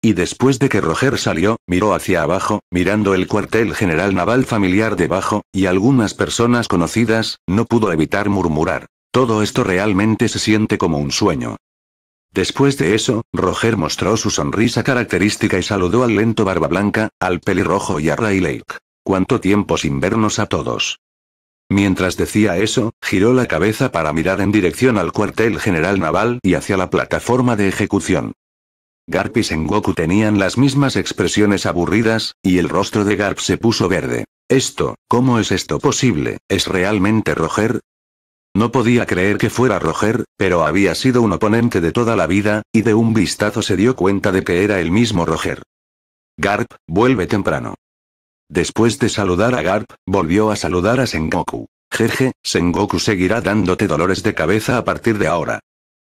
Y después de que Roger salió, miró hacia abajo, mirando el cuartel general naval familiar debajo, y algunas personas conocidas, no pudo evitar murmurar. Todo esto realmente se siente como un sueño. Después de eso, Roger mostró su sonrisa característica y saludó al lento Barba Blanca, al pelirrojo y a Ray Lake. ¿Cuánto tiempo sin vernos a todos? Mientras decía eso, giró la cabeza para mirar en dirección al cuartel general naval y hacia la plataforma de ejecución. Garp y Sengoku tenían las mismas expresiones aburridas, y el rostro de Garp se puso verde. Esto, ¿cómo es esto posible? ¿Es realmente Roger? No podía creer que fuera Roger, pero había sido un oponente de toda la vida, y de un vistazo se dio cuenta de que era el mismo Roger. Garp, vuelve temprano. Después de saludar a Garp, volvió a saludar a Sengoku. Jeje, Sengoku seguirá dándote dolores de cabeza a partir de ahora.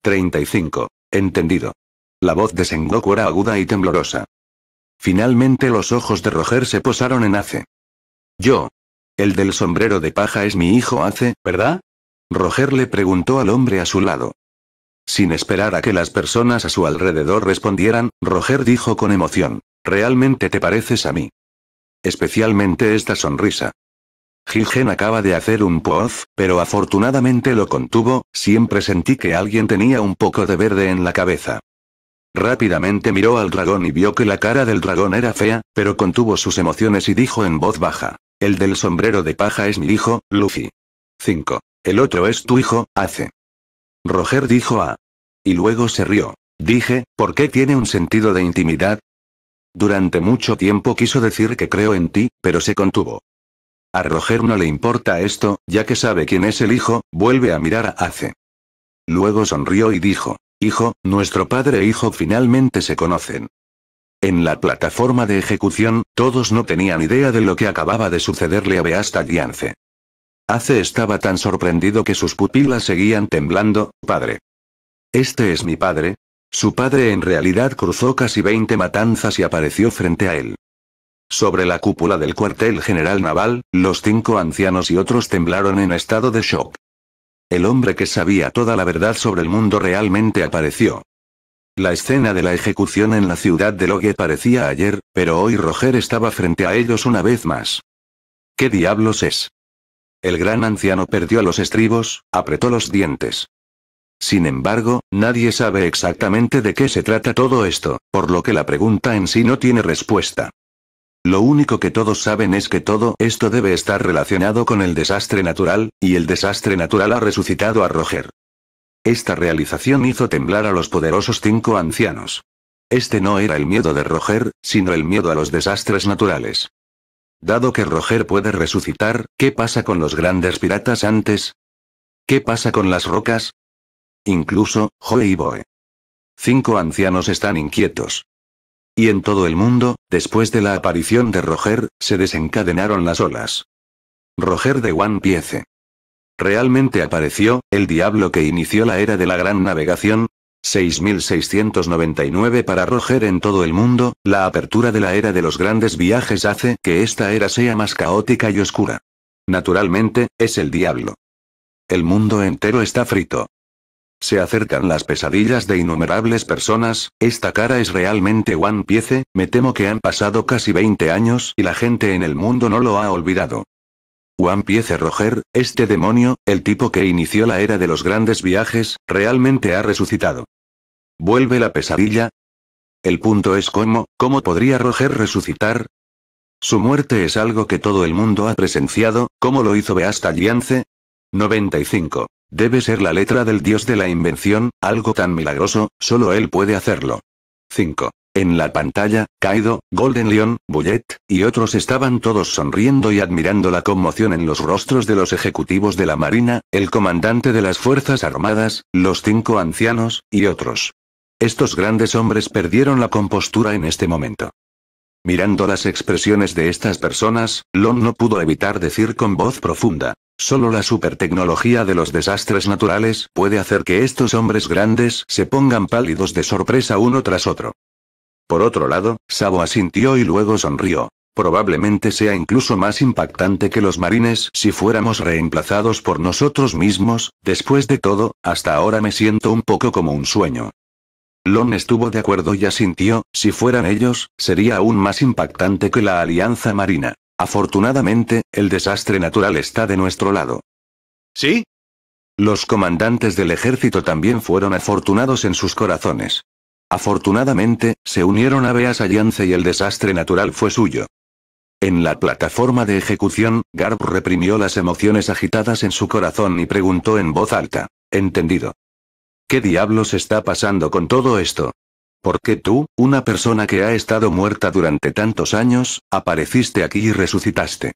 35. Entendido. La voz de Sengoku era aguda y temblorosa. Finalmente los ojos de Roger se posaron en Ace. Yo. El del sombrero de paja es mi hijo Ace, ¿verdad? Roger le preguntó al hombre a su lado. Sin esperar a que las personas a su alrededor respondieran, Roger dijo con emoción, ¿realmente te pareces a mí? Especialmente esta sonrisa. Jigen acaba de hacer un poz, pero afortunadamente lo contuvo, siempre sentí que alguien tenía un poco de verde en la cabeza. Rápidamente miró al dragón y vio que la cara del dragón era fea, pero contuvo sus emociones y dijo en voz baja. El del sombrero de paja es mi hijo, Luffy. 5. El otro es tu hijo, Ace. Roger dijo a. Ah". Y luego se rió. Dije, ¿por qué tiene un sentido de intimidad? Durante mucho tiempo quiso decir que creo en ti, pero se contuvo. A Roger no le importa esto, ya que sabe quién es el hijo, vuelve a mirar a Ace. Luego sonrió y dijo, Hijo, nuestro padre e hijo finalmente se conocen. En la plataforma de ejecución, todos no tenían idea de lo que acababa de sucederle a Beasta Giance. Ace estaba tan sorprendido que sus pupilas seguían temblando, padre. Este es mi padre, su padre en realidad cruzó casi 20 matanzas y apareció frente a él. Sobre la cúpula del cuartel general naval, los cinco ancianos y otros temblaron en estado de shock. El hombre que sabía toda la verdad sobre el mundo realmente apareció. La escena de la ejecución en la ciudad de Logue parecía ayer, pero hoy Roger estaba frente a ellos una vez más. ¿Qué diablos es? El gran anciano perdió los estribos, apretó los dientes. Sin embargo, nadie sabe exactamente de qué se trata todo esto, por lo que la pregunta en sí no tiene respuesta. Lo único que todos saben es que todo esto debe estar relacionado con el desastre natural, y el desastre natural ha resucitado a Roger. Esta realización hizo temblar a los poderosos cinco ancianos. Este no era el miedo de Roger, sino el miedo a los desastres naturales. Dado que Roger puede resucitar, ¿qué pasa con los grandes piratas antes? ¿Qué pasa con las rocas? Incluso, Joe y Boe. Cinco ancianos están inquietos. Y en todo el mundo, después de la aparición de Roger, se desencadenaron las olas. Roger de One Piece. ¿Realmente apareció, el diablo que inició la era de la gran navegación? 6699 para Roger en todo el mundo, la apertura de la era de los grandes viajes hace que esta era sea más caótica y oscura. Naturalmente, es el diablo. El mundo entero está frito. Se acercan las pesadillas de innumerables personas, esta cara es realmente Juan Piece, me temo que han pasado casi 20 años y la gente en el mundo no lo ha olvidado. One Piece Roger, este demonio, el tipo que inició la era de los grandes viajes, realmente ha resucitado. ¿Vuelve la pesadilla? El punto es cómo, ¿cómo podría Roger resucitar? Su muerte es algo que todo el mundo ha presenciado, ¿cómo lo hizo Beasta Alliance? 95. Debe ser la letra del dios de la invención, algo tan milagroso, solo él puede hacerlo. 5. En la pantalla, Kaido, Golden Leon, Bullet, y otros estaban todos sonriendo y admirando la conmoción en los rostros de los ejecutivos de la Marina, el comandante de las Fuerzas Armadas, los cinco ancianos, y otros. Estos grandes hombres perdieron la compostura en este momento. Mirando las expresiones de estas personas, Lon no pudo evitar decir con voz profunda, Solo la supertecnología de los desastres naturales puede hacer que estos hombres grandes se pongan pálidos de sorpresa uno tras otro. Por otro lado, Sabo asintió y luego sonrió. Probablemente sea incluso más impactante que los marines si fuéramos reemplazados por nosotros mismos, después de todo, hasta ahora me siento un poco como un sueño. Lon estuvo de acuerdo y asintió, si fueran ellos, sería aún más impactante que la alianza marina. Afortunadamente, el desastre natural está de nuestro lado. ¿Sí? Los comandantes del ejército también fueron afortunados en sus corazones. Afortunadamente, se unieron a Beas allance y el desastre natural fue suyo. En la plataforma de ejecución, Garb reprimió las emociones agitadas en su corazón y preguntó en voz alta. Entendido. ¿Qué diablos está pasando con todo esto? ¿Por qué tú, una persona que ha estado muerta durante tantos años, apareciste aquí y resucitaste?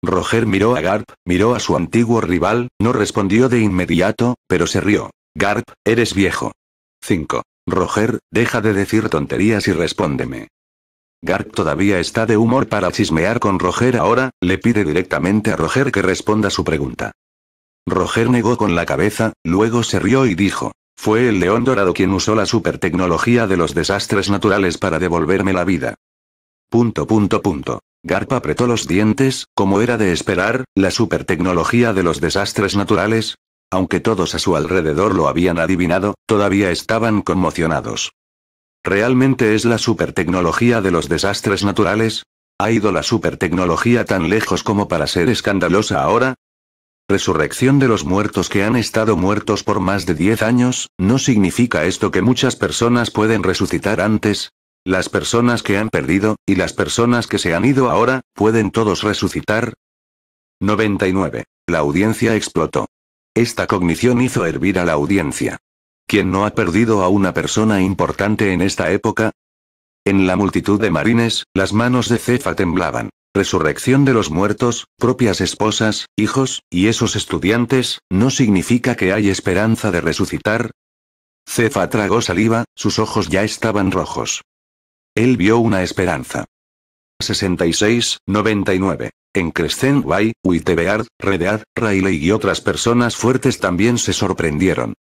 Roger miró a Garp, miró a su antiguo rival, no respondió de inmediato, pero se rió. Garp, eres viejo. 5. Roger, deja de decir tonterías y respóndeme. Garp todavía está de humor para chismear con Roger ahora, le pide directamente a Roger que responda su pregunta. Roger negó con la cabeza, luego se rió y dijo, fue el león dorado quien usó la supertecnología de los desastres naturales para devolverme la vida. Punto punto punto. apretó los dientes, como era de esperar, la supertecnología de los desastres naturales. Aunque todos a su alrededor lo habían adivinado, todavía estaban conmocionados. ¿Realmente es la supertecnología de los desastres naturales? ¿Ha ido la supertecnología tan lejos como para ser escandalosa ahora? resurrección de los muertos que han estado muertos por más de 10 años, ¿no significa esto que muchas personas pueden resucitar antes? Las personas que han perdido, y las personas que se han ido ahora, ¿pueden todos resucitar? 99. La audiencia explotó. Esta cognición hizo hervir a la audiencia. ¿Quién no ha perdido a una persona importante en esta época? En la multitud de marines, las manos de Cefa temblaban resurrección de los muertos, propias esposas, hijos, y esos estudiantes, ¿no significa que hay esperanza de resucitar? Cefa tragó saliva, sus ojos ya estaban rojos. Él vio una esperanza. 66, 99. En Crescent Way, Uitebeard, Redead, Riley y otras personas fuertes también se sorprendieron.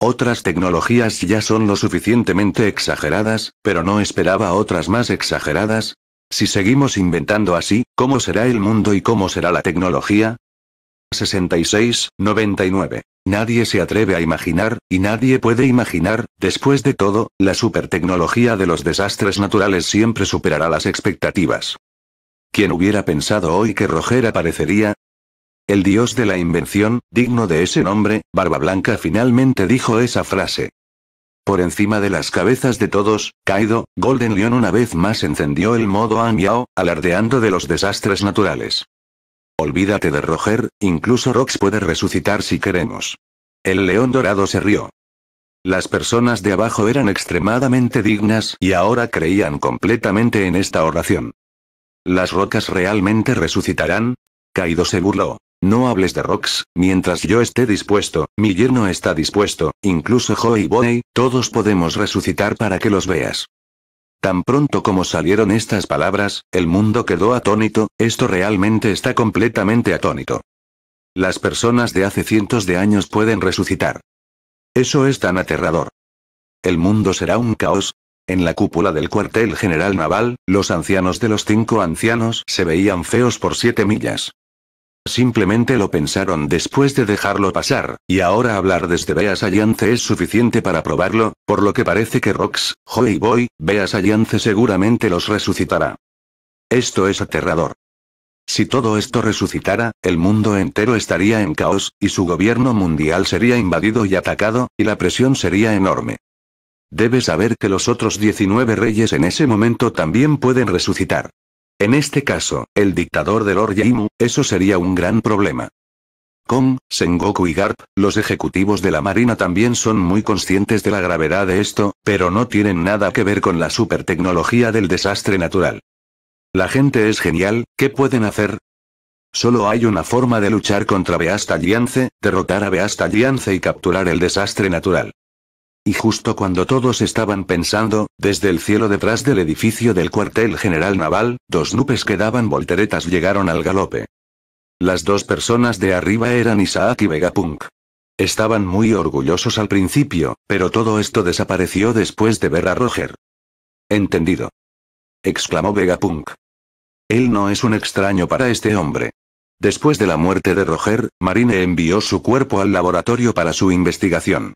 Otras tecnologías ya son lo suficientemente exageradas, pero no esperaba otras más exageradas, si seguimos inventando así, ¿cómo será el mundo y cómo será la tecnología? 66, 99. Nadie se atreve a imaginar, y nadie puede imaginar, después de todo, la supertecnología de los desastres naturales siempre superará las expectativas. ¿Quién hubiera pensado hoy que Roger aparecería? El dios de la invención, digno de ese nombre, Barba Blanca finalmente dijo esa frase. Por encima de las cabezas de todos, Kaido, Golden León una vez más encendió el modo yao alardeando de los desastres naturales. Olvídate de Roger, incluso Rox puede resucitar si queremos. El león dorado se rió. Las personas de abajo eran extremadamente dignas y ahora creían completamente en esta oración. ¿Las rocas realmente resucitarán? Kaido se burló. No hables de Rox, mientras yo esté dispuesto, mi yerno está dispuesto, incluso Joe Boy, todos podemos resucitar para que los veas. Tan pronto como salieron estas palabras, el mundo quedó atónito, esto realmente está completamente atónito. Las personas de hace cientos de años pueden resucitar. Eso es tan aterrador. El mundo será un caos. En la cúpula del cuartel general naval, los ancianos de los cinco ancianos se veían feos por siete millas. Simplemente lo pensaron después de dejarlo pasar, y ahora hablar desde Beas Alliance es suficiente para probarlo, por lo que parece que Rox, Joy Boy, Beas Alliance seguramente los resucitará. Esto es aterrador. Si todo esto resucitara, el mundo entero estaría en caos, y su gobierno mundial sería invadido y atacado, y la presión sería enorme. Debes saber que los otros 19 reyes en ese momento también pueden resucitar. En este caso, el dictador de Lord eso sería un gran problema. Kong, Sengoku y Garp, los ejecutivos de la Marina también son muy conscientes de la gravedad de esto, pero no tienen nada que ver con la supertecnología del desastre natural. La gente es genial, ¿qué pueden hacer? Solo hay una forma de luchar contra Beasta Alliance, derrotar a Beasta Alliance y capturar el desastre natural. Y justo cuando todos estaban pensando, desde el cielo detrás del edificio del cuartel general naval, dos nupes que daban volteretas llegaron al galope. Las dos personas de arriba eran Isaac y Vegapunk. Estaban muy orgullosos al principio, pero todo esto desapareció después de ver a Roger. Entendido. Exclamó Vegapunk. Él no es un extraño para este hombre. Después de la muerte de Roger, Marine envió su cuerpo al laboratorio para su investigación.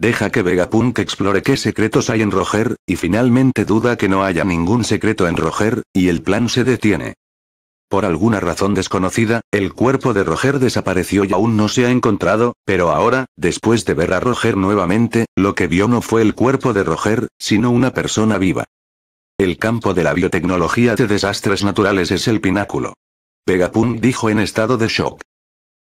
Deja que Vegapunk explore qué secretos hay en Roger, y finalmente duda que no haya ningún secreto en Roger, y el plan se detiene. Por alguna razón desconocida, el cuerpo de Roger desapareció y aún no se ha encontrado, pero ahora, después de ver a Roger nuevamente, lo que vio no fue el cuerpo de Roger, sino una persona viva. El campo de la biotecnología de desastres naturales es el pináculo. Vegapunk dijo en estado de shock.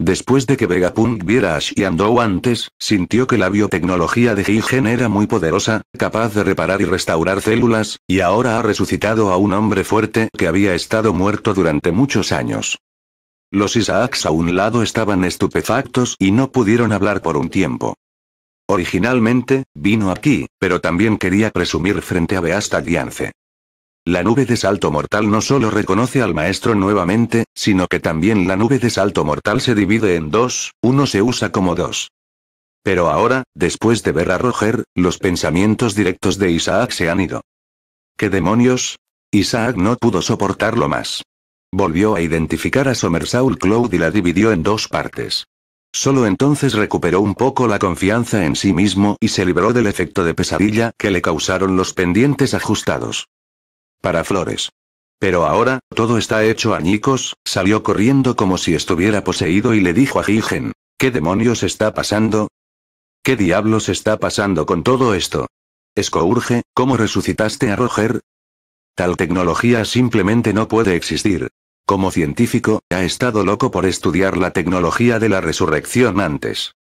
Después de que Vegapunk viera a Xiandou antes, sintió que la biotecnología de Higen era muy poderosa, capaz de reparar y restaurar células, y ahora ha resucitado a un hombre fuerte que había estado muerto durante muchos años. Los Isaacs a un lado estaban estupefactos y no pudieron hablar por un tiempo. Originalmente, vino aquí, pero también quería presumir frente a Beasta la nube de salto mortal no solo reconoce al maestro nuevamente, sino que también la nube de salto mortal se divide en dos, uno se usa como dos. Pero ahora, después de ver a Roger, los pensamientos directos de Isaac se han ido. ¿Qué demonios? Isaac no pudo soportarlo más. Volvió a identificar a Somersault Cloud y la dividió en dos partes. Solo entonces recuperó un poco la confianza en sí mismo y se libró del efecto de pesadilla que le causaron los pendientes ajustados. Para flores. Pero ahora, todo está hecho añicos, salió corriendo como si estuviera poseído y le dijo a Gigen. ¿Qué demonios está pasando? ¿Qué diablos está pasando con todo esto? Escourge, ¿cómo resucitaste a Roger? Tal tecnología simplemente no puede existir. Como científico, ha estado loco por estudiar la tecnología de la resurrección antes.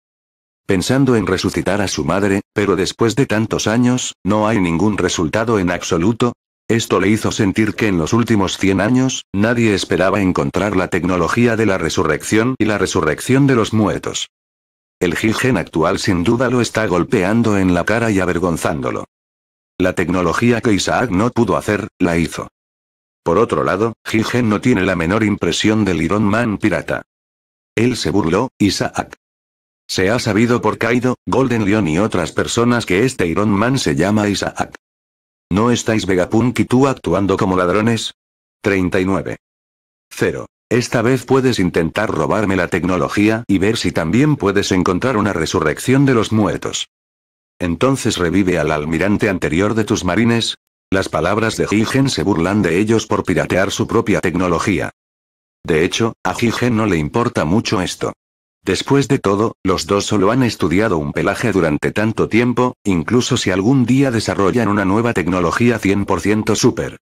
Pensando en resucitar a su madre, pero después de tantos años, no hay ningún resultado en absoluto, esto le hizo sentir que en los últimos 100 años, nadie esperaba encontrar la tecnología de la resurrección y la resurrección de los muertos. El Higen actual sin duda lo está golpeando en la cara y avergonzándolo. La tecnología que Isaac no pudo hacer, la hizo. Por otro lado, Higen no tiene la menor impresión del Iron Man pirata. Él se burló, Isaac. Se ha sabido por Kaido, Golden Lion y otras personas que este Iron Man se llama Isaac. ¿No estáis Vegapunk y tú actuando como ladrones? 39. 0. Esta vez puedes intentar robarme la tecnología y ver si también puedes encontrar una resurrección de los muertos. Entonces revive al almirante anterior de tus marines. Las palabras de Higen se burlan de ellos por piratear su propia tecnología. De hecho, a Higen no le importa mucho esto. Después de todo, los dos solo han estudiado un pelaje durante tanto tiempo, incluso si algún día desarrollan una nueva tecnología 100% super.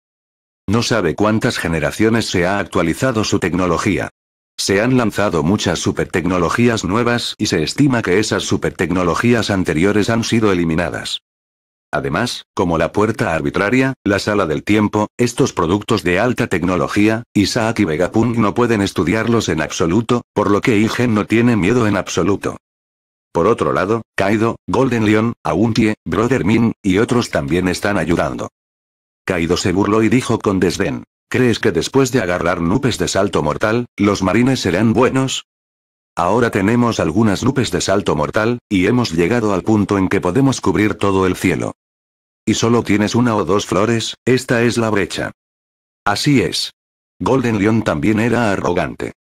No sabe cuántas generaciones se ha actualizado su tecnología. Se han lanzado muchas supertecnologías nuevas y se estima que esas supertecnologías anteriores han sido eliminadas. Además, como la puerta arbitraria, la sala del tiempo, estos productos de alta tecnología, Isaac y Vegapunk no pueden estudiarlos en absoluto, por lo que Igen no tiene miedo en absoluto. Por otro lado, Kaido, Golden Leon, Auntie, Brother Min, y otros también están ayudando. Kaido se burló y dijo con desdén. ¿Crees que después de agarrar nubes de salto mortal, los marines serán buenos? Ahora tenemos algunas nubes de salto mortal, y hemos llegado al punto en que podemos cubrir todo el cielo. Y solo tienes una o dos flores, esta es la brecha. Así es. Golden Lion también era arrogante.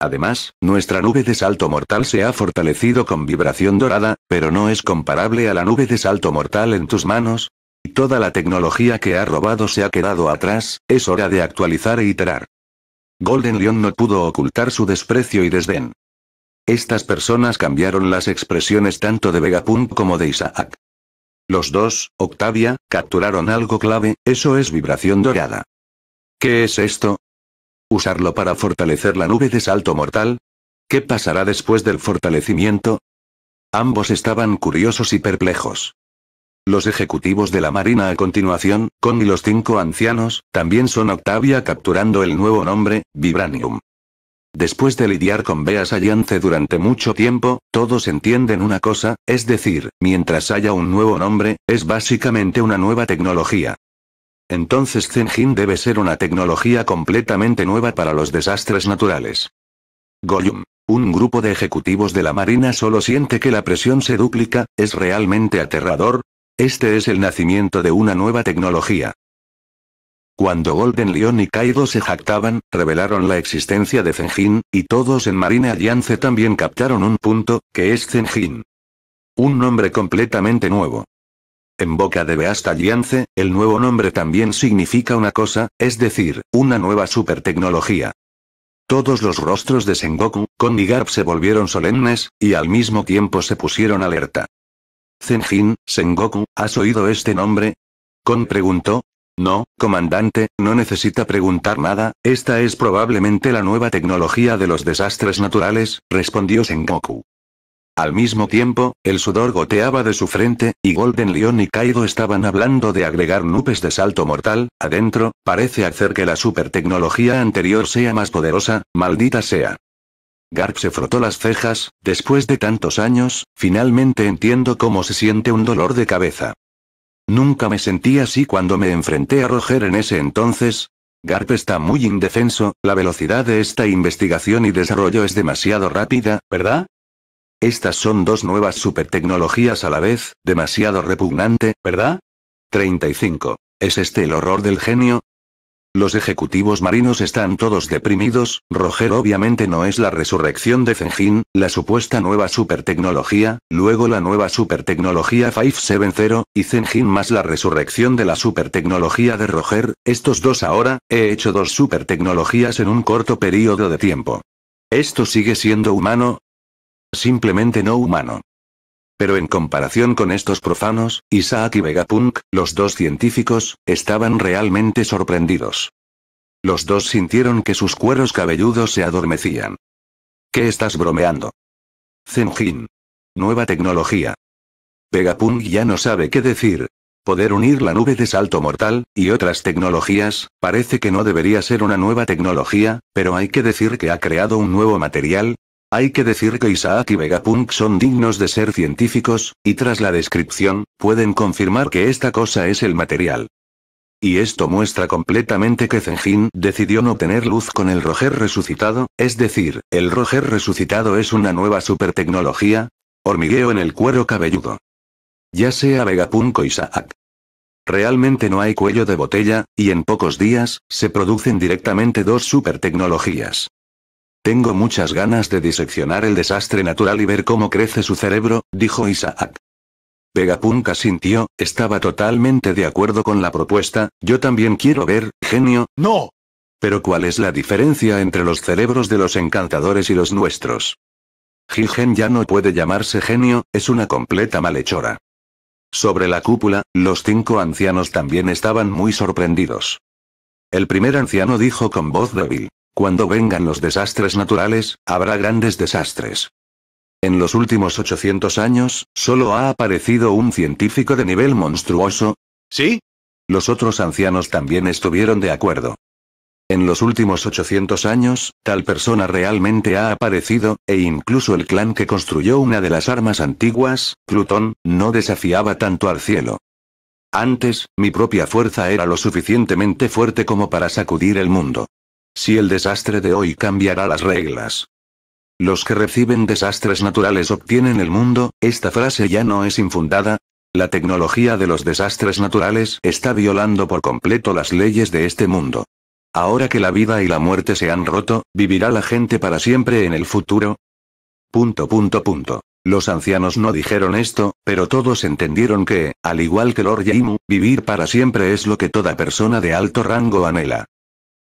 Además, nuestra nube de salto mortal se ha fortalecido con vibración dorada, pero no es comparable a la nube de salto mortal en tus manos. y Toda la tecnología que ha robado se ha quedado atrás, es hora de actualizar e iterar. Golden Lion no pudo ocultar su desprecio y desdén. Estas personas cambiaron las expresiones tanto de Vegapunk como de Isaac. Los dos, Octavia, capturaron algo clave, eso es vibración dorada. ¿Qué es esto? ¿Usarlo para fortalecer la nube de salto mortal? ¿Qué pasará después del fortalecimiento? Ambos estaban curiosos y perplejos. Los ejecutivos de la Marina a continuación, con y los cinco ancianos, también son Octavia capturando el nuevo nombre, Vibranium. Después de lidiar con Beas Allance durante mucho tiempo, todos entienden una cosa, es decir, mientras haya un nuevo nombre, es básicamente una nueva tecnología. Entonces Zenjin debe ser una tecnología completamente nueva para los desastres naturales. Goyum. Un grupo de ejecutivos de la Marina solo siente que la presión se duplica, ¿es realmente aterrador? Este es el nacimiento de una nueva tecnología. Cuando Golden Leon y Kaido se jactaban, revelaron la existencia de Zenjin, y todos en Marine Alliance también captaron un punto, que es Zenjin. Un nombre completamente nuevo. En boca de Beast Alliance, el nuevo nombre también significa una cosa, es decir, una nueva supertecnología. Todos los rostros de Sengoku, con y se volvieron solemnes, y al mismo tiempo se pusieron alerta. Zenjin, Sengoku, ¿has oído este nombre? Kong preguntó, no, comandante, no necesita preguntar nada, esta es probablemente la nueva tecnología de los desastres naturales, respondió Sengoku. Al mismo tiempo, el sudor goteaba de su frente, y Golden Leon y Kaido estaban hablando de agregar nubes de salto mortal, adentro, parece hacer que la supertecnología anterior sea más poderosa, maldita sea. Garp se frotó las cejas, después de tantos años, finalmente entiendo cómo se siente un dolor de cabeza. Nunca me sentí así cuando me enfrenté a Roger en ese entonces. Garp está muy indefenso, la velocidad de esta investigación y desarrollo es demasiado rápida, ¿verdad? Estas son dos nuevas supertecnologías a la vez, demasiado repugnante, ¿verdad? 35. ¿Es este el horror del genio? Los ejecutivos marinos están todos deprimidos, Roger obviamente no es la resurrección de Zenjin, la supuesta nueva supertecnología, luego la nueva supertecnología 570, y Zenjin más la resurrección de la supertecnología de Roger, estos dos ahora, he hecho dos supertecnologías en un corto periodo de tiempo. ¿Esto sigue siendo humano? Simplemente no humano. Pero en comparación con estos profanos, Isaac y Vegapunk, los dos científicos, estaban realmente sorprendidos. Los dos sintieron que sus cueros cabelludos se adormecían. ¿Qué estás bromeando? Zenjin. Nueva tecnología. Vegapunk ya no sabe qué decir. Poder unir la nube de salto mortal, y otras tecnologías, parece que no debería ser una nueva tecnología, pero hay que decir que ha creado un nuevo material, hay que decir que Isaac y Vegapunk son dignos de ser científicos, y tras la descripción, pueden confirmar que esta cosa es el material. Y esto muestra completamente que Zenjin decidió no tener luz con el Roger resucitado, es decir, el Roger resucitado es una nueva supertecnología. Hormigueo en el cuero cabelludo. Ya sea Vegapunk o Isaac. Realmente no hay cuello de botella, y en pocos días, se producen directamente dos supertecnologías. Tengo muchas ganas de diseccionar el desastre natural y ver cómo crece su cerebro, dijo Isaac. Pegapunca sintió, estaba totalmente de acuerdo con la propuesta, yo también quiero ver, genio, no. Pero ¿cuál es la diferencia entre los cerebros de los encantadores y los nuestros? Gigen ya no puede llamarse genio, es una completa malhechora. Sobre la cúpula, los cinco ancianos también estaban muy sorprendidos. El primer anciano dijo con voz débil, cuando vengan los desastres naturales, habrá grandes desastres. En los últimos 800 años, solo ha aparecido un científico de nivel monstruoso. ¿Sí? Los otros ancianos también estuvieron de acuerdo. En los últimos 800 años, tal persona realmente ha aparecido, e incluso el clan que construyó una de las armas antiguas, Plutón, no desafiaba tanto al cielo. Antes, mi propia fuerza era lo suficientemente fuerte como para sacudir el mundo si el desastre de hoy cambiará las reglas. Los que reciben desastres naturales obtienen el mundo, esta frase ya no es infundada. La tecnología de los desastres naturales está violando por completo las leyes de este mundo. Ahora que la vida y la muerte se han roto, ¿vivirá la gente para siempre en el futuro? Punto punto punto. Los ancianos no dijeron esto, pero todos entendieron que, al igual que Lord Jaimu, vivir para siempre es lo que toda persona de alto rango anhela.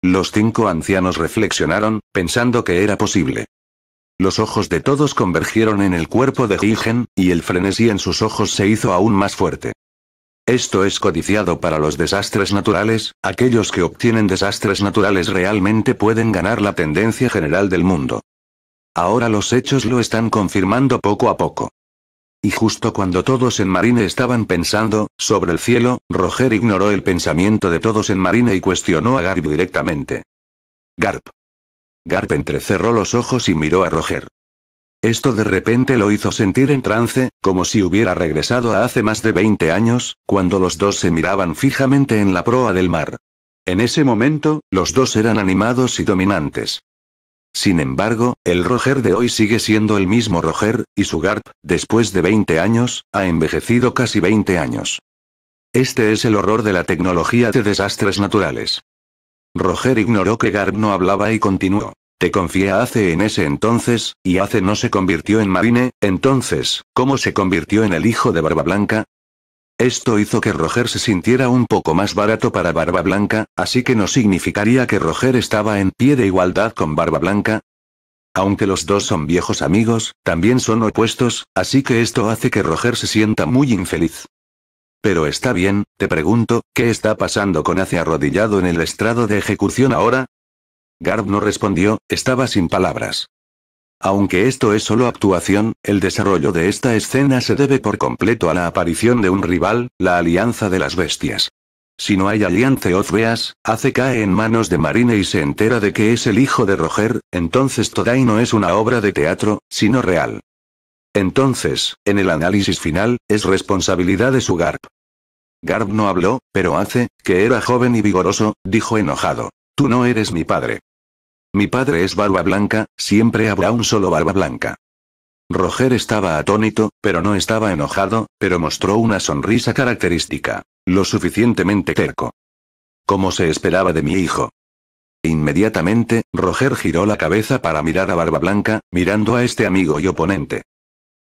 Los cinco ancianos reflexionaron, pensando que era posible. Los ojos de todos convergieron en el cuerpo de Higen, y el frenesí en sus ojos se hizo aún más fuerte. Esto es codiciado para los desastres naturales, aquellos que obtienen desastres naturales realmente pueden ganar la tendencia general del mundo. Ahora los hechos lo están confirmando poco a poco. Y justo cuando todos en Marine estaban pensando, sobre el cielo, Roger ignoró el pensamiento de todos en Marine y cuestionó a Garp directamente. Garp. Garp entrecerró los ojos y miró a Roger. Esto de repente lo hizo sentir en trance, como si hubiera regresado a hace más de 20 años, cuando los dos se miraban fijamente en la proa del mar. En ese momento, los dos eran animados y dominantes. Sin embargo, el Roger de hoy sigue siendo el mismo Roger, y su Garp, después de 20 años, ha envejecido casi 20 años. Este es el horror de la tecnología de desastres naturales. Roger ignoró que Garp no hablaba y continuó. Te confía Ace en ese entonces, y Ace no se convirtió en Marine, entonces, ¿cómo se convirtió en el hijo de Barba Blanca? Esto hizo que Roger se sintiera un poco más barato para Barba Blanca, así que no significaría que Roger estaba en pie de igualdad con Barba Blanca. Aunque los dos son viejos amigos, también son opuestos, así que esto hace que Roger se sienta muy infeliz. Pero está bien, te pregunto, ¿qué está pasando con Ace arrodillado en el estrado de ejecución ahora? Garb no respondió, estaba sin palabras. Aunque esto es solo actuación, el desarrollo de esta escena se debe por completo a la aparición de un rival, la Alianza de las Bestias. Si no hay alianza Ozbeas, hace cae en manos de Marine y se entera de que es el hijo de Roger, entonces Todai no es una obra de teatro, sino real. Entonces, en el análisis final, es responsabilidad de su Garp. Garp no habló, pero hace, que era joven y vigoroso, dijo enojado. Tú no eres mi padre. Mi padre es barba blanca, siempre habrá un solo barba blanca. Roger estaba atónito, pero no estaba enojado, pero mostró una sonrisa característica, lo suficientemente terco. Como se esperaba de mi hijo. Inmediatamente, Roger giró la cabeza para mirar a Barba Blanca, mirando a este amigo y oponente.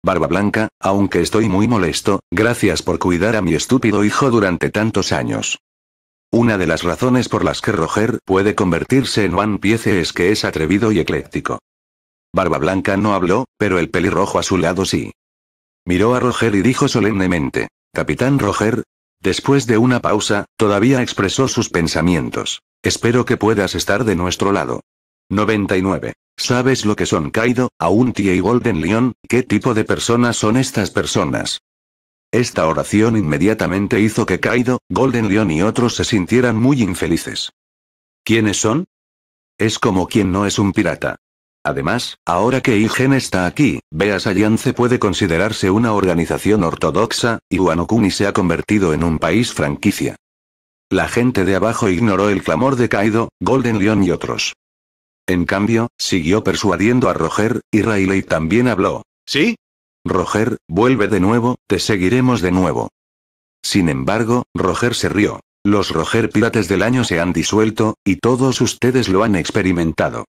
Barba Blanca, aunque estoy muy molesto, gracias por cuidar a mi estúpido hijo durante tantos años. Una de las razones por las que Roger puede convertirse en One Piece es que es atrevido y ecléctico. Barba Blanca no habló, pero el pelirrojo a su lado sí. Miró a Roger y dijo solemnemente, Capitán Roger. Después de una pausa, todavía expresó sus pensamientos. Espero que puedas estar de nuestro lado. 99. ¿Sabes lo que son Kaido, Auntie y Golden Lion? ¿Qué tipo de personas son estas personas? Esta oración inmediatamente hizo que Kaido, Golden Lion y otros se sintieran muy infelices. ¿Quiénes son? Es como quien no es un pirata. Además, ahora que Igen está aquí, Beas Alliance puede considerarse una organización ortodoxa, y Wanokuni se ha convertido en un país franquicia. La gente de abajo ignoró el clamor de Kaido, Golden Lion y otros. En cambio, siguió persuadiendo a Roger, y Riley también habló. ¿Sí? Roger, vuelve de nuevo, te seguiremos de nuevo. Sin embargo, Roger se rió. Los Roger Pirates del año se han disuelto, y todos ustedes lo han experimentado.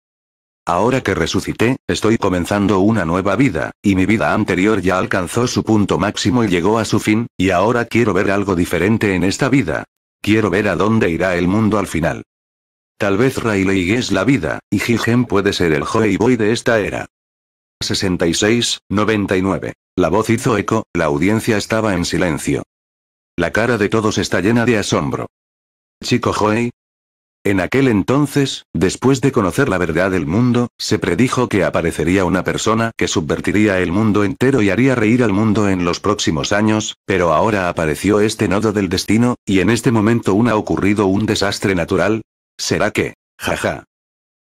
Ahora que resucité, estoy comenzando una nueva vida, y mi vida anterior ya alcanzó su punto máximo y llegó a su fin, y ahora quiero ver algo diferente en esta vida. Quiero ver a dónde irá el mundo al final. Tal vez Rayleigh es la vida, y Jigen puede ser el Joy Boy de esta era. 66, 99. La voz hizo eco, la audiencia estaba en silencio. La cara de todos está llena de asombro. Chico Joey. En aquel entonces, después de conocer la verdad del mundo, se predijo que aparecería una persona que subvertiría el mundo entero y haría reír al mundo en los próximos años, pero ahora apareció este nodo del destino, y en este momento ha ocurrido un desastre natural. ¿Será que? Jaja.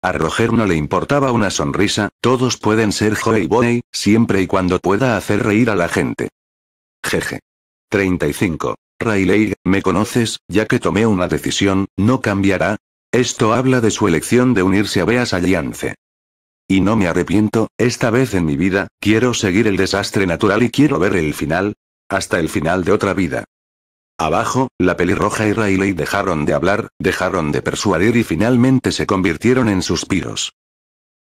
A Roger no le importaba una sonrisa, todos pueden ser joey boy, siempre y cuando pueda hacer reír a la gente. Jeje. 35. Rayleigh, me conoces, ya que tomé una decisión, no cambiará. Esto habla de su elección de unirse a Beas Alliance. Y no me arrepiento, esta vez en mi vida, quiero seguir el desastre natural y quiero ver el final. Hasta el final de otra vida. Abajo, la pelirroja y Riley dejaron de hablar, dejaron de persuadir y finalmente se convirtieron en suspiros.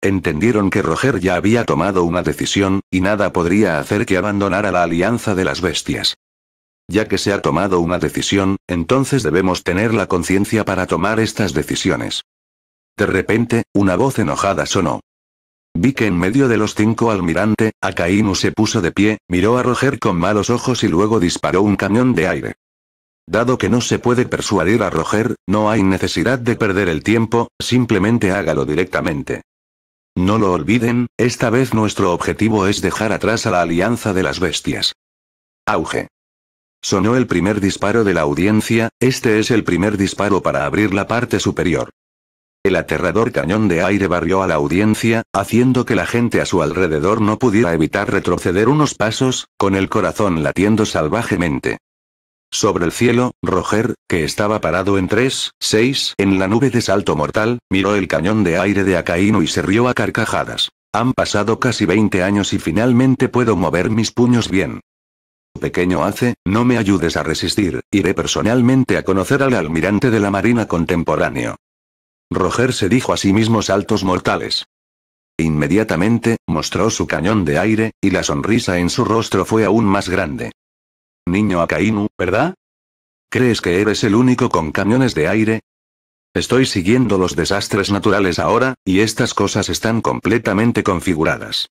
Entendieron que Roger ya había tomado una decisión, y nada podría hacer que abandonara la alianza de las bestias. Ya que se ha tomado una decisión, entonces debemos tener la conciencia para tomar estas decisiones. De repente, una voz enojada sonó. Vi que en medio de los cinco almirante, Akainu se puso de pie, miró a Roger con malos ojos y luego disparó un cañón de aire. Dado que no se puede persuadir a Roger, no hay necesidad de perder el tiempo, simplemente hágalo directamente. No lo olviden, esta vez nuestro objetivo es dejar atrás a la Alianza de las Bestias. Auge. Sonó el primer disparo de la audiencia, este es el primer disparo para abrir la parte superior. El aterrador cañón de aire barrió a la audiencia, haciendo que la gente a su alrededor no pudiera evitar retroceder unos pasos, con el corazón latiendo salvajemente. Sobre el cielo, Roger, que estaba parado en 3, 6, en la nube de salto mortal, miró el cañón de aire de Acaíno y se rió a carcajadas. Han pasado casi 20 años y finalmente puedo mover mis puños bien. Pequeño Ace, no me ayudes a resistir, iré personalmente a conocer al almirante de la Marina contemporáneo. Roger se dijo a sí mismo saltos mortales. Inmediatamente, mostró su cañón de aire, y la sonrisa en su rostro fue aún más grande. Niño Akainu, ¿verdad? ¿Crees que eres el único con camiones de aire? Estoy siguiendo los desastres naturales ahora, y estas cosas están completamente configuradas.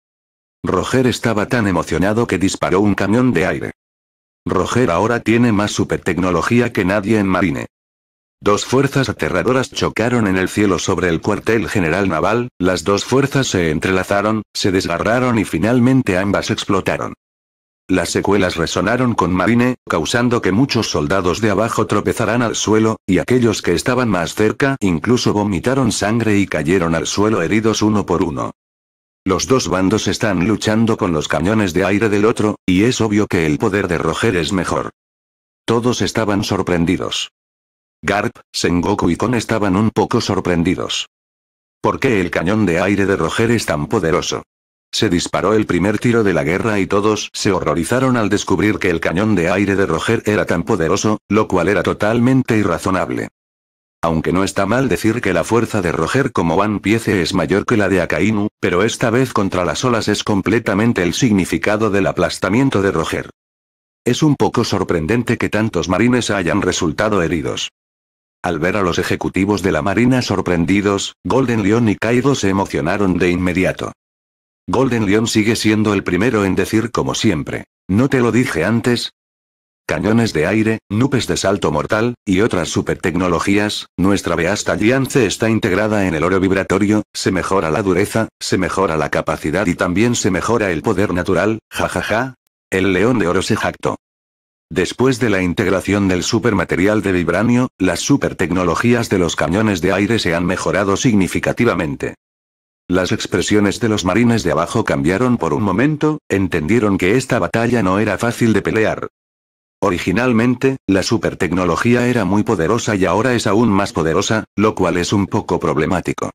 Roger estaba tan emocionado que disparó un camión de aire. Roger ahora tiene más supertecnología que nadie en Marine. Dos fuerzas aterradoras chocaron en el cielo sobre el cuartel general naval, las dos fuerzas se entrelazaron, se desgarraron y finalmente ambas explotaron. Las secuelas resonaron con Marine, causando que muchos soldados de abajo tropezaran al suelo, y aquellos que estaban más cerca incluso vomitaron sangre y cayeron al suelo heridos uno por uno. Los dos bandos están luchando con los cañones de aire del otro, y es obvio que el poder de Roger es mejor. Todos estaban sorprendidos. Garp, Sengoku y Kon estaban un poco sorprendidos. ¿Por qué el cañón de aire de Roger es tan poderoso? Se disparó el primer tiro de la guerra y todos se horrorizaron al descubrir que el cañón de aire de Roger era tan poderoso, lo cual era totalmente irrazonable. Aunque no está mal decir que la fuerza de Roger como Van Piece es mayor que la de Akainu, pero esta vez contra las olas es completamente el significado del aplastamiento de Roger. Es un poco sorprendente que tantos marines hayan resultado heridos. Al ver a los ejecutivos de la Marina sorprendidos, Golden Lion y Kaido se emocionaron de inmediato. Golden León sigue siendo el primero en decir como siempre. ¿No te lo dije antes? Cañones de aire, nubes de salto mortal, y otras supertecnologías, nuestra Beasta Alliance está integrada en el oro vibratorio, se mejora la dureza, se mejora la capacidad y también se mejora el poder natural, jajaja. El león de oro se jactó. Después de la integración del supermaterial de vibranio, las supertecnologías de los cañones de aire se han mejorado significativamente. Las expresiones de los marines de abajo cambiaron por un momento, entendieron que esta batalla no era fácil de pelear. Originalmente, la supertecnología era muy poderosa y ahora es aún más poderosa, lo cual es un poco problemático.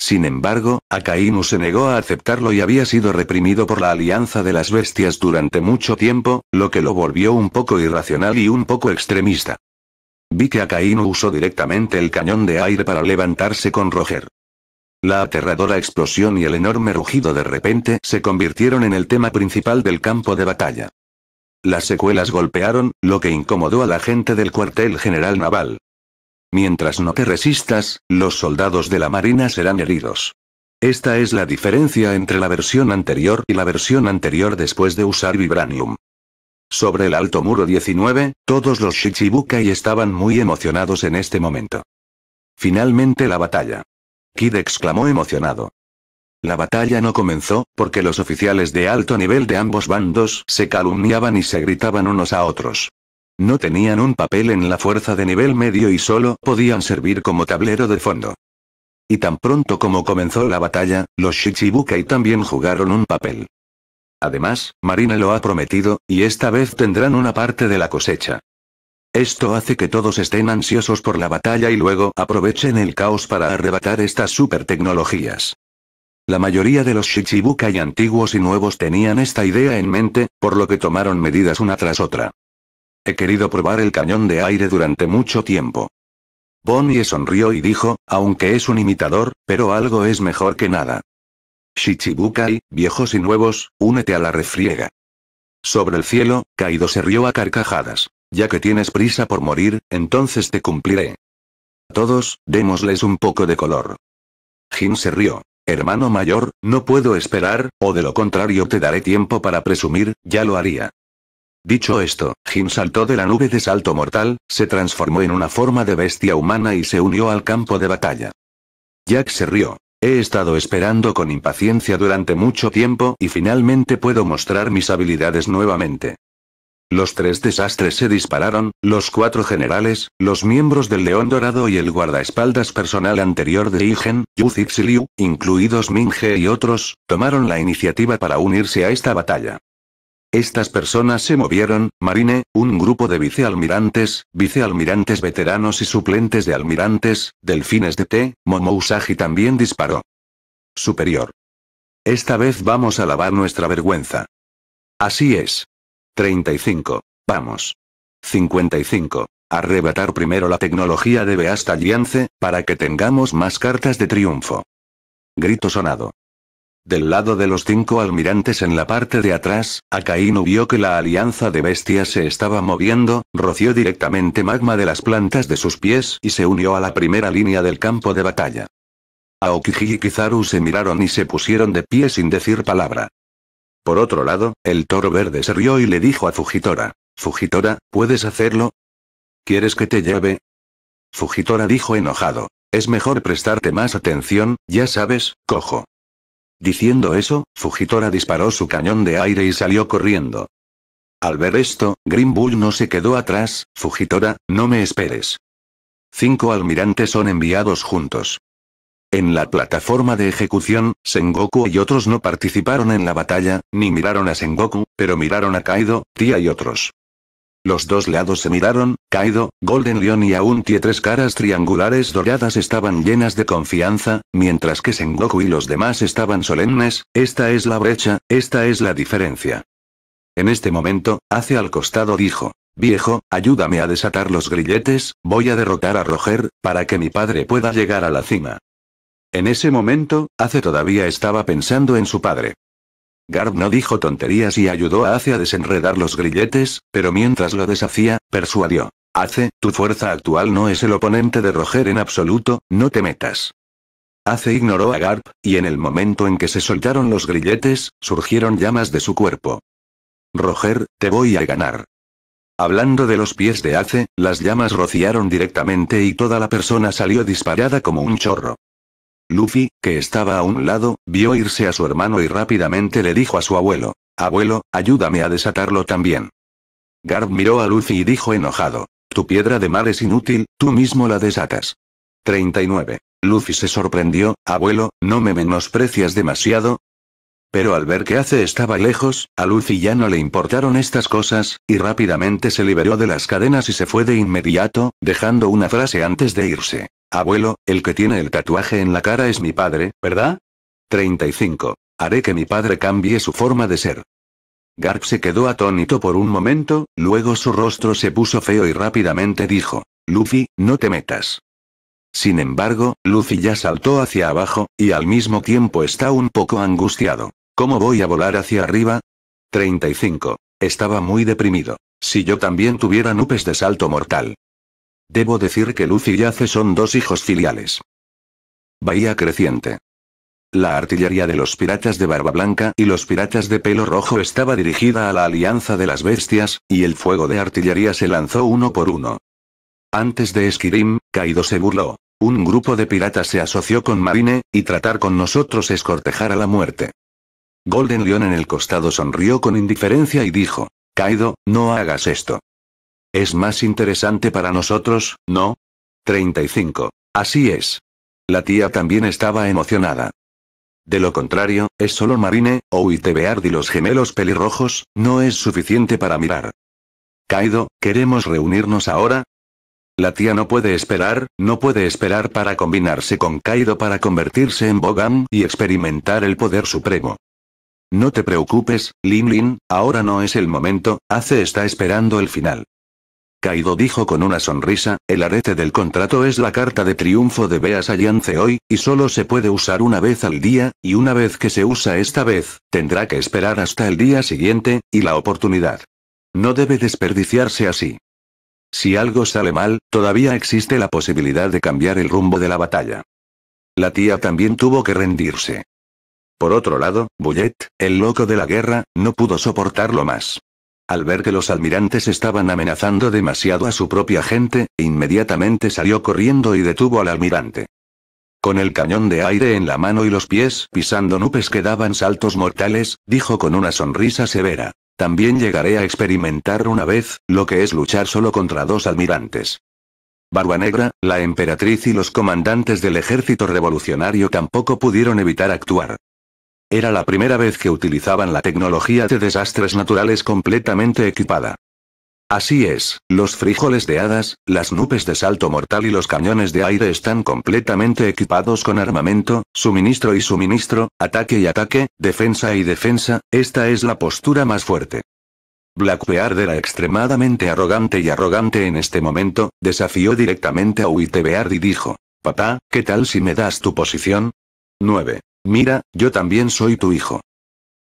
Sin embargo, Akainu se negó a aceptarlo y había sido reprimido por la Alianza de las Bestias durante mucho tiempo, lo que lo volvió un poco irracional y un poco extremista. Vi que Akainu usó directamente el cañón de aire para levantarse con Roger. La aterradora explosión y el enorme rugido de repente se convirtieron en el tema principal del campo de batalla. Las secuelas golpearon, lo que incomodó a la gente del cuartel general naval. Mientras no te resistas, los soldados de la Marina serán heridos. Esta es la diferencia entre la versión anterior y la versión anterior después de usar Vibranium. Sobre el alto muro 19, todos los Shichibukai estaban muy emocionados en este momento. Finalmente la batalla. Kid exclamó emocionado. La batalla no comenzó, porque los oficiales de alto nivel de ambos bandos se calumniaban y se gritaban unos a otros. No tenían un papel en la fuerza de nivel medio y solo podían servir como tablero de fondo. Y tan pronto como comenzó la batalla, los Shichibukai también jugaron un papel. Además, Marina lo ha prometido, y esta vez tendrán una parte de la cosecha. Esto hace que todos estén ansiosos por la batalla y luego aprovechen el caos para arrebatar estas super tecnologías. La mayoría de los Shichibukai antiguos y nuevos tenían esta idea en mente, por lo que tomaron medidas una tras otra. He querido probar el cañón de aire durante mucho tiempo. Bonnie sonrió y dijo, aunque es un imitador, pero algo es mejor que nada. Shichibukai, viejos y nuevos, únete a la refriega. Sobre el cielo, Kaido se rió a carcajadas. Ya que tienes prisa por morir, entonces te cumpliré. Todos, démosles un poco de color. Jim se rió. Hermano mayor, no puedo esperar, o de lo contrario te daré tiempo para presumir, ya lo haría. Dicho esto, Jim saltó de la nube de salto mortal, se transformó en una forma de bestia humana y se unió al campo de batalla. Jack se rió. He estado esperando con impaciencia durante mucho tiempo y finalmente puedo mostrar mis habilidades nuevamente. Los tres desastres se dispararon, los cuatro generales, los miembros del León Dorado y el guardaespaldas personal anterior de Igen, Yu incluidos y otros, tomaron la iniciativa para unirse a esta batalla. Estas personas se movieron, Marine, un grupo de vicealmirantes, vicealmirantes veteranos y suplentes de almirantes, delfines de T, Usagi también disparó. Superior. Esta vez vamos a lavar nuestra vergüenza. Así es. 35. Vamos. 55. Arrebatar primero la tecnología de Beasta Alliance para que tengamos más cartas de triunfo. Grito sonado. Del lado de los cinco almirantes en la parte de atrás, Akainu vio que la alianza de bestias se estaba moviendo, roció directamente magma de las plantas de sus pies y se unió a la primera línea del campo de batalla. Aokiji y Kizaru se miraron y se pusieron de pie sin decir palabra. Por otro lado, el toro verde se rió y le dijo a Fujitora, Fujitora, ¿puedes hacerlo? ¿Quieres que te lleve? Fujitora dijo enojado, es mejor prestarte más atención, ya sabes, cojo. Diciendo eso, Fujitora disparó su cañón de aire y salió corriendo. Al ver esto, Green Bull no se quedó atrás, Fujitora, no me esperes. Cinco almirantes son enviados juntos. En la plataforma de ejecución, Sengoku y otros no participaron en la batalla, ni miraron a Sengoku, pero miraron a Kaido, Tia y otros. Los dos lados se miraron, Kaido, Golden Lion y aún Tia tres caras triangulares doradas estaban llenas de confianza, mientras que Sengoku y los demás estaban solemnes, esta es la brecha, esta es la diferencia. En este momento, hacia al costado dijo, Viejo, ayúdame a desatar los grilletes, voy a derrotar a Roger, para que mi padre pueda llegar a la cima. En ese momento, Ace todavía estaba pensando en su padre. Garb no dijo tonterías y ayudó a Ace a desenredar los grilletes, pero mientras lo deshacía, persuadió. Ace, tu fuerza actual no es el oponente de Roger en absoluto, no te metas. Ace ignoró a Garp, y en el momento en que se soltaron los grilletes, surgieron llamas de su cuerpo. Roger, te voy a ganar. Hablando de los pies de Ace, las llamas rociaron directamente y toda la persona salió disparada como un chorro. Luffy, que estaba a un lado, vio irse a su hermano y rápidamente le dijo a su abuelo. Abuelo, ayúdame a desatarlo también. Garb miró a Luffy y dijo enojado. Tu piedra de mar es inútil, tú mismo la desatas. 39. Luffy se sorprendió, abuelo, ¿no me menosprecias demasiado? Pero al ver que Ace estaba lejos, a Luffy ya no le importaron estas cosas, y rápidamente se liberó de las cadenas y se fue de inmediato, dejando una frase antes de irse. Abuelo, el que tiene el tatuaje en la cara es mi padre, ¿verdad? 35. Haré que mi padre cambie su forma de ser. Garp se quedó atónito por un momento, luego su rostro se puso feo y rápidamente dijo, Luffy, no te metas. Sin embargo, Luffy ya saltó hacia abajo, y al mismo tiempo está un poco angustiado. ¿Cómo voy a volar hacia arriba? 35. Estaba muy deprimido. Si yo también tuviera nubes de salto mortal, Debo decir que Luz y Yace son dos hijos filiales. Bahía Creciente. La artillería de los piratas de barba blanca y los piratas de pelo rojo estaba dirigida a la alianza de las bestias, y el fuego de artillería se lanzó uno por uno. Antes de Esquirim, Kaido se burló. Un grupo de piratas se asoció con Marine, y tratar con nosotros es cortejar a la muerte. Golden Lion en el costado sonrió con indiferencia y dijo, Kaido, no hagas esto es más interesante para nosotros, ¿no? 35. Así es. La tía también estaba emocionada. De lo contrario, es solo Marine, o Itebeard y los gemelos pelirrojos, no es suficiente para mirar. Kaido, ¿queremos reunirnos ahora? La tía no puede esperar, no puede esperar para combinarse con Kaido para convertirse en Bogam y experimentar el poder supremo. No te preocupes, Lin Lin, ahora no es el momento, Ace está esperando el final. Kaido dijo con una sonrisa, el arete del contrato es la carta de triunfo de Beas Alliance hoy, y solo se puede usar una vez al día, y una vez que se usa esta vez, tendrá que esperar hasta el día siguiente, y la oportunidad. No debe desperdiciarse así. Si algo sale mal, todavía existe la posibilidad de cambiar el rumbo de la batalla. La tía también tuvo que rendirse. Por otro lado, Bullet, el loco de la guerra, no pudo soportarlo más. Al ver que los almirantes estaban amenazando demasiado a su propia gente, inmediatamente salió corriendo y detuvo al almirante. Con el cañón de aire en la mano y los pies pisando nubes que daban saltos mortales, dijo con una sonrisa severa. También llegaré a experimentar una vez, lo que es luchar solo contra dos almirantes. Barba Negra, la emperatriz y los comandantes del ejército revolucionario tampoco pudieron evitar actuar. Era la primera vez que utilizaban la tecnología de desastres naturales completamente equipada. Así es, los frijoles de hadas, las nubes de salto mortal y los cañones de aire están completamente equipados con armamento, suministro y suministro, ataque y ataque, defensa y defensa, esta es la postura más fuerte. Blackbeard era extremadamente arrogante y arrogante en este momento, desafió directamente a Uitebeard y dijo, Papá, ¿qué tal si me das tu posición? 9. Mira, yo también soy tu hijo.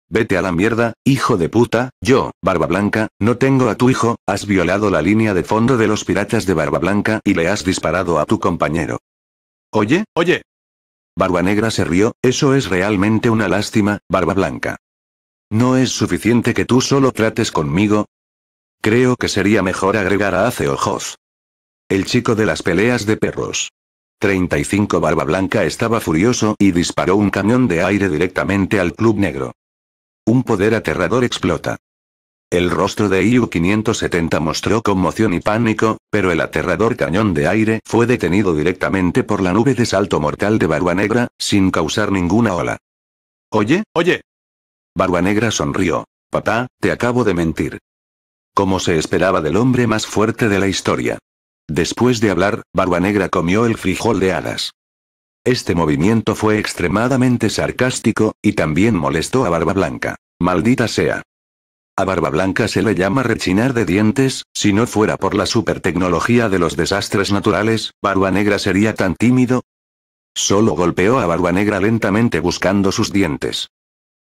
Vete a la mierda, hijo de puta, yo, Barba Blanca, no tengo a tu hijo, has violado la línea de fondo de los piratas de Barba Blanca y le has disparado a tu compañero. Oye, oye. Barba Negra se rió, eso es realmente una lástima, Barba Blanca. ¿No es suficiente que tú solo trates conmigo? Creo que sería mejor agregar a Ace Ojos. El chico de las peleas de perros. 35 Barba Blanca estaba furioso y disparó un cañón de aire directamente al Club Negro. Un poder aterrador explota. El rostro de IU-570 mostró conmoción y pánico, pero el aterrador cañón de aire fue detenido directamente por la nube de salto mortal de Barba Negra, sin causar ninguna ola. Oye, oye. Barba Negra sonrió. Papá, te acabo de mentir. Como se esperaba del hombre más fuerte de la historia. Después de hablar, Barba Negra comió el frijol de hadas. Este movimiento fue extremadamente sarcástico, y también molestó a Barba Blanca. Maldita sea. A Barba Blanca se le llama rechinar de dientes, si no fuera por la supertecnología de los desastres naturales, Barba Negra sería tan tímido. Solo golpeó a Barba Negra lentamente buscando sus dientes.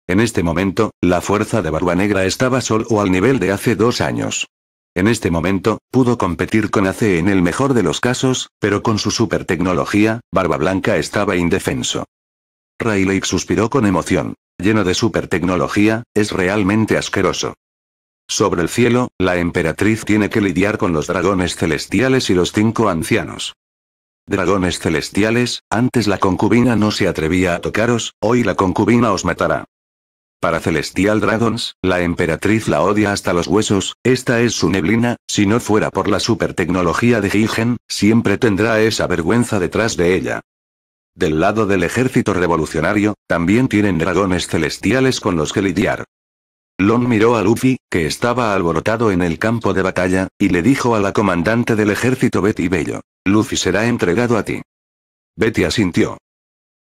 En este momento, la fuerza de Barba Negra estaba solo al nivel de hace dos años. En este momento, pudo competir con Ace en el mejor de los casos, pero con su tecnología, Barba Blanca estaba indefenso. Rayleigh suspiró con emoción. Lleno de super tecnología, es realmente asqueroso. Sobre el cielo, la emperatriz tiene que lidiar con los dragones celestiales y los cinco ancianos. Dragones celestiales, antes la concubina no se atrevía a tocaros, hoy la concubina os matará. Para Celestial Dragons, la emperatriz la odia hasta los huesos, esta es su neblina, si no fuera por la supertecnología de Gigen, siempre tendrá esa vergüenza detrás de ella. Del lado del ejército revolucionario, también tienen dragones celestiales con los que lidiar. Lon miró a Luffy, que estaba alborotado en el campo de batalla, y le dijo a la comandante del ejército Betty Bello, Luffy será entregado a ti. Betty asintió.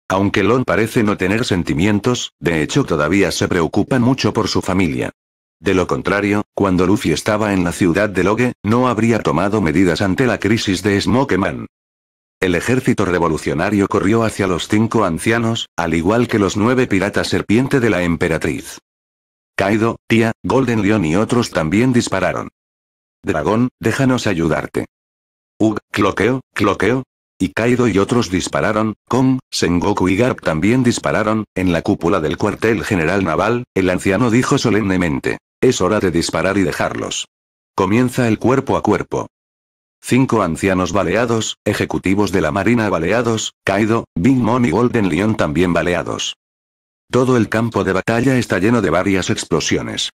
Aunque Lon parece no tener sentimientos, de hecho todavía se preocupa mucho por su familia. De lo contrario, cuando Luffy estaba en la ciudad de Logue, no habría tomado medidas ante la crisis de Smokeman. El ejército revolucionario corrió hacia los cinco ancianos, al igual que los nueve piratas serpiente de la emperatriz. Kaido, Tía, Golden Leon y otros también dispararon. Dragón, déjanos ayudarte. Ugh, cloqueo, cloqueo, y Kaido y otros dispararon, Kong, Sengoku y Garp también dispararon, en la cúpula del cuartel general naval, el anciano dijo solemnemente. Es hora de disparar y dejarlos. Comienza el cuerpo a cuerpo. Cinco ancianos baleados, ejecutivos de la marina baleados, Kaido, Big Mom y Golden Lion también baleados. Todo el campo de batalla está lleno de varias explosiones.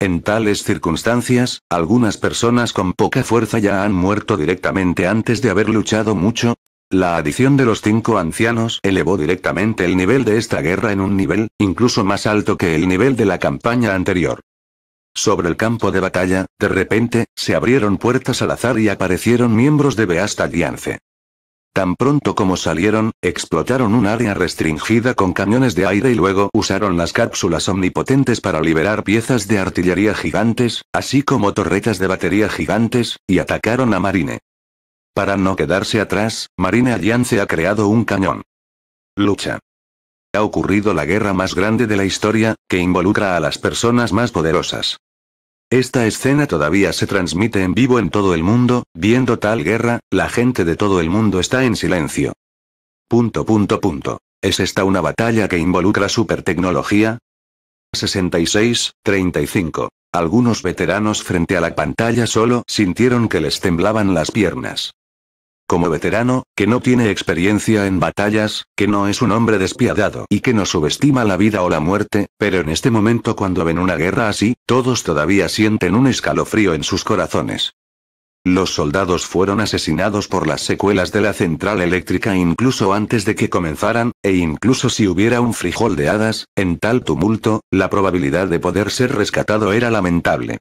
En tales circunstancias, algunas personas con poca fuerza ya han muerto directamente antes de haber luchado mucho, la adición de los cinco ancianos elevó directamente el nivel de esta guerra en un nivel, incluso más alto que el nivel de la campaña anterior. Sobre el campo de batalla, de repente, se abrieron puertas al azar y aparecieron miembros de Beasta Alliance. Tan pronto como salieron, explotaron un área restringida con cañones de aire y luego usaron las cápsulas omnipotentes para liberar piezas de artillería gigantes, así como torretas de batería gigantes, y atacaron a Marine. Para no quedarse atrás, Marine Alliance ha creado un cañón. Lucha. Ha ocurrido la guerra más grande de la historia, que involucra a las personas más poderosas. Esta escena todavía se transmite en vivo en todo el mundo, viendo tal guerra, la gente de todo el mundo está en silencio. Punto punto punto. ¿Es esta una batalla que involucra supertecnología? 66, 35. Algunos veteranos frente a la pantalla solo sintieron que les temblaban las piernas como veterano, que no tiene experiencia en batallas, que no es un hombre despiadado y que no subestima la vida o la muerte, pero en este momento cuando ven una guerra así, todos todavía sienten un escalofrío en sus corazones. Los soldados fueron asesinados por las secuelas de la central eléctrica incluso antes de que comenzaran, e incluso si hubiera un frijol de hadas, en tal tumulto, la probabilidad de poder ser rescatado era lamentable.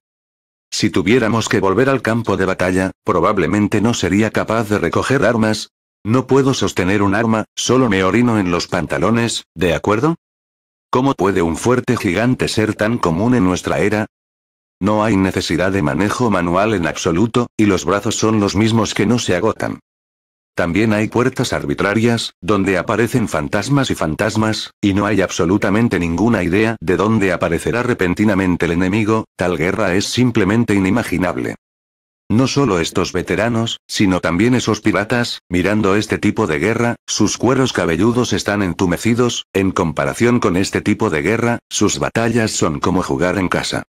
Si tuviéramos que volver al campo de batalla, probablemente no sería capaz de recoger armas. No puedo sostener un arma, solo me orino en los pantalones, ¿de acuerdo? ¿Cómo puede un fuerte gigante ser tan común en nuestra era? No hay necesidad de manejo manual en absoluto, y los brazos son los mismos que no se agotan. También hay puertas arbitrarias, donde aparecen fantasmas y fantasmas, y no hay absolutamente ninguna idea de dónde aparecerá repentinamente el enemigo, tal guerra es simplemente inimaginable. No solo estos veteranos, sino también esos piratas, mirando este tipo de guerra, sus cueros cabelludos están entumecidos, en comparación con este tipo de guerra, sus batallas son como jugar en casa.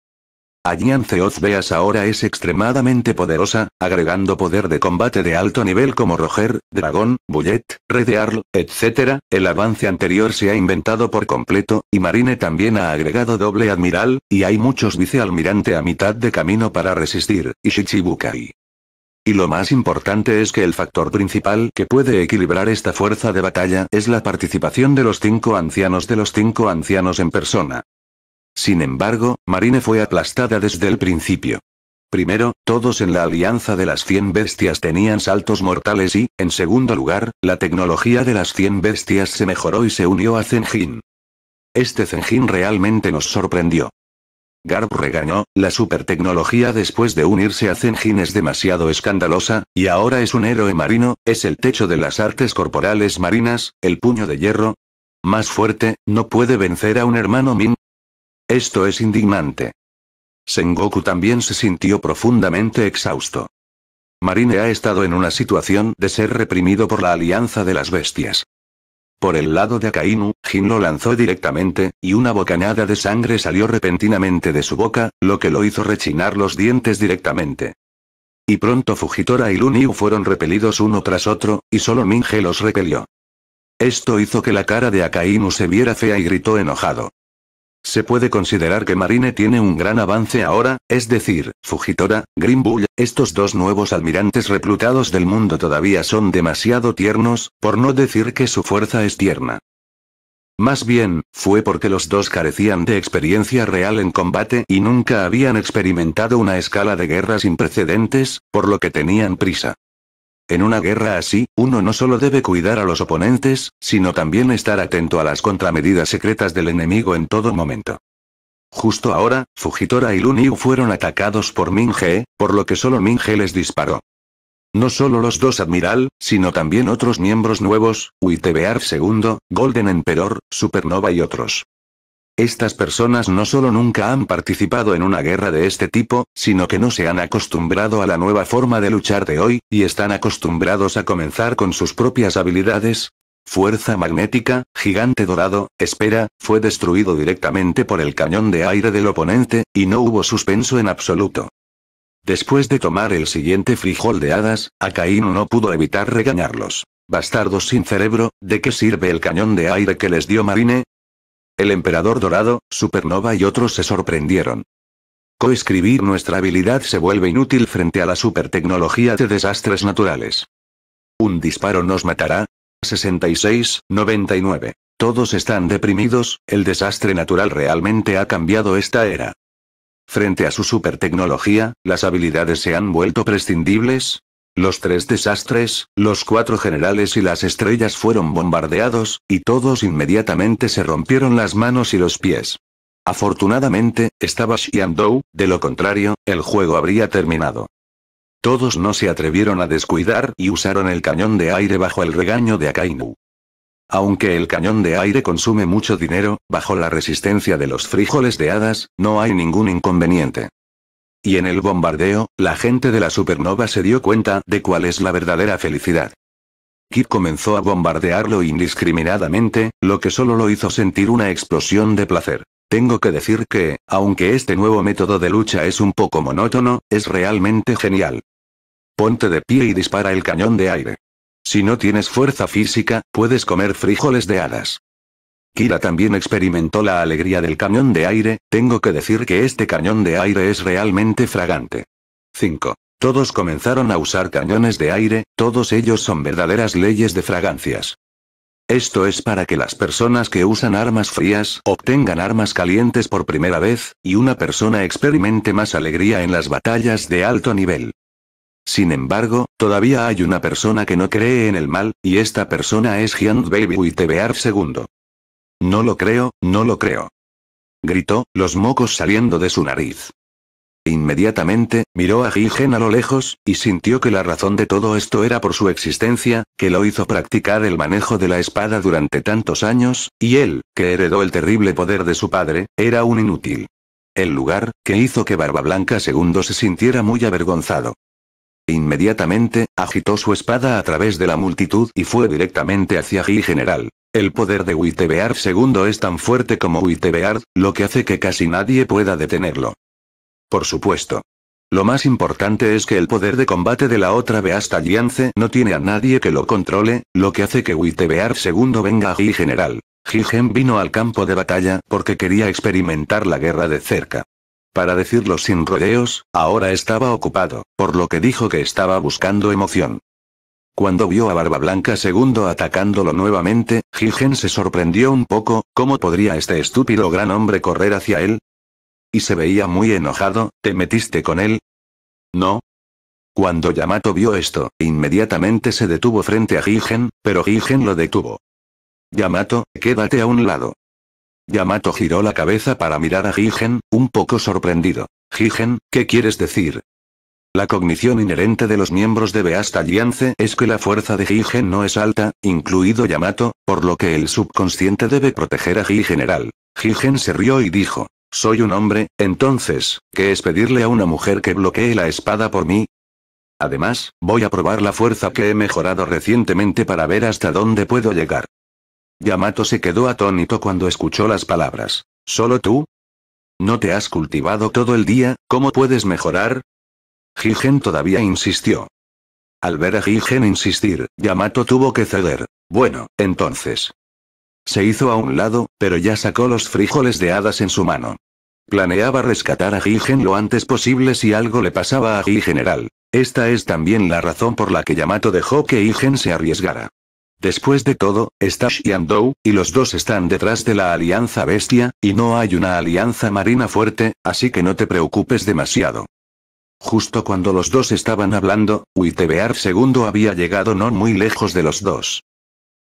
A Zeoz Beas ahora es extremadamente poderosa, agregando poder de combate de alto nivel como Roger, Dragón, Bullet, Red Arl, etc. El avance anterior se ha inventado por completo, y Marine también ha agregado doble admiral, y hay muchos vicealmirante a mitad de camino para resistir, y Y lo más importante es que el factor principal que puede equilibrar esta fuerza de batalla es la participación de los cinco ancianos de los cinco ancianos en persona. Sin embargo, Marine fue aplastada desde el principio. Primero, todos en la Alianza de las 100 Bestias tenían saltos mortales y, en segundo lugar, la tecnología de las 100 Bestias se mejoró y se unió a Zenjin. Este Zenjin realmente nos sorprendió. Garb regañó, la supertecnología después de unirse a Zenjin es demasiado escandalosa, y ahora es un héroe marino, es el techo de las artes corporales marinas, el puño de hierro. Más fuerte, no puede vencer a un hermano Min, esto es indignante. Sengoku también se sintió profundamente exhausto. Marine ha estado en una situación de ser reprimido por la alianza de las bestias. Por el lado de Akainu, Jin lo lanzó directamente, y una bocanada de sangre salió repentinamente de su boca, lo que lo hizo rechinar los dientes directamente. Y pronto Fujitora y Luniu fueron repelidos uno tras otro, y solo Minge los repelió. Esto hizo que la cara de Akainu se viera fea y gritó enojado. Se puede considerar que Marine tiene un gran avance ahora, es decir, Fujitora, Green Bull, estos dos nuevos almirantes reclutados del mundo todavía son demasiado tiernos, por no decir que su fuerza es tierna. Más bien, fue porque los dos carecían de experiencia real en combate y nunca habían experimentado una escala de guerra sin precedentes, por lo que tenían prisa. En una guerra así, uno no solo debe cuidar a los oponentes, sino también estar atento a las contramedidas secretas del enemigo en todo momento. Justo ahora, Fujitora y Luniu fueron atacados por Minge, por lo que solo Minge les disparó. No solo los dos admiral, sino también otros miembros nuevos, Uitebear II, Golden Emperor, Supernova y otros. Estas personas no solo nunca han participado en una guerra de este tipo, sino que no se han acostumbrado a la nueva forma de luchar de hoy, y están acostumbrados a comenzar con sus propias habilidades. Fuerza magnética, gigante dorado, espera, fue destruido directamente por el cañón de aire del oponente, y no hubo suspenso en absoluto. Después de tomar el siguiente frijol de hadas, Akainu no pudo evitar regañarlos. Bastardos sin cerebro, ¿de qué sirve el cañón de aire que les dio Marine? El emperador dorado, Supernova y otros se sorprendieron. Coescribir nuestra habilidad se vuelve inútil frente a la supertecnología de desastres naturales. Un disparo nos matará. 66, 99. Todos están deprimidos, el desastre natural realmente ha cambiado esta era. Frente a su supertecnología, las habilidades se han vuelto prescindibles, los tres desastres, los cuatro generales y las estrellas fueron bombardeados, y todos inmediatamente se rompieron las manos y los pies. Afortunadamente, estaba Xiandou, de lo contrario, el juego habría terminado. Todos no se atrevieron a descuidar y usaron el cañón de aire bajo el regaño de Akainu. Aunque el cañón de aire consume mucho dinero, bajo la resistencia de los frijoles de hadas, no hay ningún inconveniente. Y en el bombardeo, la gente de la supernova se dio cuenta de cuál es la verdadera felicidad. Kid comenzó a bombardearlo indiscriminadamente, lo que solo lo hizo sentir una explosión de placer. Tengo que decir que, aunque este nuevo método de lucha es un poco monótono, es realmente genial. Ponte de pie y dispara el cañón de aire. Si no tienes fuerza física, puedes comer frijoles de hadas. Kira también experimentó la alegría del cañón de aire, tengo que decir que este cañón de aire es realmente fragante. 5. Todos comenzaron a usar cañones de aire, todos ellos son verdaderas leyes de fragancias. Esto es para que las personas que usan armas frías obtengan armas calientes por primera vez, y una persona experimente más alegría en las batallas de alto nivel. Sin embargo, todavía hay una persona que no cree en el mal, y esta persona es Giant Baby II. No lo creo, no lo creo. Gritó, los mocos saliendo de su nariz. Inmediatamente, miró a Gigen a lo lejos, y sintió que la razón de todo esto era por su existencia, que lo hizo practicar el manejo de la espada durante tantos años, y él, que heredó el terrible poder de su padre, era un inútil. El lugar, que hizo que Barba Blanca II se sintiera muy avergonzado. Inmediatamente, agitó su espada a través de la multitud y fue directamente hacia Gil el poder de Witebeard II es tan fuerte como Witebeard, lo que hace que casi nadie pueda detenerlo. Por supuesto. Lo más importante es que el poder de combate de la otra Beasta Alliance no tiene a nadie que lo controle, lo que hace que Witebeard II venga a G. General. Gilgen vino al campo de batalla porque quería experimentar la guerra de cerca. Para decirlo sin rodeos, ahora estaba ocupado, por lo que dijo que estaba buscando emoción. Cuando vio a Barba Blanca segundo atacándolo nuevamente, Higen se sorprendió un poco, ¿cómo podría este estúpido gran hombre correr hacia él? Y se veía muy enojado, ¿te metiste con él? No. Cuando Yamato vio esto, inmediatamente se detuvo frente a Higen, pero Higen lo detuvo. Yamato, quédate a un lado. Yamato giró la cabeza para mirar a Higen, un poco sorprendido. Higen, ¿qué quieres decir? La cognición inherente de los miembros de Beast Alliance es que la fuerza de Gigen no es alta, incluido Yamato, por lo que el subconsciente debe proteger a Gigen general. Gigen se rió y dijo, soy un hombre, entonces, ¿qué es pedirle a una mujer que bloquee la espada por mí? Además, voy a probar la fuerza que he mejorado recientemente para ver hasta dónde puedo llegar. Yamato se quedó atónito cuando escuchó las palabras. ¿Solo tú? ¿No te has cultivado todo el día? ¿Cómo puedes mejorar? Jigen todavía insistió. Al ver a Jigen insistir, Yamato tuvo que ceder. Bueno, entonces. Se hizo a un lado, pero ya sacó los frijoles de hadas en su mano. Planeaba rescatar a Jigen lo antes posible si algo le pasaba a Jigen general. Esta es también la razón por la que Yamato dejó que Jigen se arriesgara. Después de todo, está Andou y los dos están detrás de la alianza bestia, y no hay una alianza marina fuerte, así que no te preocupes demasiado. Justo cuando los dos estaban hablando, Wittebeard II había llegado no muy lejos de los dos.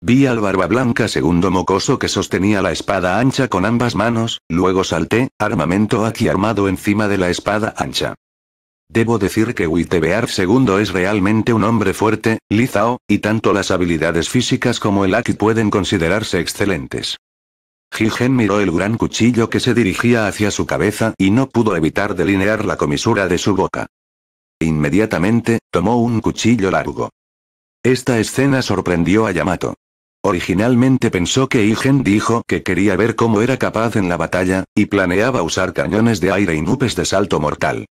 Vi al barba blanca segundo mocoso que sostenía la espada ancha con ambas manos, luego salté, armamento aquí armado encima de la espada ancha. Debo decir que Wittebeard II es realmente un hombre fuerte, lizao, y tanto las habilidades físicas como el Aki pueden considerarse excelentes. Jigen miró el gran cuchillo que se dirigía hacia su cabeza y no pudo evitar delinear la comisura de su boca. Inmediatamente, tomó un cuchillo largo. Esta escena sorprendió a Yamato. Originalmente pensó que Igen dijo que quería ver cómo era capaz en la batalla, y planeaba usar cañones de aire y nubes de salto mortal.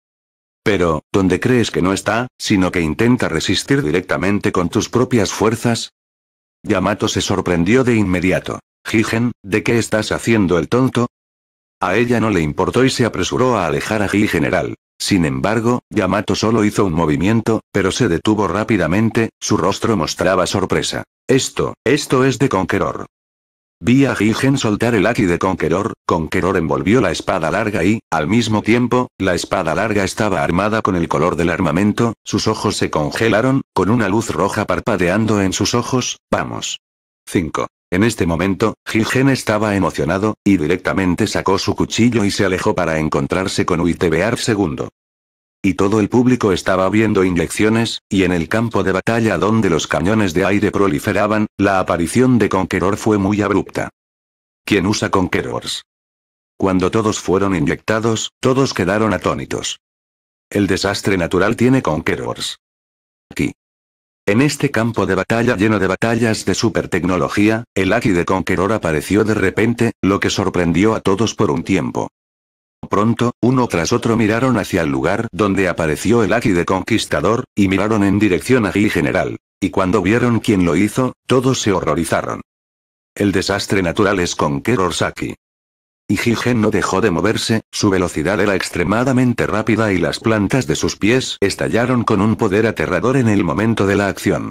Pero, ¿dónde crees que no está, sino que intenta resistir directamente con tus propias fuerzas? Yamato se sorprendió de inmediato. Jigen, ¿de qué estás haciendo el tonto? A ella no le importó y se apresuró a alejar a Higeneral. General. Sin embargo, Yamato solo hizo un movimiento, pero se detuvo rápidamente, su rostro mostraba sorpresa. Esto, esto es de Conqueror. Vi a Gigen soltar el Aki de Conqueror, Conqueror envolvió la espada larga y, al mismo tiempo, la espada larga estaba armada con el color del armamento, sus ojos se congelaron, con una luz roja parpadeando en sus ojos, vamos. 5. En este momento, Jigen estaba emocionado, y directamente sacó su cuchillo y se alejó para encontrarse con Uitebear II. Y todo el público estaba viendo inyecciones, y en el campo de batalla donde los cañones de aire proliferaban, la aparición de Conqueror fue muy abrupta. ¿Quién usa Conquerors? Cuando todos fueron inyectados, todos quedaron atónitos. El desastre natural tiene Conquerors. Aquí. En este campo de batalla lleno de batallas de tecnología, el Aki de Conqueror apareció de repente, lo que sorprendió a todos por un tiempo. Pronto, uno tras otro miraron hacia el lugar donde apareció el Aki de Conquistador, y miraron en dirección a Gi general. Y cuando vieron quién lo hizo, todos se horrorizaron. El desastre natural es Conqueror Saki y no dejó de moverse, su velocidad era extremadamente rápida y las plantas de sus pies estallaron con un poder aterrador en el momento de la acción.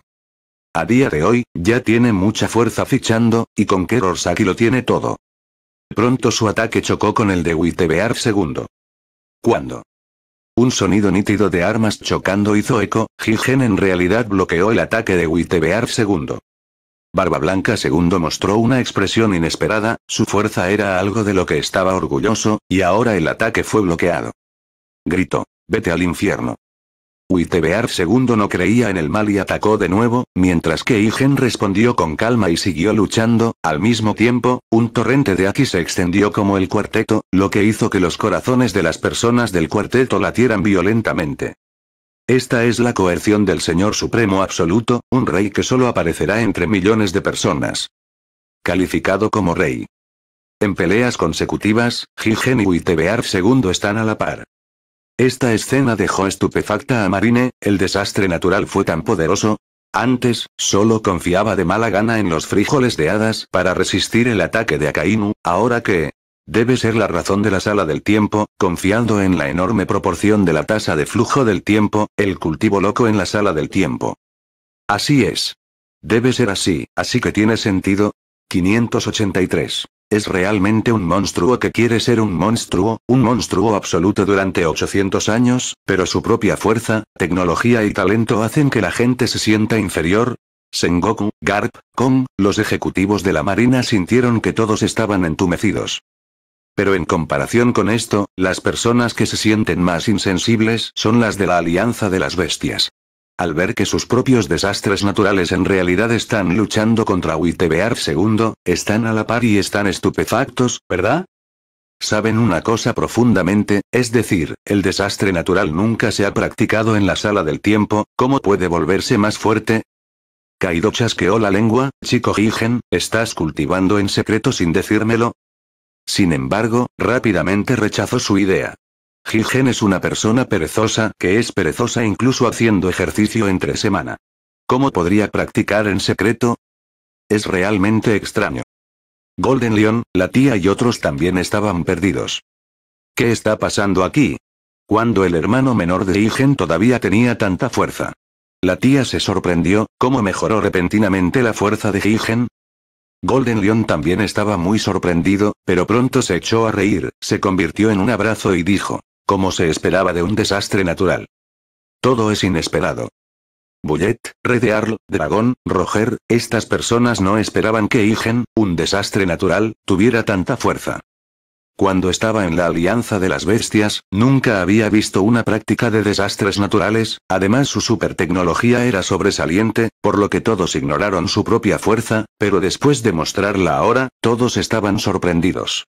A día de hoy, ya tiene mucha fuerza fichando, y con que Saki lo tiene todo. Pronto su ataque chocó con el de Witebear II. ¿Cuándo? Un sonido nítido de armas chocando hizo eco, Jigen en realidad bloqueó el ataque de Witebear II. Barba Blanca II mostró una expresión inesperada, su fuerza era algo de lo que estaba orgulloso, y ahora el ataque fue bloqueado. Gritó, vete al infierno. Huitebear II no creía en el mal y atacó de nuevo, mientras que Igen respondió con calma y siguió luchando, al mismo tiempo, un torrente de Aki se extendió como el cuarteto, lo que hizo que los corazones de las personas del cuarteto latieran violentamente. Esta es la coerción del Señor Supremo Absoluto, un rey que solo aparecerá entre millones de personas. Calificado como rey. En peleas consecutivas, Higenu y Tebear II están a la par. Esta escena dejó estupefacta a Marine, el desastre natural fue tan poderoso. Antes, solo confiaba de mala gana en los frijoles de hadas para resistir el ataque de Akainu, ahora que, Debe ser la razón de la sala del tiempo, confiando en la enorme proporción de la tasa de flujo del tiempo, el cultivo loco en la sala del tiempo. Así es. Debe ser así, así que tiene sentido. 583. Es realmente un monstruo que quiere ser un monstruo, un monstruo absoluto durante 800 años, pero su propia fuerza, tecnología y talento hacen que la gente se sienta inferior, Sengoku, Garp, Kong, los ejecutivos de la marina sintieron que todos estaban entumecidos. Pero en comparación con esto, las personas que se sienten más insensibles son las de la Alianza de las Bestias. Al ver que sus propios desastres naturales en realidad están luchando contra Witebear II, están a la par y están estupefactos, ¿verdad? Saben una cosa profundamente, es decir, el desastre natural nunca se ha practicado en la sala del tiempo, ¿cómo puede volverse más fuerte? Caído chasqueó la lengua, chico Higen, estás cultivando en secreto sin decírmelo, sin embargo, rápidamente rechazó su idea. Gilgen es una persona perezosa que es perezosa incluso haciendo ejercicio entre semana. ¿Cómo podría practicar en secreto? Es realmente extraño. Golden Leon, la tía y otros también estaban perdidos. ¿Qué está pasando aquí? Cuando el hermano menor de Hilgen todavía tenía tanta fuerza. La tía se sorprendió, cómo mejoró repentinamente la fuerza de Hilgen? Golden Lion también estaba muy sorprendido, pero pronto se echó a reír, se convirtió en un abrazo y dijo, como se esperaba de un desastre natural. Todo es inesperado. Bullet, Red Dragón, Roger, estas personas no esperaban que Igen, un desastre natural, tuviera tanta fuerza. Cuando estaba en la Alianza de las Bestias, nunca había visto una práctica de desastres naturales, además su supertecnología era sobresaliente, por lo que todos ignoraron su propia fuerza, pero después de mostrarla ahora, todos estaban sorprendidos.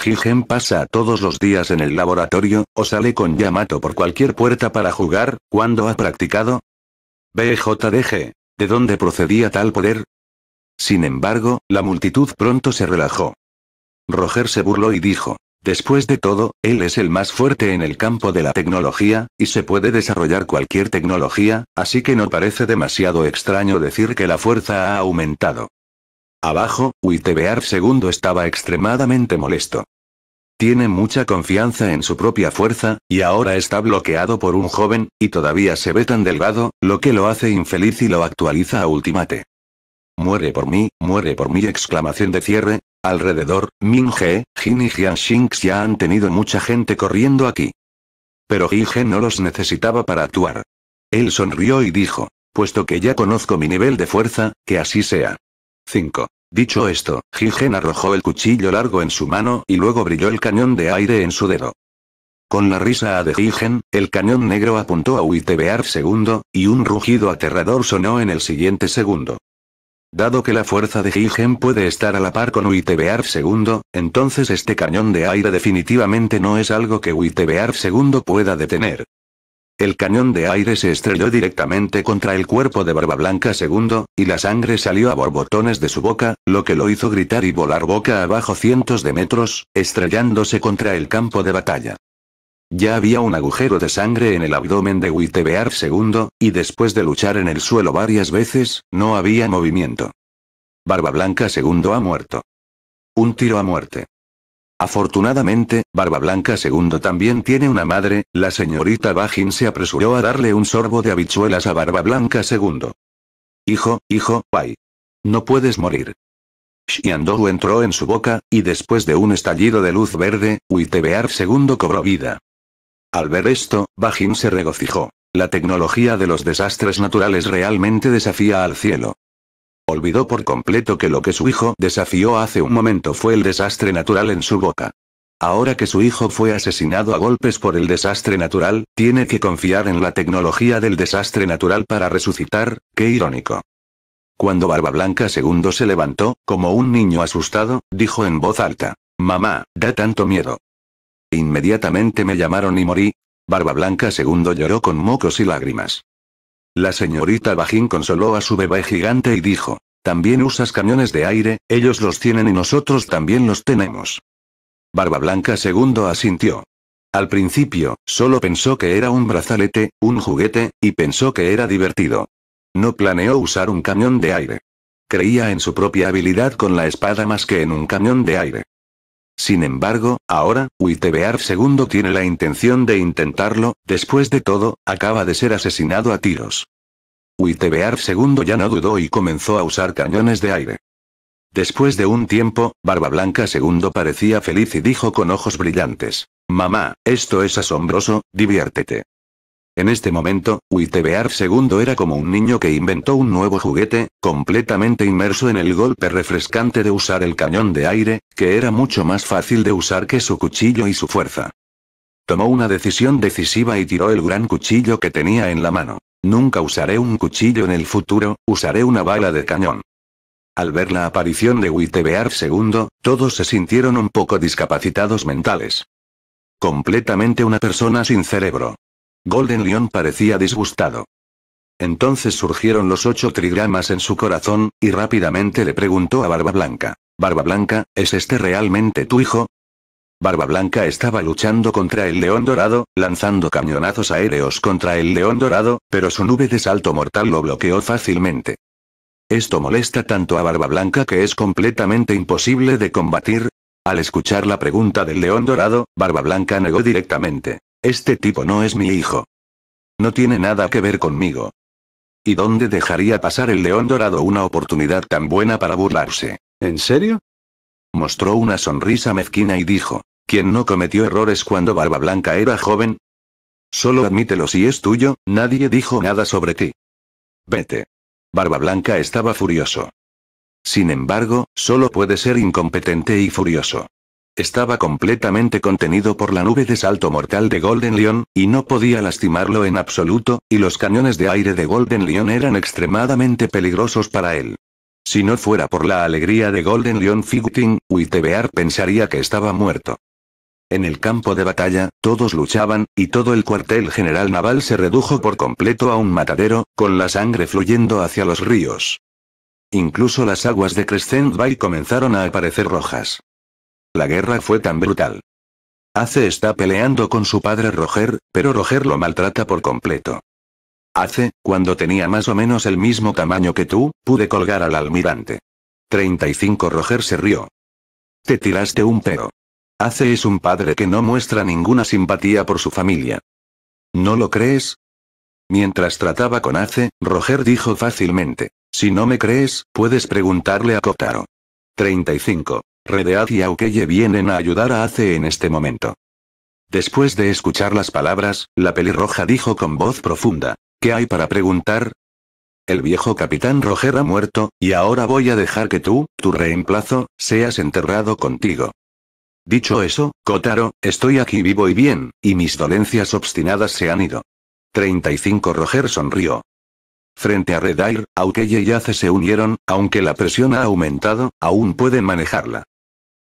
Jigen pasa todos los días en el laboratorio, o sale con Yamato por cualquier puerta para jugar, ¿cuándo ha practicado? BJDG. ¿De dónde procedía tal poder? Sin embargo, la multitud pronto se relajó. Roger se burló y dijo, Después de todo, él es el más fuerte en el campo de la tecnología, y se puede desarrollar cualquier tecnología, así que no parece demasiado extraño decir que la fuerza ha aumentado. Abajo, Witebear II estaba extremadamente molesto. Tiene mucha confianza en su propia fuerza, y ahora está bloqueado por un joven, y todavía se ve tan delgado, lo que lo hace infeliz y lo actualiza a ultimate. Muere por mí, muere por mí, exclamación de cierre, Alrededor, Ming-He, Jin y Jianxinx ya han tenido mucha gente corriendo aquí. Pero Jin no los necesitaba para actuar. Él sonrió y dijo, puesto que ya conozco mi nivel de fuerza, que así sea. 5. Dicho esto, Jigen arrojó el cuchillo largo en su mano y luego brilló el cañón de aire en su dedo. Con la risa de Jigen, el cañón negro apuntó a Witebear segundo, y un rugido aterrador sonó en el siguiente segundo. Dado que la fuerza de Gilgen puede estar a la par con UITBR II, entonces este cañón de aire definitivamente no es algo que UITBR II pueda detener. El cañón de aire se estrelló directamente contra el cuerpo de Barba Blanca II, y la sangre salió a borbotones de su boca, lo que lo hizo gritar y volar boca abajo cientos de metros, estrellándose contra el campo de batalla. Ya había un agujero de sangre en el abdomen de Witebear II, y después de luchar en el suelo varias veces, no había movimiento. Barba Blanca II ha muerto. Un tiro a muerte. Afortunadamente, Barba Blanca II también tiene una madre, la señorita Bajin se apresuró a darle un sorbo de habichuelas a Barba Blanca II. Hijo, hijo, pai. No puedes morir. Shiandoru entró en su boca, y después de un estallido de luz verde, Witebear II cobró vida. Al ver esto, Bajin se regocijó. La tecnología de los desastres naturales realmente desafía al cielo. Olvidó por completo que lo que su hijo desafió hace un momento fue el desastre natural en su boca. Ahora que su hijo fue asesinado a golpes por el desastre natural, tiene que confiar en la tecnología del desastre natural para resucitar, qué irónico. Cuando Barba Blanca II se levantó, como un niño asustado, dijo en voz alta, Mamá, da tanto miedo. Inmediatamente me llamaron y morí. Barba Blanca II lloró con mocos y lágrimas. La señorita Bajín consoló a su bebé gigante y dijo, también usas camiones de aire, ellos los tienen y nosotros también los tenemos. Barba Blanca II asintió. Al principio, solo pensó que era un brazalete, un juguete, y pensó que era divertido. No planeó usar un camión de aire. Creía en su propia habilidad con la espada más que en un camión de aire. Sin embargo, ahora, Witebear II tiene la intención de intentarlo, después de todo, acaba de ser asesinado a tiros. Witebear II ya no dudó y comenzó a usar cañones de aire. Después de un tiempo, Barba Blanca II parecía feliz y dijo con ojos brillantes. Mamá, esto es asombroso, diviértete. En este momento, Witebear II era como un niño que inventó un nuevo juguete, completamente inmerso en el golpe refrescante de usar el cañón de aire, que era mucho más fácil de usar que su cuchillo y su fuerza. Tomó una decisión decisiva y tiró el gran cuchillo que tenía en la mano. Nunca usaré un cuchillo en el futuro, usaré una bala de cañón. Al ver la aparición de Witebear II, todos se sintieron un poco discapacitados mentales. Completamente una persona sin cerebro. Golden León parecía disgustado. Entonces surgieron los ocho trigramas en su corazón, y rápidamente le preguntó a Barba Blanca. Barba Blanca, ¿es este realmente tu hijo? Barba Blanca estaba luchando contra el león dorado, lanzando cañonazos aéreos contra el león dorado, pero su nube de salto mortal lo bloqueó fácilmente. Esto molesta tanto a Barba Blanca que es completamente imposible de combatir. Al escuchar la pregunta del león dorado, Barba Blanca negó directamente. Este tipo no es mi hijo. No tiene nada que ver conmigo. ¿Y dónde dejaría pasar el león dorado una oportunidad tan buena para burlarse? ¿En serio? Mostró una sonrisa mezquina y dijo, ¿quién no cometió errores cuando Barba Blanca era joven? Solo admítelo si es tuyo, nadie dijo nada sobre ti. Vete. Barba Blanca estaba furioso. Sin embargo, solo puede ser incompetente y furioso. Estaba completamente contenido por la nube de salto mortal de Golden Lion, y no podía lastimarlo en absoluto, y los cañones de aire de Golden Lion eran extremadamente peligrosos para él. Si no fuera por la alegría de Golden Lion Fighting, Wittebear pensaría que estaba muerto. En el campo de batalla, todos luchaban, y todo el cuartel general naval se redujo por completo a un matadero, con la sangre fluyendo hacia los ríos. Incluso las aguas de Crescent Bay comenzaron a aparecer rojas. La guerra fue tan brutal. Ace está peleando con su padre Roger, pero Roger lo maltrata por completo. Ace, cuando tenía más o menos el mismo tamaño que tú, pude colgar al almirante. 35 Roger se rió. Te tiraste un pedo. Ace es un padre que no muestra ninguna simpatía por su familia. ¿No lo crees? Mientras trataba con Ace, Roger dijo fácilmente, si no me crees, puedes preguntarle a Kotaro. 35. Redead y Aukeye vienen a ayudar a Ace en este momento. Después de escuchar las palabras, la pelirroja dijo con voz profunda. ¿Qué hay para preguntar? El viejo capitán Roger ha muerto, y ahora voy a dejar que tú, tu reemplazo, seas enterrado contigo. Dicho eso, Kotaro, estoy aquí vivo y bien, y mis dolencias obstinadas se han ido. 35 Roger sonrió. Frente a Redair, Aukeye y Ace se unieron, aunque la presión ha aumentado, aún pueden manejarla.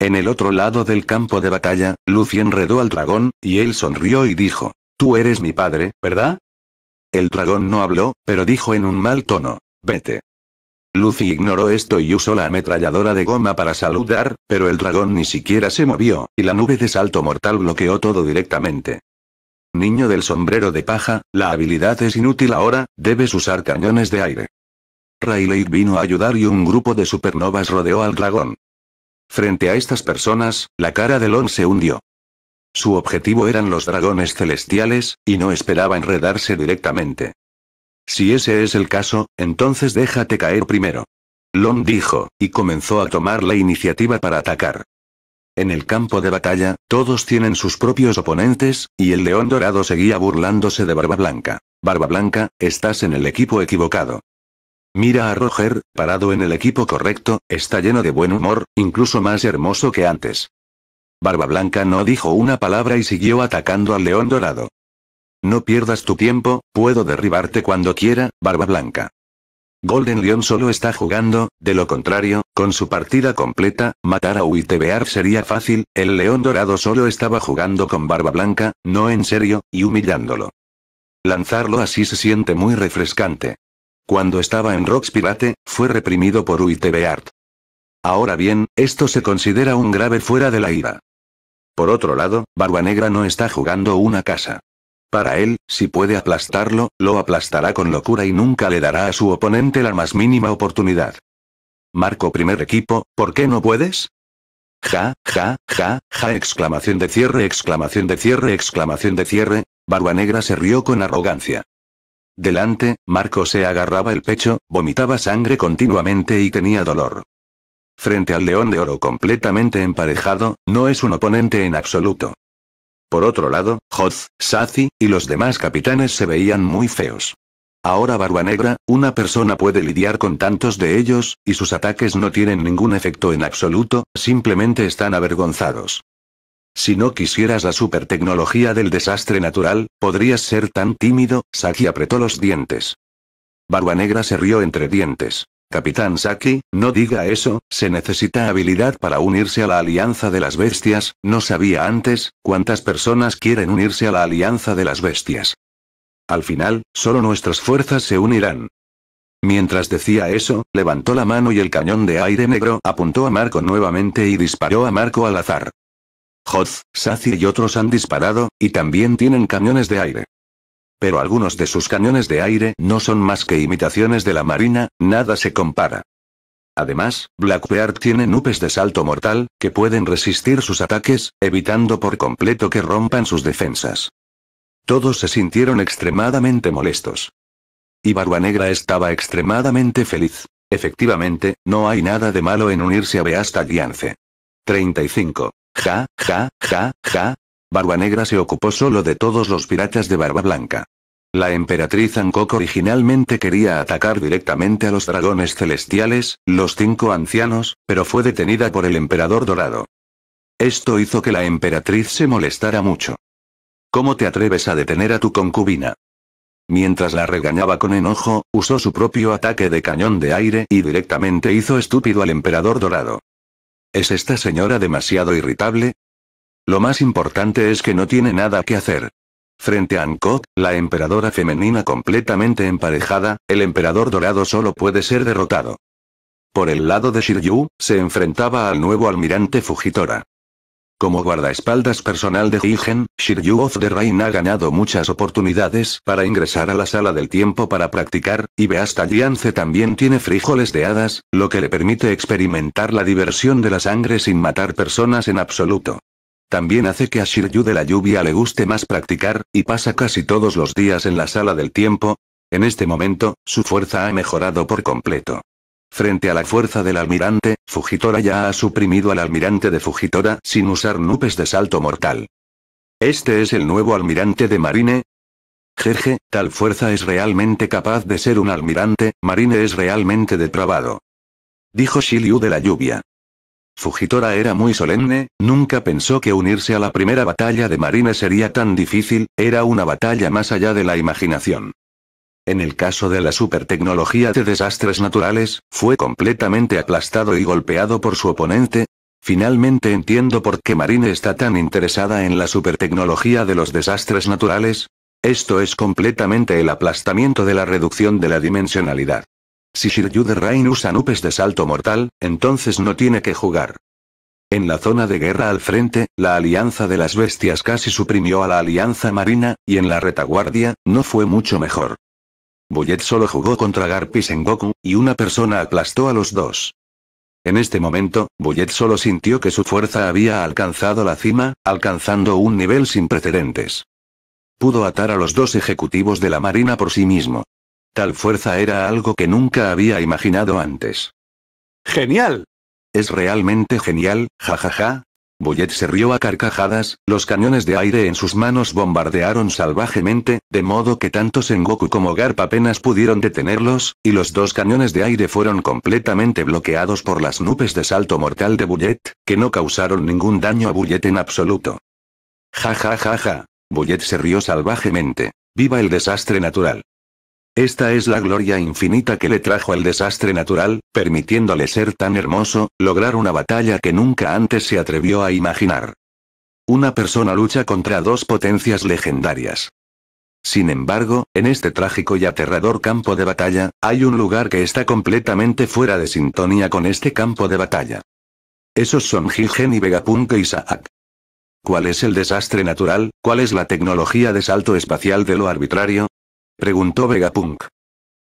En el otro lado del campo de batalla, Lucy enredó al dragón, y él sonrió y dijo, Tú eres mi padre, ¿verdad? El dragón no habló, pero dijo en un mal tono, Vete. Lucy ignoró esto y usó la ametralladora de goma para saludar, pero el dragón ni siquiera se movió, y la nube de salto mortal bloqueó todo directamente. Niño del sombrero de paja, la habilidad es inútil ahora, debes usar cañones de aire. Rayleigh vino a ayudar y un grupo de supernovas rodeó al dragón. Frente a estas personas, la cara de Lon se hundió. Su objetivo eran los dragones celestiales, y no esperaba enredarse directamente. Si ese es el caso, entonces déjate caer primero. Lon dijo, y comenzó a tomar la iniciativa para atacar. En el campo de batalla, todos tienen sus propios oponentes, y el león dorado seguía burlándose de Barba Blanca. Barba Blanca, estás en el equipo equivocado. Mira a Roger, parado en el equipo correcto, está lleno de buen humor, incluso más hermoso que antes. Barba Blanca no dijo una palabra y siguió atacando al león dorado. No pierdas tu tiempo, puedo derribarte cuando quiera, Barba Blanca. Golden León solo está jugando, de lo contrario, con su partida completa, matar a Uitebear sería fácil, el León Dorado solo estaba jugando con Barba Blanca, no en serio, y humillándolo. Lanzarlo así se siente muy refrescante. Cuando estaba en Rocks Pirate, fue reprimido por UITB Ahora bien, esto se considera un grave fuera de la ira. Por otro lado, Barba Negra no está jugando una casa. Para él, si puede aplastarlo, lo aplastará con locura y nunca le dará a su oponente la más mínima oportunidad. Marco primer equipo, ¿por qué no puedes? Ja, ja, ja, ja, exclamación de cierre, exclamación de cierre, exclamación de cierre. Barba Negra se rió con arrogancia. Delante, Marco se agarraba el pecho, vomitaba sangre continuamente y tenía dolor. Frente al león de oro completamente emparejado, no es un oponente en absoluto. Por otro lado, Hoth, Sazi, y los demás capitanes se veían muy feos. Ahora Barba Negra, una persona puede lidiar con tantos de ellos, y sus ataques no tienen ningún efecto en absoluto, simplemente están avergonzados. Si no quisieras la supertecnología del desastre natural, podrías ser tan tímido, Saki apretó los dientes. Barba Negra se rió entre dientes. Capitán Saki, no diga eso, se necesita habilidad para unirse a la Alianza de las Bestias, no sabía antes, cuántas personas quieren unirse a la Alianza de las Bestias. Al final, solo nuestras fuerzas se unirán. Mientras decía eso, levantó la mano y el cañón de aire negro apuntó a Marco nuevamente y disparó a Marco al azar. Hoth, Saci y otros han disparado, y también tienen cañones de aire. Pero algunos de sus cañones de aire no son más que imitaciones de la Marina, nada se compara. Además, Blackbeard tiene nubes de salto mortal, que pueden resistir sus ataques, evitando por completo que rompan sus defensas. Todos se sintieron extremadamente molestos. Y Barua Negra estaba extremadamente feliz. Efectivamente, no hay nada de malo en unirse a Beasta Giance. 35. Ja, ja, ja, ja. Barba Negra se ocupó solo de todos los piratas de Barba Blanca. La emperatriz Ancoco originalmente quería atacar directamente a los dragones celestiales, los cinco ancianos, pero fue detenida por el emperador dorado. Esto hizo que la emperatriz se molestara mucho. ¿Cómo te atreves a detener a tu concubina? Mientras la regañaba con enojo, usó su propio ataque de cañón de aire y directamente hizo estúpido al emperador dorado. ¿Es esta señora demasiado irritable? Lo más importante es que no tiene nada que hacer. Frente a Ankok, la emperadora femenina completamente emparejada, el emperador dorado solo puede ser derrotado. Por el lado de Shiryu, se enfrentaba al nuevo almirante Fujitora. Como guardaespaldas personal de Higen, Shiryu of the Rain ha ganado muchas oportunidades para ingresar a la sala del tiempo para practicar, y Beasta Yance también tiene frijoles de hadas, lo que le permite experimentar la diversión de la sangre sin matar personas en absoluto. También hace que a Shiryu de la lluvia le guste más practicar, y pasa casi todos los días en la sala del tiempo. En este momento, su fuerza ha mejorado por completo. Frente a la fuerza del almirante, Fujitora ya ha suprimido al almirante de Fujitora sin usar nubes de salto mortal. ¿Este es el nuevo almirante de Marine? Jeje, tal fuerza es realmente capaz de ser un almirante, Marine es realmente depravado. Dijo Shiliu de la lluvia. Fujitora era muy solemne, nunca pensó que unirse a la primera batalla de Marine sería tan difícil, era una batalla más allá de la imaginación. En el caso de la supertecnología de desastres naturales, fue completamente aplastado y golpeado por su oponente. Finalmente entiendo por qué Marine está tan interesada en la supertecnología de los desastres naturales. Esto es completamente el aplastamiento de la reducción de la dimensionalidad. Si Shiryu de Rain usa nupes de salto mortal, entonces no tiene que jugar. En la zona de guerra al frente, la alianza de las bestias casi suprimió a la alianza marina, y en la retaguardia, no fue mucho mejor. Bullet solo jugó contra Garp y Sengoku, y una persona aplastó a los dos. En este momento, Bullet solo sintió que su fuerza había alcanzado la cima, alcanzando un nivel sin precedentes. Pudo atar a los dos ejecutivos de la marina por sí mismo. Tal fuerza era algo que nunca había imaginado antes. ¡Genial! Es realmente genial, jajaja, Bullet se rió a carcajadas, los cañones de aire en sus manos bombardearon salvajemente, de modo que tanto Sengoku como Garp apenas pudieron detenerlos, y los dos cañones de aire fueron completamente bloqueados por las nubes de salto mortal de Bullet, que no causaron ningún daño a Bullet en absoluto. Ja ja ja Bullet se rió salvajemente. Viva el desastre natural. Esta es la gloria infinita que le trajo el desastre natural, permitiéndole ser tan hermoso, lograr una batalla que nunca antes se atrevió a imaginar. Una persona lucha contra dos potencias legendarias. Sin embargo, en este trágico y aterrador campo de batalla, hay un lugar que está completamente fuera de sintonía con este campo de batalla. Esos son Gigen y Vegapunk y e Isaac. ¿Cuál es el desastre natural? ¿Cuál es la tecnología de salto espacial de lo arbitrario? Preguntó Vegapunk.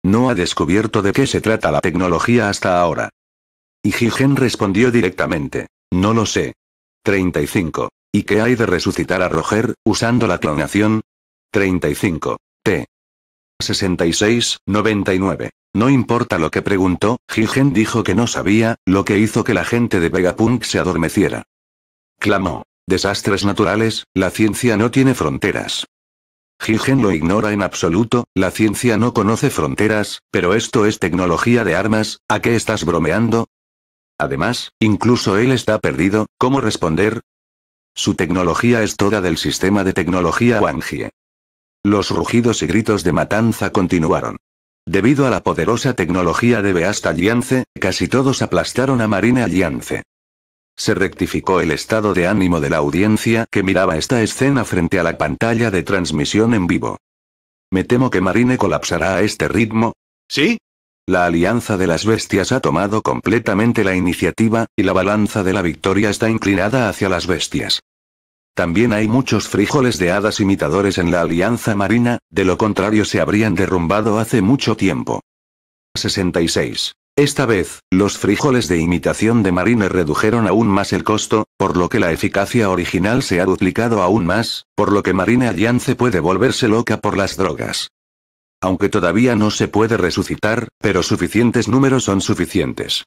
No ha descubierto de qué se trata la tecnología hasta ahora. Y Jigen respondió directamente. No lo sé. 35. ¿Y qué hay de resucitar a Roger, usando la clonación? 35. T. 66, 99. No importa lo que preguntó, Jigen dijo que no sabía, lo que hizo que la gente de Vegapunk se adormeciera. Clamó. Desastres naturales, la ciencia no tiene fronteras. Jigen lo ignora en absoluto, la ciencia no conoce fronteras, pero esto es tecnología de armas, ¿a qué estás bromeando? Además, incluso él está perdido, ¿cómo responder? Su tecnología es toda del sistema de tecnología Wangie. Los rugidos y gritos de matanza continuaron. Debido a la poderosa tecnología de Beast Alliance, casi todos aplastaron a Marina Alliance. Se rectificó el estado de ánimo de la audiencia que miraba esta escena frente a la pantalla de transmisión en vivo. Me temo que Marine colapsará a este ritmo. ¿Sí? La alianza de las bestias ha tomado completamente la iniciativa, y la balanza de la victoria está inclinada hacia las bestias. También hay muchos frijoles de hadas imitadores en la alianza marina, de lo contrario se habrían derrumbado hace mucho tiempo. 66. Esta vez, los frijoles de imitación de Marine redujeron aún más el costo, por lo que la eficacia original se ha duplicado aún más, por lo que Marine Alliance puede volverse loca por las drogas. Aunque todavía no se puede resucitar, pero suficientes números son suficientes.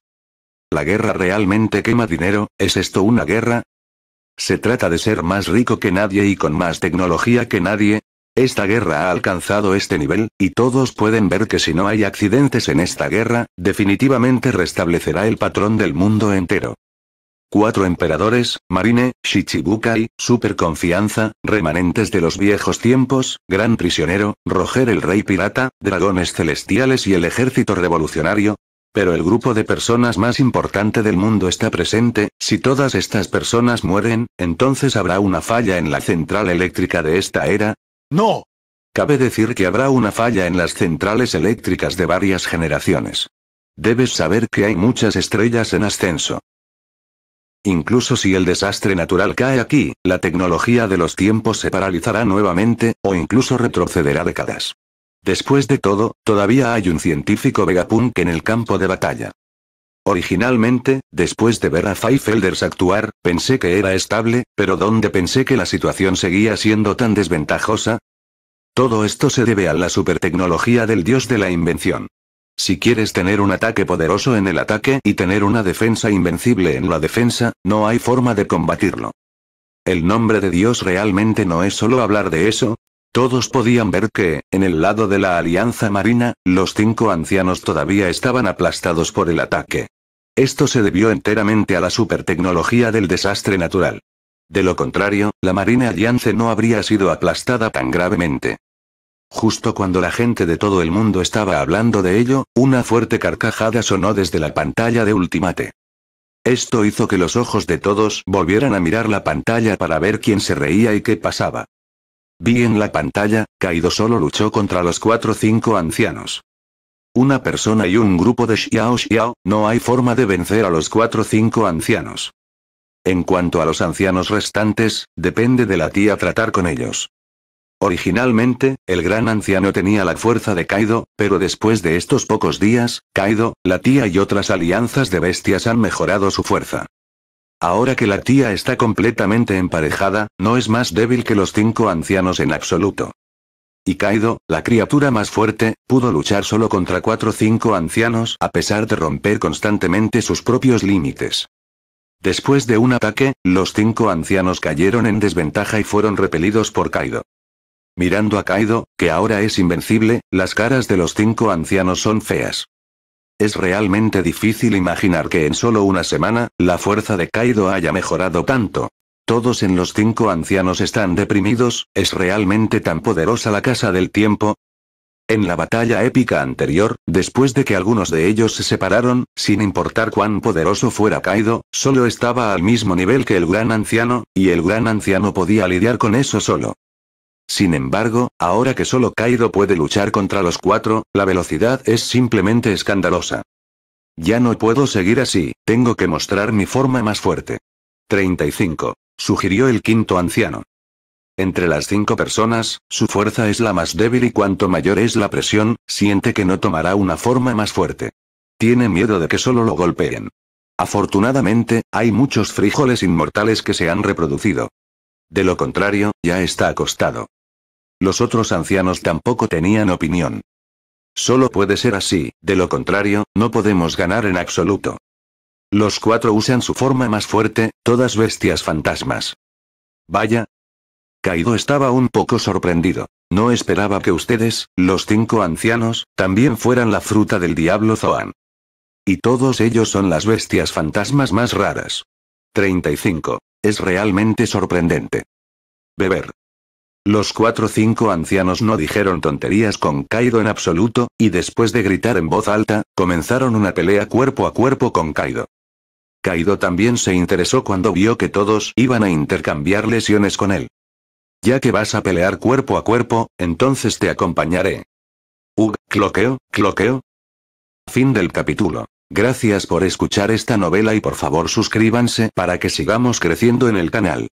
¿La guerra realmente quema dinero? ¿Es esto una guerra? Se trata de ser más rico que nadie y con más tecnología que nadie, esta guerra ha alcanzado este nivel, y todos pueden ver que si no hay accidentes en esta guerra, definitivamente restablecerá el patrón del mundo entero. Cuatro emperadores, Marine, Shichibukai, Superconfianza, remanentes de los viejos tiempos, Gran Prisionero, Roger el Rey Pirata, Dragones Celestiales y el Ejército Revolucionario. Pero el grupo de personas más importante del mundo está presente, si todas estas personas mueren, entonces habrá una falla en la central eléctrica de esta era, no. Cabe decir que habrá una falla en las centrales eléctricas de varias generaciones. Debes saber que hay muchas estrellas en ascenso. Incluso si el desastre natural cae aquí, la tecnología de los tiempos se paralizará nuevamente, o incluso retrocederá décadas. Después de todo, todavía hay un científico vegapunk en el campo de batalla. Originalmente, después de ver a Feifelders actuar, pensé que era estable, pero ¿dónde pensé que la situación seguía siendo tan desventajosa? Todo esto se debe a la supertecnología del dios de la invención. Si quieres tener un ataque poderoso en el ataque y tener una defensa invencible en la defensa, no hay forma de combatirlo. El nombre de Dios realmente no es solo hablar de eso. Todos podían ver que, en el lado de la Alianza Marina, los cinco ancianos todavía estaban aplastados por el ataque. Esto se debió enteramente a la supertecnología del desastre natural. De lo contrario, la Marina Alliance no habría sido aplastada tan gravemente. Justo cuando la gente de todo el mundo estaba hablando de ello, una fuerte carcajada sonó desde la pantalla de Ultimate. Esto hizo que los ojos de todos volvieran a mirar la pantalla para ver quién se reía y qué pasaba. Vi en la pantalla, caído solo luchó contra los cuatro o cinco ancianos. Una persona y un grupo de Xiao Xiao, no hay forma de vencer a los cuatro cinco ancianos. En cuanto a los ancianos restantes, depende de la tía tratar con ellos. Originalmente, el gran anciano tenía la fuerza de Kaido, pero después de estos pocos días, Kaido, la tía y otras alianzas de bestias han mejorado su fuerza. Ahora que la tía está completamente emparejada, no es más débil que los cinco ancianos en absoluto. Y Kaido, la criatura más fuerte, pudo luchar solo contra cuatro o cinco ancianos a pesar de romper constantemente sus propios límites. Después de un ataque, los cinco ancianos cayeron en desventaja y fueron repelidos por Kaido. Mirando a Kaido, que ahora es invencible, las caras de los cinco ancianos son feas. Es realmente difícil imaginar que en solo una semana, la fuerza de Kaido haya mejorado tanto. Todos en los cinco ancianos están deprimidos, ¿es realmente tan poderosa la casa del tiempo? En la batalla épica anterior, después de que algunos de ellos se separaron, sin importar cuán poderoso fuera Kaido, solo estaba al mismo nivel que el gran anciano, y el gran anciano podía lidiar con eso solo. Sin embargo, ahora que solo Kaido puede luchar contra los cuatro, la velocidad es simplemente escandalosa. Ya no puedo seguir así, tengo que mostrar mi forma más fuerte. 35 sugirió el quinto anciano. Entre las cinco personas, su fuerza es la más débil y cuanto mayor es la presión, siente que no tomará una forma más fuerte. Tiene miedo de que solo lo golpeen. Afortunadamente, hay muchos frijoles inmortales que se han reproducido. De lo contrario, ya está acostado. Los otros ancianos tampoco tenían opinión. Solo puede ser así, de lo contrario, no podemos ganar en absoluto. Los cuatro usan su forma más fuerte, todas bestias fantasmas. Vaya. Kaido estaba un poco sorprendido. No esperaba que ustedes, los cinco ancianos, también fueran la fruta del diablo Zoan. Y todos ellos son las bestias fantasmas más raras. 35. Es realmente sorprendente. Beber. Los cuatro cinco ancianos no dijeron tonterías con Kaido en absoluto, y después de gritar en voz alta, comenzaron una pelea cuerpo a cuerpo con Kaido. Kaido también se interesó cuando vio que todos iban a intercambiar lesiones con él. Ya que vas a pelear cuerpo a cuerpo, entonces te acompañaré. Ug, cloqueo, cloqueo. Fin del capítulo. Gracias por escuchar esta novela y por favor suscríbanse para que sigamos creciendo en el canal.